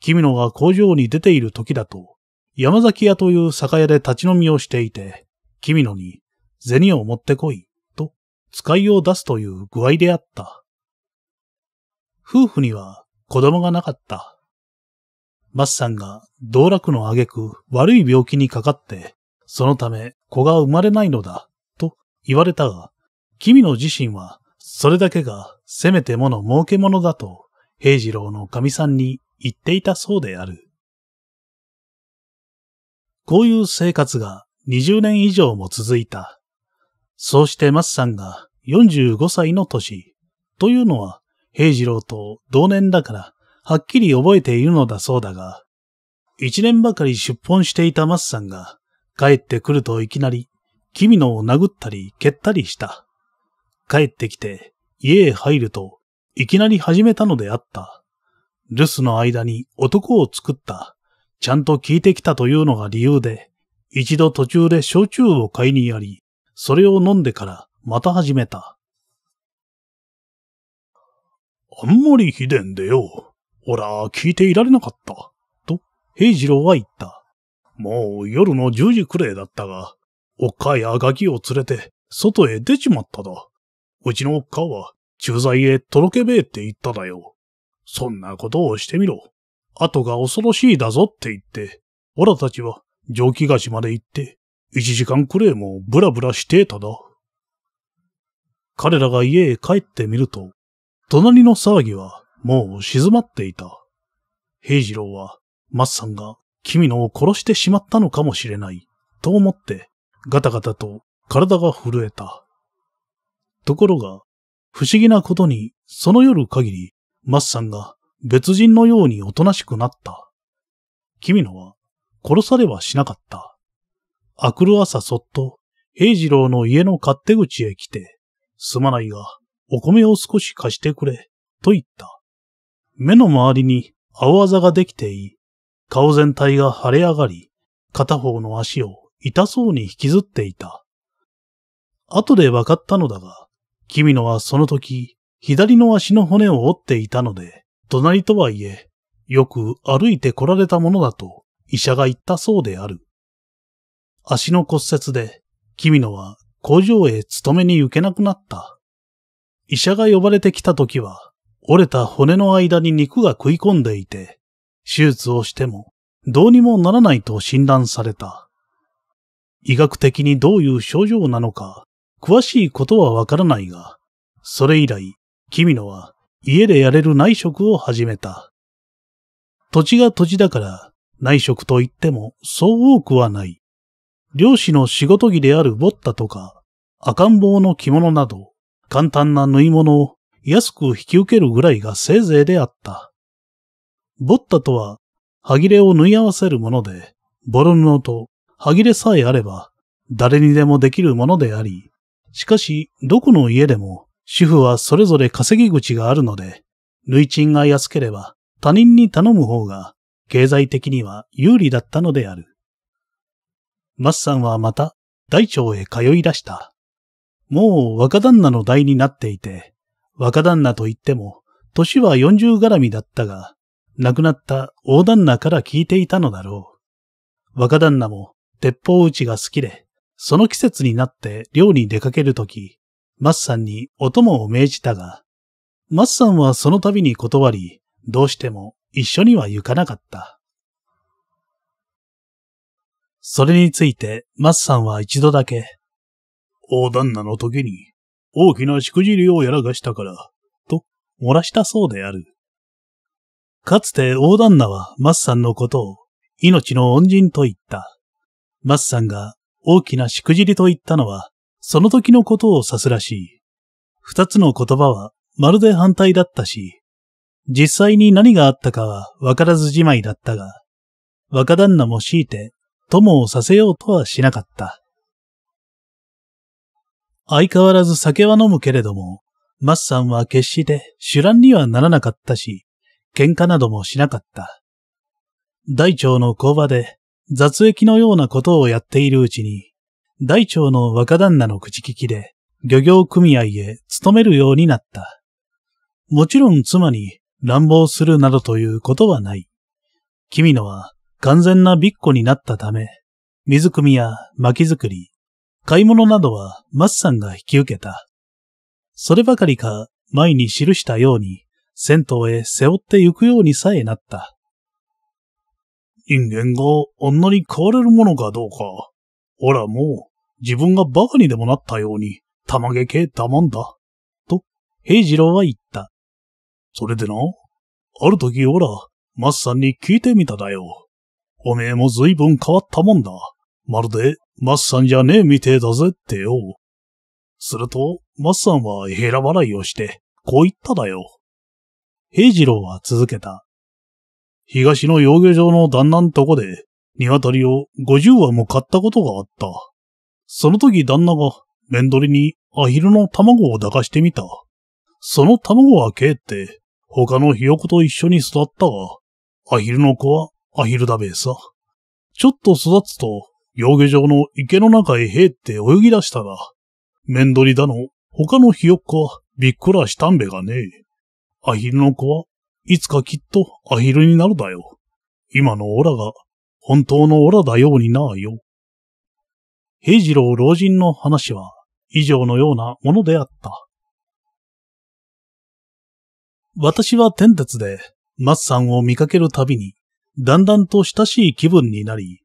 君野が工場に出ている時だと、山崎屋という酒屋で立ち飲みをしていて、君野に銭を持ってこい、と、使いを出すという具合であった。夫婦には子供がなかった。マスさんが道楽の挙句悪い病気にかかって、そのため子が生まれないのだ、と言われたが、君の自身はそれだけがせめてもの儲け者だと、平次郎の神さんに言っていたそうである。こういう生活が20年以上も続いた。そうして松さんが45歳の年というのは平次郎と同年だからはっきり覚えているのだそうだが、一年ばかり出奔していた松さんが帰ってくるといきなり君のを殴ったり蹴ったりした。帰ってきて家へ入るといきなり始めたのであった。留守の間に男を作った。ちゃんと聞いてきたというのが理由で、一度途中で焼酎を買いにやり、それを飲んでからまた始めた。あんまりひでんでよ。ほら、聞いていられなかった。と、平次郎は言った。もう夜の十時くらいだったが、おっかやガキを連れて外へ出ちまっただ。うちのおっかは駐在へとろけべえって言っただよ。そんなことをしてみろ。後が恐ろしいだぞって言って、おらたちは蒸気菓子まで行って、一時間くれもブラブラしてただ。彼らが家へ帰ってみると、隣の騒ぎはもう静まっていた。平次郎は、マッさんが君のを殺してしまったのかもしれない、と思って、ガタガタと体が震えた。ところが、不思議なことに、その夜限り、マッさんが別人のようにおとなしくなった。君のは殺されはしなかった。明くる朝そっと、平次郎の家の勝手口へ来て、すまないが、お米を少し貸してくれ、と言った。目の周りに青あざができていい。顔全体が腫れ上がり、片方の足を痛そうに引きずっていた。後で分かったのだが、君のはその時、左の足の骨を折っていたので、隣とはいえ、よく歩いて来られたものだと医者が言ったそうである。足の骨折で、君野は工場へ勤めに行けなくなった。医者が呼ばれてきた時は、折れた骨の間に肉が食い込んでいて、手術をしてもどうにもならないと診断された。医学的にどういう症状なのか、詳しいことはわからないが、それ以来、君野は家でやれる内職を始めた。土地が土地だから内職といってもそう多くはない。漁師の仕事着であるボッタとか、赤ん坊の着物など、簡単な縫い物を安く引き受けるぐらいがせいぜいであった。ボッタとは、歯切れを縫い合わせるもので、ボロ布と歯切れさえあれば、誰にでもできるものであり、しかし、どこの家でも、主婦はそれぞれ稼ぎ口があるので、縫い賃が安ければ、他人に頼む方が、経済的には有利だったのである。マッサンはまた大腸へ通い出した。もう若旦那の代になっていて、若旦那といっても、年は四十絡みだったが、亡くなった大旦那から聞いていたのだろう。若旦那も鉄砲打ちが好きで、その季節になって漁に出かけるとき、マッサンにお供を命じたが、マッサンはその度に断り、どうしても一緒には行かなかった。それについて、マスさんは一度だけ、大旦那の時に、大きなしくじりをやらかしたから、と、漏らしたそうである。かつて大旦那はマスさんのことを、命の恩人と言った。マスさんが大きなしくじりと言ったのは、その時のことを指すらしい。二つの言葉はまるで反対だったし、実際に何があったかはわからずじまいだったが、若旦那も強いて友をさせようとはしなかった。相変わらず酒は飲むけれども、マッサンは決して主乱にはならなかったし、喧嘩などもしなかった。大腸の工場で雑液のようなことをやっているうちに、大腸の若旦那の口利きで漁業組合へ勤めるようになった。もちろん妻に乱暴するなどということはない。君のは完全なビッコになったため、水汲みや薪作り、買い物などはマッさんが引き受けた。そればかりか前に記したように、銭湯へ背負って行くようにさえなった。人間があんなに変われるものかどうか。ほらもう、自分が馬鹿にでもなったように、玉毛系まんだ。と、平次郎は言った。それでな、ある時ほら、マッさんに聞いてみただよ。おめえも随分変わったもんだ。まるで、マッサンじゃねえみてえだぜってよ。すると、マッサンはヘラ払いをして、こう言っただよ。平次郎は続けた。東の養魚場の旦那んとこで、鶏を五十羽も買ったことがあった。その時旦那が、面取りにアヒルの卵を抱かしてみた。その卵はけえって、他のひよこと一緒に育ったが、アヒルの子はアヒルだべえさ。ちょっと育つと、養魚場の池の中へへって泳ぎ出したが、面取りだの、他のひよっこはびっくらしたんべがねえ。アヒルの子はいつかきっとアヒルになるだよ。今のオラが本当のオラだようになあよ。平次郎老人の話は以上のようなものであった。私は天鉄で、マッさんを見かけるたびに、だんだんと親しい気分になり、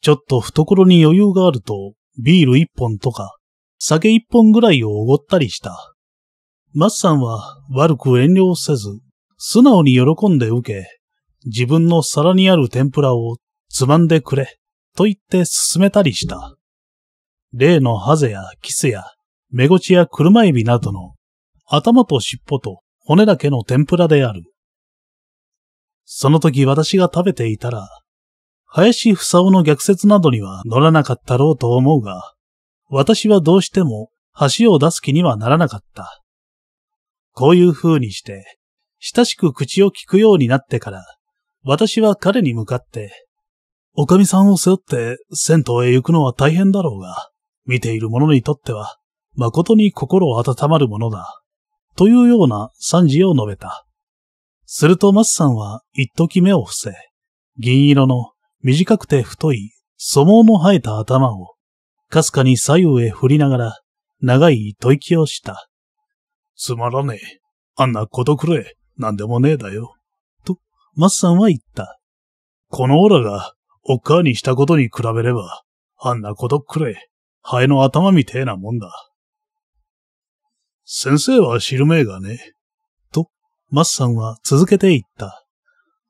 ちょっと懐に余裕があると、ビール一本とか、酒一本ぐらいをおごったりした。マッさんは悪く遠慮せず、素直に喜んで受け、自分の皿にある天ぷらをつまんでくれ、と言って進めたりした。例のハゼやキスや、メゴチや車エビなどの、頭と尻尾と骨だけの天ぷらである。その時私が食べていたら、林房おの逆説などには乗らなかったろうと思うが、私はどうしても橋を出す気にはならなかった。こういう風にして、親しく口を聞くようになってから、私は彼に向かって、おかみさんを背負って銭湯へ行くのは大変だろうが、見ている者にとっては、誠に心温まるものだ、というような賛辞を述べた。するとマスさんは一時目を伏せ、銀色の短くて太い相撲の生えた頭を、かすかに左右へ振りながら、長い吐息をした。つまらねえ。あんなことくれ。なんでもねえだよ。と、マスさんは言った。このオラが、おっかーにしたことに比べれば、あんなことくれ。ハエの頭みてえなもんだ。先生は知るめえがね。マッサンは続けて言った。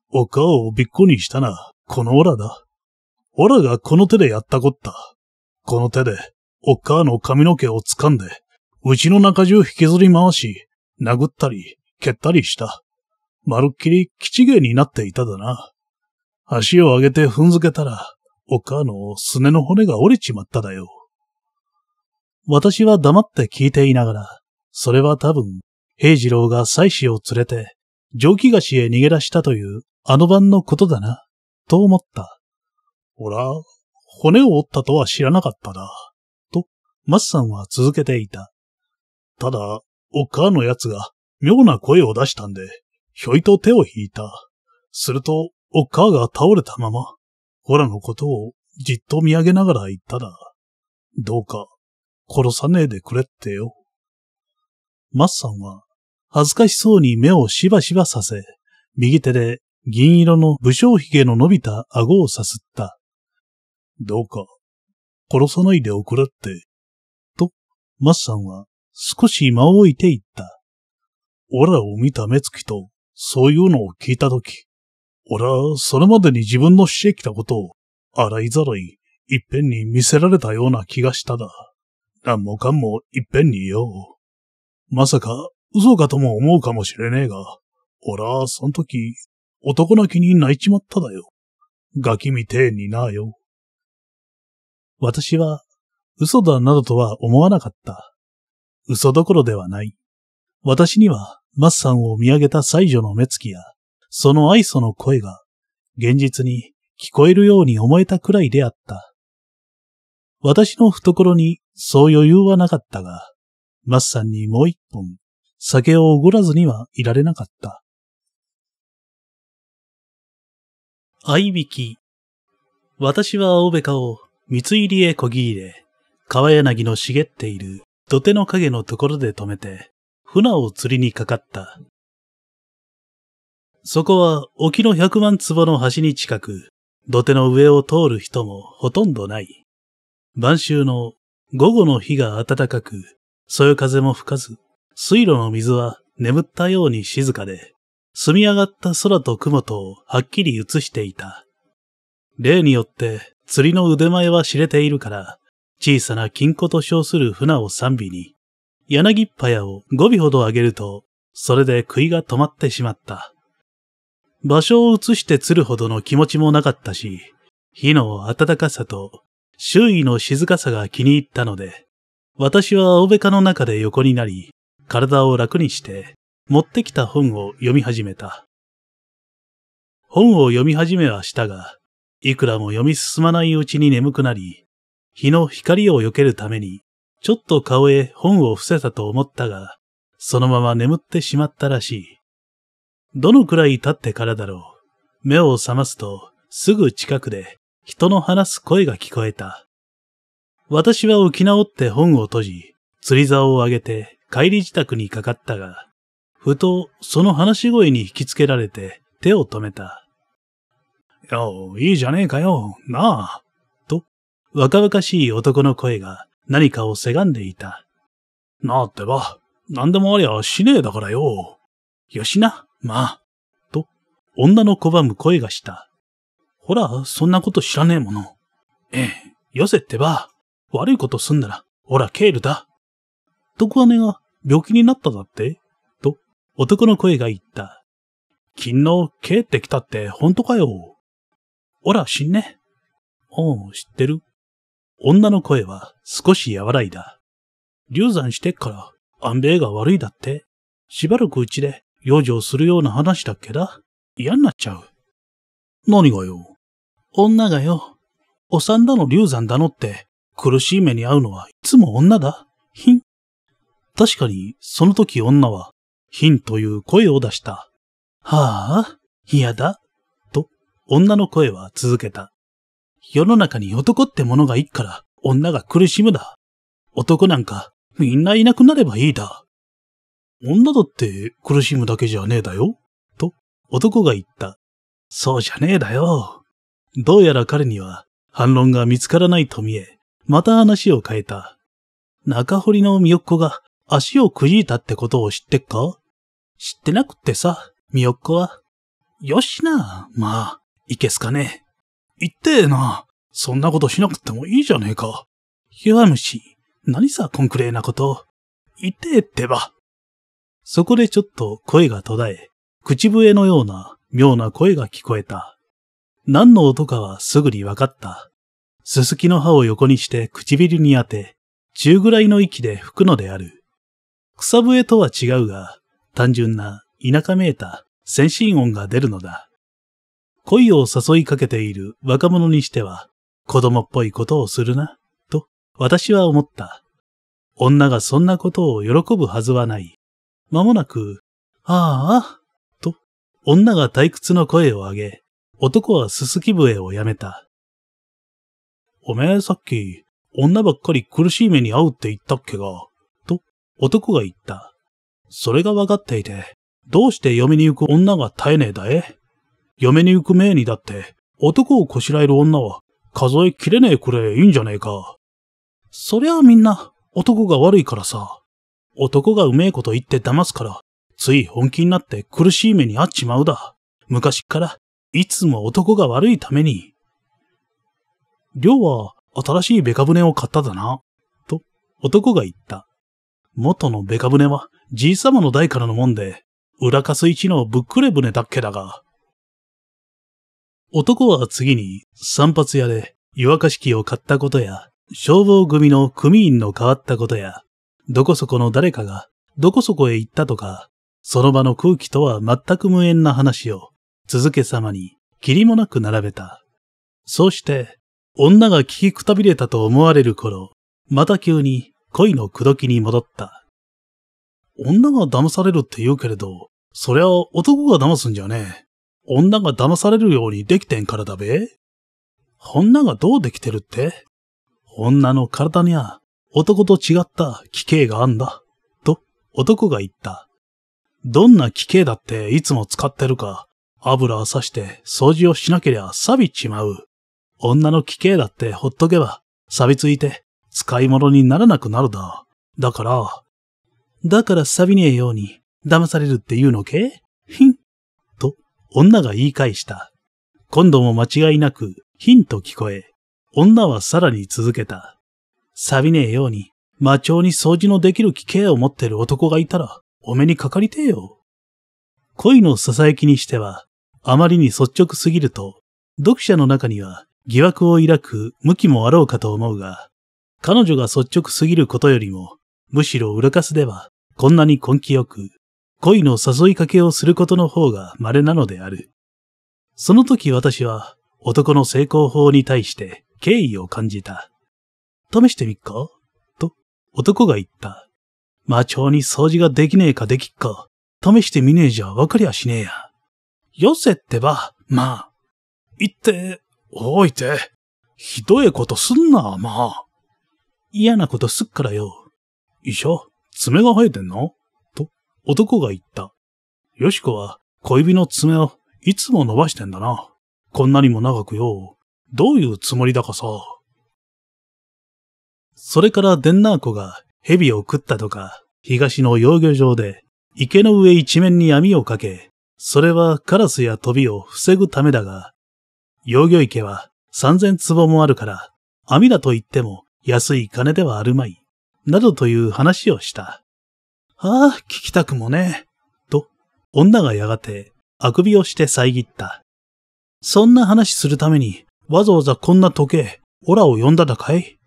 お顔をびっこにしたな、このオラだ。オラがこの手でやったこった。この手で、お母の髪の毛を掴んで、うちの中中引きずり回し、殴ったり、蹴ったりした。まるっきり吉芸になっていただな。足を上げて踏んづけたら、お母のすねの骨が折れちまっただよ。私は黙って聞いていながら、それは多分平次郎が妻子を連れて、蒸気菓子へ逃げ出したという、あの晩のことだな、と思った。おら、骨を折ったとは知らなかっただ、と、マスさんは続けていた。ただ、おっかの奴が、妙な声を出したんで、ひょいと手を引いた。すると、おっかが倒れたまま、ほらのことをじっと見上げながら言っただ。どうか、殺さねえでくれってよ。マッサンは、恥ずかしそうに目をしばしばさせ、右手で銀色の武将髭の伸びた顎をさすった。どうか、殺さないでおくれって。と、マッサンは少し間を置いて言った。オラを見た目つきと、そういうのを聞いたとき、オラ、それまでに自分のしてきたことを、洗いざらい、いっぺんに見せられたような気がしただ。何もかんもいっぺんによ。まさか、嘘かとも思うかもしれねえが、俺はその時、男泣きに泣いちまっただよ。ガキみてえになよ。私は、嘘だなどとは思わなかった。嘘どころではない。私には、マッサンを見上げた最女の目つきや、その愛想の声が、現実に聞こえるように思えたくらいであった。私の懐にそう余裕はなかったが、マスさんにもう一本、酒をおごらずにはいられなかった。合いびき。私は青べかを三つ入りへこぎ入れ、川柳の茂っている土手の影のところで止めて、船を釣りにかかった。そこは沖の百万坪の端に近く、土手の上を通る人もほとんどない。晩秋の午後の日が暖かく、そよ風も吹かず、水路の水は眠ったように静かで、澄み上がった空と雲とをはっきり映していた。例によって釣りの腕前は知れているから、小さな金庫と称する船を賛美に、柳っ屋を五尾ほどあげると、それで食いが止まってしまった。場所を移して釣るほどの気持ちもなかったし、火の暖かさと周囲の静かさが気に入ったので、私は青べかの中で横になり、体を楽にして、持ってきた本を読み始めた。本を読み始めはしたが、いくらも読み進まないうちに眠くなり、日の光を避けるために、ちょっと顔へ本を伏せたと思ったが、そのまま眠ってしまったらしい。どのくらい経ってからだろう。目を覚ますと、すぐ近くで人の話す声が聞こえた。私は起き直って本を閉じ、釣り竿を上げて帰り自宅にかかったが、ふとその話し声に引きつけられて手を止めた。よ、いいじゃねえかよ、なあ。と、若々しい男の声が何かをせがんでいた。なあってば、何でもありゃしねえだからよ。よしな、まあ。と、女の拒む声がした。ほら、そんなこと知らねえもの。ええ、よせってば。悪いことすんなら、ほら、ケールだ。徳姉が病気になっただってと、男の声が言った。昨日、ケーってきたって本当かよ。ほら、死んね。うん、知ってる。女の声は少し和らいだ。流産してっから、安兵衛が悪いだって。しばらくうちで養生するような話だっけだ。嫌になっちゃう。何がよ。女がよ、お産だの流産だのって苦しい目に遭うのはいつも女だ。ヒン。確かに、その時女は、ヒンという声を出した。はあ、嫌だ。と、女の声は続けた。世の中に男ってものがいっから、女が苦しむだ。男なんか、みんないなくなればいいだ。女だって苦しむだけじゃねえだよ。と、男が言った。そうじゃねえだよ。どうやら彼には反論が見つからないと見え、また話を変えた。中堀のみよっこが足をくじいたってことを知ってっか知ってなくってさ、みよっこは。よしな、まあ、いけすかね。言ってえな。そんなことしなくてもいいじゃねえか。む虫、何さ、こんくれえなこと。言ってえってば。そこでちょっと声が途絶え、口笛のような妙な声が聞こえた。何の音かはすぐにわかった。すすきの葉を横にして唇に当て、中ぐらいの息で吹くのである。草笛とは違うが、単純な田舎めいた先進音が出るのだ。恋を誘いかけている若者にしては、子供っぽいことをするな、と私は思った。女がそんなことを喜ぶはずはない。まもなく、ああ、と、女が退屈の声を上げ、男はすすき笛をやめた。おめえさっき、女ばっかり苦しい目に遭うって言ったっけが、と男が言った。それが分かっていて、どうして嫁に行く女が絶えねえだえ嫁に行く命にだって、男をこしらえる女は数えきれねえくれいいんじゃねえか。そりゃあみんな男が悪いからさ。男がうめえこと言って騙すから、つい本気になって苦しい目に遭っちまうだ。昔から、いつも男が悪いために。りょうは新しいベカ船を買っただな、と男が言った。元のベカ船はじいさまの代からのもんで、裏かす一のぶっくれ船だっけだが。男は次に散髪屋で湯沸かし器を買ったことや、消防組の組員の変わったことや、どこそこの誰かがどこそこへ行ったとか、その場の空気とは全く無縁な話を続けさまに、霧もなく並べた。そうして、女が聞きくたびれたと思われる頃、また急に恋の口説きに戻った。女が騙されるって言うけれど、そりゃ男が騙すんじゃねえ。女が騙されるようにできてんからだべ。女がどうできてるって女の体には男と違った奇形があんだ。と男が言った。どんな奇形だっていつも使ってるか、油をさして掃除をしなけりゃ錆びちまう。女の奇形だってほっとけば、錆びついて、使い物にならなくなるだ。だから、だから錆びねえように、騙されるって言うのけひん。と、女が言い返した。今度も間違いなく、ひんと聞こえ、女はさらに続けた。錆びねえように、魔鳥に掃除のできる奇形を持ってる男がいたら、お目にかかりてえよ。恋の囁きにしては、あまりに率直すぎると、読者の中には疑惑を抱く向きもあろうかと思うが、彼女が率直すぎることよりも、むしろ裏かすでは、こんなに根気よく、恋の誘いかけをすることの方が稀なのである。その時私は、男の成功法に対して敬意を感じた。試してみっかと、男が言った。魔帳に掃除ができねえかできっか、試してみねえじゃわかりゃしねえや。よせってば、まあ。言って、おいて、ひどいことすんな、まあ。嫌なことすっからよ。医者、爪が生えてんのと、男が言った。よしこは、小指の爪をいつも伸ばしてんだな。こんなにも長くよ。どういうつもりだかさ。それからデンナー子が蛇を食ったとか、東の養魚場で池の上一面に網をかけ、それはカラスや飛びを防ぐためだが、養魚池は三千坪もあるから、網だと言っても安い金ではあるまい。などという話をした。ああ、聞きたくもね。と、女がやがて、あくびをして遮った。そんな話するために、わざわざこんな時計、オラを呼んだだかい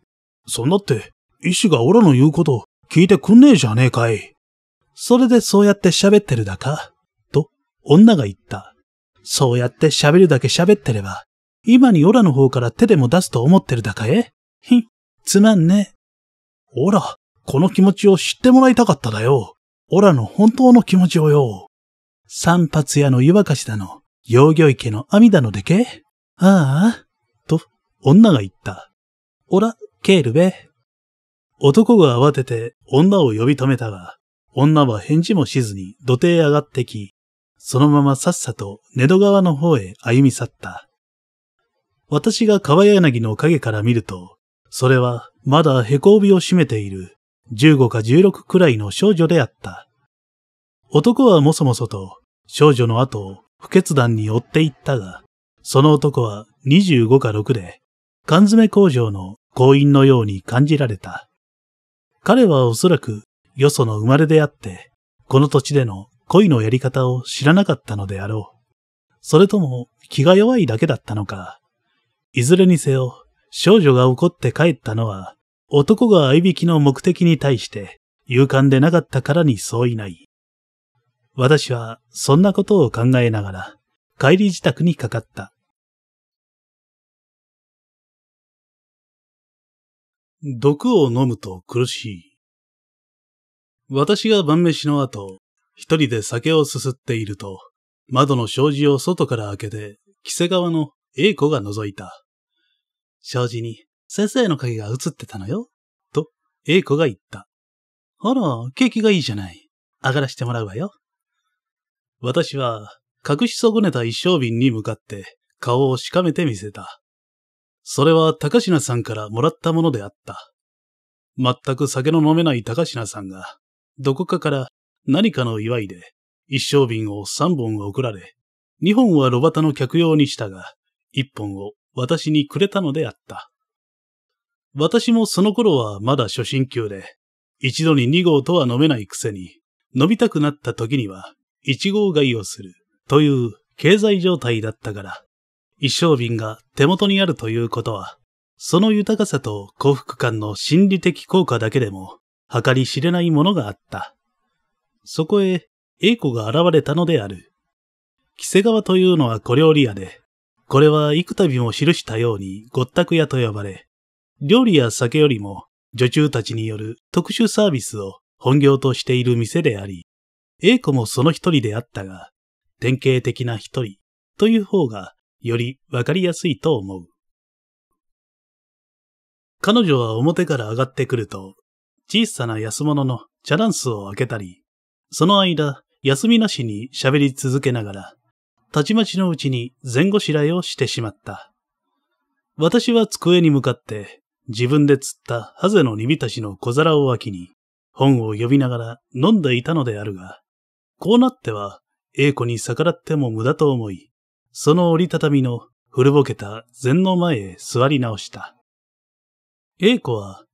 そんなって、医師がオラの言うこと聞いてくんねえじゃねえかい。それでそうやって喋ってるだかと、女が言った。そうやって喋るだけ喋ってれば、今にオラの方から手でも出すと思ってるだかえひん、つまんね。オラ、この気持ちを知ってもらいたかっただよ。オラの本当の気持ちをよ。三髪屋の湯沸かしだの、養魚池の網だのでけああ、と、女が言った。オラ、ケールべ。男が慌てて女を呼び止めたが、女は返事もしずに土手へ上がってき、そのままさっさと寝戸川の方へ歩み去った。私が川柳の影から見ると、それはまだ凹帯を占めている15か16くらいの少女であった。男はもそもそと少女の後を不決断に追っていったが、その男は25か6で、缶詰工場の行員のように感じられた。彼はおそらくよその生まれであって、この土地での恋のやり方を知らなかったのであろう。それとも気が弱いだけだったのか、いずれにせよ、少女が怒って帰ったのは、男が相引きの目的に対して勇敢でなかったからに相違ない。私はそんなことを考えながら、帰り自宅にかかった。毒を飲むと苦しい。私が晩飯の後、一人で酒をすすっていると、窓の障子を外から開けて、着せ川の A 子が覗いた。障子に先生の影が映ってたのよ。と、A 子が言った。あら、景気がいいじゃない。上がらしてもらうわよ。私は、隠し損ねた一升瓶に向かって顔をしかめてみせた。それは高品さんからもらったものであった。全く酒の飲めない高品さんが、どこかから何かの祝いで一升瓶を三本送られ、二本は炉端の客用にしたが、一本を私にくれたのであった。私もその頃はまだ初心級で、一度に二号とは飲めないくせに、飲みたくなった時には一号買いをするという経済状態だったから、一升瓶が手元にあるということは、その豊かさと幸福感の心理的効果だけでも計り知れないものがあった。そこへ、英子が現れたのである。木瀬川というのは小料理屋で、これは幾度も記したようにごったく屋と呼ばれ、料理や酒よりも女中たちによる特殊サービスを本業としている店であり、A 子もその一人であったが、典型的な一人という方がよりわかりやすいと思う。彼女は表から上がってくると、小さな安物のチャランスを開けたり、その間、休みなしに喋り続けながら、たちまちのうちに前後しらえをしてしまった。私は机に向かって、自分で釣ったハゼの耳浸しの小皿を脇に、本を読みながら飲んでいたのであるが、こうなっては、英子に逆らっても無駄と思い、その折りたたみの古ぼけた禅の前へ座り直した。英子は、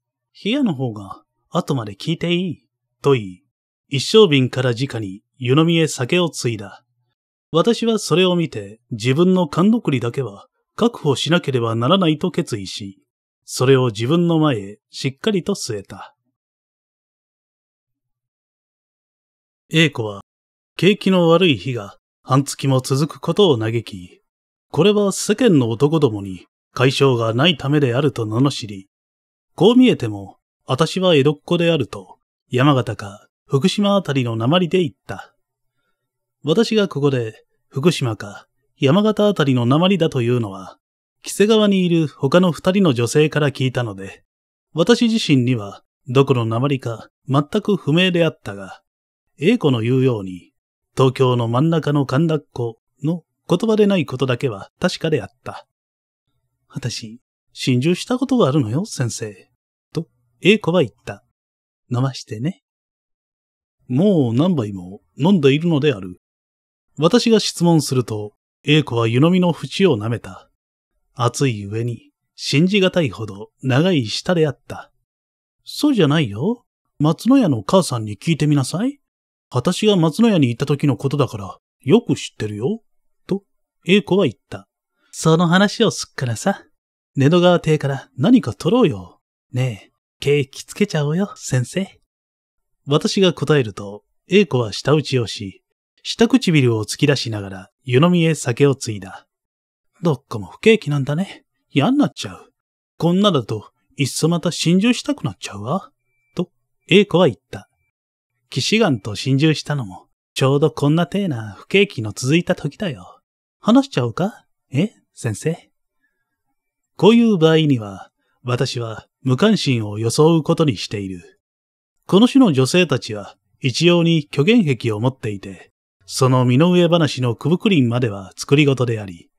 冷やの方が後まで聞いていい、と言い、一升瓶から直に湯飲みへ酒を継いだ。私はそれを見て自分の勘どくりだけは確保しなければならないと決意し、それを自分の前へしっかりと据えた。A 子は景気の悪い日が半月も続くことを嘆き、これは世間の男どもに解消がないためであると罵り、こう見えても私は江戸っ子であると山形か福島あたりの鉛で言った。私がここで、福島か山形あたりの鉛だというのは、木瀬川にいる他の二人の女性から聞いたので、私自身にはどこの鉛か全く不明であったが、英子の言うように、東京の真ん中の神田っ子の言葉でないことだけは確かであった。私、心中したことがあるのよ、先生。と、英子は言った。飲ましてね。もう何杯も飲んでいるのである。私が質問すると、A 子は湯飲みの縁を舐めた。熱い上に、信じがたいほど長い舌であった。そうじゃないよ。松の屋のお母さんに聞いてみなさい。私が松の屋に行った時のことだから、よく知ってるよ。と、A 子は言った。その話をすっからさ。寝戸川邸から何か取ろうよ。ねえ、ケーキつけちゃおうよ、先生。私が答えると、A 子は舌打ちをし、下唇を突き出しながら湯飲みへ酒をついだ。どっかも不景気なんだね。嫌になっちゃう。こんなだと、いっそまた心中したくなっちゃうわ。と、英子は言った。騎士眼と心中したのも、ちょうどこんな体な不景気の続いた時だよ。話しちゃおうかえ先生。こういう場合には、私は無関心を装うことにしている。この種の女性たちは一様に虚言癖を持っていて、その身の上話のくぶくりんまでは作り事であり、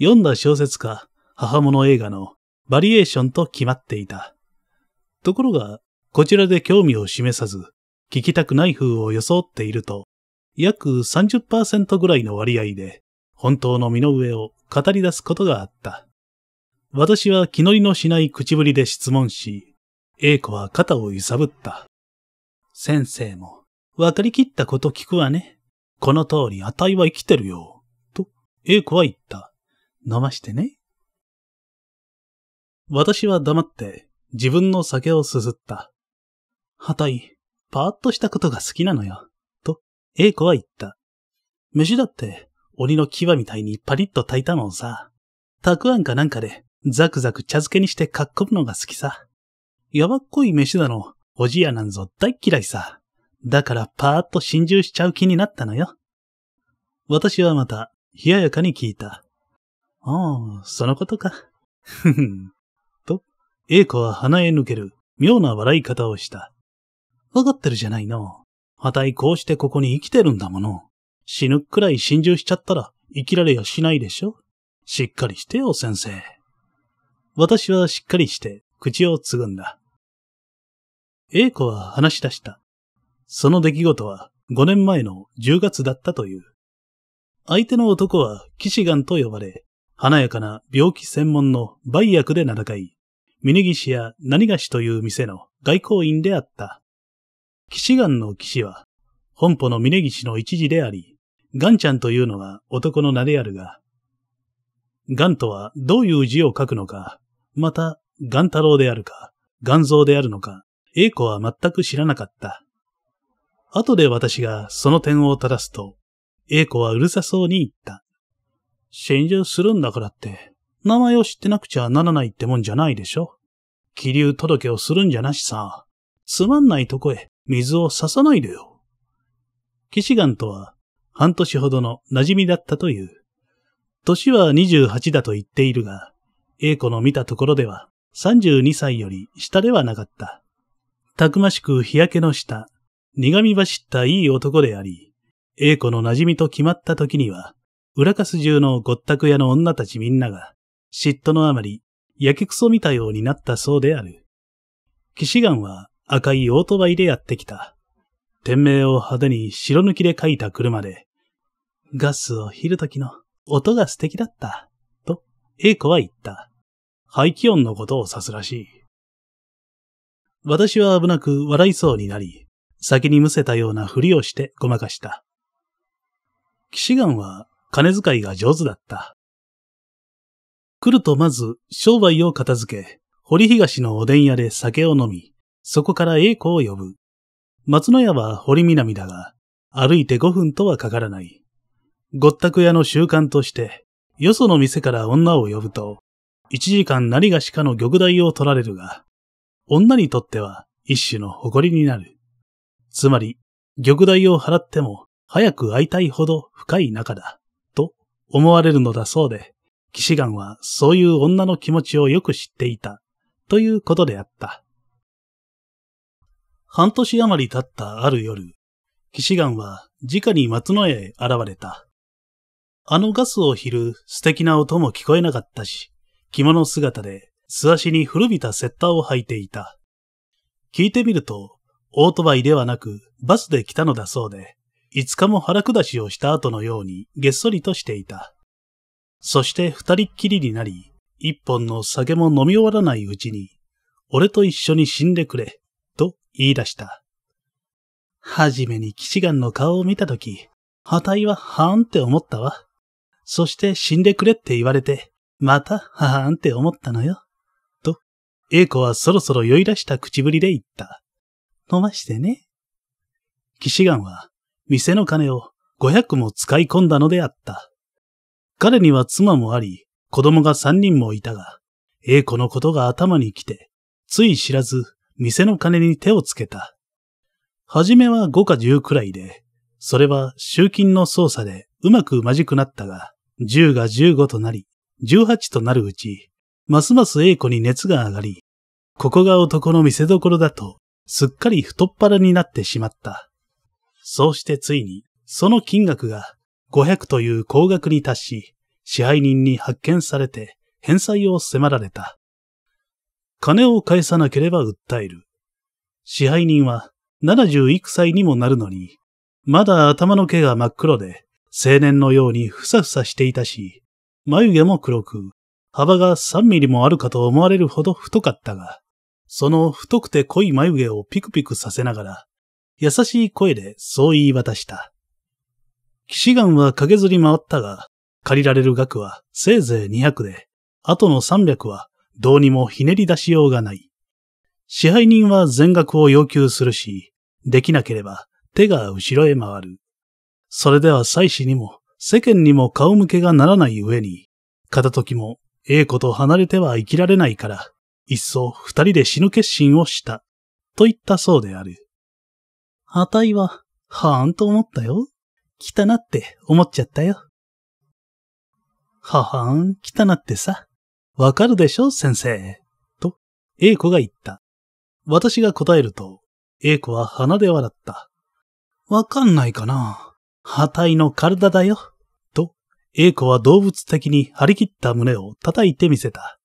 読んだ小説か母物映画のバリエーションと決まっていた。ところが、こちらで興味を示さず、聞きたくない風を装っていると、約30%ぐらいの割合で、本当の身の上を語り出すことがあった。私は気乗りのしない口ぶりで質問し、英子は肩を揺さぶった。先生も、わかりきったこと聞くわね。この通り、あたいは生きてるよ。と、A 子は言った。飲ましてね。私は黙って自分の酒をすすった。はたい、パーッとしたことが好きなのよ。と、A 子は言った。飯だって、鬼の牙みたいにパリッと炊いたのをさ、たくあんかなんかでザクザク茶漬けにしてかっこのが好きさ。やばっこい飯だの、おじやなんぞ大嫌いさ。だからパーッと心中しちゃう気になったのよ。私はまた、冷ややかに聞いた。ああ、そのことか。ふふん。と、A 子は鼻へ抜ける、妙な笑い方をした。わかってるじゃないの。あたいこうしてここに生きてるんだもの。死ぬくらい心中しちゃったら、生きられやしないでしょ。しっかりしてよ、先生。私はしっかりして、口をつぐんだ。A 子は話し出した。その出来事は5年前の10月だったという。相手の男は騎士ンと呼ばれ、華やかな病気専門の売薬で名高い、峰岸や何菓子という店の外交員であった。騎士ンの騎士は、本舗の峰岸の一時であり、ガンちゃんというのは男の名であるが、ガンとはどういう字を書くのか、また、ガン太郎であるか、ガン像であるのか、英子は全く知らなかった。後で私がその点を正すと、A 子はうるさそうに言った。心中するんだからって、名前を知ってなくちゃならないってもんじゃないでしょ。気流届をするんじゃなしさ。つまんないとこへ水を差さないでよ。騎士岩とは半年ほどの馴染みだったという。年は28だと言っているが、A 子の見たところでは32歳より下ではなかった。たくましく日焼けの下、苦み走ったいい男であり、英子の馴染みと決まった時には、裏かす中のごったく屋の女たちみんなが、嫉妬のあまり、焼きくそ見たようになったそうである。騎士岩は赤いオートバイでやってきた。店名を派手に白抜きで書いた車で、ガスを切る時の音が素敵だった、と、英子は言った。排気音のことを指すらしい。私は危なく笑いそうになり、先にむせたようなふりをしてごまかした。騎士団は金遣いが上手だった。来るとまず商売を片付け、堀東のおでん屋で酒を飲み、そこから栄子を呼ぶ。松の屋は堀南だが、歩いて5分とはかからない。ごったく屋の習慣として、よその店から女を呼ぶと、1時間何がしかの玉代を取られるが、女にとっては一種の誇りになる。つまり、玉代を払っても早く会いたいほど深い仲だ、と思われるのだそうで、騎士団はそういう女の気持ちをよく知っていた、ということであった。半年余り経ったある夜、騎士団は直に松の家へ現れた。あのガスを昼、素敵な音も聞こえなかったし、着物姿で素足に古びたセッターを履いていた。聞いてみると、オートバイではなくバスで来たのだそうで、5日も腹下しをした後のようにげっそりとしていた。そして二人っきりになり、一本の酒も飲み終わらないうちに、俺と一緒に死んでくれ、と言い出した。はじめに騎士団の顔を見たとき、破体ははーんって思ったわ。そして死んでくれって言われて、またはーんって思ったのよ。と、英子はそろそろ酔い出した口ぶりで言った。飲ましてね。騎士団は、店の金を500も使い込んだのであった。彼には妻もあり、子供が3人もいたが、英子のことが頭に来て、つい知らず、店の金に手をつけた。はじめは5か10くらいで、それは集金の操作でうまくまじくなったが、10が15となり、18となるうち、ますます英子に熱が上がり、ここが男の見せ所だとすっかり太っ腹になってしまった。そうしてついに、その金額が500という高額に達し、支配人に発見されて返済を迫られた。金を返さなければ訴える。支配人は70幾歳にもなるのに、まだ頭の毛が真っ黒で、青年のようにふさふさしていたし、眉毛も黒く、幅が3ミリもあるかと思われるほど太かったが、その太くて濃い眉毛をピクピクさせながら、優しい声でそう言い渡した。騎士眼は駆けずり回ったが、借りられる額はせいぜい200で、あとの300はどうにもひねり出しようがない。支配人は全額を要求するし、できなければ手が後ろへ回る。それでは妻子にも世間にも顔向けがならない上に、片時も A 子と離れては生きられないから、いっそ二人で死ぬ決心をした、と言ったそうである。あたいは、はーんと思ったよ。来たなって思っちゃったよ。ははーん、来たなってさ。わかるでしょ、先生。と、A 子が言った。私が答えると、A 子は鼻で笑った。わかんないかな。あたいの体だよ。と、A 子は動物的に張り切った胸を叩いてみせた。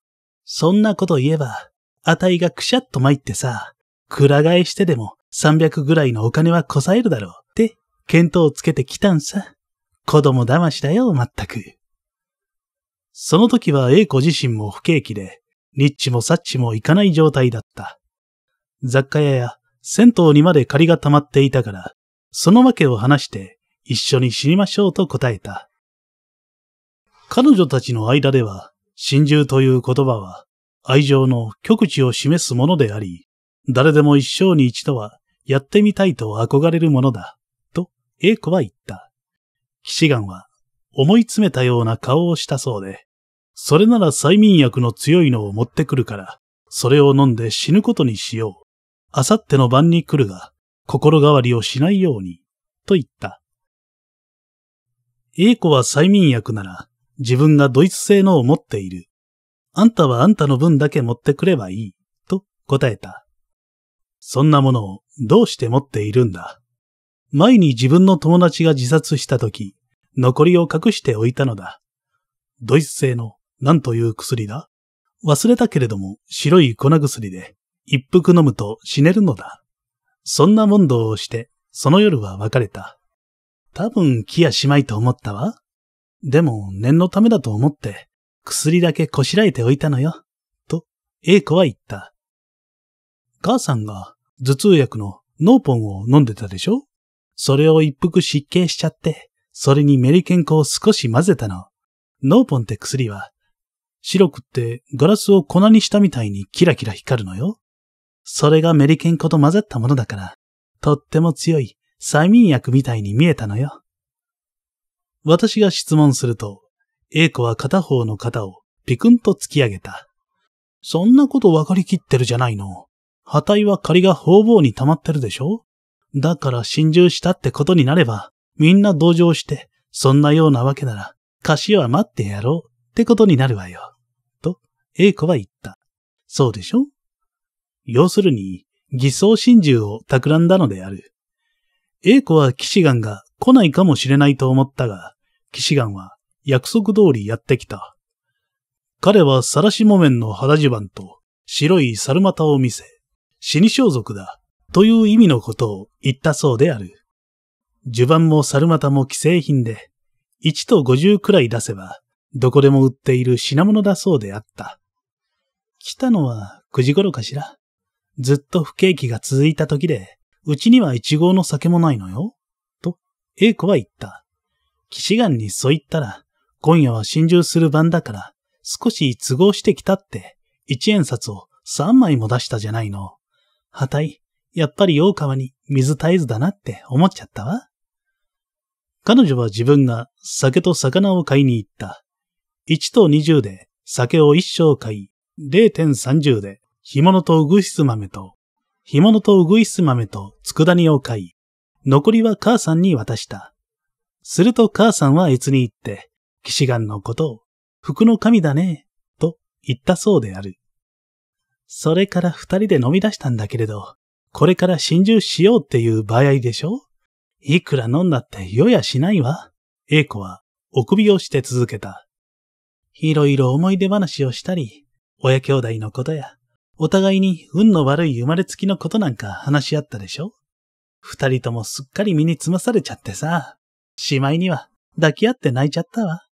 そんなこと言えば、値がくしゃっと参ってさ、くら替えしてでも300ぐらいのお金はこさえるだろうって、見当をつけてきたんさ。子供騙しだよ、まったく。その時は A 子自身も不景気で、ニッチもサッチも行かない状態だった。雑貨屋や銭湯にまで借りが溜まっていたから、その訳を話して一緒に死にましょうと答えた。彼女たちの間では心中という言葉は愛情の極致を示すものであり、誰でも一生に一度はやってみたいと憧れるものだ、と A 子は言った。岸岸は思い詰めたような顔をしたそうで、それなら催眠薬の強いのを持ってくるから、それを飲んで死ぬことにしよう。あさっての晩に来るが、心変わりをしないように、と言った。A 子は催眠薬なら、自分がドイツ製のを持っている。あんたはあんたの分だけ持ってくればいい。と答えた。そんなものをどうして持っているんだ。前に自分の友達が自殺した時、残りを隠しておいたのだ。ドイツ製の何という薬だ忘れたけれども白い粉薬で一服飲むと死ねるのだ。そんな問答をして、その夜は別れた。多分、気やしまいと思ったわ。でも念のためだと思って、薬だけこしらえておいたのよ。と、A 子は言った。母さんが頭痛薬のノーポンを飲んでたでしょそれを一服失敬しちゃって、それにメリケン粉を少し混ぜたの。ノーポンって薬は、白くってガラスを粉にしたみたいにキラキラ光るのよ。それがメリケン粉と混ざったものだから、とっても強い催眠薬みたいに見えたのよ。私が質問すると、A 子は片方の肩をピクンと突き上げた。そんなこと分かりきってるじゃないの。破体は仮が方々に溜まってるでしょだから心中したってことになれば、みんな同情して、そんなようなわけなら、貸しは待ってやろうってことになるわよ。と、A 子は言った。そうでしょ要するに、偽装心中を企んだのである。A 子は騎士眼が来ないかもしれないと思ったが、騎士団は約束通りやってきた。彼はサラシモメンの肌地盤と白い猿股を見せ、死に装束だという意味のことを言ったそうである。襦袢も猿股も既製品で、1と50くらい出せば、どこでも売っている品物だそうであった。来たのは9時頃かしら。ずっと不景気が続いた時で、うちには一号の酒もないのよ。A 子は言った。騎士団にそう言ったら、今夜は心中する番だから、少し都合してきたって、一円札を三枚も出したじゃないの。はたい、やっぱり大川に水絶えずだなって思っちゃったわ。彼女は自分が酒と魚を買いに行った。一と二0で酒を一升買い、点三0で干物とうぐいす豆と、干物とうぐいす豆と佃煮を買い、残りは母さんに渡した。すると母さんは越に行って、騎士眼のことを、服の神だね、と言ったそうである。それから二人で飲み出したんだけれど、これから心中しようっていう場合でしょいくら飲んだって酔やしないわ。英子は、お首をして続けた。いろいろ思い出話をしたり、親兄弟のことや、お互いに運の悪い生まれつきのことなんか話し合ったでしょ二人ともすっかり身につまされちゃってさ、しまいには抱き合って泣いちゃったわ。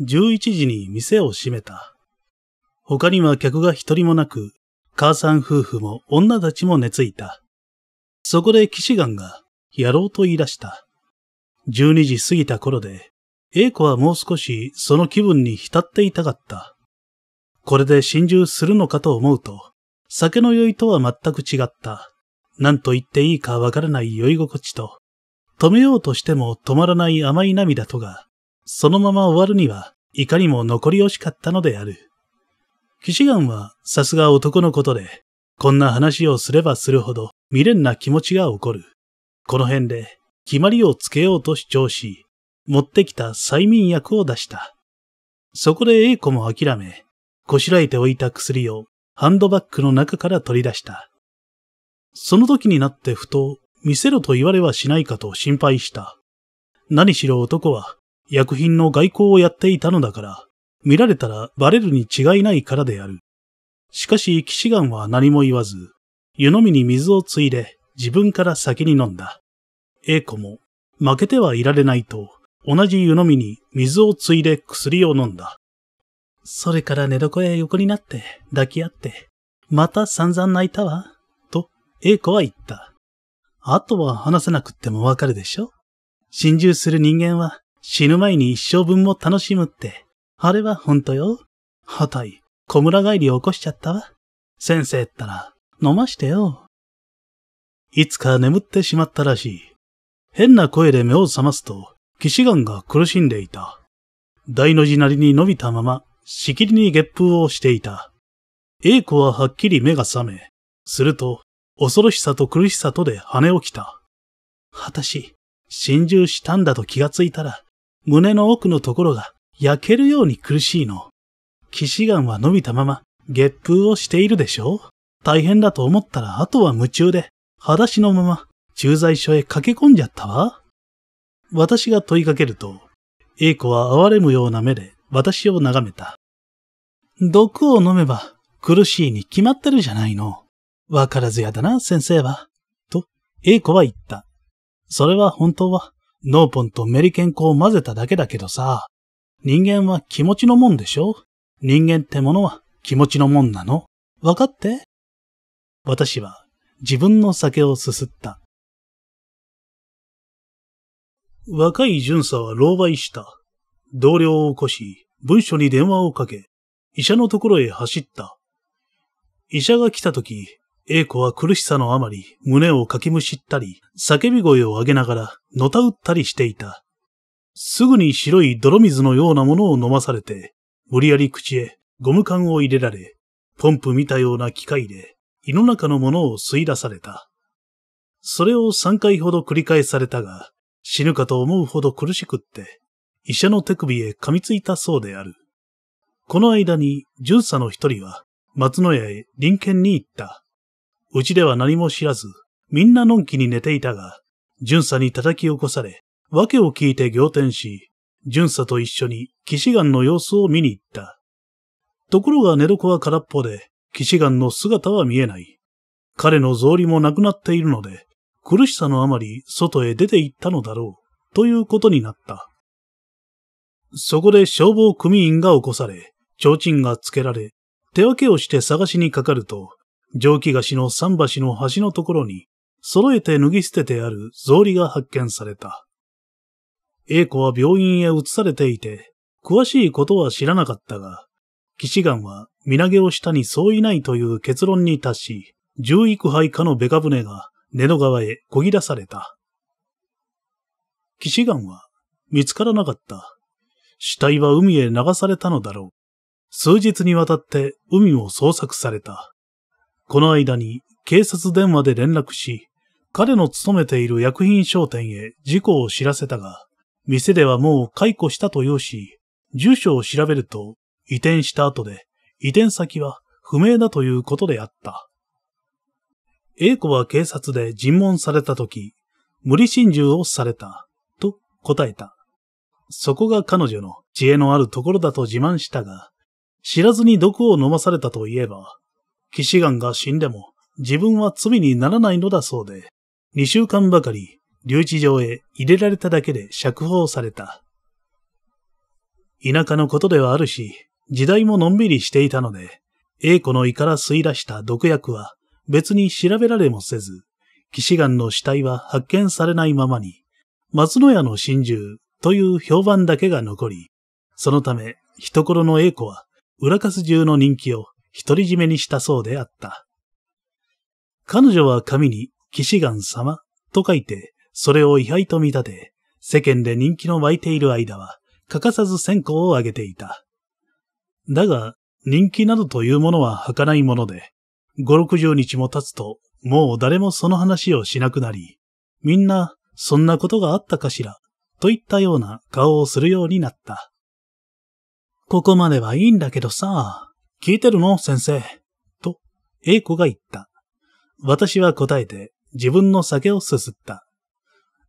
十一時に店を閉めた。他には客が一人もなく、母さん夫婦も女たちも寝ついた。そこで騎士官がやろうと言い出した。十二時過ぎた頃で、英子はもう少しその気分に浸っていたかった。これで心中するのかと思うと、酒の酔いとは全く違った。何と言っていいかわからない酔い心地と、止めようとしても止まらない甘い涙とが、そのまま終わるには、いかにも残り惜しかったのである。騎士団はさすが男のことで、こんな話をすればするほど未練な気持ちが起こる。この辺で決まりをつけようと主張し、持ってきた催眠薬を出した。そこで A 子も諦め、こしらえておいた薬をハンドバッグの中から取り出した。その時になってふと、見せろと言われはしないかと心配した。何しろ男は、薬品の外交をやっていたのだから、見られたらバレるに違いないからである。しかし、騎士眼は何も言わず、湯飲みに水をついで、自分から先に飲んだ。英子も、負けてはいられないと、同じ湯飲みに水をついで薬を飲んだ。それから寝床へ横になって、抱き合って、また散々泣いたわ。A 子は言った。あとは話さなくってもわかるでしょ心中する人間は死ぬ前に一生分も楽しむって。あれは本当よ。はたい、小村帰りを起こしちゃったわ。先生ったら、飲ましてよ。いつか眠ってしまったらしい。変な声で目を覚ますと、騎士眼が苦しんでいた。大の字なりに伸びたまま、しきりに月風をしていた。A 子ははっきり目が覚め、すると恐ろしさと苦しさとで跳ね起きた。果たし、心中したんだと気がついたら、胸の奥のところが焼けるように苦しいの。騎士眼は伸びたまま、月風をしているでしょ大変だと思ったら、あとは夢中で、裸足のまま、駐在所へ駆け込んじゃったわ。私が問いかけると、英子は哀れむような目で私を眺めた。毒を飲めば苦しいに決まってるじゃないの。わからずやだな、先生は。と、A 子は言った。それは本当は、ノーポンとメリケン粉を混ぜただけだけどさ、人間は気持ちのもんでしょ人間ってものは気持ちのもんなのわかって私は自分の酒をすすった。若い巡査は狼狽した。同僚を起こし、文書に電話をかけ、医者のところへ走った。医者が来た時、英子は苦しさのあまり胸をかきむしったり、叫び声を上げながら、のたうったりしていた。すぐに白い泥水のようなものを飲まされて、無理やり口へゴム管を入れられ、ポンプ見たような機械で胃の中のものを吸い出された。それを三回ほど繰り返されたが、死ぬかと思うほど苦しくって、医者の手首へ噛みついたそうである。この間に巡査の一人は松野屋へ臨検に行った。うちでは何も知らず、みんなのんきに寝ていたが、巡査に叩き起こされ、訳を聞いて仰天し、巡査と一緒に騎士団の様子を見に行った。ところが寝床は空っぽで、騎士団の姿は見えない。彼の草履もなくなっているので、苦しさのあまり外へ出て行ったのだろう、ということになった。そこで消防組員が起こされ、提灯がつけられ、手分けをして探しにかかると、蒸気菓子の桟橋の端のところに、揃えて脱ぎ捨ててある草履が発見された。A 子は病院へ移されていて、詳しいことは知らなかったが、騎士団は身投げをしたに相違ないという結論に達し、十幾杯かのベカ船が根の川へ漕ぎ出された。騎士団は見つからなかった。死体は海へ流されたのだろう。数日にわたって海を捜索された。この間に警察電話で連絡し、彼の勤めている薬品商店へ事故を知らせたが、店ではもう解雇したと要し、住所を調べると移転した後で移転先は不明だということであった。A 子は警察で尋問された時、無理心中をされた、と答えた。そこが彼女の知恵のあるところだと自慢したが、知らずに毒を飲まされたといえば、騎士団が死んでも自分は罪にならないのだそうで、2週間ばかり留置場へ入れられただけで釈放された。田舎のことではあるし、時代ものんびりしていたので、A 子の胃から吸い出した毒薬は別に調べられもせず、騎士眼の死体は発見されないままに、松の屋の真珠という評判だけが残り、そのため、人頃の栄子は、裏かす中の人気を独り占めにしたそうであった。彼女は紙に、騎士眼様と書いて、それを位牌と見立て、世間で人気の湧いている間は、欠かさず線香をあげていた。だが、人気などというものは儚いもので、五六十日も経つと、もう誰もその話をしなくなり、みんな、そんなことがあったかしら、といったような顔をするようになった。ここまではいいんだけどさ、聞いてるの先生。と、A 子が言った。私は答えて自分の酒をすすった。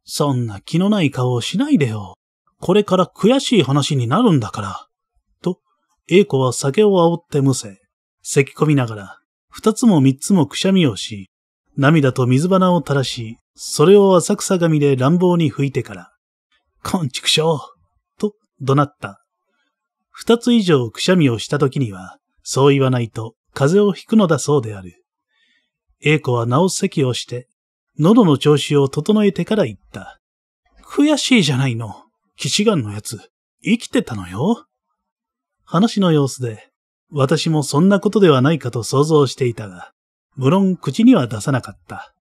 そんな気のない顔をしないでよ。これから悔しい話になるんだから。と、A 子は酒を煽ってむせ、咳込みながら、二つも三つもくしゃみをし、涙と水花を垂らし、それを浅草髪で乱暴に拭いてから、こんちくしょうと怒鳴った。二つ以上くしゃみをした時には、そう言わないと風邪をひくのだそうである。英子は直す席をして、喉の調子を整えてから言った。悔しいじゃないの。騎士眼のやつ、生きてたのよ。話の様子で、私もそんなことではないかと想像していたが、無論口には出さなかった。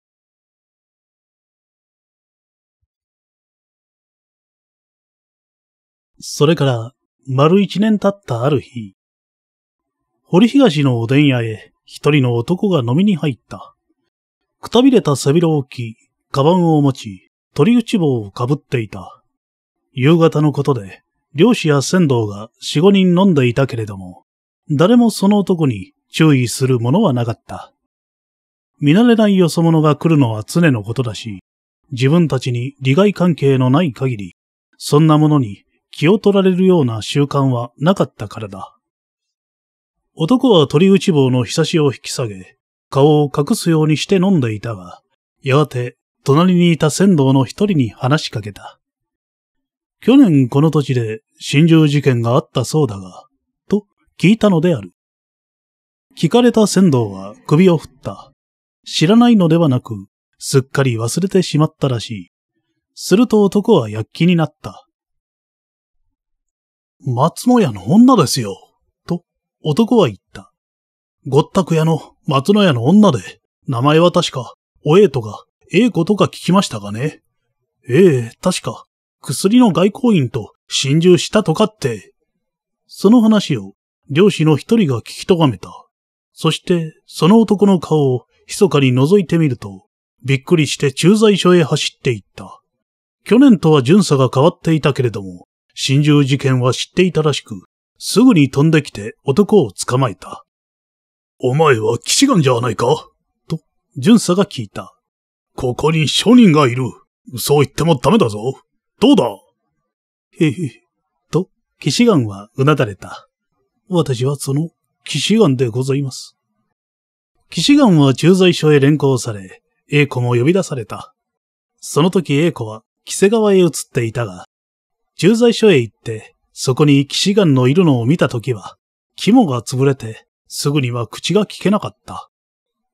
それから、丸一年経ったある日、堀東のおでん屋へ、一人の男が飲みに入った。くたびれた背広を着、カバンを持ち、鳥打ち棒をかぶっていた。夕方のことで、漁師や船頭が四五人飲んでいたけれども、誰もその男に注意するものはなかった。見慣れないよそ者が来るのは常のことだし、自分たちに利害関係のない限り、そんなものに気を取られるような習慣はなかったからだ。男は鳥内棒のひさしを引き下げ、顔を隠すようにして飲んでいたが、やがて隣にいた仙道の一人に話しかけた。去年この土地で心中事件があったそうだが、と聞いたのである。聞かれた仙道は首を振った。知らないのではなく、すっかり忘れてしまったらしい。すると男は躍起になった。松野屋の女ですよ。男は言った。ごったく屋の松の屋の女で、名前は確か、おえいとか、ええことか聞きましたがね。ええ、確か、薬の外交員と心中したとかって。その話を、漁師の一人が聞きとがめた。そして、その男の顔を密かに覗いてみると、びっくりして駐在所へ走っていった。去年とは巡査が変わっていたけれども、心中事件は知っていたらしく、すぐに飛んできて男を捕まえた。お前は騎士眼じゃないかと、巡査が聞いた。ここに商人がいる。そう言ってもダメだぞ。どうだへへ、と、騎士眼はうなだれた。私はその、騎士眼でございます。騎士眼は駐在所へ連行され、英子も呼び出された。その時英子は、木瀬川へ移っていたが、駐在所へ行ってそこに騎士眼のいるのを見たときは、肝が潰れて、すぐには口が聞けなかった。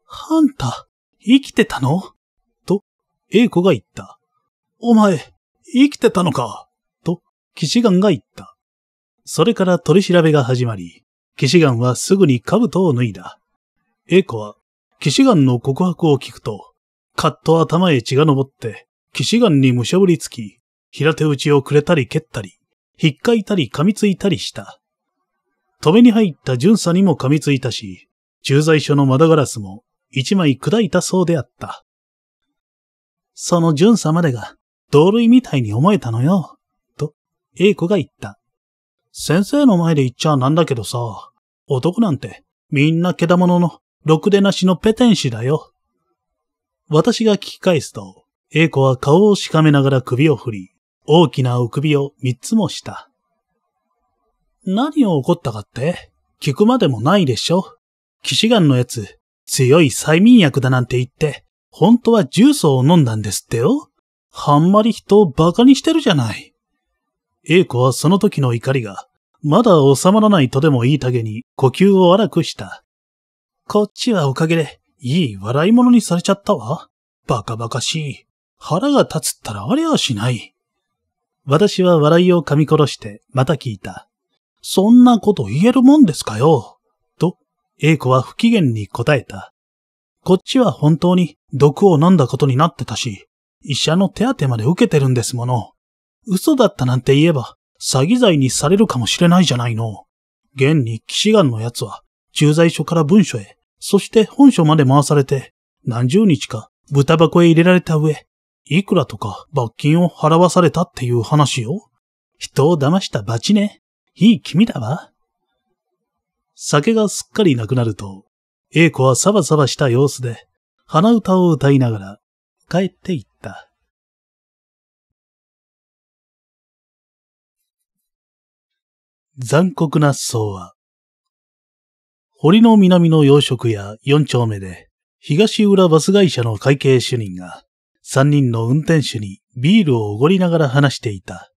ハンタ、生きてたのと、英子が言った。お前、生きてたのかと、騎士眼が言った。それから取り調べが始まり、騎士眼はすぐに兜を脱いだ。英子は、騎士眼の告白を聞くと、カッと頭へ血が昇って、騎士眼にむしゃぶりつき、平手打ちをくれたり蹴ったり、引っかいたり噛みついたりした。止めに入った巡査にも噛みついたし、駐在所の窓ガラスも一枚砕いたそうであった。その巡査までが同類みたいに思えたのよ、と、英子が言った。先生の前で言っちゃなんだけどさ、男なんてみんな毛玉のろくでなしのペテン師だよ。私が聞き返すと、英子は顔をしかめながら首を振り、大きなお首を三つもした。何を怒ったかって聞くまでもないでしょ騎士眼のやつ、強い催眠薬だなんて言って、本当は重曹を飲んだんですってよ。あんまり人を馬鹿にしてるじゃない。英子はその時の怒りが、まだ収まらないとでも言いたげに呼吸を荒くした。こっちはおかげで、いい笑い物にされちゃったわ。バカバカしい。腹が立つったらありゃしない。私は笑いを噛み殺してまた聞いた。そんなこと言えるもんですかよ。と、A 子は不機嫌に答えた。こっちは本当に毒を飲んだことになってたし、医者の手当てまで受けてるんですもの。嘘だったなんて言えば、詐欺罪にされるかもしれないじゃないの。現に騎士団の奴は、駐在所から文書へ、そして本書まで回されて、何十日か豚箱へ入れられた上、いくらとか罰金を払わされたっていう話よ。人を騙したバチね。いい君だわ。酒がすっかりなくなると、英子はサバサバした様子で、鼻歌を歌いながら帰っていった。残酷な草は、堀の南の洋食屋四丁目で、東浦バス会社の会計主任が、三人の運転手にビールをおごりながら話していた。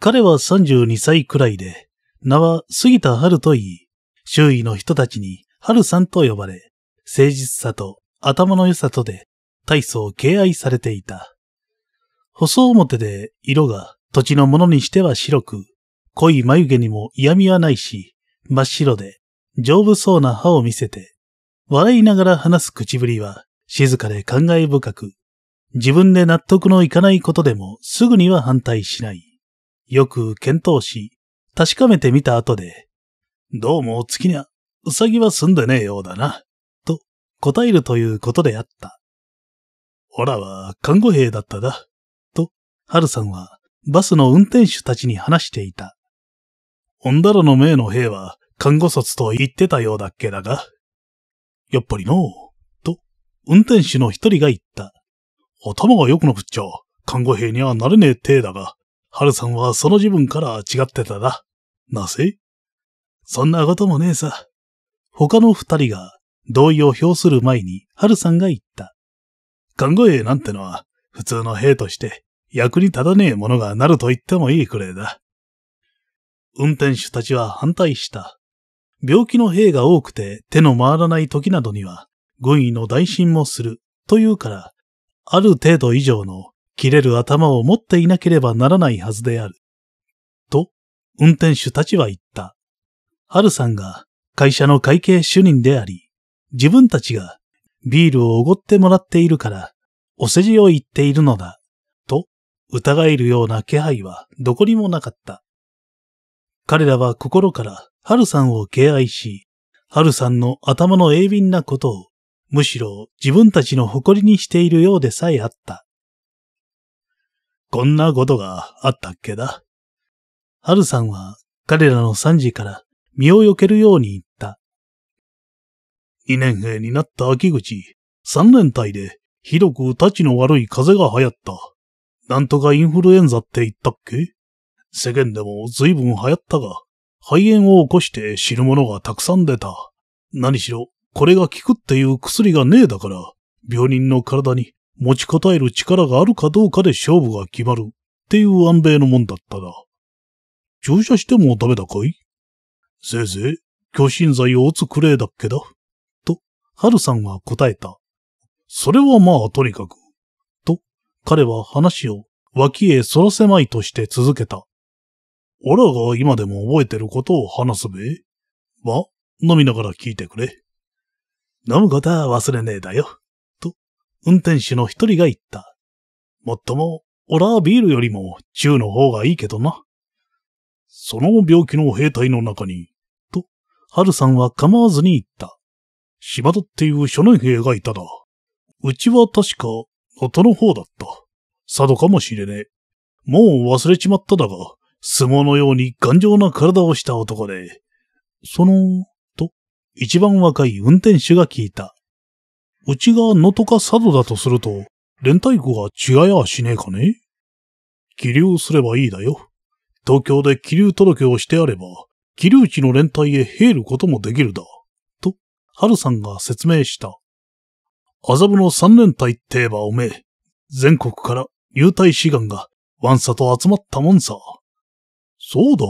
彼は三十二歳くらいで、名は杉田春といい、周囲の人たちに春さんと呼ばれ、誠実さと頭の良さとで大層敬愛されていた。細表で色が土地のものにしては白く、濃い眉毛にも嫌味はないし、真っ白で丈夫そうな歯を見せて、笑いながら話す口ぶりは静かで感慨深く、自分で納得のいかないことでもすぐには反対しない。よく検討し、確かめてみた後で、どうも月にゃ、うさぎは住んでねえようだな、と答えるということであった。オラは看護兵だっただ、と、春さんはバスの運転手たちに話していた。オンダラの命の兵は看護卒と言ってたようだっけだが、やっぱりのと、運転手の一人が言った。頭が良くなくっちゃ、看護兵にはなれねえ体だが、春さんはその自分から違ってただ。なぜそんなこともねえさ。他の二人が同意を表する前に春さんが言った。看護兵なんてのは普通の兵として役に立たねえものがなると言ってもいいくらいだ。運転手たちは反対した。病気の兵が多くて手の回らない時などには軍医の代診もするというからある程度以上の切れる頭を持っていなければならないはずである。と、運転手たちは言った。ハルさんが会社の会計主任であり、自分たちがビールをおごってもらっているから、お世辞を言っているのだ、と疑えるような気配はどこにもなかった。彼らは心からハルさんを敬愛し、ハルさんの頭の鋭敏なことをむしろ自分たちの誇りにしているようでさえあった。こんなことがあったっけだ。ルさんは彼らの惨事から身を避けるように言った。2年兵になった秋口、3連隊でひどく立ちの悪い風が流行った。なんとかインフルエンザって言ったっけ世間でも随分流行ったが、肺炎を起こして死ぬ者がたくさん出た。何しろこれが効くっていう薬がねえだから、病人の体に持ちこたえる力があるかどうかで勝負が決まるっていう安兵のもんだったな。注射してもダメだかいせいぜい、巨心剤を打つくれだっけだ。と、春さんは答えた。それはまあとにかく。と、彼は話を脇へそらせまいとして続けた。オラが今でも覚えてることを話すべ。まあ、飲みながら聞いてくれ。飲むことは忘れねえだよ。と、運転手の一人が言った。もっとも、オラはビールよりも中の方がいいけどな。その病気の兵隊の中に、と、春さんは構わずに言った。島田っていう初年兵がいただ。うちは確か、元の方だった。佐渡かもしれねえ。もう忘れちまっただが、相撲のように頑丈な体をした男で、その、一番若い運転手が聞いた。うちが野とか佐渡だとすると、連帯子が違いやしねえかね気流すればいいだよ。東京で気流届をしてあれば、気流地の連帯へ入ることもできるだ。と、春さんが説明した。麻布の三連隊って言えばおめえ、全国から入隊志願がワンサと集まったもんさ。そうだ、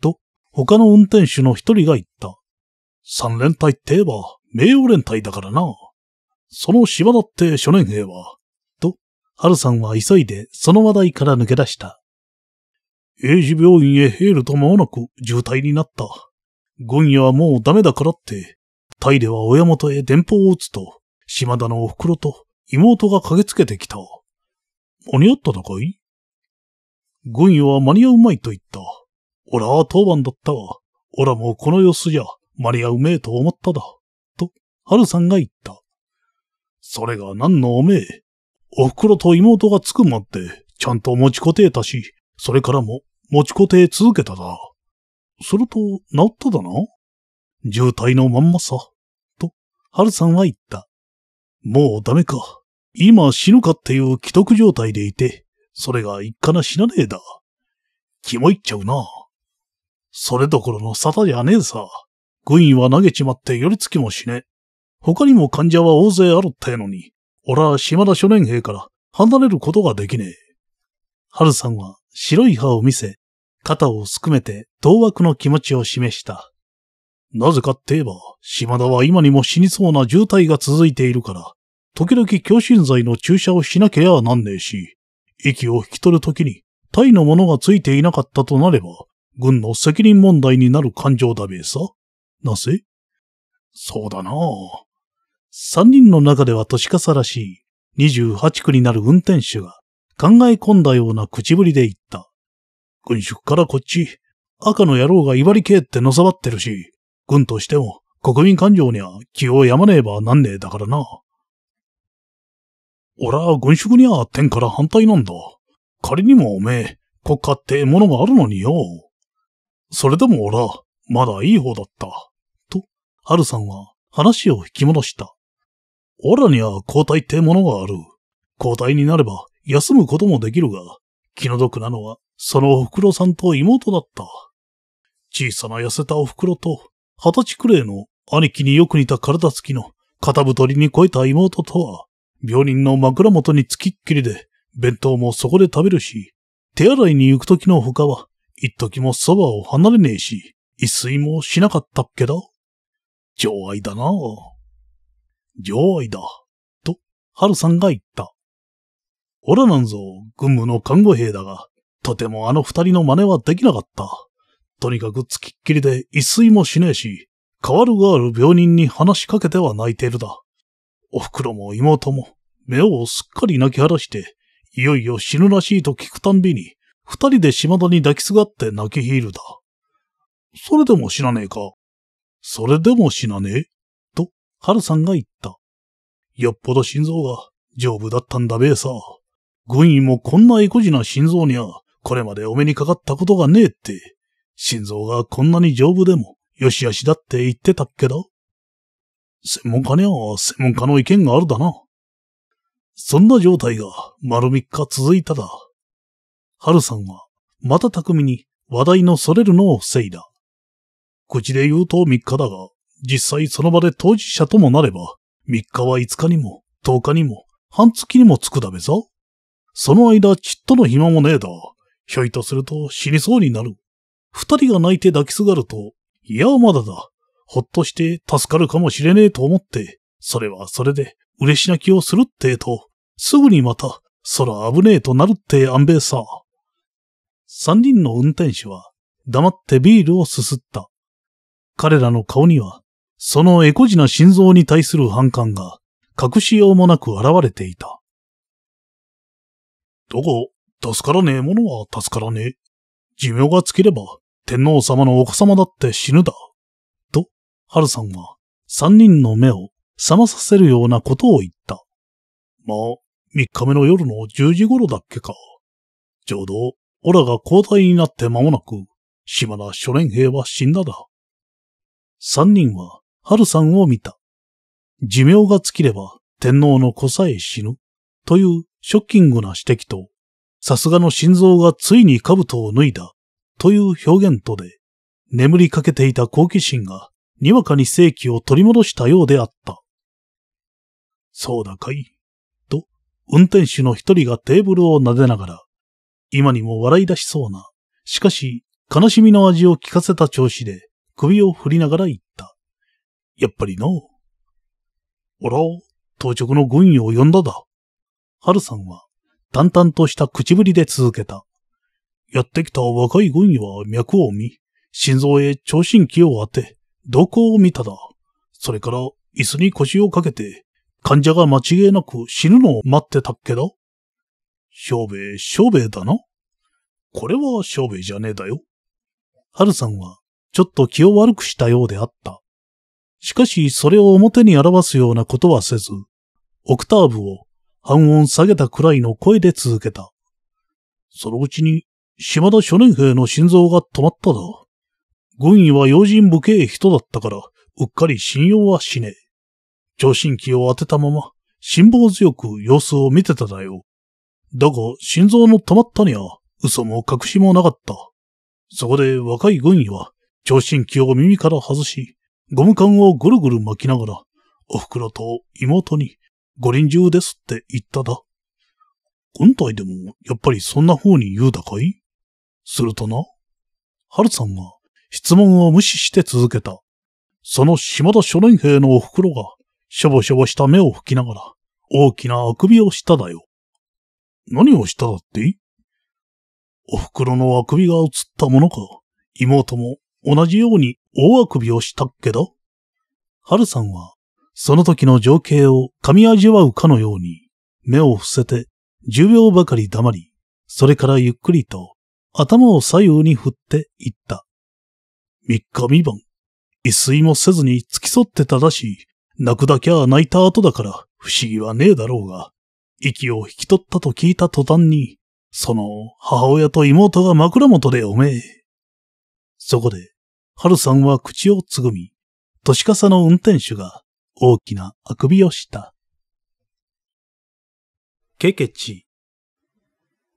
と他の運転手の一人が言った。三連隊って言えば、名誉連隊だからな。その島だって初年兵は、と、春さんは急いでその話題から抜け出した。英治病院へ兵ると間もなく渋滞になった。今夜はもうダメだからって、タイでは親元へ電報を打つと、島田のお袋と妹が駆けつけてきた。間に合ったのかい軍夜は間に合うまいと言った。俺は当番だったオ俺もこの様子じゃ、マリアうめえと思っただ、と、ハルさんが言った。それが何のおめえ。お袋と妹がつくまって、ちゃんと持ちこてえたし、それからも持ちこてえ続けただ。すると、治っただな。渋滞のまんまさ。と、春さんは言った。もうダメか。今死ぬかっていう既得状態でいて、それが一かな死なねえだ。気もいっちゃうな。それどころの沙汰じゃねえさ。軍医は投げちまって寄りつきもしねえ。他にも患者は大勢あるってのに、俺は島田初年兵から離れることができねえ。春さんは白い歯を見せ、肩をすくめて同枠の気持ちを示した。なぜかって言えば、島田は今にも死にそうな渋滞が続いているから、時々強心剤の注射をしなきゃなんねえし、息を引き取るときに、体のものがついていなかったとなれば、軍の責任問題になる感情だべえさ。なぜそうだな三人の中では年笠らしい、28区になる運転手が考え込んだような口ぶりで言った。軍縮からこっち、赤の野郎が威張り系ってのさばってるし、軍としても国民感情には気を病まねえばなんねえだからな。俺は軍縮には天から反対なんだ。仮にもおめえ、国家ってものがあるのによ。それでも俺は、まだいい方だった。と、春さんは話を引き戻した。オラには交代ってものがある。交代になれば休むこともできるが、気の毒なのは、そのお袋さんと妹だった。小さな痩せたお袋と、二十歳くらいの兄貴によく似た体つきの肩太りに超えた妹とは、病人の枕元につきっきりで、弁当もそこで食べるし、手洗いに行く時の他は、一時もそばを離れねえし、一睡もしなかったっけだ情愛だな情愛だ。と、春さんが言った。オラなんぞ、軍務の看護兵だが、とてもあの二人の真似はできなかった。とにかくつきっきりで一睡もしねえし、変わるがある病人に話しかけては泣いているだ。お袋も妹も、目をすっかり泣き晴らして、いよいよ死ぬらしいと聞くたんびに、二人で島田に抱きすがって泣きひーるだ。それでも死なねえか。それでも死なねえと、ルさんが言った。よっぽど心臓が丈夫だったんだべえさ。軍医もこんな意固地な心臓には、これまでお目にかかったことがねえって。心臓がこんなに丈夫でも、よしあしだって言ってたっけど。専門家には専門家の意見があるだな。そんな状態が丸3日続いただ。ルさんは、また巧みに話題のそれるのを防いだ。口で言うと3日だが、実際その場で当事者ともなれば、3日は5日にも、10日にも、半月にもつくだべさ。その間、ちっとの暇もねえだ。ひょいとすると死にそうになる。二人が泣いて抱きすがると、いや、まだだ。ほっとして助かるかもしれねえと思って、それはそれで嬉し泣きをするってと、すぐにまた、空危ねえとなるって安兵衛さ。三人の運転手は、黙ってビールをすすった。彼らの顔には、そのエコジな心臓に対する反感が、隠しようもなく現れていた。どこ、助からねえものは助からねえ。寿命が尽きれば、天皇様のお子様だって死ぬだ。と、春さんは、三人の目を覚まさせるようなことを言った。まあ、三日目の夜の10時頃だっけか。ちょうど、オラが交代になって間もなく、島田初年兵は死んだだ。三人は春さんを見た。寿命が尽きれば天皇の子さえ死ぬというショッキングな指摘と、さすがの心臓がついに兜を脱いだという表現とで、眠りかけていた好奇心がにわかに正気を取り戻したようであった。そうだかい。と、運転手の一人がテーブルを撫でながら、今にも笑い出しそうな、しかし悲しみの味を聞かせた調子で、首を振りながら言った。やっぱりな。おら、当直の軍医を呼んだだ。春さんは淡々とした口ぶりで続けた。やってきた若い軍医は脈を見、心臓へ聴診器を当て、動向を見ただ。それから椅子に腰をかけて、患者が間違いなく死ぬのを待ってたっけだ。小兵衛、小兵衛だな。これは小兵衛じゃねえだよ。春さんはちょっと気を悪くしたようであった。しかし、それを表に表すようなことはせず、オクターブを半音下げたくらいの声で続けた。そのうちに、島田初年兵の心臓が止まっただ。軍医は用心武家人だったから、うっかり信用はしねえ。聴診器を当てたまま、辛抱強く様子を見てただよ。だが、心臓の止まったには、嘘も隠しもなかった。そこで若い軍医は、聴診器を耳から外し、ゴム管をぐるぐる巻きながら、お袋と妹に、ご臨終ですって言っただ。軍隊でも、やっぱりそんな風に言うだかいするとな、春さんが質問を無視して続けた。その島田初年兵のお袋が、しょぼしょぼした目を拭きながら、大きなあくびをしただよ。何をしただってお袋のあくびが映ったものか、妹も同じように大あくびをしたけど、春さんは、その時の情景を噛み味わうかのように、目を伏せて、10秒ばかり黙り、それからゆっくりと、頭を左右に振っていった。三日三晩、一睡もせずに付き添ってただし、泣くだけは泣いた後だから不思議はねえだろうが、息を引き取ったと聞いた途端に、その母親と妹が枕元でおめえ。そこで春さんは口をつぐみ、年かさの運転手が大きなあくびをした。ケケチ。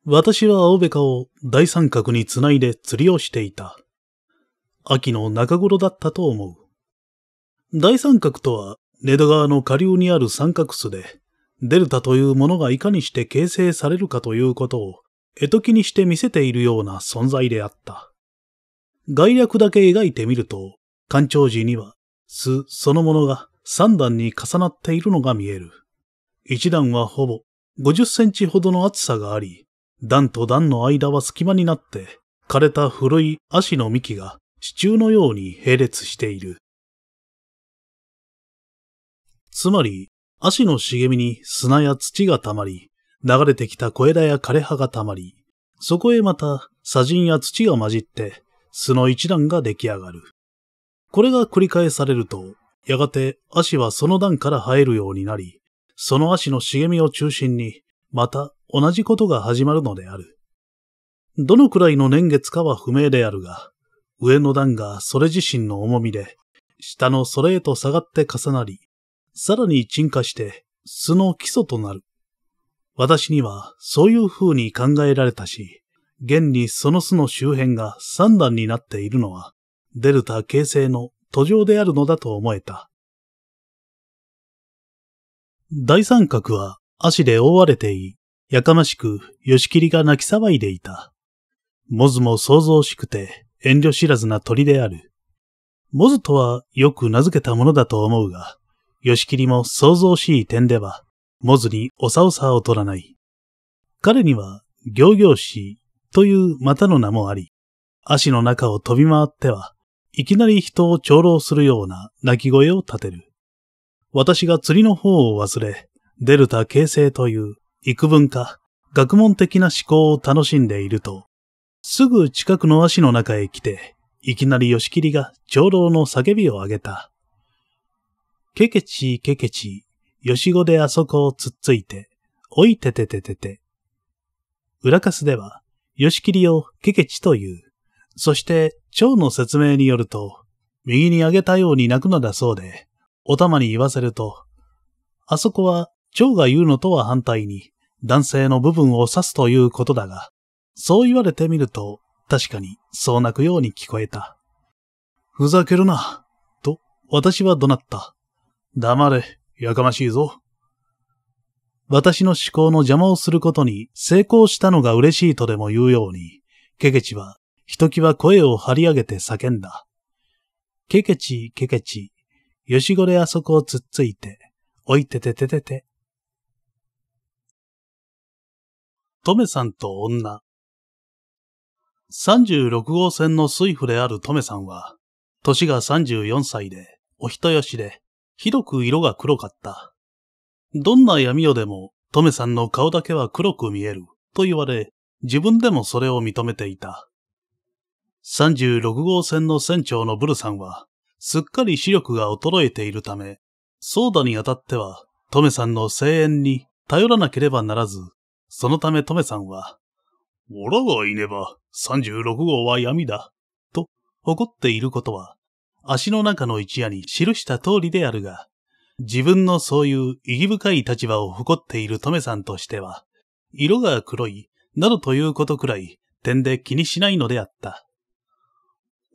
私は青べかを大三角につないで釣りをしていた。秋の中頃だったと思う。大三角とは、根戸川の下流にある三角巣で、デルタというものがいかにして形成されるかということを、絵解きにして見せているような存在であった。概略だけ描いてみると、干潮時には巣そのものが三段に重なっているのが見える。一段はほぼ50センチほどの厚さがあり、段と段の間は隙間になって、枯れた古い足の幹が支柱のように並列している。つまり、足の茂みに砂や土が溜まり、流れてきた小枝や枯れ葉が溜まり、そこへまた砂塵や土が混じって素の一段が出来上がる。これが繰り返されると、やがて足はその段から生えるようになり、その足の茂みを中心に、また同じことが始まるのである。どのくらいの年月かは不明であるが、上の段がそれ自身の重みで、下のそれへと下がって重なり、さらに沈下して、素の基礎となる。私にはそういう風に考えられたし、現にその巣の周辺が三段になっているのは、デルタ形成の途上であるのだと思えた。大三角は足で覆われてい、やかましく吉切が泣き騒いでいた。モズも想像しくて遠慮知らずな鳥である。モズとはよく名付けたものだと思うが、吉切も想像しい点では、モズにおさおさを取らない。彼には行々しというまたの名もあり、足の中を飛び回っては、いきなり人を長老するような鳴き声を立てる。私が釣りの方を忘れ、デルタ形成という幾分か学問的な思考を楽しんでいると、すぐ近くの足の中へ来て、いきなり吉切が長老の叫びを上げた。ケケチケケチ、吉語であそこをつっついて、おいててててて。裏カスでは、吉切をケケチという。そして、蝶の説明によると、右に上げたように泣くのだそうで、お玉に言わせると、あそこは蝶が言うのとは反対に、男性の部分を指すということだが、そう言われてみると、確かにそう泣くように聞こえた。ふざけるな、と私は怒鳴った。黙れ、やかましいぞ。私の思考の邪魔をすることに成功したのが嬉しいとでも言うように、ケケチは、ひときわ声を張り上げて叫んだ。ケケチ、ケケチ、よしごれあそこをつっついて、おいててててて。トメさんと女。36号線の水夫であるトメさんは、年が34歳で、お人よしで、ひどく色が黒かった。どんな闇夜でも、トメさんの顔だけは黒く見える、と言われ、自分でもそれを認めていた。36号線の船長のブルさんは、すっかり視力が衰えているため、ソーダにあたっては、トメさんの声援に頼らなければならず、そのためトメさんは、オラがいねば36号は闇だ、と誇っていることは、足の中の一夜に記した通りであるが、自分のそういう意義深い立場を誇っているトメさんとしては、色が黒い、などということくらい、点で気にしないのであった。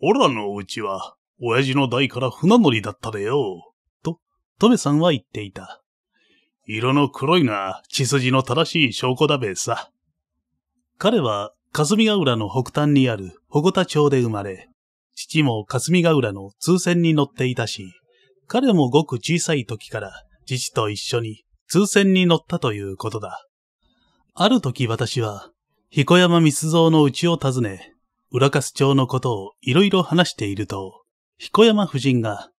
オラのうちは、親父の代から船乗りだったでよ。と、トメさんは言っていた。色の黒いが血筋の正しい証拠だべさ。彼は霞ヶ浦の北端にある保護田町で生まれ、父も霞ヶ浦の通船に乗っていたし、彼もごく小さい時から父と一緒に通船に乗ったということだ。ある時私は、彦山密造の家を訪ね、浦す町のことをいろいろ話していると、彦山夫人が、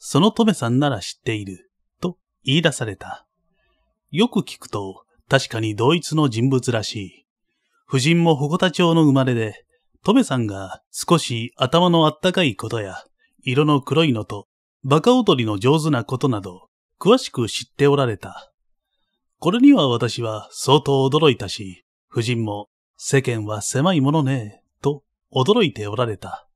そのとめさんなら知っている、と言い出された。よく聞くと、確かに同一の人物らしい。夫人も保護田町の生まれで、とめさんが少し頭のあったかいことや、色の黒いのとバカ踊りの上手なことなど、詳しく知っておられた。これには私は相当驚いたし、夫人も世間は狭いものね、と驚いておられた。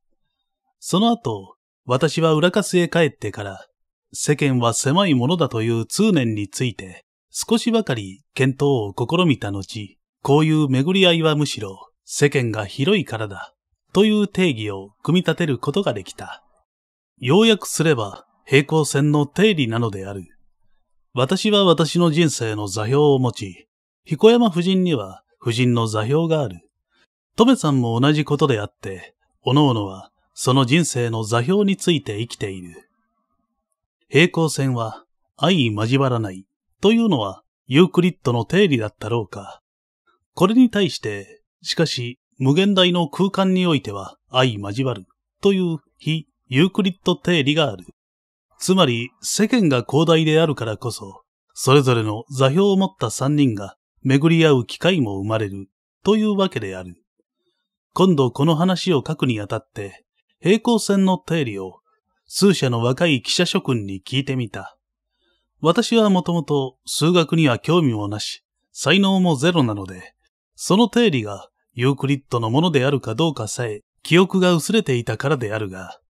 その後、私は裏稼へ帰ってから、世間は狭いものだという通念について、少しばかり検討を試みた後、こういう巡り合いはむしろ世間が広いからだ、という定義を組み立てることができた。要約すれば平行線の定理なのである。私は私の人生の座標を持ち、彦山夫人には夫人の座標がある。とめさんも同じことであって、各々はその人生の座標について生きている。平行線は相交わらないというのはユークリッドの定理だったろうか。これに対して、しかし無限大の空間においては相交わるという非ユークリッド定理がある。つまり、世間が広大であるからこそ、それぞれの座標を持った三人が巡り合う機会も生まれる、というわけである。今度この話を書くにあたって、平行線の定理を数社の若い記者諸君に聞いてみた。私はもともと数学には興味もなし、才能もゼロなので、その定理がユークリッドのものであるかどうかさえ記憶が薄れていたからであるが、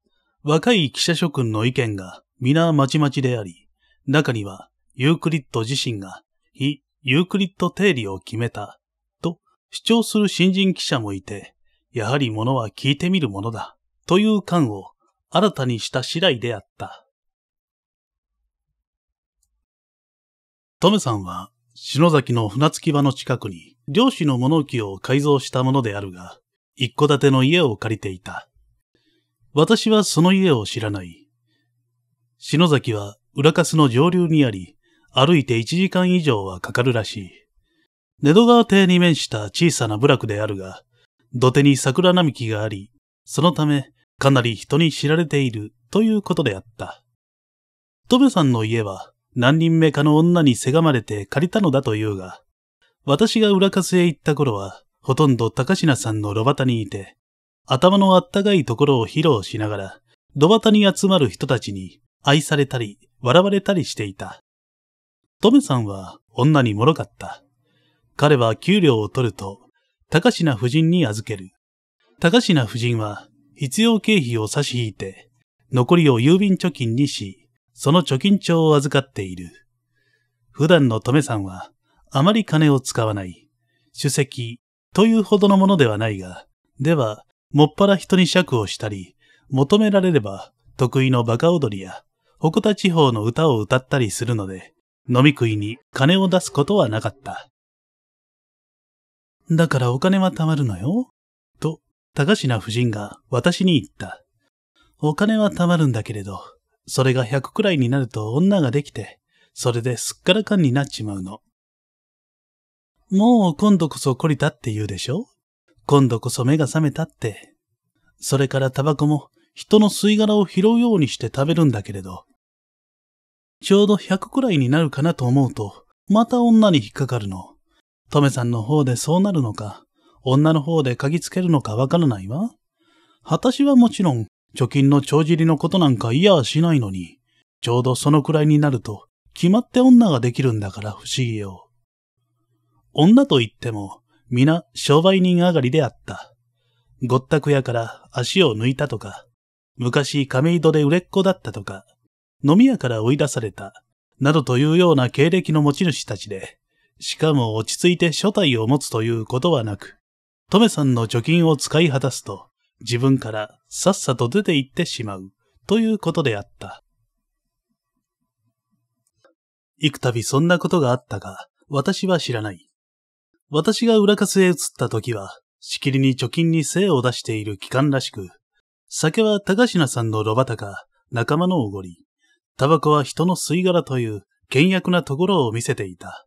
若い記者諸君の意見が皆まちまちであり、中にはユークリッド自身が非ユークリッド定理を決めたと主張する新人記者もいて、やはりものは聞いてみるものだという感を新たにした次第であった。トメさんは篠崎の船着き場の近くに漁師の物置を改造したものであるが、一戸建ての家を借りていた。私はその家を知らない。篠崎は裏カスの上流にあり、歩いて1時間以上はかかるらしい。寝戸川邸に面した小さな部落であるが、土手に桜並木があり、そのためかなり人に知られているということであった。トベさんの家は何人目かの女にせがまれて借りたのだというが、私が裏カスへ行った頃は、ほとんど高階さんの炉端にいて、頭のあったかいところを披露しながら、土端に集まる人たちに愛されたり、笑われたりしていた。トメさんは女にもろかった。彼は給料を取ると、高品夫人に預ける。高品夫人は必要経費を差し引いて、残りを郵便貯金にし、その貯金帳を預かっている。普段のトメさんは、あまり金を使わない。主席というほどのものではないが、では、もっぱら人に尺をしたり、求められれば得意のバカ踊りや北田地方の歌を歌ったりするので、飲み食いに金を出すことはなかった。だからお金は貯まるのよ。と、高階夫人が私に言った。お金は貯まるんだけれど、それが100くらいになると女ができて、それですっからかんになっちまうの。もう今度こそ懲りたって言うでしょ今度こそ目が覚めたって。それからタバコも人の吸い殻を拾うようにして食べるんだけれど。ちょうど100くらいになるかなと思うと、また女に引っかかるの。トメさんの方でそうなるのか、女の方で嗅ぎつけるのかわからないわ。私はもちろん、貯金の帳尻のことなんか嫌はしないのに、ちょうどそのくらいになると、決まって女ができるんだから不思議よ。女と言っても、皆商売人上がりであった。ごったく屋から足を抜いたとか、昔亀戸で売れっ子だったとか、飲み屋から追い出された、などというような経歴の持ち主たちで、しかも落ち着いて所帯を持つということはなく、トメさんの貯金を使い果たすと、自分からさっさと出て行ってしまう、ということであった。幾度そんなことがあったか、私は知らない。私が裏スへ移った時は、しきりに貯金に精を出している期間らしく、酒は高品さんの炉端か、仲間のおごり、タバコは人の吸い殻という、倹約なところを見せていた。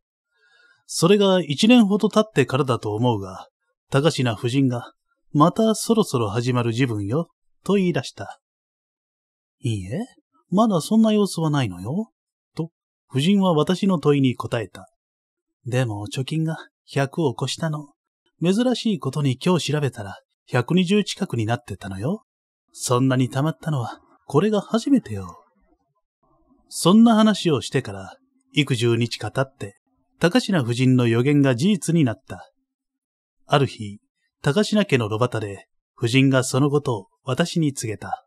それが一年ほど経ってからだと思うが、高品夫人が、またそろそろ始まる自分よ、と言い出した。いいえ、まだそんな様子はないのよ、と、夫人は私の問いに答えた。でも貯金が100を越したの。珍しいことに今日調べたら、120近くになってたのよ。そんなに溜まったのは、これが初めてよ。そんな話をしてから、幾十日か経って、高品夫人の予言が事実になった。ある日、高品家の炉端で、夫人がそのことを私に告げた。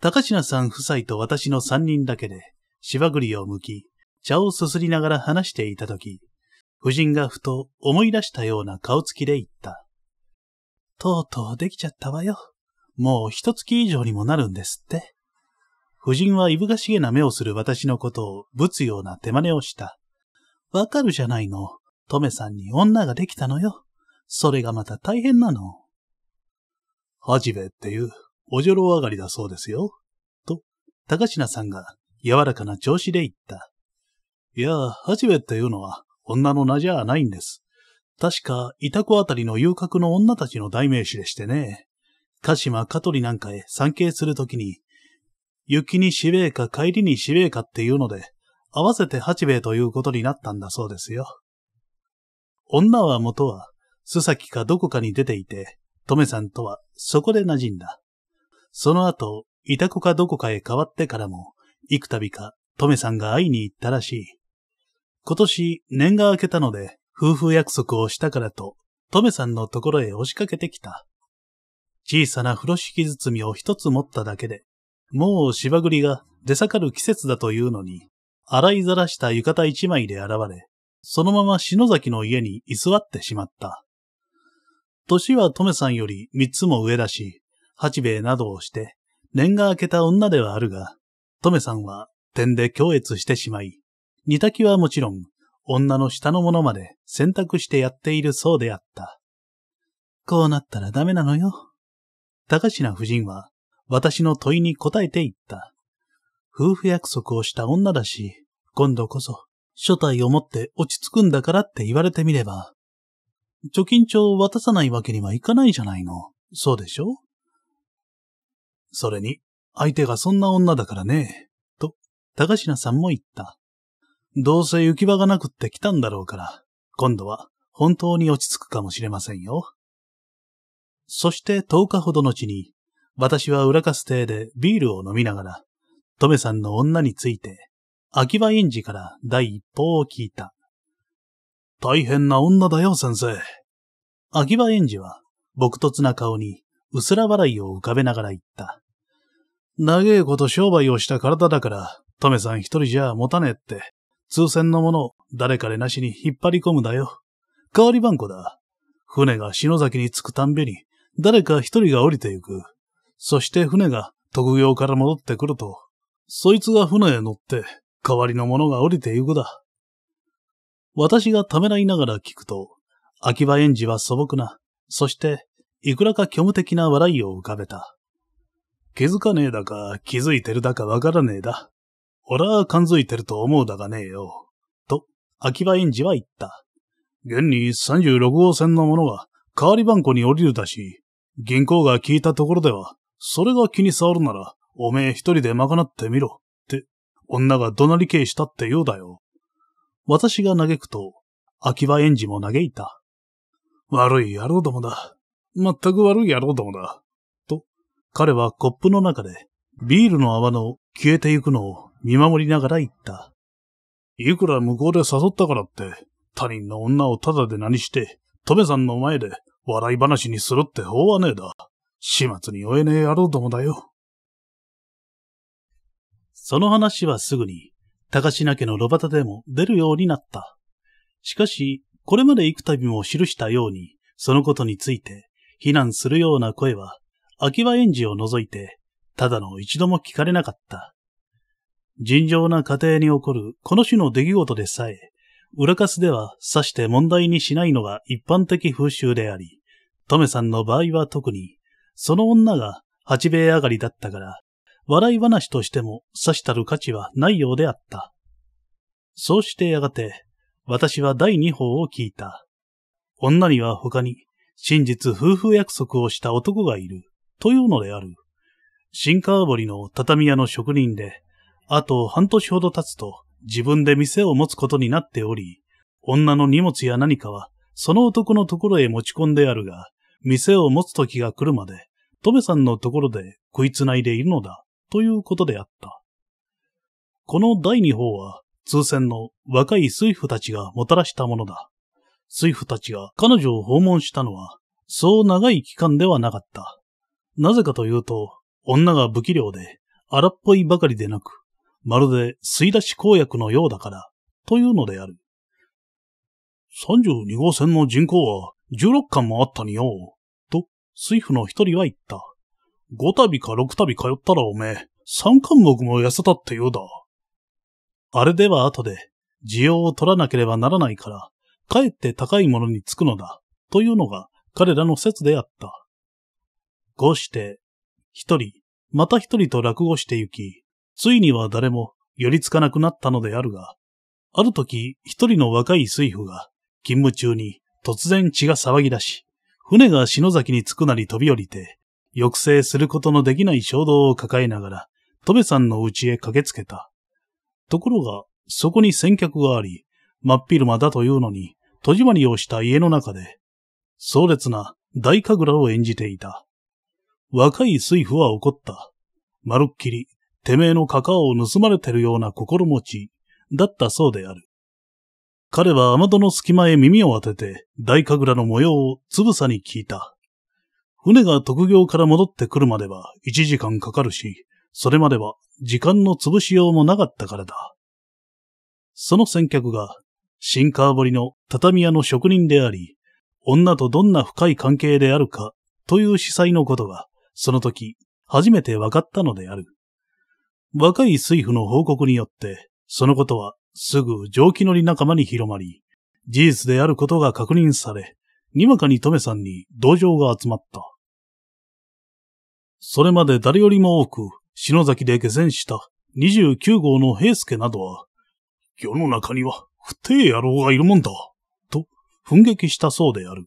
高品さん夫妻と私の三人だけで、芝栗を剥き、茶をすすりながら話していたとき、夫人がふと思い出したような顔つきで言った。とうとうできちゃったわよ。もう一月以上にもなるんですって。夫人はいぶがしげな目をする私のことをぶつような手真似をした。わかるじゃないの。トメさんに女ができたのよ。それがまた大変なの。はじべっていう、おじょろ上がりだそうですよ。と、高階さんが柔らかな調子で言った。いや、はじべっていうのは、女の名じゃないんです。確か、イタコあたりの遊郭の女たちの代名詞でしてね。鹿島香取なんかへ参詣するときに、雪にしべえか帰りにしべえかっていうので、合わせて八兵衛ということになったんだそうですよ。女は元は、須崎かどこかに出ていて、とめさんとはそこで馴染んだ。その後、イタコかどこかへ変わってからも、幾度か、とめさんが会いに行ったらしい。今年年が明けたので、夫婦約束をしたからと、トメさんのところへ押しかけてきた。小さな風呂敷包みを一つ持っただけで、もう芝栗が出盛る季節だというのに、洗いざらした浴衣一枚で現れ、そのまま篠崎の家に居座ってしまった。年はトメさんより三つも上だし、八兵衛などをして、年が明けた女ではあるが、トメさんは点で強越してしまい、煮炊きはもちろん、女の下のものまで選択してやっているそうであった。こうなったらダメなのよ。高階夫人は、私の問いに答えていった。夫婦約束をした女だし、今度こそ、初体を持って落ち着くんだからって言われてみれば、貯金帳を渡さないわけにはいかないじゃないの。そうでしょそれに、相手がそんな女だからね、と、高階さんも言った。どうせ行き場がなくって来たんだろうから、今度は本当に落ち着くかもしれませんよ。そして10日ほど後に、私は裏カスーでビールを飲みながら、トメさんの女について、秋葉園児から第一報を聞いた。大変な女だよ、先生。秋葉園児は、朴突な顔に、うすら笑いを浮かべながら言った。長えこと商売をした体だから、トメさん一人じゃ持たねえって、通船のものを誰かでなしに引っ張り込むだよ。代わり番こだ。船が篠崎に着くたんびに、誰か一人が降りてゆく。そして船が特業から戻ってくると、そいつが船へ乗って、代わりの者が降りてゆくだ。私がためらいながら聞くと、秋葉園児は素朴な、そして、いくらか虚無的な笑いを浮かべた。気づかねえだか、気づいてるだかわからねえだ。俺は感づいてると思うだがねえよ。と、秋葉園児は言った。現に36号線のものは、代わり番号に降りるだし、銀行が聞いたところでは、それが気に障るなら、おめえ一人で賄ってみろ。って、女が怒鳴り系したってようだよ。私が嘆くと、秋葉園児も嘆いた。悪い野郎どもだ。全く悪い野郎どもだ。と、彼はコップの中で、ビールの泡の消えていくのを見守りながら言った。いくら向こうで誘ったからって、他人の女をタダで何して、トメさんの前で笑い話にするって法はねえだ。始末に負えねえ野郎どもだよ。その話はすぐに、高品家の炉端でも出るようになった。しかし、これまで幾度も記したように、そのことについて、非難するような声は、秋葉園児を除いて、ただの一度も聞かれなかった。尋常な家庭に起こるこの種の出来事でさえ、裏カスではさして問題にしないのが一般的風習であり、トメさんの場合は特に、その女が八兵衛上がりだったから、笑い話としてもさしたる価値はないようであった。そうしてやがて、私は第二報を聞いた。女には他に、真実夫婦約束をした男がいる、というのである。新川堀の畳屋の職人で、あと半年ほど経つと自分で店を持つことになっており、女の荷物や何かはその男のところへ持ち込んであるが、店を持つ時が来るまで、トメさんのところで食いつないでいるのだ、ということであった。この第2報は、通船の若い水夫たちがもたらしたものだ。水夫たちが彼女を訪問したのは、そう長い期間ではなかった。なぜかというと、女が不器量で、荒っぽいばかりでなく、まるで吸い出し公約のようだから、というのである。32号線の人口は16巻もあったによ、と、水夫の一人は言った。5旅か6旅通ったらおめえ、3巻目も痩せたって言うだ。あれでは後で、需要を取らなければならないから、かえって高いものにつくのだ、というのが彼らの説であった。こうして、一人、また一人と落語して行き、ついには誰も寄りつかなくなったのであるが、ある時一人の若い水夫が勤務中に突然血が騒ぎ出し、船が篠崎に着くなり飛び降りて、抑制することのできない衝動を抱えながら、戸部さんの家へ駆けつけた。ところが、そこに先客があり、真っ昼間だというのに、戸締まりをした家の中で、壮烈な大神楽を演じていた。若い水夫は怒った。まるっきりてめえのカカオを盗まれてるような心持ち、だったそうである。彼は雨戸の隙間へ耳を当てて、大神楽の模様をつぶさに聞いた。船が特業から戻ってくるまでは1時間かかるし、それまでは時間の潰しようもなかったからだ。その先客が、新川堀の畳屋の職人であり、女とどんな深い関係であるか、という司祭のことが、その時、初めて分かったのである。若い水夫の報告によって、そのことはすぐ蒸気乗り仲間に広まり、事実であることが確認され、にわかにトメさんに同情が集まった。それまで誰よりも多く、篠崎で下船した29号の平助などは、世の中には不定野郎がいるもんだ、と奮撃したそうである。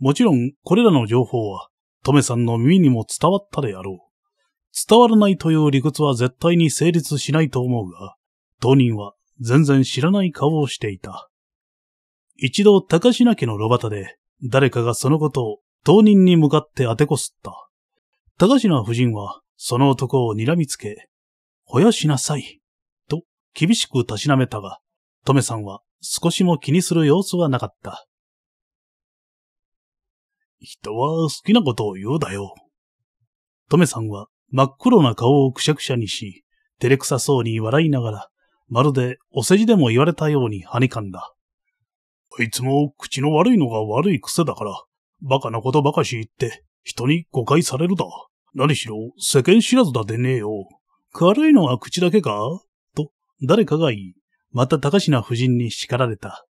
もちろん、これらの情報は、トメさんの耳にも伝わったであろう。伝わらないという理屈は絶対に成立しないと思うが、当人は全然知らない顔をしていた。一度高品家の炉端で、誰かがそのことを当人に向かって当てこすった。高品夫人は、その男を睨みつけ、ほやしなさい、と厳しくたしなめたが、トメさんは少しも気にする様子はなかった。人は好きなことを言うだよ。トメさんは真っ黒な顔をくしゃくしゃにし、照れくさそうに笑いながら、まるでお世辞でも言われたようにはにかんだ。あいつも口の悪いのが悪い癖だから、バカなことばかし言って、人に誤解されるだ。何しろ世間知らずだでねえよ。軽いのは口だけかと、誰かが言い、また高品夫人に叱られた。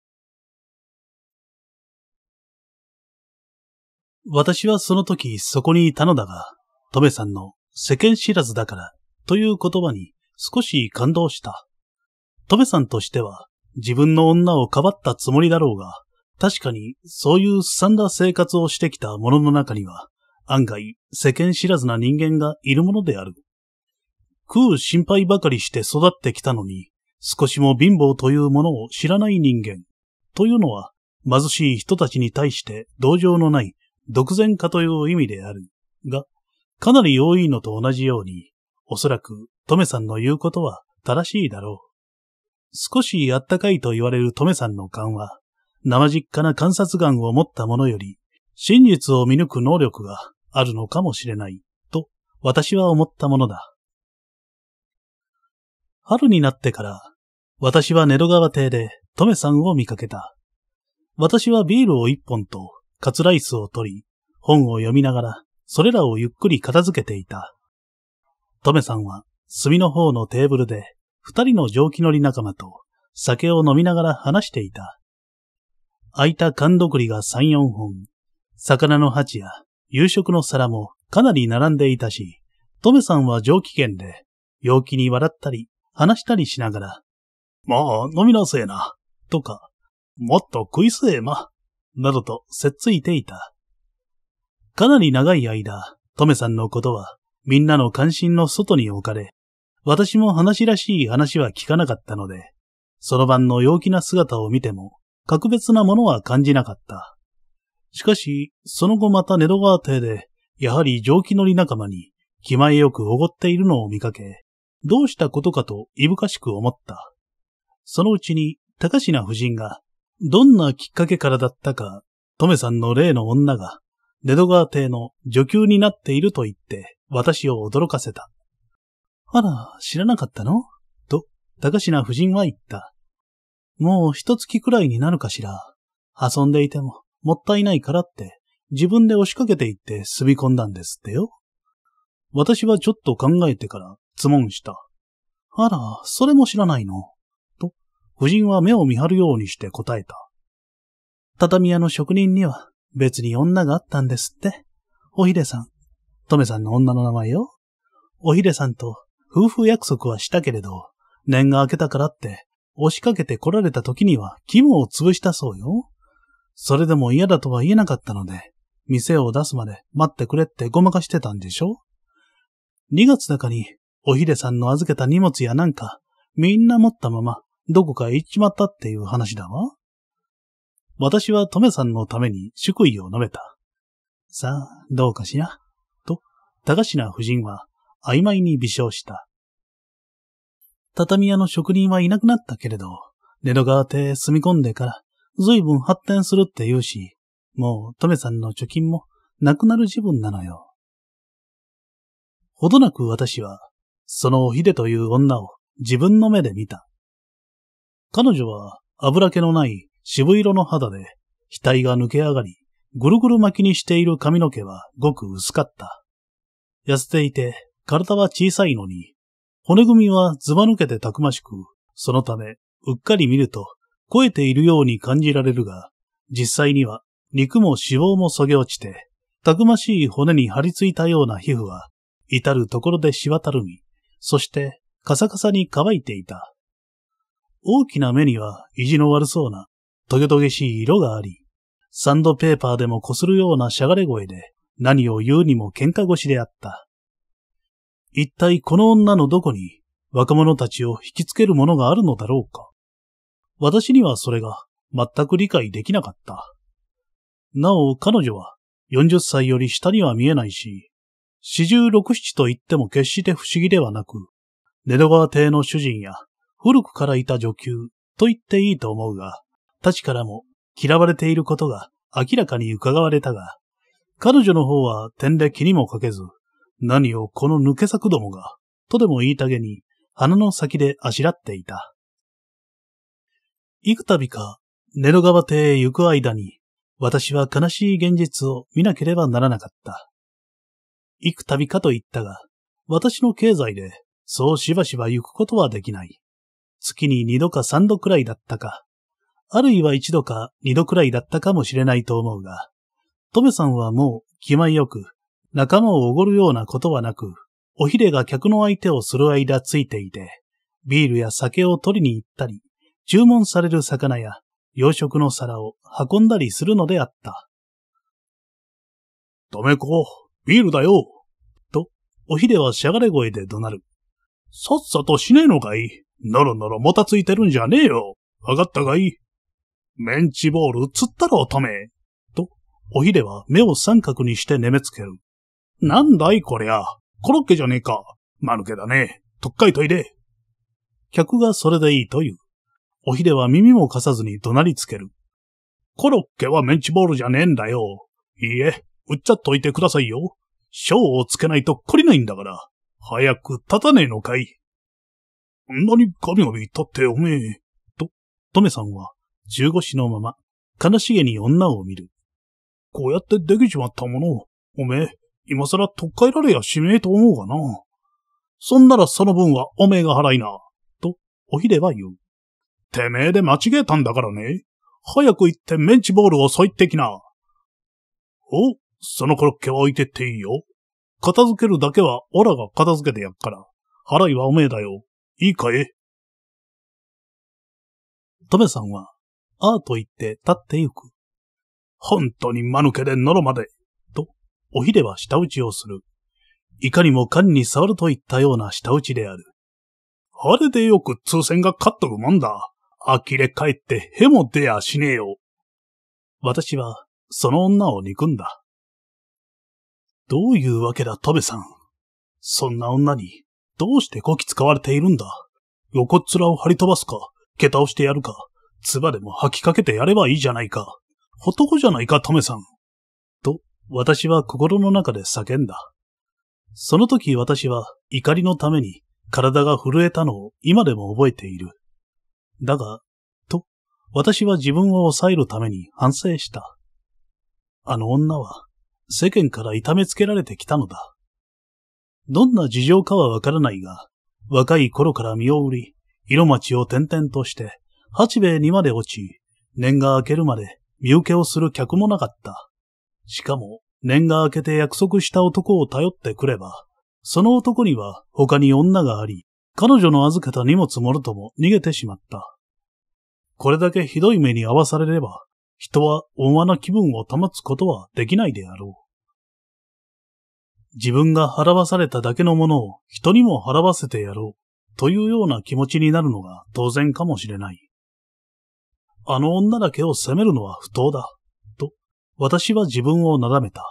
私はその時そこにいたのだが、とベさんの世間知らずだから、という言葉に少し感動した。ト部さんとしては、自分の女をかばったつもりだろうが、確かにそういうすさんだ生活をしてきた者の中には、案外世間知らずな人間がいるものである。食う心配ばかりして育ってきたのに、少しも貧乏というものを知らない人間。というのは、貧しい人たちに対して同情のない独善家という意味である。が、かなり多いのと同じように、おそらく、トメさんの言うことは正しいだろう。少しあったかいと言われるトメさんの勘は、生実家な観察眼を持った者より、真実を見抜く能力があるのかもしれない、と私は思ったものだ。春になってから、私は寝戸川邸でトメさんを見かけた。私はビールを一本とカツライスを取り、本を読みながらそれらをゆっくり片付けていた。トメさんは、隅の方のテーブルで、二人の蒸気乗り仲間と、酒を飲みながら話していた。空いた缶どくりが三四本、魚の鉢や夕食の皿もかなり並んでいたし、トメさんは蒸気圏で、陽気に笑ったり、話したりしながら、まあ、飲みなせえな、とか、もっと食いせえま、などとせっついていた。かなり長い間、トメさんのことは、みんなの関心の外に置かれ、私も話らしい話は聞かなかったので、その晩の陽気な姿を見ても、格別なものは感じなかった。しかし、その後また寝戸川邸で、やはり上気乗り仲間に、気前よくおごっているのを見かけ、どうしたことかといぶかしく思った。そのうちに、高品夫人が、どんなきっかけからだったか、トメさんの例の女が、デドガー邸の女給になっていると言って私を驚かせた。あら、知らなかったのと、高階夫人は言った。もう一月くらいになるかしら。遊んでいてももったいないからって自分で押しかけていって住み込んだんですってよ。私はちょっと考えてから質問した。あら、それも知らないの。と、夫人は目を見張るようにして答えた。畳屋の職人には別に女があったんですって。おひでさん。とめさんの女の名前よ。おひでさんと夫婦約束はしたけれど、年が明けたからって、押しかけて来られた時には肝を潰したそうよ。それでも嫌だとは言えなかったので、店を出すまで待ってくれってごまかしてたんでしょ ?2 月中に、おひでさんの預けた荷物やなんか、みんな持ったまま、どこかへ行っちまったっていう話だわ。私はトメさんのために祝意を述べた。さあ、どうかしらと、高品夫人は曖昧に微笑した。畳屋の職人はいなくなったけれど、レ戸川邸へ住み込んでから随分発展するって言うし、もうトメさんの貯金もなくなる自分なのよ。ほどなく私は、そのヒデという女を自分の目で見た。彼女は油気のない渋色の肌で、額が抜け上がり、ぐるぐる巻きにしている髪の毛はごく薄かった。痩せていて、体は小さいのに、骨組みはずば抜けてたくましく、そのため、うっかり見ると、肥えているように感じられるが、実際には、肉も脂肪もそげ落ちて、たくましい骨に張り付いたような皮膚は、至るところでしわたるみ、そしてカサカサに乾いていた。大きな目には意地の悪そうなトゲトゲしい色があり、サンドペーパーでも擦るようなしゃがれ声で、何を言うにも喧嘩越しであった。一体この女のどこに若者たちを引きつけるものがあるのだろうか私にはそれが全く理解できなかった。なお彼女は40歳より下には見えないし、四十六七と言っても決して不思議ではなく、寝戸川邸の主人や古くからいた女給と言っていいと思うが、たちからも嫌われていることが明らかに伺われたが、彼女の方は点で気にもかけず、何をこの抜け作どもが、とでも言いたげに、鼻の先であしらっていた。幾度か、寝戸川邸へ行く間に、私は悲しい現実を見なければならなかった。幾度かと言ったが、私の経済で、そうしばしば行くことはできない。月に二度か三度くらいだったか、あるいは一度か二度くらいだったかもしれないと思うが、トメさんはもう気前よく、仲間をおごるようなことはなく、おひれが客の相手をする間ついていて、ビールや酒を取りに行ったり、注文される魚や洋食の皿を運んだりするのであった。トメ子、ビールだよと、おひではしゃがれ声で怒鳴る。さっさとしねえのかいならならもたついてるんじゃねえよ。わかったかいメンチボール釣ったろ、乙女と、おひでは目を三角にしてねめつける。なんだいこりゃ。コロッケじゃねえか。まぬけだね。とっかいといで。客がそれでいいという。おひでは耳も貸さずに怒鳴りつける。コロッケはメンチボールじゃねえんだよ。いいえ、売っちゃっといてくださいよ。賞をつけないと懲りないんだから。早く立たねえのかい。何ガミガビ言っっておめえ。と、トメさんは十五子のまま、悲しげに女を見る。こうやってできちまったものを、おめえ、今更とっかえられやしねえと思うがな。そんならその分はおめえが払いな、と、おひでは言う。てめえで間違えたんだからね。早く行ってメンチボールを添いってきな。お、そのコロッケは置いてっていいよ。片付けるだけはオラが片付けてやっから。払いはおめえだよ。いいかえとめさんはああと言って立ってゆく。本当に間抜けでのろまで、と、おひでは舌打ちをする。いかにも缶に触るといったような舌打ちである。あれでよく通船が勝っとるもんだ。呆れ返ってへも出やしねえよ。私は、その女を憎んだ。どういうわけだ、トベさん。そんな女に、どうしてこき使われているんだ。横っ面を張り飛ばすか、桁をしてやるか、唾でも吐きかけてやればいいじゃないか。男じゃないか、トメさん。と、私は心の中で叫んだ。その時私は怒りのために体が震えたのを今でも覚えている。だが、と、私は自分を抑えるために反省した。あの女は世間から痛めつけられてきたのだ。どんな事情かはわからないが、若い頃から身を売り、色町を転々として、八兵衛にまで落ち、年が明けるまで身請けをする客もなかった。しかも、年が明けて約束した男を頼ってくれば、その男には他に女があり、彼女の預けた荷物もろとも逃げてしまった。これだけひどい目に遭わされれば、人は温和な気分を保つことはできないであろう。自分が払わされただけのものを人にも払わせてやろうというような気持ちになるのが当然かもしれない。あの女だけを責めるのは不当だ、と、私は自分をなだめた。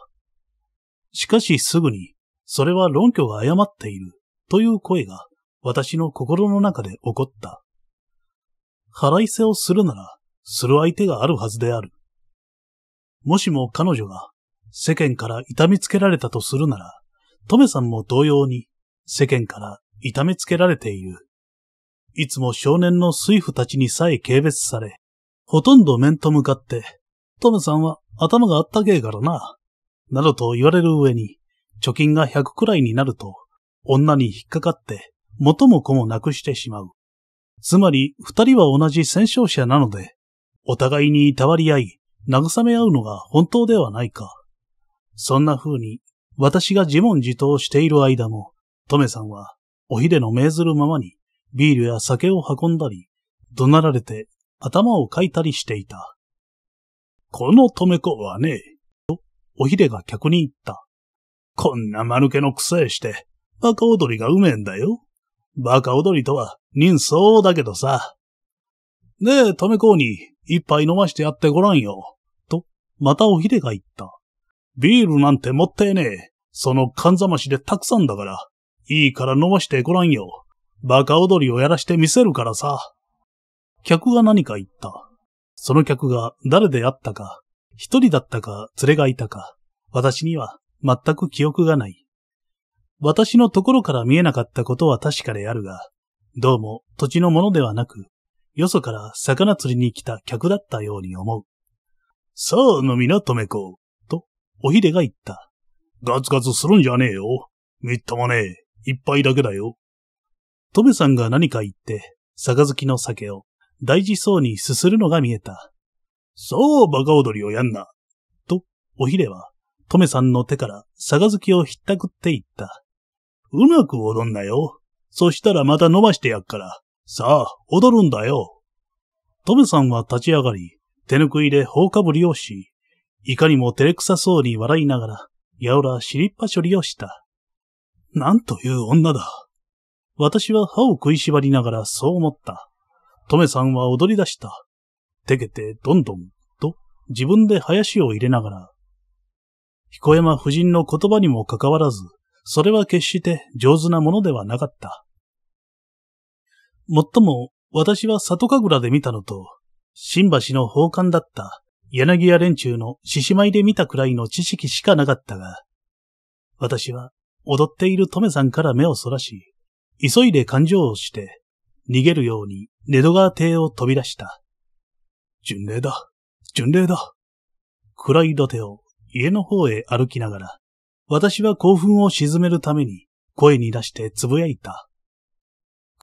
しかしすぐに、それは論拠が誤っている、という声が、私の心の中で起こった。腹いせをするなら、する相手があるはずである。もしも彼女が、世間から痛みつけられたとするなら、トメさんも同様に、世間から痛めつけられている。いつも少年の水夫たちにさえ軽蔑され、ほとんど面と向かって、トムさんは頭があったけえからな、などと言われる上に、貯金が100くらいになると、女に引っかかって、元も子もなくしてしまう。つまり、二人は同じ戦勝者なので、お互いにいたわり合い、慰め合うのが本当ではないか。そんな風に、私が自問自答している間も、トメさんは、おひでの命ずるままに、ビールや酒を運んだり、怒鳴られて頭をかいたりしていた。この止め子はね、と、おひでが客に言った。こんな間抜けの癖して、バカ踊りがうめえんだよ。バカ踊りとは人相だけどさ。ねえ、留め子に一杯飲ましてやってごらんよ。と、またおひでが言った。ビールなんてもったいねえ。その缶ざましでたくさんだから。いいから飲ましてごらんよ。バカ踊りをやらしてみせるからさ。客が何か言った。その客が誰であったか、一人だったか連れがいたか、私には全く記憶がない。私のところから見えなかったことは確かであるが、どうも土地のものではなく、よそから魚釣りに来た客だったように思う。さあ飲みな、とめこ。と、おひでが言った。ガツガツするんじゃねえよ。みっともねえ。一杯だけだよ。とめさんが何か言って、杯の酒を大事そうにすするのが見えた。そう、バカ踊りをやんな。と、おひれは、とめさんの手から、さがずきをひったくっていった。うまく踊んなよ。そしたらまた伸ばしてやっから。さあ、踊るんだよ。トムさんは立ち上がり、手ぬくいで放かぶりをし、いかにも照れくさそうに笑いながら、やおら尻っぱ処理をした。なんという女だ。私は歯を食いしばりながらそう思った。トメさんは踊り出した。てけてどんどんと自分で林を入れながら、彦山夫人の言葉にもかかわらず、それは決して上手なものではなかった。もっとも、私は里神楽で見たのと、新橋の奉還だった柳屋連中の獅子舞で見たくらいの知識しかなかったが、私は踊っているトメさんから目をそらし、急いで感情をして、逃げるようにレドガー邸を飛び出した。巡礼だ。巡礼だ。暗い土手を家の方へ歩きながら、私は興奮を鎮めるために声に出して呟いた。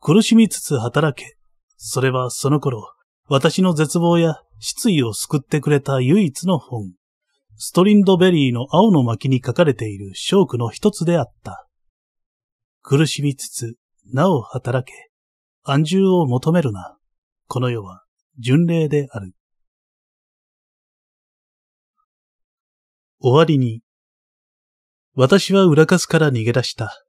苦しみつつ働け。それはその頃、私の絶望や失意を救ってくれた唯一の本、ストリンドベリーの青の巻に書かれているショークの一つであった。苦しみつつ、なお働け。安住を求めるな。この世は巡礼である。終わりに、私は裏カスから逃げ出した。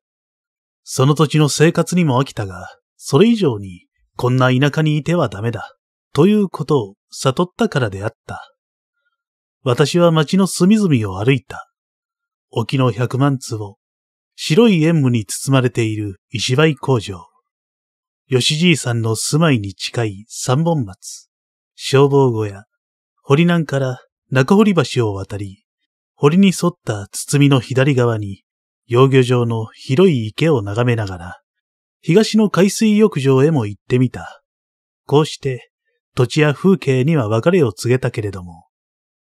その土地の生活にも飽きたが、それ以上にこんな田舎にいてはダメだ、ということを悟ったからであった。私は町の隅々を歩いた。沖の百万坪、白い煙霧に包まれている石灰工場。吉爺さんの住まいに近い三本松、消防小屋、堀南から中堀橋を渡り、堀に沿った堤の左側に、養魚場の広い池を眺めながら、東の海水浴場へも行ってみた。こうして、土地や風景には別れを告げたけれども、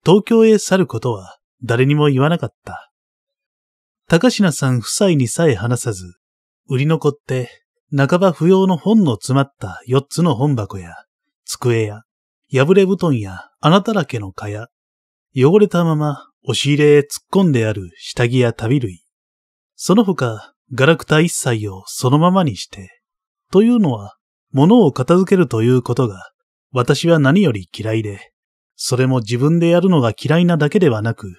東京へ去ることは誰にも言わなかった。高階さん夫妻にさえ話さず、売り残って半ば不要の本の詰まった四つの本箱や、机や、破れ布団や穴だらけの蚊や、汚れたまま押し入れへ突っ込んである下着や旅類、その他、ガラクタ一切をそのままにして、というのは、物を片付けるということが、私は何より嫌いで、それも自分でやるのが嫌いなだけではなく、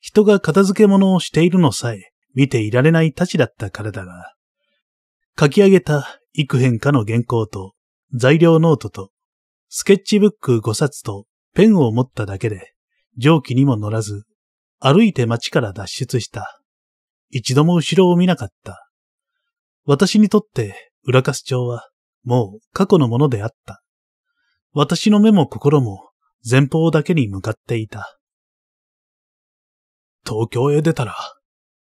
人が片付け物をしているのさえ見ていられないたちだったからだが、書き上げた幾変かの原稿と、材料ノートと、スケッチブック5冊とペンを持っただけで、蒸気にも乗らず、歩いて町から脱出した。一度も後ろを見なかった。私にとって、浦ス町は、もう過去のものであった。私の目も心も、前方だけに向かっていた。東京へ出たら、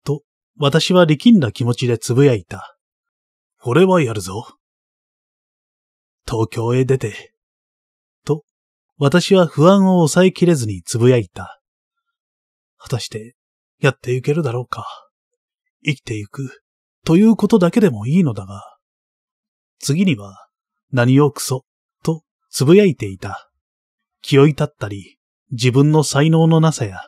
と、私は力んだ気持ちで呟いた。俺はやるぞ。東京へ出て。と、私は不安を抑えきれずに呟いた。果たして、やってゆけるだろうか。生きてゆく、ということだけでもいいのだが。次には、何をクソ、と呟いていた。気負い立ったり、自分の才能のなさや、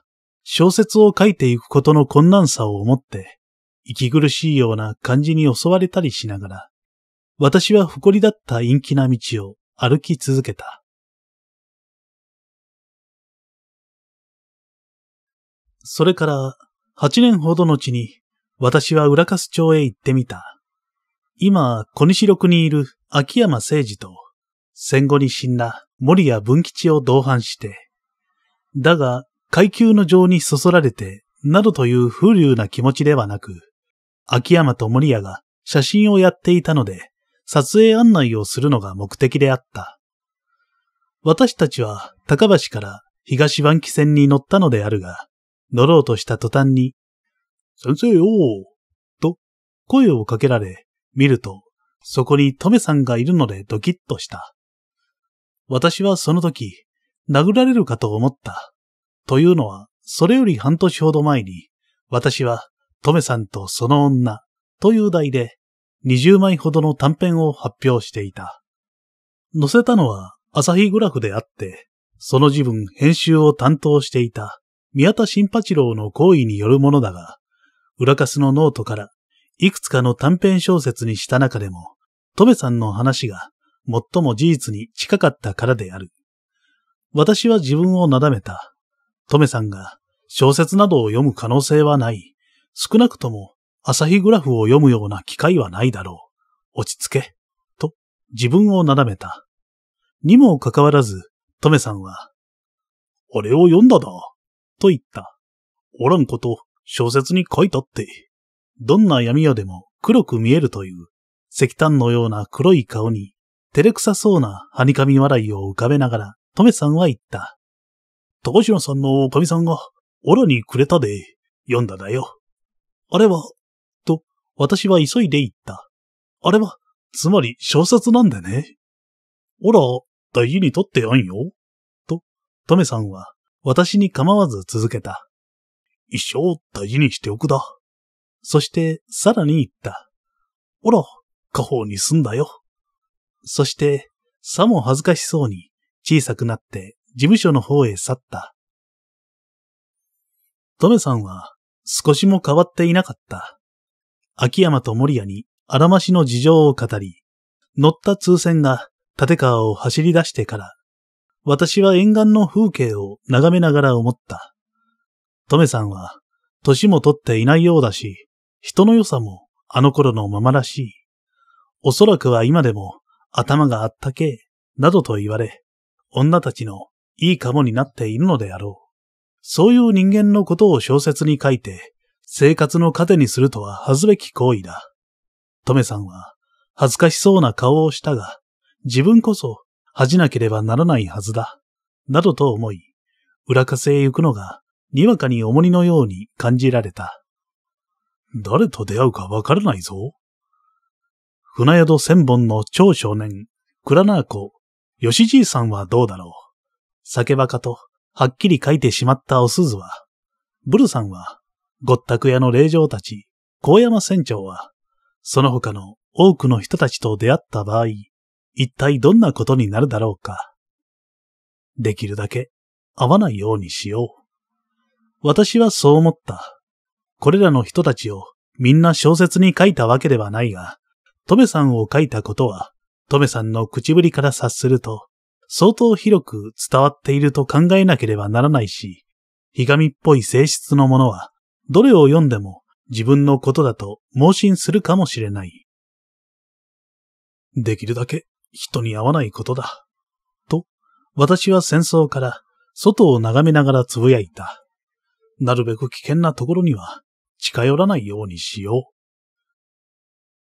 小説を書いていくことの困難さを思って、息苦しいような感じに襲われたりしながら、私は誇りだった陰気な道を歩き続けた。それから八年ほど後に私は浦粕町へ行ってみた。今、小西六にいる秋山誠二と戦後に死んだ森谷文吉を同伴して、だが階級の情にそそられてなどという風流な気持ちではなく、秋山と森谷が写真をやっていたので、撮影案内をするのが目的であった。私たちは高橋から東番機線に乗ったのであるが、乗ろうとした途端に、先生よーと声をかけられ、見ると、そこにトメさんがいるのでドキッとした。私はその時、殴られるかと思った。というのは、それより半年ほど前に、私はトメさんとその女という題で20枚ほどの短編を発表していた。載せたのは朝日グラフであって、その時分編集を担当していた宮田新八郎の行為によるものだが、裏カスのノートからいくつかの短編小説にした中でも、トメさんの話が最も事実に近かったからである。私は自分をなだめた。トメさんが小説などを読む可能性はない。少なくとも朝日グラフを読むような機会はないだろう。落ち着け。と、自分をなだめた。にもかかわらず、トメさんは、俺を読んだだ、と言った。おらんこと、小説に書いたって。どんな闇夜でも黒く見えるという、石炭のような黒い顔に、照れくさそうなはにかみ笑いを浮かべながら、トメさんは言った。高島さんのおかみさんが、オラにくれたで、読んだだよ。あれは、と、私は急いで言った。あれは、つまり小説なんでね。おら、大事にとってやんよ。と、トメさんは、私に構わず続けた。一生大事にしておくだ。そして、さらに言った。おら、家宝に住んだよ。そして、さも恥ずかしそうに、小さくなって、事務所の方へ去った。トメさんは、少しも変わっていなかった。秋山と森谷にあらましの事情を語り、乗った通船が立川を走り出してから、私は沿岸の風景を眺めながら思った。トメさんは、年も取っていないようだし、人の良さもあの頃のままらしい。おそらくは今でも頭があったけえ、などと言われ、女たちのいいかもになっているのであろう。そういう人間のことを小説に書いて、生活の糧にするとは恥ずべき行為だ。トメさんは、恥ずかしそうな顔をしたが、自分こそ恥じなければならないはずだ。などと思い、裏稼へ行くのが、にわかに重荷のように感じられた。誰と出会うかわからないぞ。船宿千本の超少年、倉奈子、吉じいさんはどうだろう。酒場かとはっきり書いてしまったお鈴は、ブルさんは、ごったく屋の霊場たち、高山船長は、その他の多くの人たちと出会った場合、一体どんなことになるだろうか。できるだけ会わないようにしよう。私はそう思った。これらの人たちをみんな小説に書いたわけではないが、トメさんを書いたことは、トメさんの口ぶりから察すると、相当広く伝わっていると考えなければならないし、ひがみっぽい性質のものは、どれを読んでも自分のことだと盲信するかもしれない。できるだけ人に会わないことだ。と、私は戦争から外を眺めながらつぶやいた。なるべく危険なところには近寄らないようにしよう。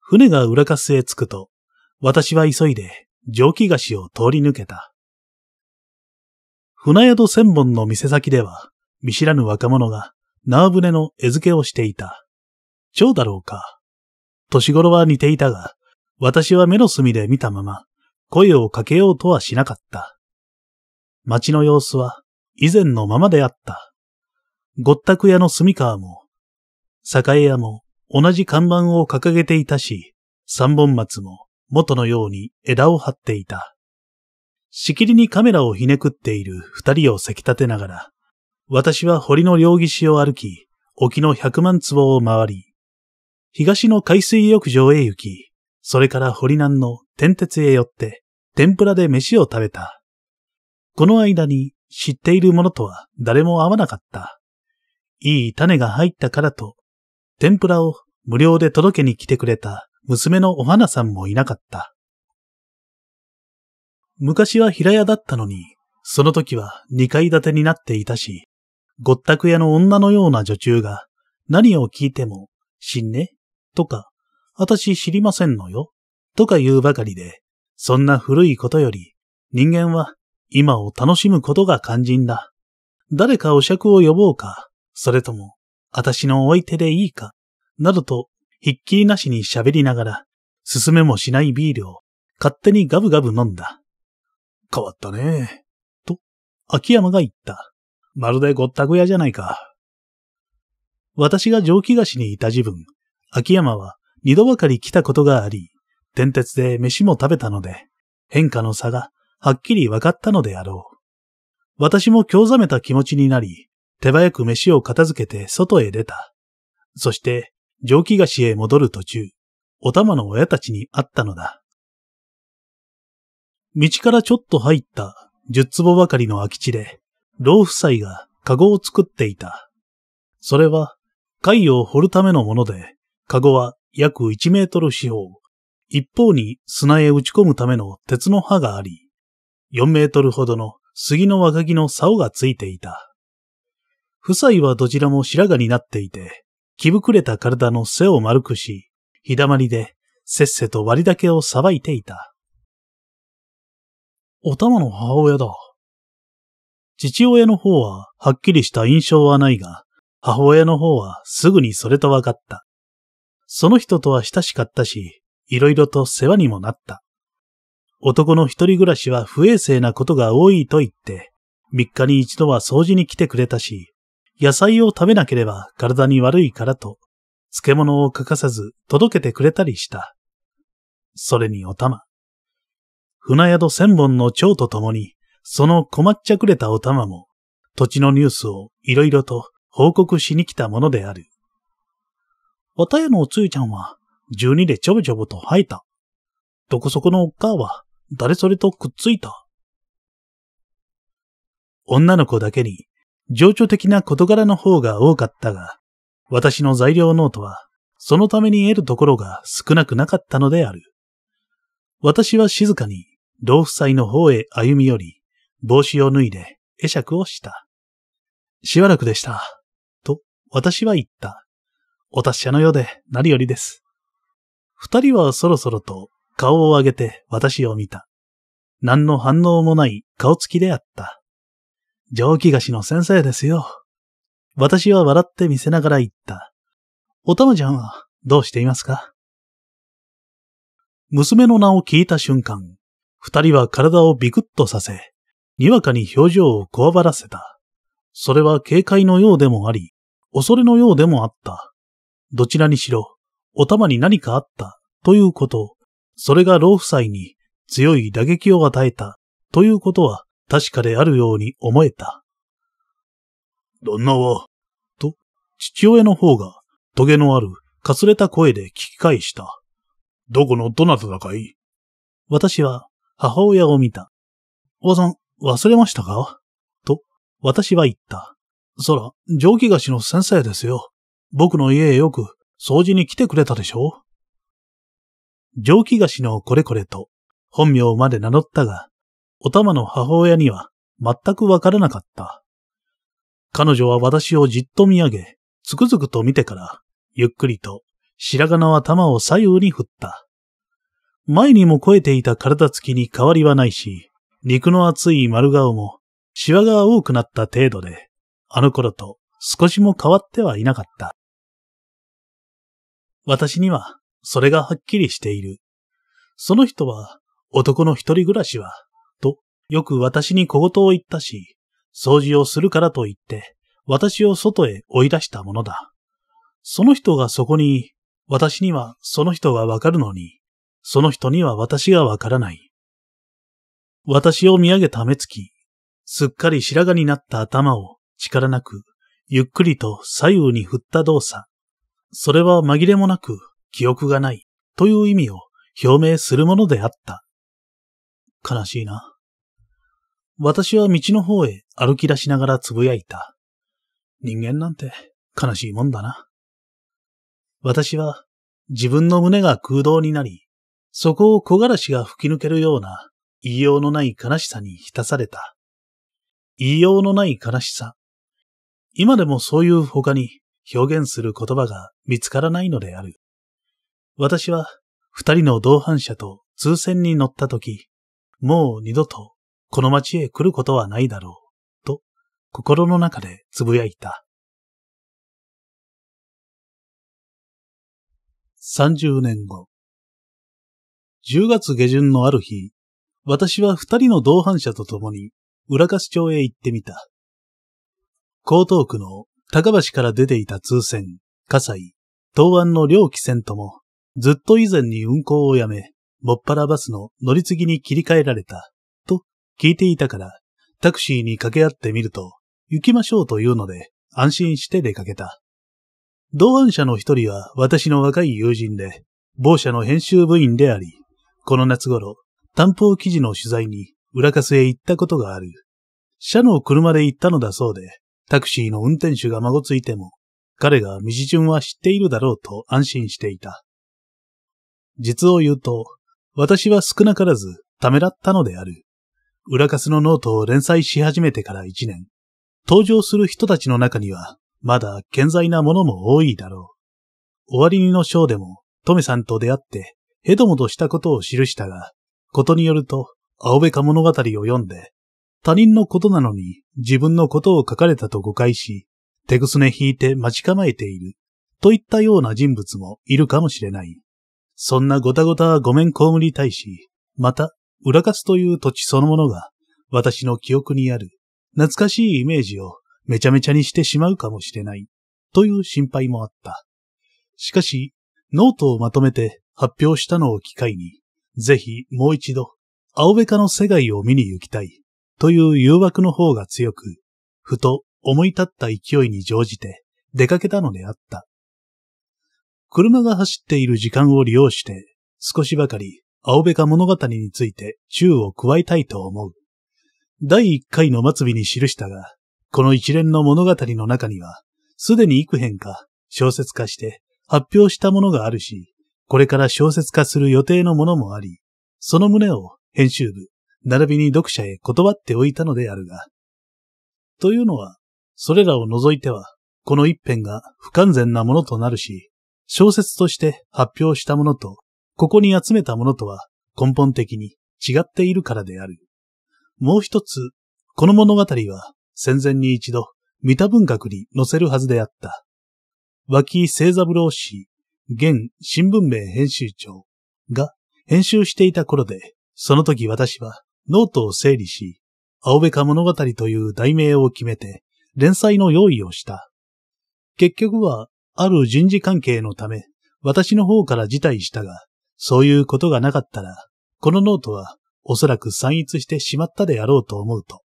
船が浦笠へ着くと、私は急いで蒸気菓子を通り抜けた。船宿千本の店先では、見知らぬ若者が縄船の餌付けをしていた。蝶だろうか。年頃は似ていたが、私は目の隅で見たまま、声をかけようとはしなかった。街の様子は以前のままであった。ごったく屋の隅川も、栄屋も同じ看板を掲げていたし、三本松も、元のように枝を張っていた。しきりにカメラをひねくっている二人をせき立てながら、私は堀の両岸を歩き、沖の百万坪を回り、東の海水浴場へ行き、それから堀南の天鉄へ寄って、天ぷらで飯を食べた。この間に知っている者とは誰も会わなかった。いい種が入ったからと、天ぷらを無料で届けに来てくれた娘のお花さんもいなかった。昔は平屋だったのに、その時は二階建てになっていたし、ごったく屋の女のような女中が、何を聞いても、死んねとか、私知りませんのよとか言うばかりで、そんな古いことより、人間は今を楽しむことが肝心だ。誰かお釈を呼ぼうか、それとも、私のお相手でいいか、などとひっきりなしに喋りながら、進めもしないビールを勝手にガブガブ飲んだ。変わったね。と、秋山が言った。まるでごったご屋じゃないか。私が蒸気菓子にいた時分、秋山は二度ばかり来たことがあり、電鉄で飯も食べたので、変化の差がはっきり分かったのであろう。私も興ざめた気持ちになり、手早く飯を片付けて外へ出た。そして、蒸気菓子へ戻る途中、お玉の親たちに会ったのだ。道からちょっと入った十坪ばかりの空き地で、老夫妻がカゴを作っていた。それは、貝を掘るためのもので、籠は約1メートル四方、一方に砂へ打ち込むための鉄の刃があり、4メートルほどの杉の若木の竿がついていた。夫妻はどちらも白髪になっていて、着ぶくれた体の背を丸くし、日だまりでせっせと割りけをさばいていた。お玉の母親だ。父親の方ははっきりした印象はないが、母親の方はすぐにそれと分かった。その人とは親しかったし、いろいろと世話にもなった。男の一人暮らしは不衛生なことが多いと言って、三日に一度は掃除に来てくれたし、野菜を食べなければ体に悪いからと、漬物を欠かさず届けてくれたりした。それにお玉。船宿千本の蝶と共に、その困っちゃくれたお玉も、土地のニュースをいろいろと報告しに来たものである。おたやのおつゆちゃんは、十二でちょぼちょぼと吐いた。どこそこのおっかは、誰それとくっついた。女の子だけに、情緒的な事柄の方が多かったが、私の材料ノートは、そのために得るところが少なくなかったのである。私は静かに、老夫妻の方へ歩み寄り、帽子を脱いで会釈をした。しばらくでした。と、私は言った。お達者のようで何よりです。二人はそろそろと顔を上げて私を見た。何の反応もない顔つきであった。蒸気菓子の先生ですよ。私は笑って見せながら言った。おたまちゃんはどうしていますか娘の名を聞いた瞬間、二人は体をビクッとさせ、にわかに表情をこわばらせた。それは警戒のようでもあり、恐れのようでもあった。どちらにしろ、お玉に何かあった、ということ、それが老夫妻に強い打撃を与えた、ということは確かであるように思えた。旦那は、と、父親の方が、トゲのある、かすれた声で聞き返した。どこのどなただかい私は、母親を見た。おばさん、忘れましたかと、私は言った。そら、蒸気菓子の先生ですよ。僕の家へよく、掃除に来てくれたでしょ蒸気菓子のこれこれと、本名まで名乗ったが、お玉の母親には全くわからなかった。彼女は私をじっと見上げ、つくづくと見てから、ゆっくりと白髪の頭を左右に振った。前にも肥えていた体つきに変わりはないし、肉の厚い丸顔も、シワが多くなった程度で、あの頃と少しも変わってはいなかった。私には、それがはっきりしている。その人は、男の一人暮らしはよく私に小言を言ったし、掃除をするからと言って、私を外へ追い出したものだ。その人がそこに、私にはその人がわかるのに、その人には私がわからない。私を見上げた目つき、すっかり白髪になった頭を力なく、ゆっくりと左右に振った動作。それは紛れもなく記憶がないという意味を表明するものであった。悲しいな。私は道の方へ歩き出しながら呟いた。人間なんて悲しいもんだな。私は自分の胸が空洞になり、そこを木枯らしが吹き抜けるような言いようのない悲しさに浸された。言いようのない悲しさ。今でもそういう他に表現する言葉が見つからないのである。私は二人の同伴者と通船に乗った時、もう二度とこの町へ来ることはないだろう、と心の中で呟いた。30年後。10月下旬のある日、私は二人の同伴者と共に、浦市町へ行ってみた。江東区の高橋から出ていた通船、葛西、東湾の両汽船とも、ずっと以前に運行をやめ、もっぱらバスの乗り継ぎに切り替えられた。聞いていたから、タクシーに掛け合ってみると、行きましょうというので、安心して出かけた。同伴者の一人は私の若い友人で、某社の編集部員であり、この夏頃、担保記事の取材に裏カスへ行ったことがある。社の車で行ったのだそうで、タクシーの運転手が孫ついても、彼が道順は知っているだろうと安心していた。実を言うと、私は少なからずためらったのである。裏カスのノートを連載し始めてから一年、登場する人たちの中には、まだ健在なものも多いだろう。終わりにの章でも、トメさんと出会って、ヘドモドしたことを記したが、ことによると、青べか物語を読んで、他人のことなのに自分のことを書かれたと誤解し、手ぐすね引いて待ち構えている、といったような人物もいるかもしれない。そんなごたごたはごめん公務に対し、また裏勝という土地そのものが、私の記憶にある、懐かしいイメージをめちゃめちゃにしてしまうかもしれない、という心配もあった。しかし、ノートをまとめて発表したのを機会に、ぜひもう一度、青べかの世界を見に行きたい、という誘惑の方が強く、ふと思い立った勢いに乗じて出かけたのであった。車が走っている時間を利用して、少しばかり青べか物語について宙を加えたいと思う。第1回の末尾に記したが、この一連の物語の中には、すでに幾編か小説化して発表したものがあるし、これから小説化する予定のものもあり、その旨を編集部、並びに読者へ断っておいたのであるが。というのは、それらを除いては、この一編が不完全なものとなるし、小説として発表したものとここに集めたものとは根本的に違っているからである。もう一つ、この物語は戦前に一度、三田文学に載せるはずであった。脇清三郎氏、現新聞名編集長が編集していた頃で、その時私はノートを整理し、青べか物語という題名を決めて、連載の用意をした。結局は、ある人事関係のため、私の方から辞退したが、そういうことがなかったら、このノートはおそらく散逸してしまったであろうと思うと、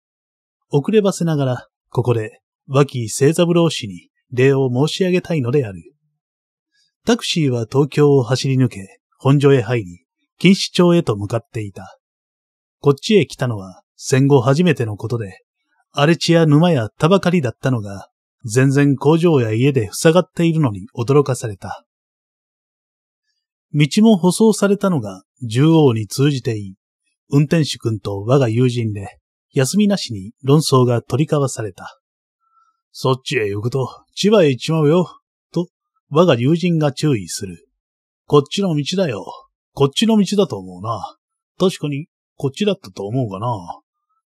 遅ればせながら、ここで、和清三郎氏に礼を申し上げたいのである。タクシーは東京を走り抜け、本所へ入り、錦糸町へと向かっていた。こっちへ来たのは戦後初めてのことで、荒れ地や沼や田ばかりだったのが、全然工場や家で塞がっているのに驚かされた。道も舗装されたのが縦横に通じていい。運転手君と我が友人で、休みなしに論争が取り交わされた。そっちへ行くと、千葉へ行っちまうよ、と、我が友人が注意する。こっちの道だよ。こっちの道だと思うな。確かに、こっちだったと思うがな。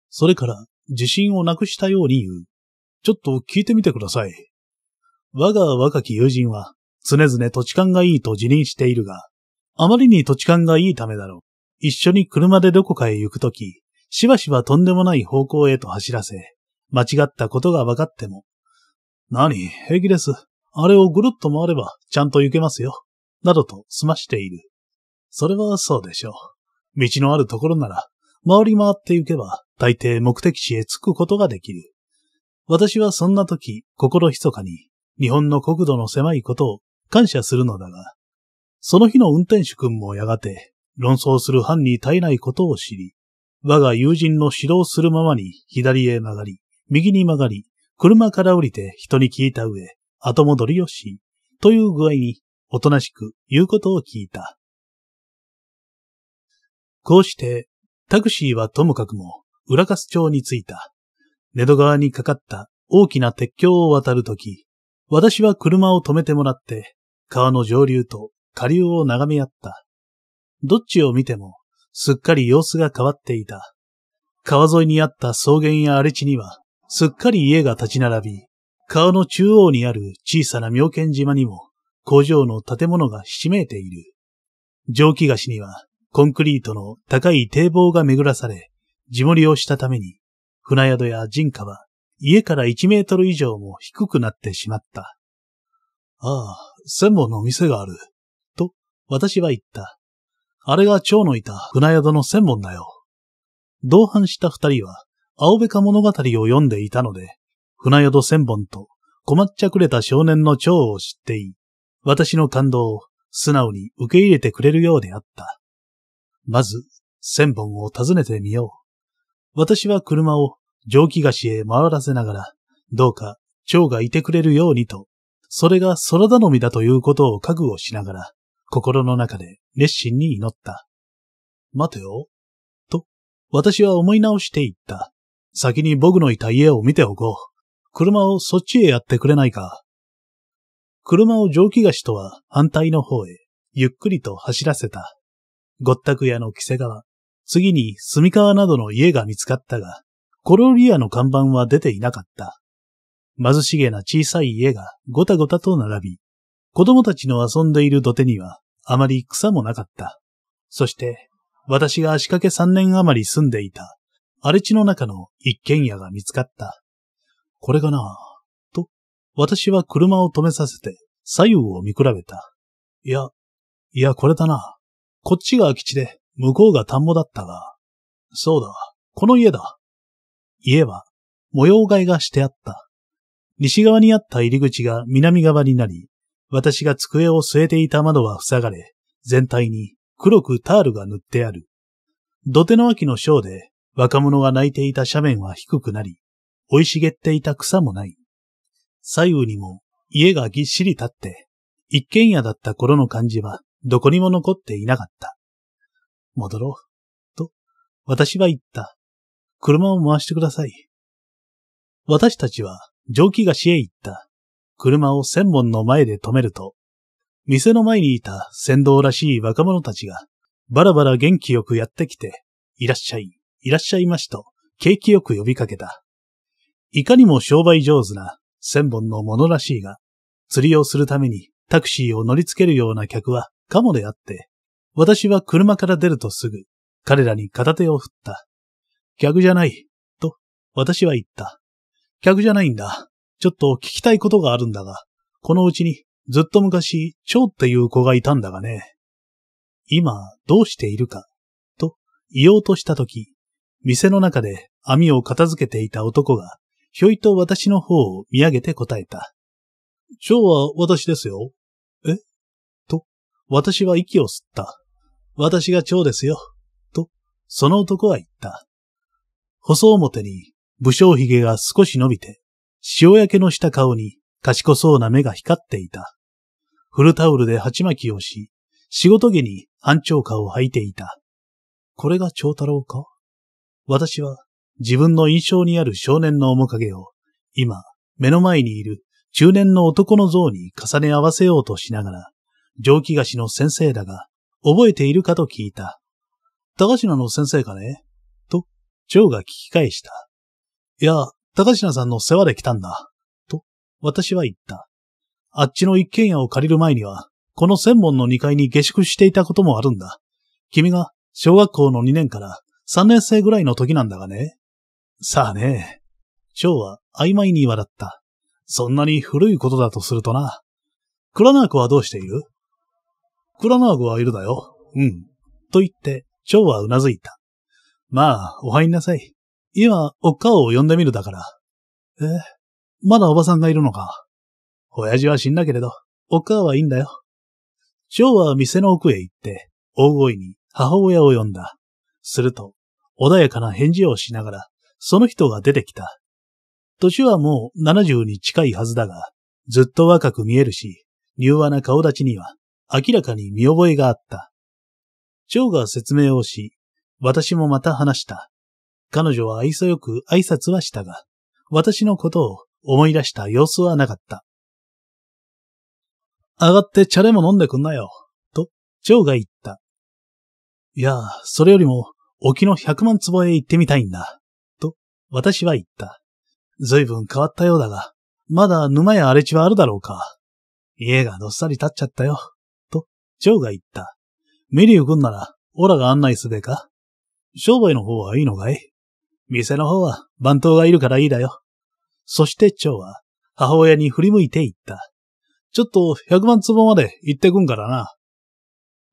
それから、自信をなくしたように言う。ちょっと聞いてみてください。我が若き友人は、常々土地勘がいいと自認しているが、あまりに土地勘がいいためだろう。一緒に車でどこかへ行くとき、しばしばとんでもない方向へと走らせ、間違ったことが分かっても。何、平気です。あれをぐるっと回れば、ちゃんと行けますよ。などと済ましている。それはそうでしょう。道のあるところなら、回り回って行けば、大抵目的地へ着くことができる。私はそんな時、心密かに、日本の国土の狭いことを感謝するのだが、その日の運転手君もやがて、論争する犯に絶えないことを知り、我が友人の指導するままに左へ曲がり、右に曲がり、車から降りて人に聞いた上、後戻りをし、という具合に、おとなしく言うことを聞いた。こうして、タクシーはともかくも、浦粕町に着いた。寝戸川にかかった大きな鉄橋を渡るとき、私は車を止めてもらって、川の上流と下流を眺め合った。どっちを見ても、すっかり様子が変わっていた。川沿いにあった草原や荒れ地には、すっかり家が立ち並び、川の中央にある小さな妙見島にも、工場の建物がひしめいている。蒸気菓子には、コンクリートの高い堤防が巡らされ、地盛りをしたために、船宿や人家は、家から1メートル以上も低くなってしまった。ああ、千本の店がある。私は言った。あれが蝶のいた船宿の専門だよ。同伴した二人は、青べか物語を読んでいたので、船宿千本と困っちゃくれた少年の蝶を知ってい、私の感動を素直に受け入れてくれるようであった。まず、千本を訪ねてみよう。私は車を蒸気菓子へ回らせながら、どうか蝶がいてくれるようにと、それが空頼みだということを覚悟しながら、心の中で熱心に祈った。待てよ。と、私は思い直していった。先に僕のいた家を見ておこう。車をそっちへやってくれないか。車を蒸気菓子とは反対の方へ、ゆっくりと走らせた。ごったく屋の木瀬川、次に住川などの家が見つかったが、コロリアの看板は出ていなかった。貧しげな小さい家がごたごたと並び、子供たちの遊んでいる土手にはあまり草もなかった。そして、私が足掛け3年余り住んでいた荒れ地の中の一軒家が見つかった。これかなと、私は車を止めさせて左右を見比べた。いや、いや、これだな。こっちが空き地で、向こうが田んぼだったが。そうだ、この家だ。家は模様替えがしてあった。西側にあった入り口が南側になり、私が机を据えていた窓は塞がれ、全体に黒くタールが塗ってある。土手の秋のショーで若者が泣いていた斜面は低くなり、生い茂っていた草もない。左右にも家がぎっしり立って、一軒家だった頃の感じはどこにも残っていなかった。戻ろう。と、私は言った。車を回してください。私たちは蒸気菓子へ行った。車を千門の前で止めると、店の前にいた先導らしい若者たちが、バラバラ元気よくやってきて、いらっしゃい、いらっしゃいましと、景気よく呼びかけた。いかにも商売上手な千本のものらしいが、釣りをするためにタクシーを乗りつけるような客はカモであって、私は車から出るとすぐ、彼らに片手を振った。客じゃない、と、私は言った。客じゃないんだ。ちょっと聞きたいことがあるんだが、このうちにずっと昔、蝶っていう子がいたんだがね。今、どうしているか、と言おうとしたとき、店の中で網を片付けていた男が、ひょいと私の方を見上げて答えた。蝶は私ですよ。えと、私は息を吸った。私が蝶ですよ。と、その男は言った。細表に、武将髭が少し伸びて、塩焼けのした顔に賢そうな目が光っていた。フルタオルで鉢巻きをし、仕事着に半長下を履いていた。これが長太郎か私は自分の印象にある少年の面影を今目の前にいる中年の男の像に重ね合わせようとしながら、蒸気菓子の先生だが覚えているかと聞いた。高島の先生かねと、蝶が聞き返した。いや、高階さんの世話で来たんだ。と、私は言った。あっちの一軒家を借りる前には、この専門の2階に下宿していたこともあるんだ。君が小学校の2年から3年生ぐらいの時なんだがね。さあね。蝶は曖昧に笑った。そんなに古いことだとするとな。クラナークはどうしているクラナークはいるだよ。うん。と言って、蝶はうなずいた。まあ、お入りなさい。今、おっかを呼んでみるだから。えまだおばさんがいるのか。親父は死んだけれど、おっかはいいんだよ。蝶は店の奥へ行って、大声に母親を呼んだ。すると、穏やかな返事をしながら、その人が出てきた。年はもう七十に近いはずだが、ずっと若く見えるし、柔和な顔立ちには明らかに見覚えがあった。蝶が説明をし、私もまた話した。彼女は愛想よく挨拶はしたが、私のことを思い出した様子はなかった。上がって茶でも飲んでくんなよ、と、蝶が言った。いや、それよりも、沖の百万坪へ行ってみたいんだ、と、私は言った。随分変わったようだが、まだ沼や荒れ地はあるだろうか。家がどっさり立っちゃったよ、と、蝶が言った。メリウ。くんなら、オラが案内すべか商売の方はいいのかい店の方は番頭がいるからいいだよ。そして蝶は母親に振り向いて言った。ちょっと百万坪まで行ってくんからな。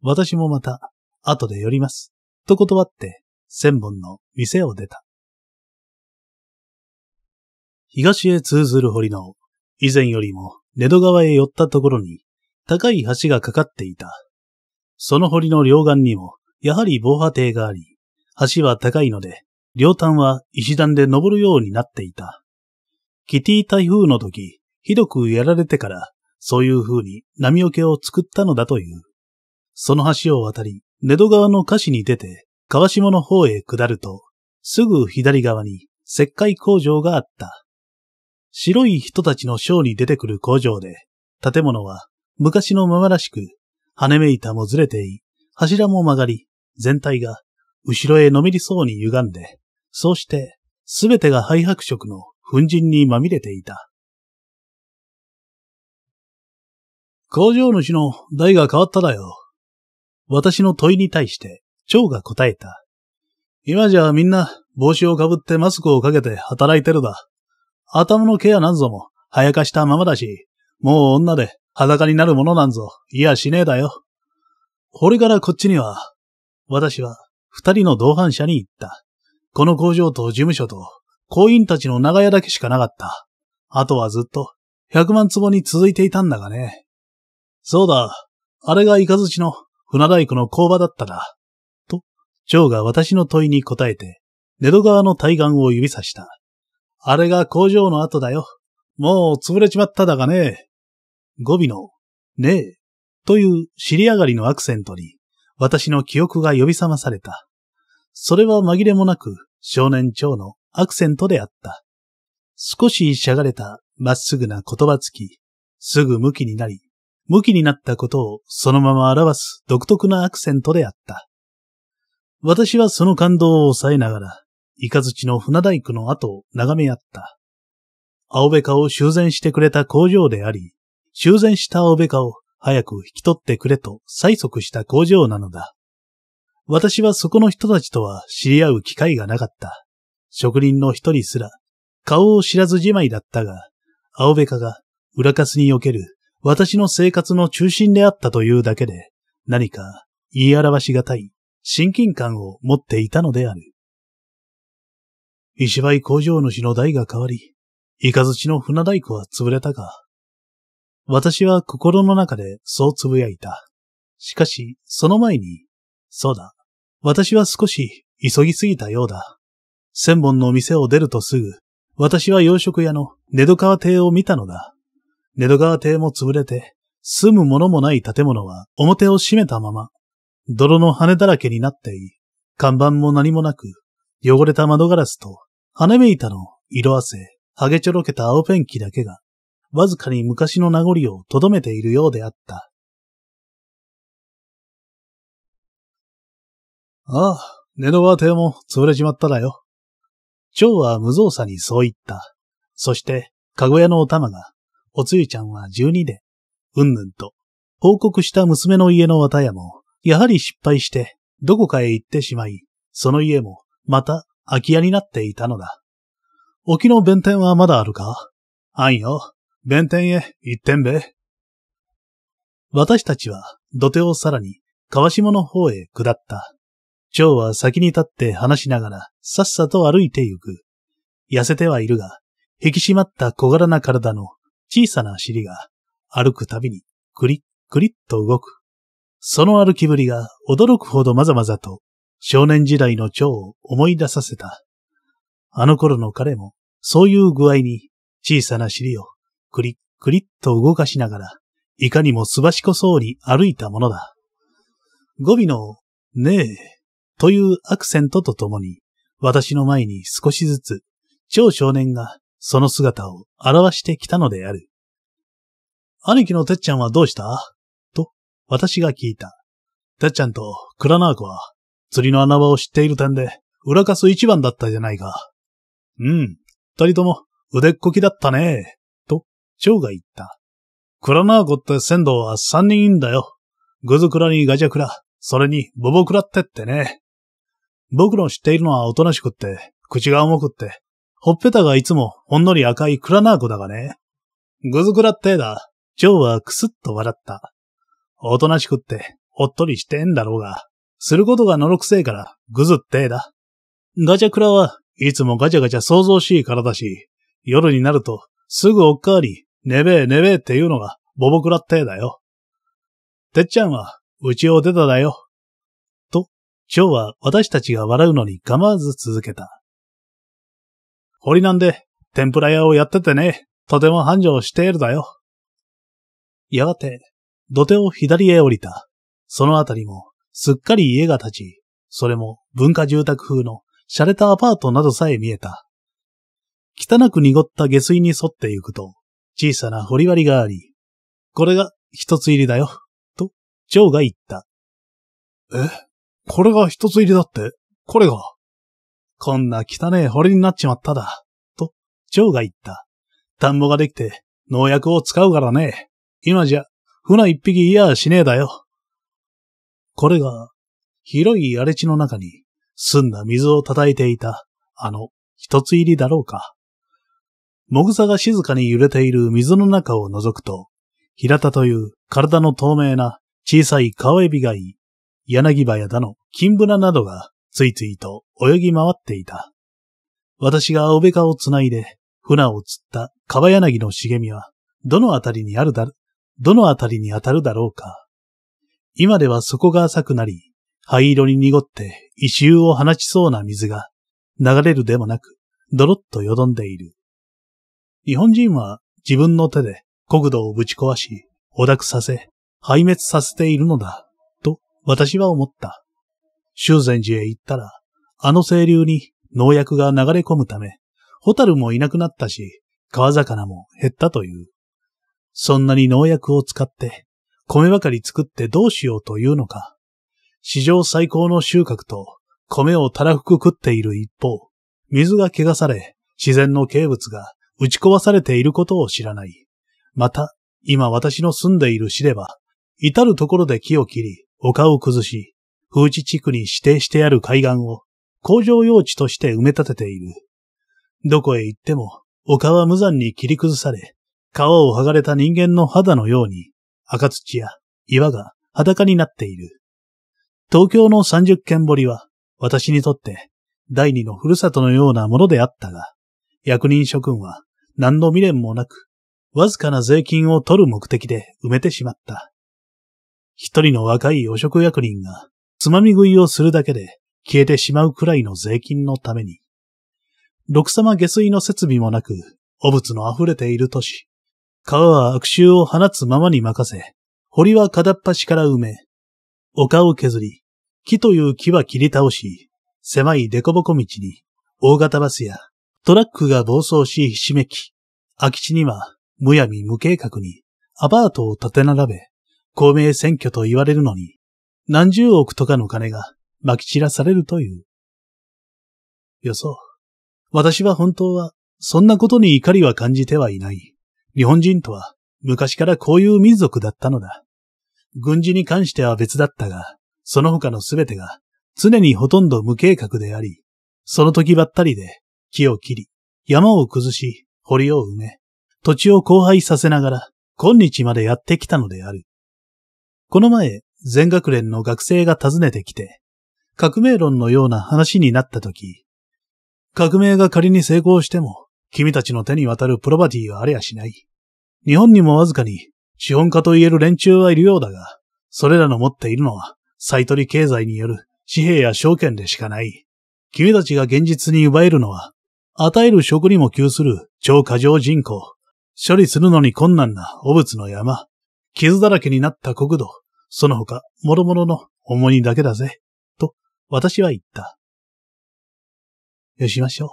私もまた後で寄ります。と断って千本の店を出た。東へ通ずる堀の以前よりも根戸川へ寄ったところに高い橋がかかっていた。その堀の両岸にもやはり防波堤があり、橋は高いので両端は石段で登るようになっていた。キティ台風の時、ひどくやられてから、そういう風に波けを作ったのだという。その橋を渡り、寝戸川の河岸に出て、川下の方へ下ると、すぐ左側に石灰工場があった。白い人たちのショーに出てくる工場で、建物は昔のままらしく、羽め板もずれてい、柱も曲がり、全体が後ろへのめりそうに歪んで、そうして、すべてが灰白色の粉塵にまみれていた。工場主の代が変わっただよ。私の問いに対して、蝶が答えた。今じゃみんな帽子をかぶってマスクをかけて働いてるだ。頭のケアなんぞも、はやかしたままだし、もう女で裸になるものなんぞ、いやしねえだよ。これからこっちには、私は二人の同伴者に行った。この工場と事務所と、工員たちの長屋だけしかなかった。あとはずっと、百万坪に続いていたんだがね。そうだ、あれがイカズチの船大工の工場だっただ。と、蝶が私の問いに答えて、ネド川の対岸を指さした。あれが工場の後だよ。もう潰れちまっただがね。語尾の、ねえ、という尻上がりのアクセントに、私の記憶が呼び覚まされた。それは紛れもなく少年長のアクセントであった。少ししゃがれたまっすぐな言葉つき、すぐ向きになり、向きになったことをそのまま表す独特なアクセントであった。私はその感動を抑えながら、イカズチの船大工の後を眺め合った。青べかを修繕してくれた工場であり、修繕した青べかを早く引き取ってくれと催促した工場なのだ。私はそこの人たちとは知り合う機会がなかった。職人の一人すら、顔を知らずじまいだったが、青べかが裏かすにおける私の生活の中心であったというだけで、何か言い表しがたい親近感を持っていたのである。石灰工場主の代が変わり、イカズチの船太鼓は潰れたが、私は心の中でそう呟いた。しかし、その前に、そうだ、私は少し急ぎすぎたようだ。千本のお店を出るとすぐ、私は洋食屋の寝戸川邸を見たのだ。寝戸川邸も潰れて、住むものもない建物は表を閉めたまま、泥の羽だらけになってい、看板も何もなく、汚れた窓ガラスと、羽めいたの色あせ、ハゲちょろけた青ペンキだけが、わずかに昔の名残をとどめているようであった。ああ、寝の場亭も潰れちまっただよ。蝶は無造作にそう言った。そして、かご屋のお玉が、おつゆちゃんは十二で、うんぬんと、報告した娘の家の綿屋も、やはり失敗して、どこかへ行ってしまい、その家も、また、空き家になっていたのだ。沖の弁天はまだあるかあんよ。弁天へ行ってんべ。私たちは土手をさらに川下の方へ下った。蝶は先に立って話しながら、さっさと歩いて行く。痩せてはいるが、引き締まった小柄な体の小さな尻が、歩くたびに、クリックリッと動く。その歩きぶりが驚くほどまざまざと、少年時代の蝶を思い出させた。あの頃の彼も、そういう具合に、小さな尻を、クリックリッと動かしながら、いかにもすばしこそうに歩いたものだ。語尾の、ねえ、というアクセントとともに、私の前に少しずつ、超少年がその姿を表してきたのである。兄貴のてっちゃんはどうしたと、私が聞いた。てっちゃんとクラナーコは、釣りの穴場を知っている点で、裏かす一番だったじゃないか。うん、二人とも腕っこきだったね。と、蝶が言った。クラナーコって先導は三人いんだよ。グズクラにガジャクラ、それにボボクラってってね。僕の知っているのはおとなしくって、口が重くって、ほっぺたがいつもほんのり赤いクラナー子だがね。ぐずくらってだ。ジョーはくすっと笑った。おとなしくって、ほっとりしてんだろうが、することがのろくせえから、ぐずってえだ。ガチャクラはいつもガチャガチャ想像しいからだし、夜になるとすぐおっかわり、ねべえねべえっていうのがボボクラってえだよ。てっちゃんは、うちを出ただよ。ショーは私たちが笑うのに構わず続けた。堀なんで、天ぷら屋をやっててね、とても繁盛しているだよ。やがて、土手を左へ降りた。そのあたりも、すっかり家が立ち、それも文化住宅風の洒落たアパートなどさえ見えた。汚く濁った下水に沿って行くと、小さなり割があり、これが一つ入りだよ、と、蝶が言った。えこれが一つ入りだって、これが。こんな汚え堀になっちまっただ。と、ジョーが言った。田んぼができて、農薬を使うからね。今じゃ、船一匹いやしねえだよ。これが、広い荒れ地の中に、澄んだ水を叩いていた、あの、一つ入りだろうか。もぐさが静かに揺れている水の中を覗くと、平田という体の透明な小さい川エビがい柳葉やだの、金ブなどが、ついついと泳ぎ回っていた。私が青べかをつないで、船を釣った川柳の茂みは、どのあたりにあるだ、どのあたりに当たるだろうか。今では底が浅くなり、灰色に濁って異臭を放ちそうな水が、流れるでもなく、ドロッとよどんでいる。日本人は自分の手で国土をぶち壊し、汚濁させ、敗滅させているのだ。私は思った。修善寺へ行ったら、あの清流に農薬が流れ込むため、ホタルもいなくなったし、川魚も減ったという。そんなに農薬を使って、米ばかり作ってどうしようというのか。史上最高の収穫と、米をたらふく食っている一方、水が汚され、自然の景物が打ち壊されていることを知らない。また、今私の住んでいる市では、至るところで木を切り、丘を崩し、風地地区に指定してある海岸を工場用地として埋め立てている。どこへ行っても、丘は無残に切り崩され、皮を剥がれた人間の肌のように、赤土や岩が裸になっている。東京の三十軒堀は、私にとって第二のふるさとのようなものであったが、役人諸君は何の未練もなく、わずかな税金を取る目的で埋めてしまった。一人の若い汚職役人がつまみ食いをするだけで消えてしまうくらいの税金のために、六様下水の設備もなく、汚物の溢れている都市、川は悪臭を放つままに任せ、堀は片っ端から埋め、丘を削り、木という木は切り倒し、狭い凸凹道に、大型バスやトラックが暴走しひしめき、空き地にはむやみ無計画にアパートを建て並べ、公明選挙と言われるのに、何十億とかの金が撒き散らされるという。よそう。私は本当は、そんなことに怒りは感じてはいない。日本人とは、昔からこういう民族だったのだ。軍事に関しては別だったが、その他のすべてが、常にほとんど無計画であり、その時ばったりで、木を切り、山を崩し、堀を埋め、土地を荒廃させながら、今日までやってきたのである。この前、全学連の学生が訪ねてきて、革命論のような話になったとき、革命が仮に成功しても、君たちの手に渡るプロパティはありゃしない。日本にもわずかに、資本家と言える連中はいるようだが、それらの持っているのは、再取り経済による紙幣や証券でしかない。君たちが現実に奪えるのは、与える食にも窮する超過剰人口、処理するのに困難な汚物の山、傷だらけになった国土、その他、諸々の重荷だけだぜ、と私は言った。よしましょう。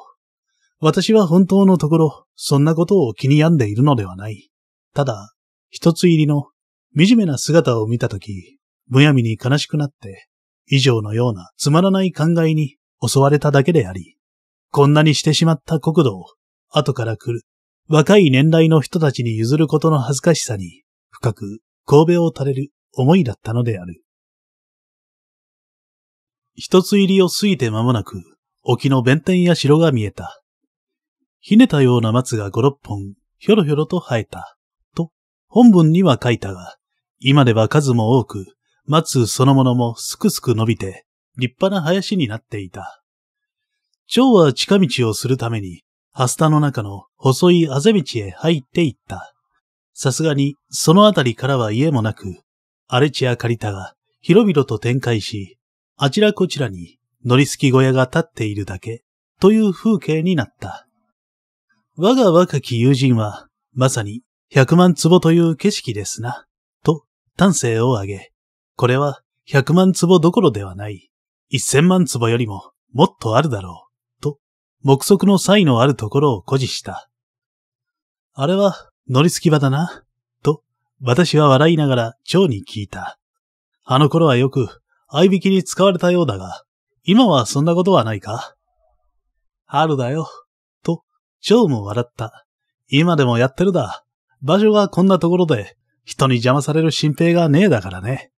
私は本当のところ、そんなことを気に病んでいるのではない。ただ、一つ入りの惨めな姿を見たとき、むやみに悲しくなって、以上のようなつまらない考えに襲われただけであり、こんなにしてしまった国土を、後から来る若い年代の人たちに譲ることの恥ずかしさに、深く神戸を垂れる思いだったのである。一つ入りを過ぎて間もなく、沖の弁天や城が見えた。ひねたような松が五六本、ひょろひょろと生えた。と、本文には書いたが、今では数も多く、松そのものもすくすく伸びて、立派な林になっていた。蝶は近道をするために、ハスタの中の細いあぜ道へ入っていった。さすがに、そのあたりからは家もなく、荒れ地や借りたが広々と展開し、あちらこちらに乗りすき小屋が建っているだけという風景になった。我が若き友人は、まさに百万坪という景色ですな、と丹精を挙げ、これは百万坪どころではない、一千万坪よりももっとあるだろう、と、目測の際のあるところを誇示した。あれは乗りすき場だな。私は笑いながら、蝶に聞いた。あの頃はよく、合いびきに使われたようだが、今はそんなことはないか春だよ。と、蝶も笑った。今でもやってるだ。場所はこんなところで、人に邪魔される心配がねえだからね。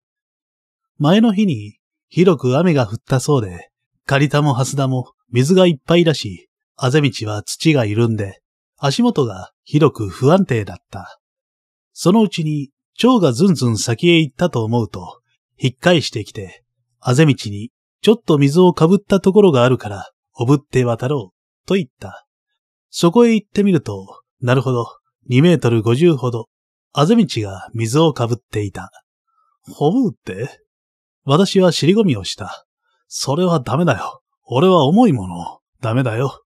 前の日に、広く雨が降ったそうで、借りたも蓮田も水がいっぱいだし、あぜ道は土が緩んで、足元が広く不安定だった。そのうちに、蝶がずんずん先へ行ったと思うと、引っ返してきて、あぜ道に、ちょっと水をかぶったところがあるから、おぶって渡ろう、と言った。そこへ行ってみると、なるほど、2メートル50ほど、あぜ道が水をかぶっていた。ほぶって私は尻込みをした。それはダメだよ。俺は重いもの。ダメだよ。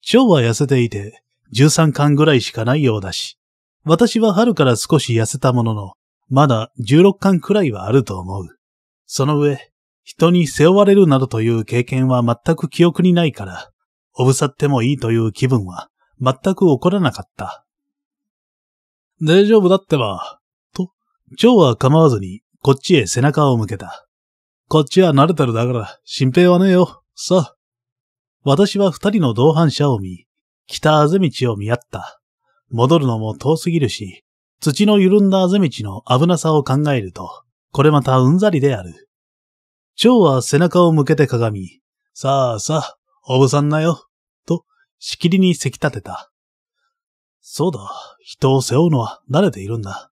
蝶は痩せていて、13巻ぐらいしかないようだし、私は春から少し痩せたものの、まだ16巻くらいはあると思う。その上、人に背負われるなどという経験は全く記憶にないから、おぶさってもいいという気分は全く起こらなかった。大丈夫だってば、と、蝶は構わずにこっちへ背中を向けた。こっちは慣れてるだから心配はねえよ、さあ。私は二人の同伴者を見、北あぜ道を見合った。戻るのも遠すぎるし、土の緩んだあぜ道の危なさを考えると、これまたうんざりである。蝶は背中を向けて鏡、さあさあ、おぶさんなよ、と、しきりにせき立てた。そうだ、人を背負うのは慣れているんだ。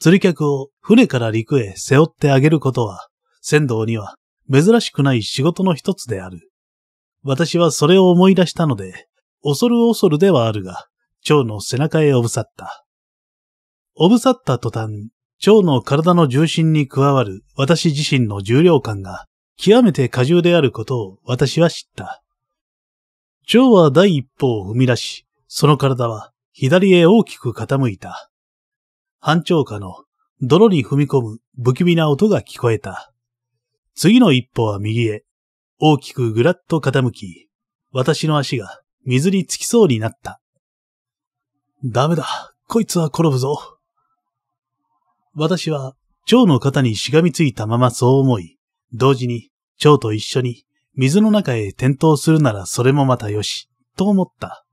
釣り客を船から陸へ背負ってあげることは、船道には珍しくない仕事の一つである。私はそれを思い出したので、恐る恐るではあるが、蝶の背中へおぶさった。おぶさった途端、蝶の体の重心に加わる私自身の重量感が極めて過重であることを私は知った。蝶は第一歩を踏み出し、その体は左へ大きく傾いた。半蝶下の泥に踏み込む不気味な音が聞こえた。次の一歩は右へ、大きくぐらっと傾き、私の足が水につきそうになった。ダメだ。こいつは転ぶぞ。私は、蝶の肩にしがみついたままそう思い、同時に、蝶と一緒に、水の中へ転倒するならそれもまたよし、と思った。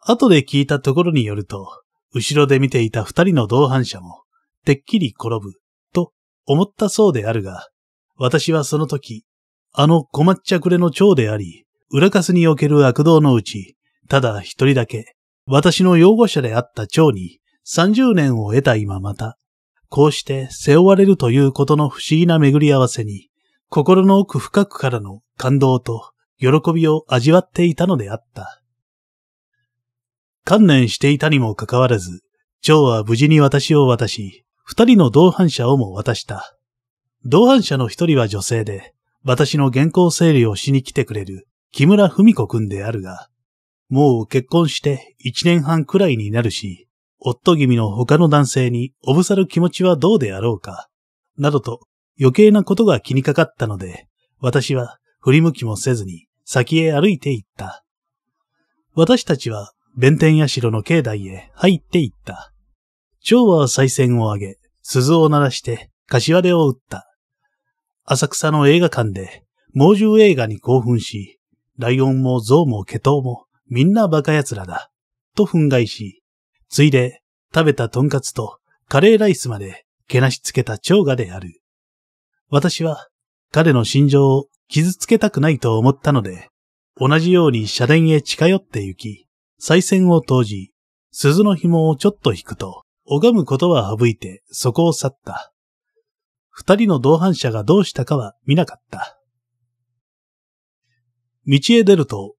後で聞いたところによると、後ろで見ていた二人の同伴者も、てっきり転ぶ、と思ったそうであるが、私はその時、あの困っちゃくれの蝶であり、裏かすにおける悪道のうち、ただ一人だけ、私の擁護者であった蝶に30年を得た今また、こうして背負われるということの不思議な巡り合わせに、心の奥深くからの感動と喜びを味わっていたのであった。観念していたにもかかわらず、蝶は無事に私を渡し、二人の同伴者をも渡した。同伴者の一人は女性で、私の原稿整理をしに来てくれる木村文子くんであるが、もう結婚して一年半くらいになるし、夫君の他の男性におぶさる気持ちはどうであろうか、などと余計なことが気にかかったので、私は振り向きもせずに先へ歩いて行った。私たちは弁天社の境内へ入って行った。蝶は再銭をあげ、鈴を鳴らして柏手を打った。浅草の映画館で猛獣映画に興奮し、ライオンも象も毛頭もみんなバカ奴らだ、と憤慨し、ついで、食べたトンカツとカレーライスまでけなしつけた長がである。私は彼の心情を傷つけたくないと思ったので、同じように社殿へ近寄って行き、再銭を投じ、鈴の紐をちょっと引くと、拝むことは省いてそこを去った。二人の同伴者がどうしたかは見なかった。道へ出ると、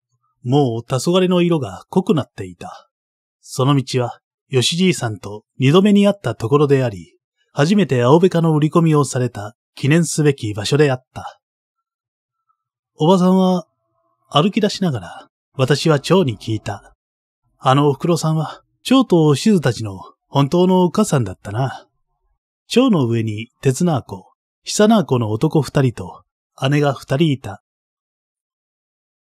もう黄昏の色が濃くなっていた。その道は、吉爺さんと二度目に会ったところであり、初めて青べかの売り込みをされた記念すべき場所であった。おばさんは、歩き出しながら、私は蝶に聞いた。あのおふくろさんは、蝶とおしずたちの本当のお母さんだったな。蝶の上に鉄なあこ、さなあこの男二人と、姉が二人いた。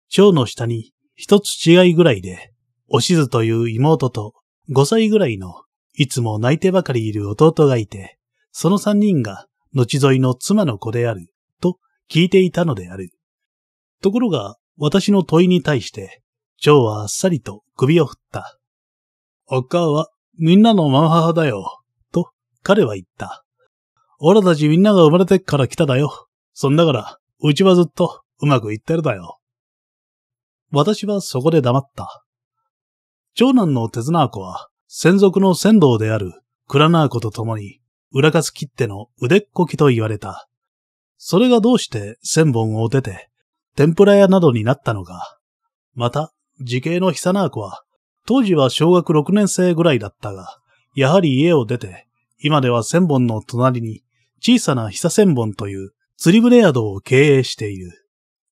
蝶の下に一つ違いぐらいで、おしずという妹と5歳ぐらいのいつも泣いてばかりいる弟がいて、その三人が後沿いの妻の子であると聞いていたのである。ところが私の問いに対して、蝶はあっさりと首を振った。お母はみんなのマンハハだよ、と彼は言った。俺たちみんなが生まれてから来ただよ。そんだから、うちはずっとうまくいってるだよ。私はそこで黙った。長男の手綱子は、専属の仙道である倉縄子と共に、裏かす切手の腕っこきと言われた。それがどうして千本を出て、天ぷら屋などになったのか。また、時系の久縄子は、当時は小学6年生ぐらいだったが、やはり家を出て、今では千本の隣に、小さな久千本という釣り船宿を経営している。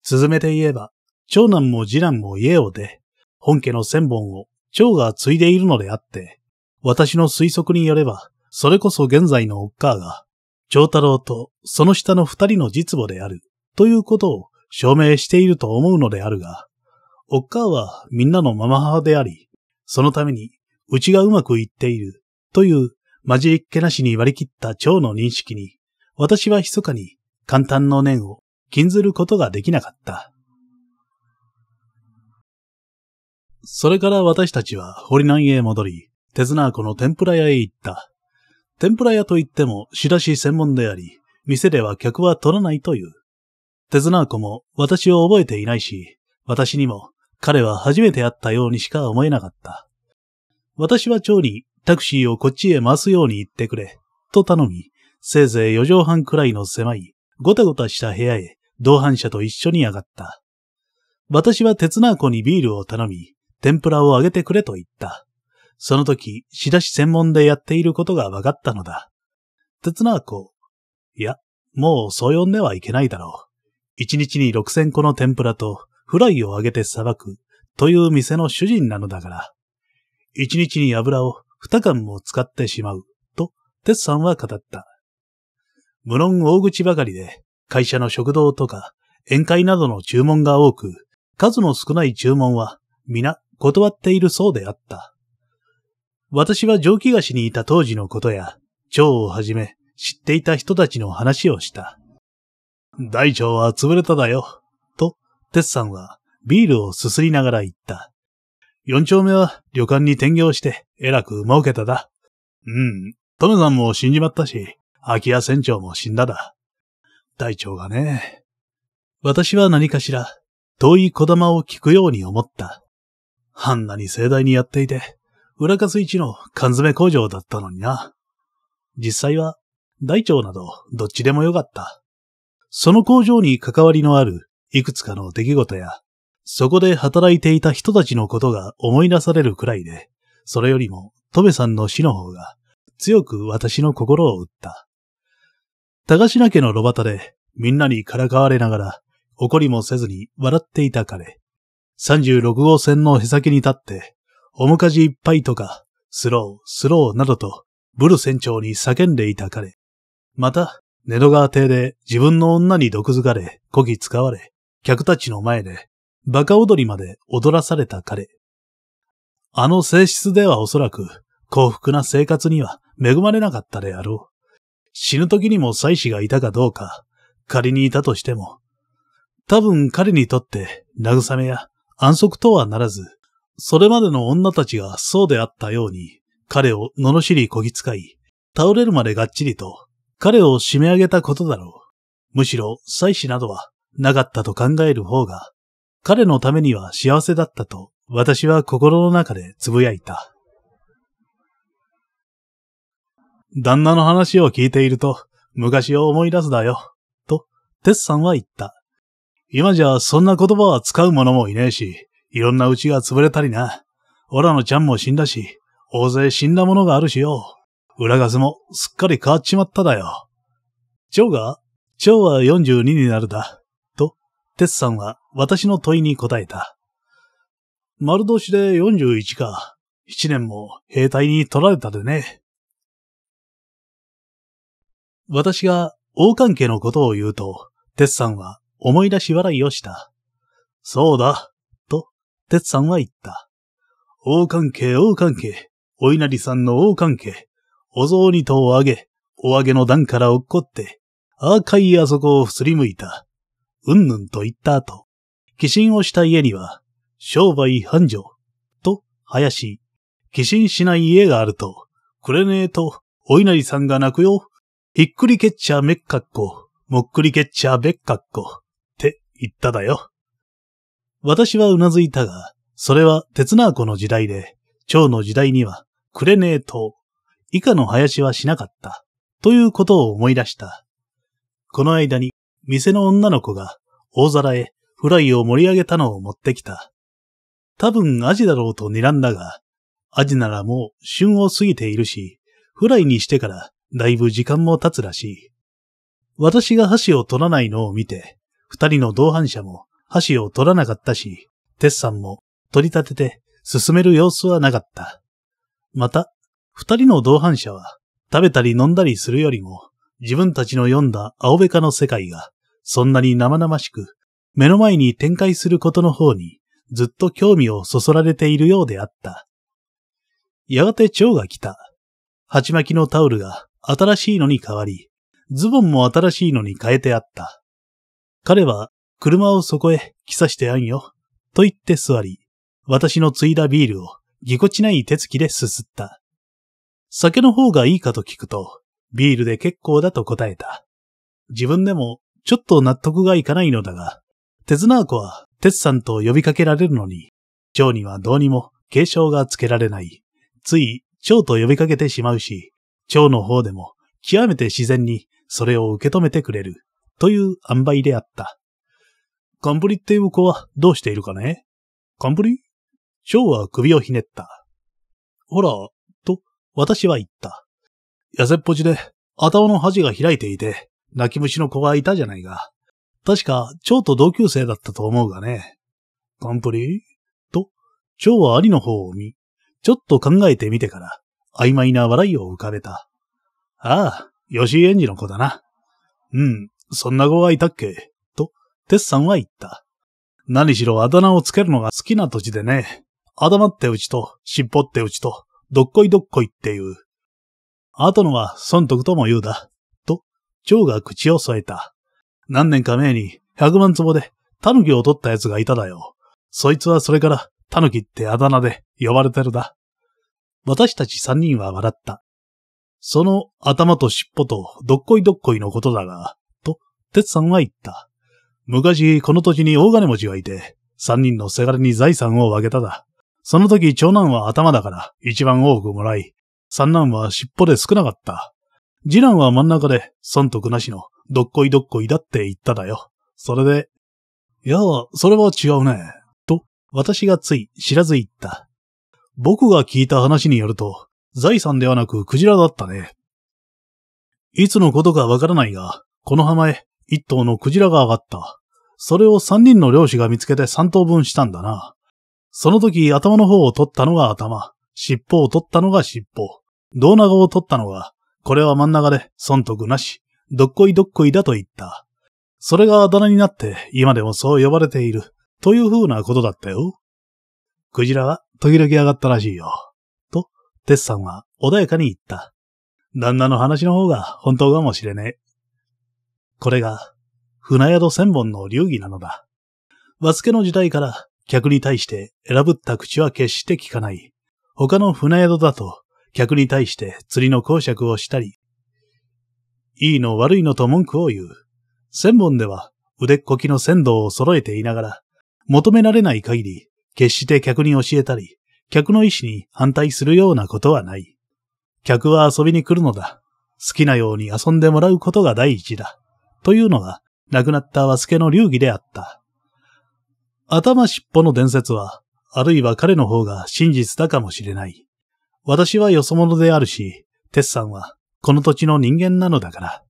続めて言えば、長男も次男も家を出、本家の千本を長が継いでいるのであって、私の推測によれば、それこそ現在のおっかーが、長太郎とその下の二人の実母である、ということを証明していると思うのであるが、おっかーはみんなのママ母であり、そのために、うちがうまくいっている、というまじりっけなしに割り切った蝶の認識に、私は密かに簡単の念を禁ずることができなかった。それから私たちは堀南へ戻り、手綱湖の天ぷら屋へ行った。天ぷら屋といっても仕出し専門であり、店では客は取らないという。手綱子も私を覚えていないし、私にも彼は初めて会ったようにしか思えなかった。私は蝶にタクシーをこっちへ回すように言ってくれ、と頼み、せいぜい四畳半くらいの狭い、ごたごたした部屋へ同伴者と一緒に上がった。私は鉄ナーにビールを頼み、天ぷらをあげてくれと言った。その時、仕出し専門でやっていることが分かったのだ。鉄ナーコ。いや、もうそう呼んではいけないだろう。一日に六千個の天ぷらとフライを揚げてさばくという店の主人なのだから。一日に油を二缶も使ってしまうと、鉄さんは語った。無論大口ばかりで、会社の食堂とか宴会などの注文が多く、数の少ない注文は皆断っているそうであった。私は蒸気菓子にいた当時のことや、蝶をはじめ知っていた人たちの話をした。大腸は潰れただよ、と、鉄さんはビールをすすりながら言った。四丁目は旅館に転業してえらく儲けただ。うん、トムさんも死んじまったし、空き家船長も死んだだ。大腸がね。私は何かしら、遠い小玉を聞くように思った。あんなに盛大にやっていて、裏かす一の缶詰工場だったのにな。実際は、大腸などどっちでもよかった。その工場に関わりのあるいくつかの出来事や、そこで働いていた人たちのことが思い出されるくらいで、それよりも、トベさんの死の方が、強く私の心を打った。高階家の炉端で、みんなにからかわれながら、怒りもせずに笑っていた彼。36号線のへさきに立って、おむかじいっぱいとか、スロー、スローなどと、ブル船長に叫んでいた彼。また、寝戸川邸で自分の女に毒づかれ、こき使われ、客たちの前で、バカ踊りまで踊らされた彼。あの性質ではおそらく、幸福な生活には恵まれなかったであろう。死ぬ時にも妻子がいたかどうか、仮にいたとしても、多分彼にとって慰めや安息とはならず、それまでの女たちがそうであったように、彼を罵りこぎ使い、倒れるまでがっちりと、彼を締め上げたことだろう。むしろ、妻子などは、なかったと考える方が、彼のためには幸せだったと、私は心の中で呟いた。旦那の話を聞いていると、昔を思い出すだよ、と、テスさんは言った。今じゃそんな言葉は使う者もいねえし、いろんなうちが潰れたりな。オラのちゃんも死んだし、大勢死んだものがあるしよ。裏数もすっかり変わっちまっただよ。蝶が、蝶は42になるだ。と、テスさんは私の問いに答えた。丸年で41か。7年も兵隊に取られたでね。私が王関係のことを言うと、テスさんは思い出し笑いをした。そうだ、と、鉄さんは言った。大関係、大関係、お稲荷さんの大関係、お雑煮とお揚げ、お揚げの段から落っこって、赤いあそこをすりむいた。うんぬんと言った後、寄進をした家には、商売繁盛、と、林、寄進しない家があると、くれねえと、お稲荷さんが泣くよ。ひっくりけっちゃめっかっこ、もっくりけっちゃべっかっこ。言っただよ。私はうなずいたが、それは鉄な子の時代で、蝶の時代には、くれねえと、以下の林はしなかった、ということを思い出した。この間に、店の女の子が、大皿へ、フライを盛り上げたのを持ってきた。多分アジだろうと睨んだが、アジならもう旬を過ぎているし、フライにしてからだいぶ時間も経つらしい。私が箸を取らないのを見て、二人の同伴者も箸を取らなかったし、テッさんも取り立てて進める様子はなかった。また、二人の同伴者は食べたり飲んだりするよりも、自分たちの読んだ青べかの世界が、そんなに生々しく、目の前に展開することの方に、ずっと興味をそそられているようであった。やがて蝶が来た。鉢巻きのタオルが新しいのに変わり、ズボンも新しいのに変えてあった。彼は、車をそこへ来さしてあんよ。と言って座り、私の継いだビールをぎこちない手つきですすった。酒の方がいいかと聞くと、ビールで結構だと答えた。自分でもちょっと納得がいかないのだが、鉄なあコは鉄さんと呼びかけられるのに、蝶にはどうにも継承がつけられない。つい、蝶と呼びかけてしまうし、蝶の方でも極めて自然にそれを受け止めてくれる。という塩梅であった。コンプリっていう子はどうしているかねコンプリショは首をひねった。ほら、と、私は言った。痩せっぽちで、頭の端が開いていて、泣き虫の子がいたじゃないが。確か、蝶と同級生だったと思うがね。コンプリと、蝶は兄の方を見、ちょっと考えてみてから、曖昧な笑いを浮かべた。ああ、吉井園児の子だな。うん、そんな子がいたっけと、テッさんは言った。何しろあだ名をつけるのが好きな土地でね。頭ってうちと、尻尾ってうちと、どっこいどっこいっていう。あとのは損得とも言うだ。と、蝶が口を添えた。何年か前に、百万坪で、狸を取った奴がいただよ。そいつはそれから、狸ってあだ名で呼ばれてるだ。私たち三人は笑った。その頭と尻尾とどっこいどっこいのことだが、鉄さんは言った。昔、この土地に大金持ちがいて、三人のせがれに財産を分けただ。その時、長男は頭だから、一番多くもらい、三男は尻尾で少なかった。次男は真ん中で、損得なしの、どっこいどっこいだって言っただよ。それで、いや、それは違うね。と、私がつい知らず言った。僕が聞いた話によると、財産ではなくクジラだったね。いつのことかわからないが、この浜へ一頭のクジラが上がった。それを三人の漁師が見つけて三頭分したんだな。その時頭の方を取ったのが頭、尻尾を取ったのが尻尾、胴長を取ったのが、これは真ん中で損得なし、どっこいどっこいだと言った。それがあだ名になって今でもそう呼ばれている、という風なことだったよ。クジラは時々上がったらしいよ。と、テッさんは穏やかに言った。旦那の話の方が本当かもしれねえ。これが、船宿千本の流儀なのだ。和助の時代から、客に対して選ぶった口は決して聞かない。他の船宿だと、客に対して釣りの講釈をしたり、いいの悪いのと文句を言う。千本では腕っこきの鮮度を揃えていながら、求められない限り、決して客に教えたり、客の意思に反対するようなことはない。客は遊びに来るのだ。好きなように遊んでもらうことが第一だ。というのが、亡くなった和助の流儀であった。頭尻尾の伝説は、あるいは彼の方が真実だかもしれない。私はよそ者であるし、鉄さんはこの土地の人間なのだから。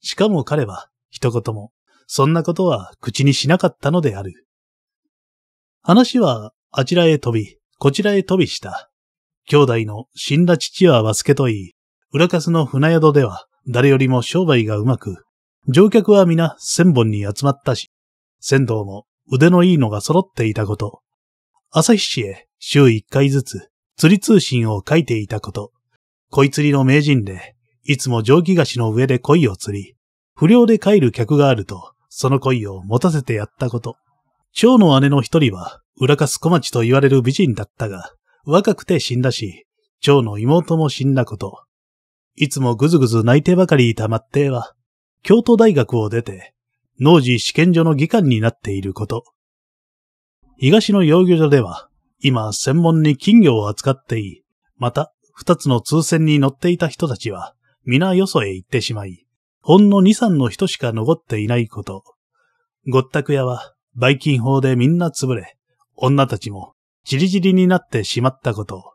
しかも彼は一言も、そんなことは口にしなかったのである。話はあちらへ飛び、こちらへ飛びした。兄弟の死んだ父は和助といい、浦笠の船宿では誰よりも商売がうまく、乗客は皆千本に集まったし、船頭も腕のいいのが揃っていたこと、朝日市へ週一回ずつ釣り通信を書いていたこと、恋釣りの名人で、いつも蒸気菓子の上で恋を釣り、不良で帰る客があると、その恋を持たせてやったこと。蝶の姉の一人は、浦かす小町と言われる美人だったが、若くて死んだし、蝶の妹も死んだこと。いつもぐずぐず泣いてばかりいた末帝は、京都大学を出て、農事試験所の議官になっていること。東の養魚所では、今専門に金魚を扱っていい、また二つの通船に乗っていた人たちは、皆よそへ行ってしまい、ほんの二三の人しか残っていないこと。ごったく屋は、売金法でみんな潰れ、女たちも、ちりじりになってしまったこと。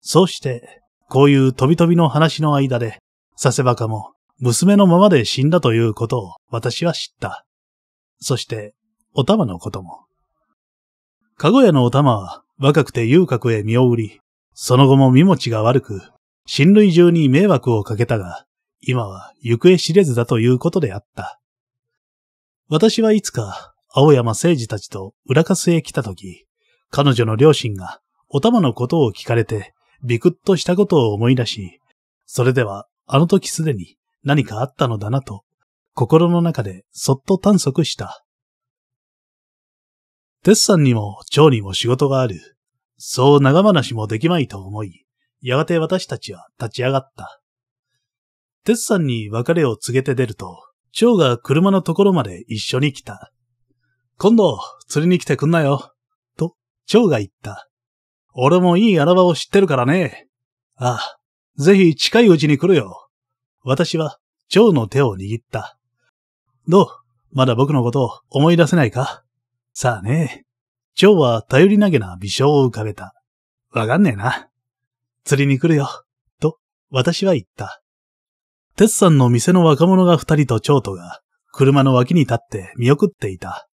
そうして、こういう飛び飛びの話の間で、佐世ばかも、娘のままで死んだということを私は知った。そして、お玉のことも。かごやのお玉は若くて遊郭へ身を売り、その後も身持ちが悪く、親類中に迷惑をかけたが、今は行方知れずだということであった。私はいつか、青山誠二たちと裏粕へ来た時、彼女の両親がお玉のことを聞かれて、ビクッとしたことを思い出し、それではあの時すでに何かあったのだなと、心の中でそっと探索した。テスさんにも蝶にも仕事がある。そう長話もできまいと思い、やがて私たちは立ち上がった。テスさんに別れを告げて出ると、蝶が車のところまで一緒に来た。今度、釣りに来てくんなよ。と、蝶が言った。俺もいい穴場を知ってるからね。ああ、ぜひ近いうちに来るよ。私は、ジョーの手を握った。どうまだ僕のことを思い出せないかさあね。ジョーは頼りなげな微笑を浮かべた。わかんねえな。釣りに来るよ。と、私は言った。テツさんの店の若者が二人とチョートが、車の脇に立って見送っていた。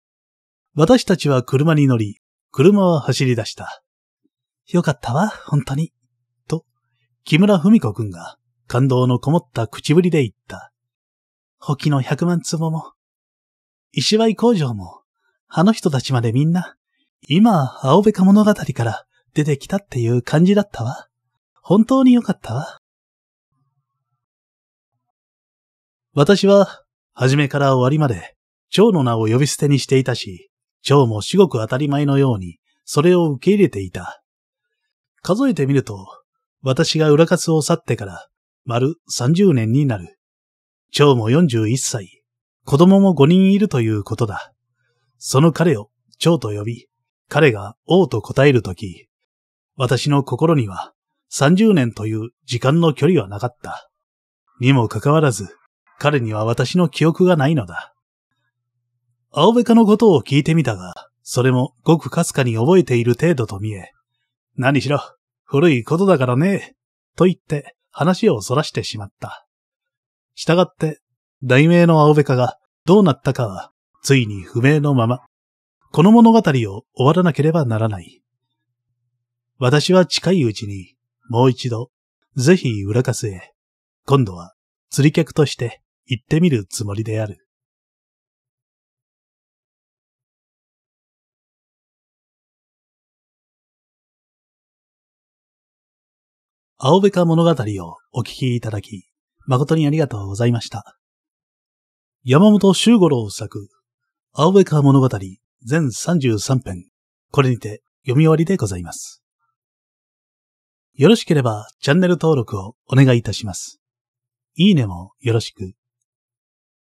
私たちは車に乗り、車は走り出した。よかったわ、本当に。と、木村文子くんが感動のこもった口ぶりで言った。ホキの百万坪も、石灰工場も、あの人たちまでみんな、今、青べか物語から出てきたっていう感じだったわ。本当によかったわ。私は、初めから終わりまで、蝶の名を呼び捨てにしていたし、蝶も至極当たり前のように、それを受け入れていた。数えてみると、私が裏活を去ってから丸30年になる。長も41歳、子供も5人いるということだ。その彼を長と呼び、彼が王と答えるとき、私の心には30年という時間の距離はなかった。にもかかわらず、彼には私の記憶がないのだ。青べかのことを聞いてみたが、それもごくかすかに覚えている程度と見え、何しろ、古いことだからね、と言って、話を逸らしてしまった。従って、題名の青べかがどうなったかは、ついに不明のまま、この物語を終わらなければならない。私は近いうちに、もう一度、ぜひ浦かすへ、今度は釣り客として行ってみるつもりである。青べか物語をお聞きいただき、誠にありがとうございました。山本周五郎作、青べか物語全33編、これにて読み終わりでございます。よろしければチャンネル登録をお願いいたします。いいねもよろしく。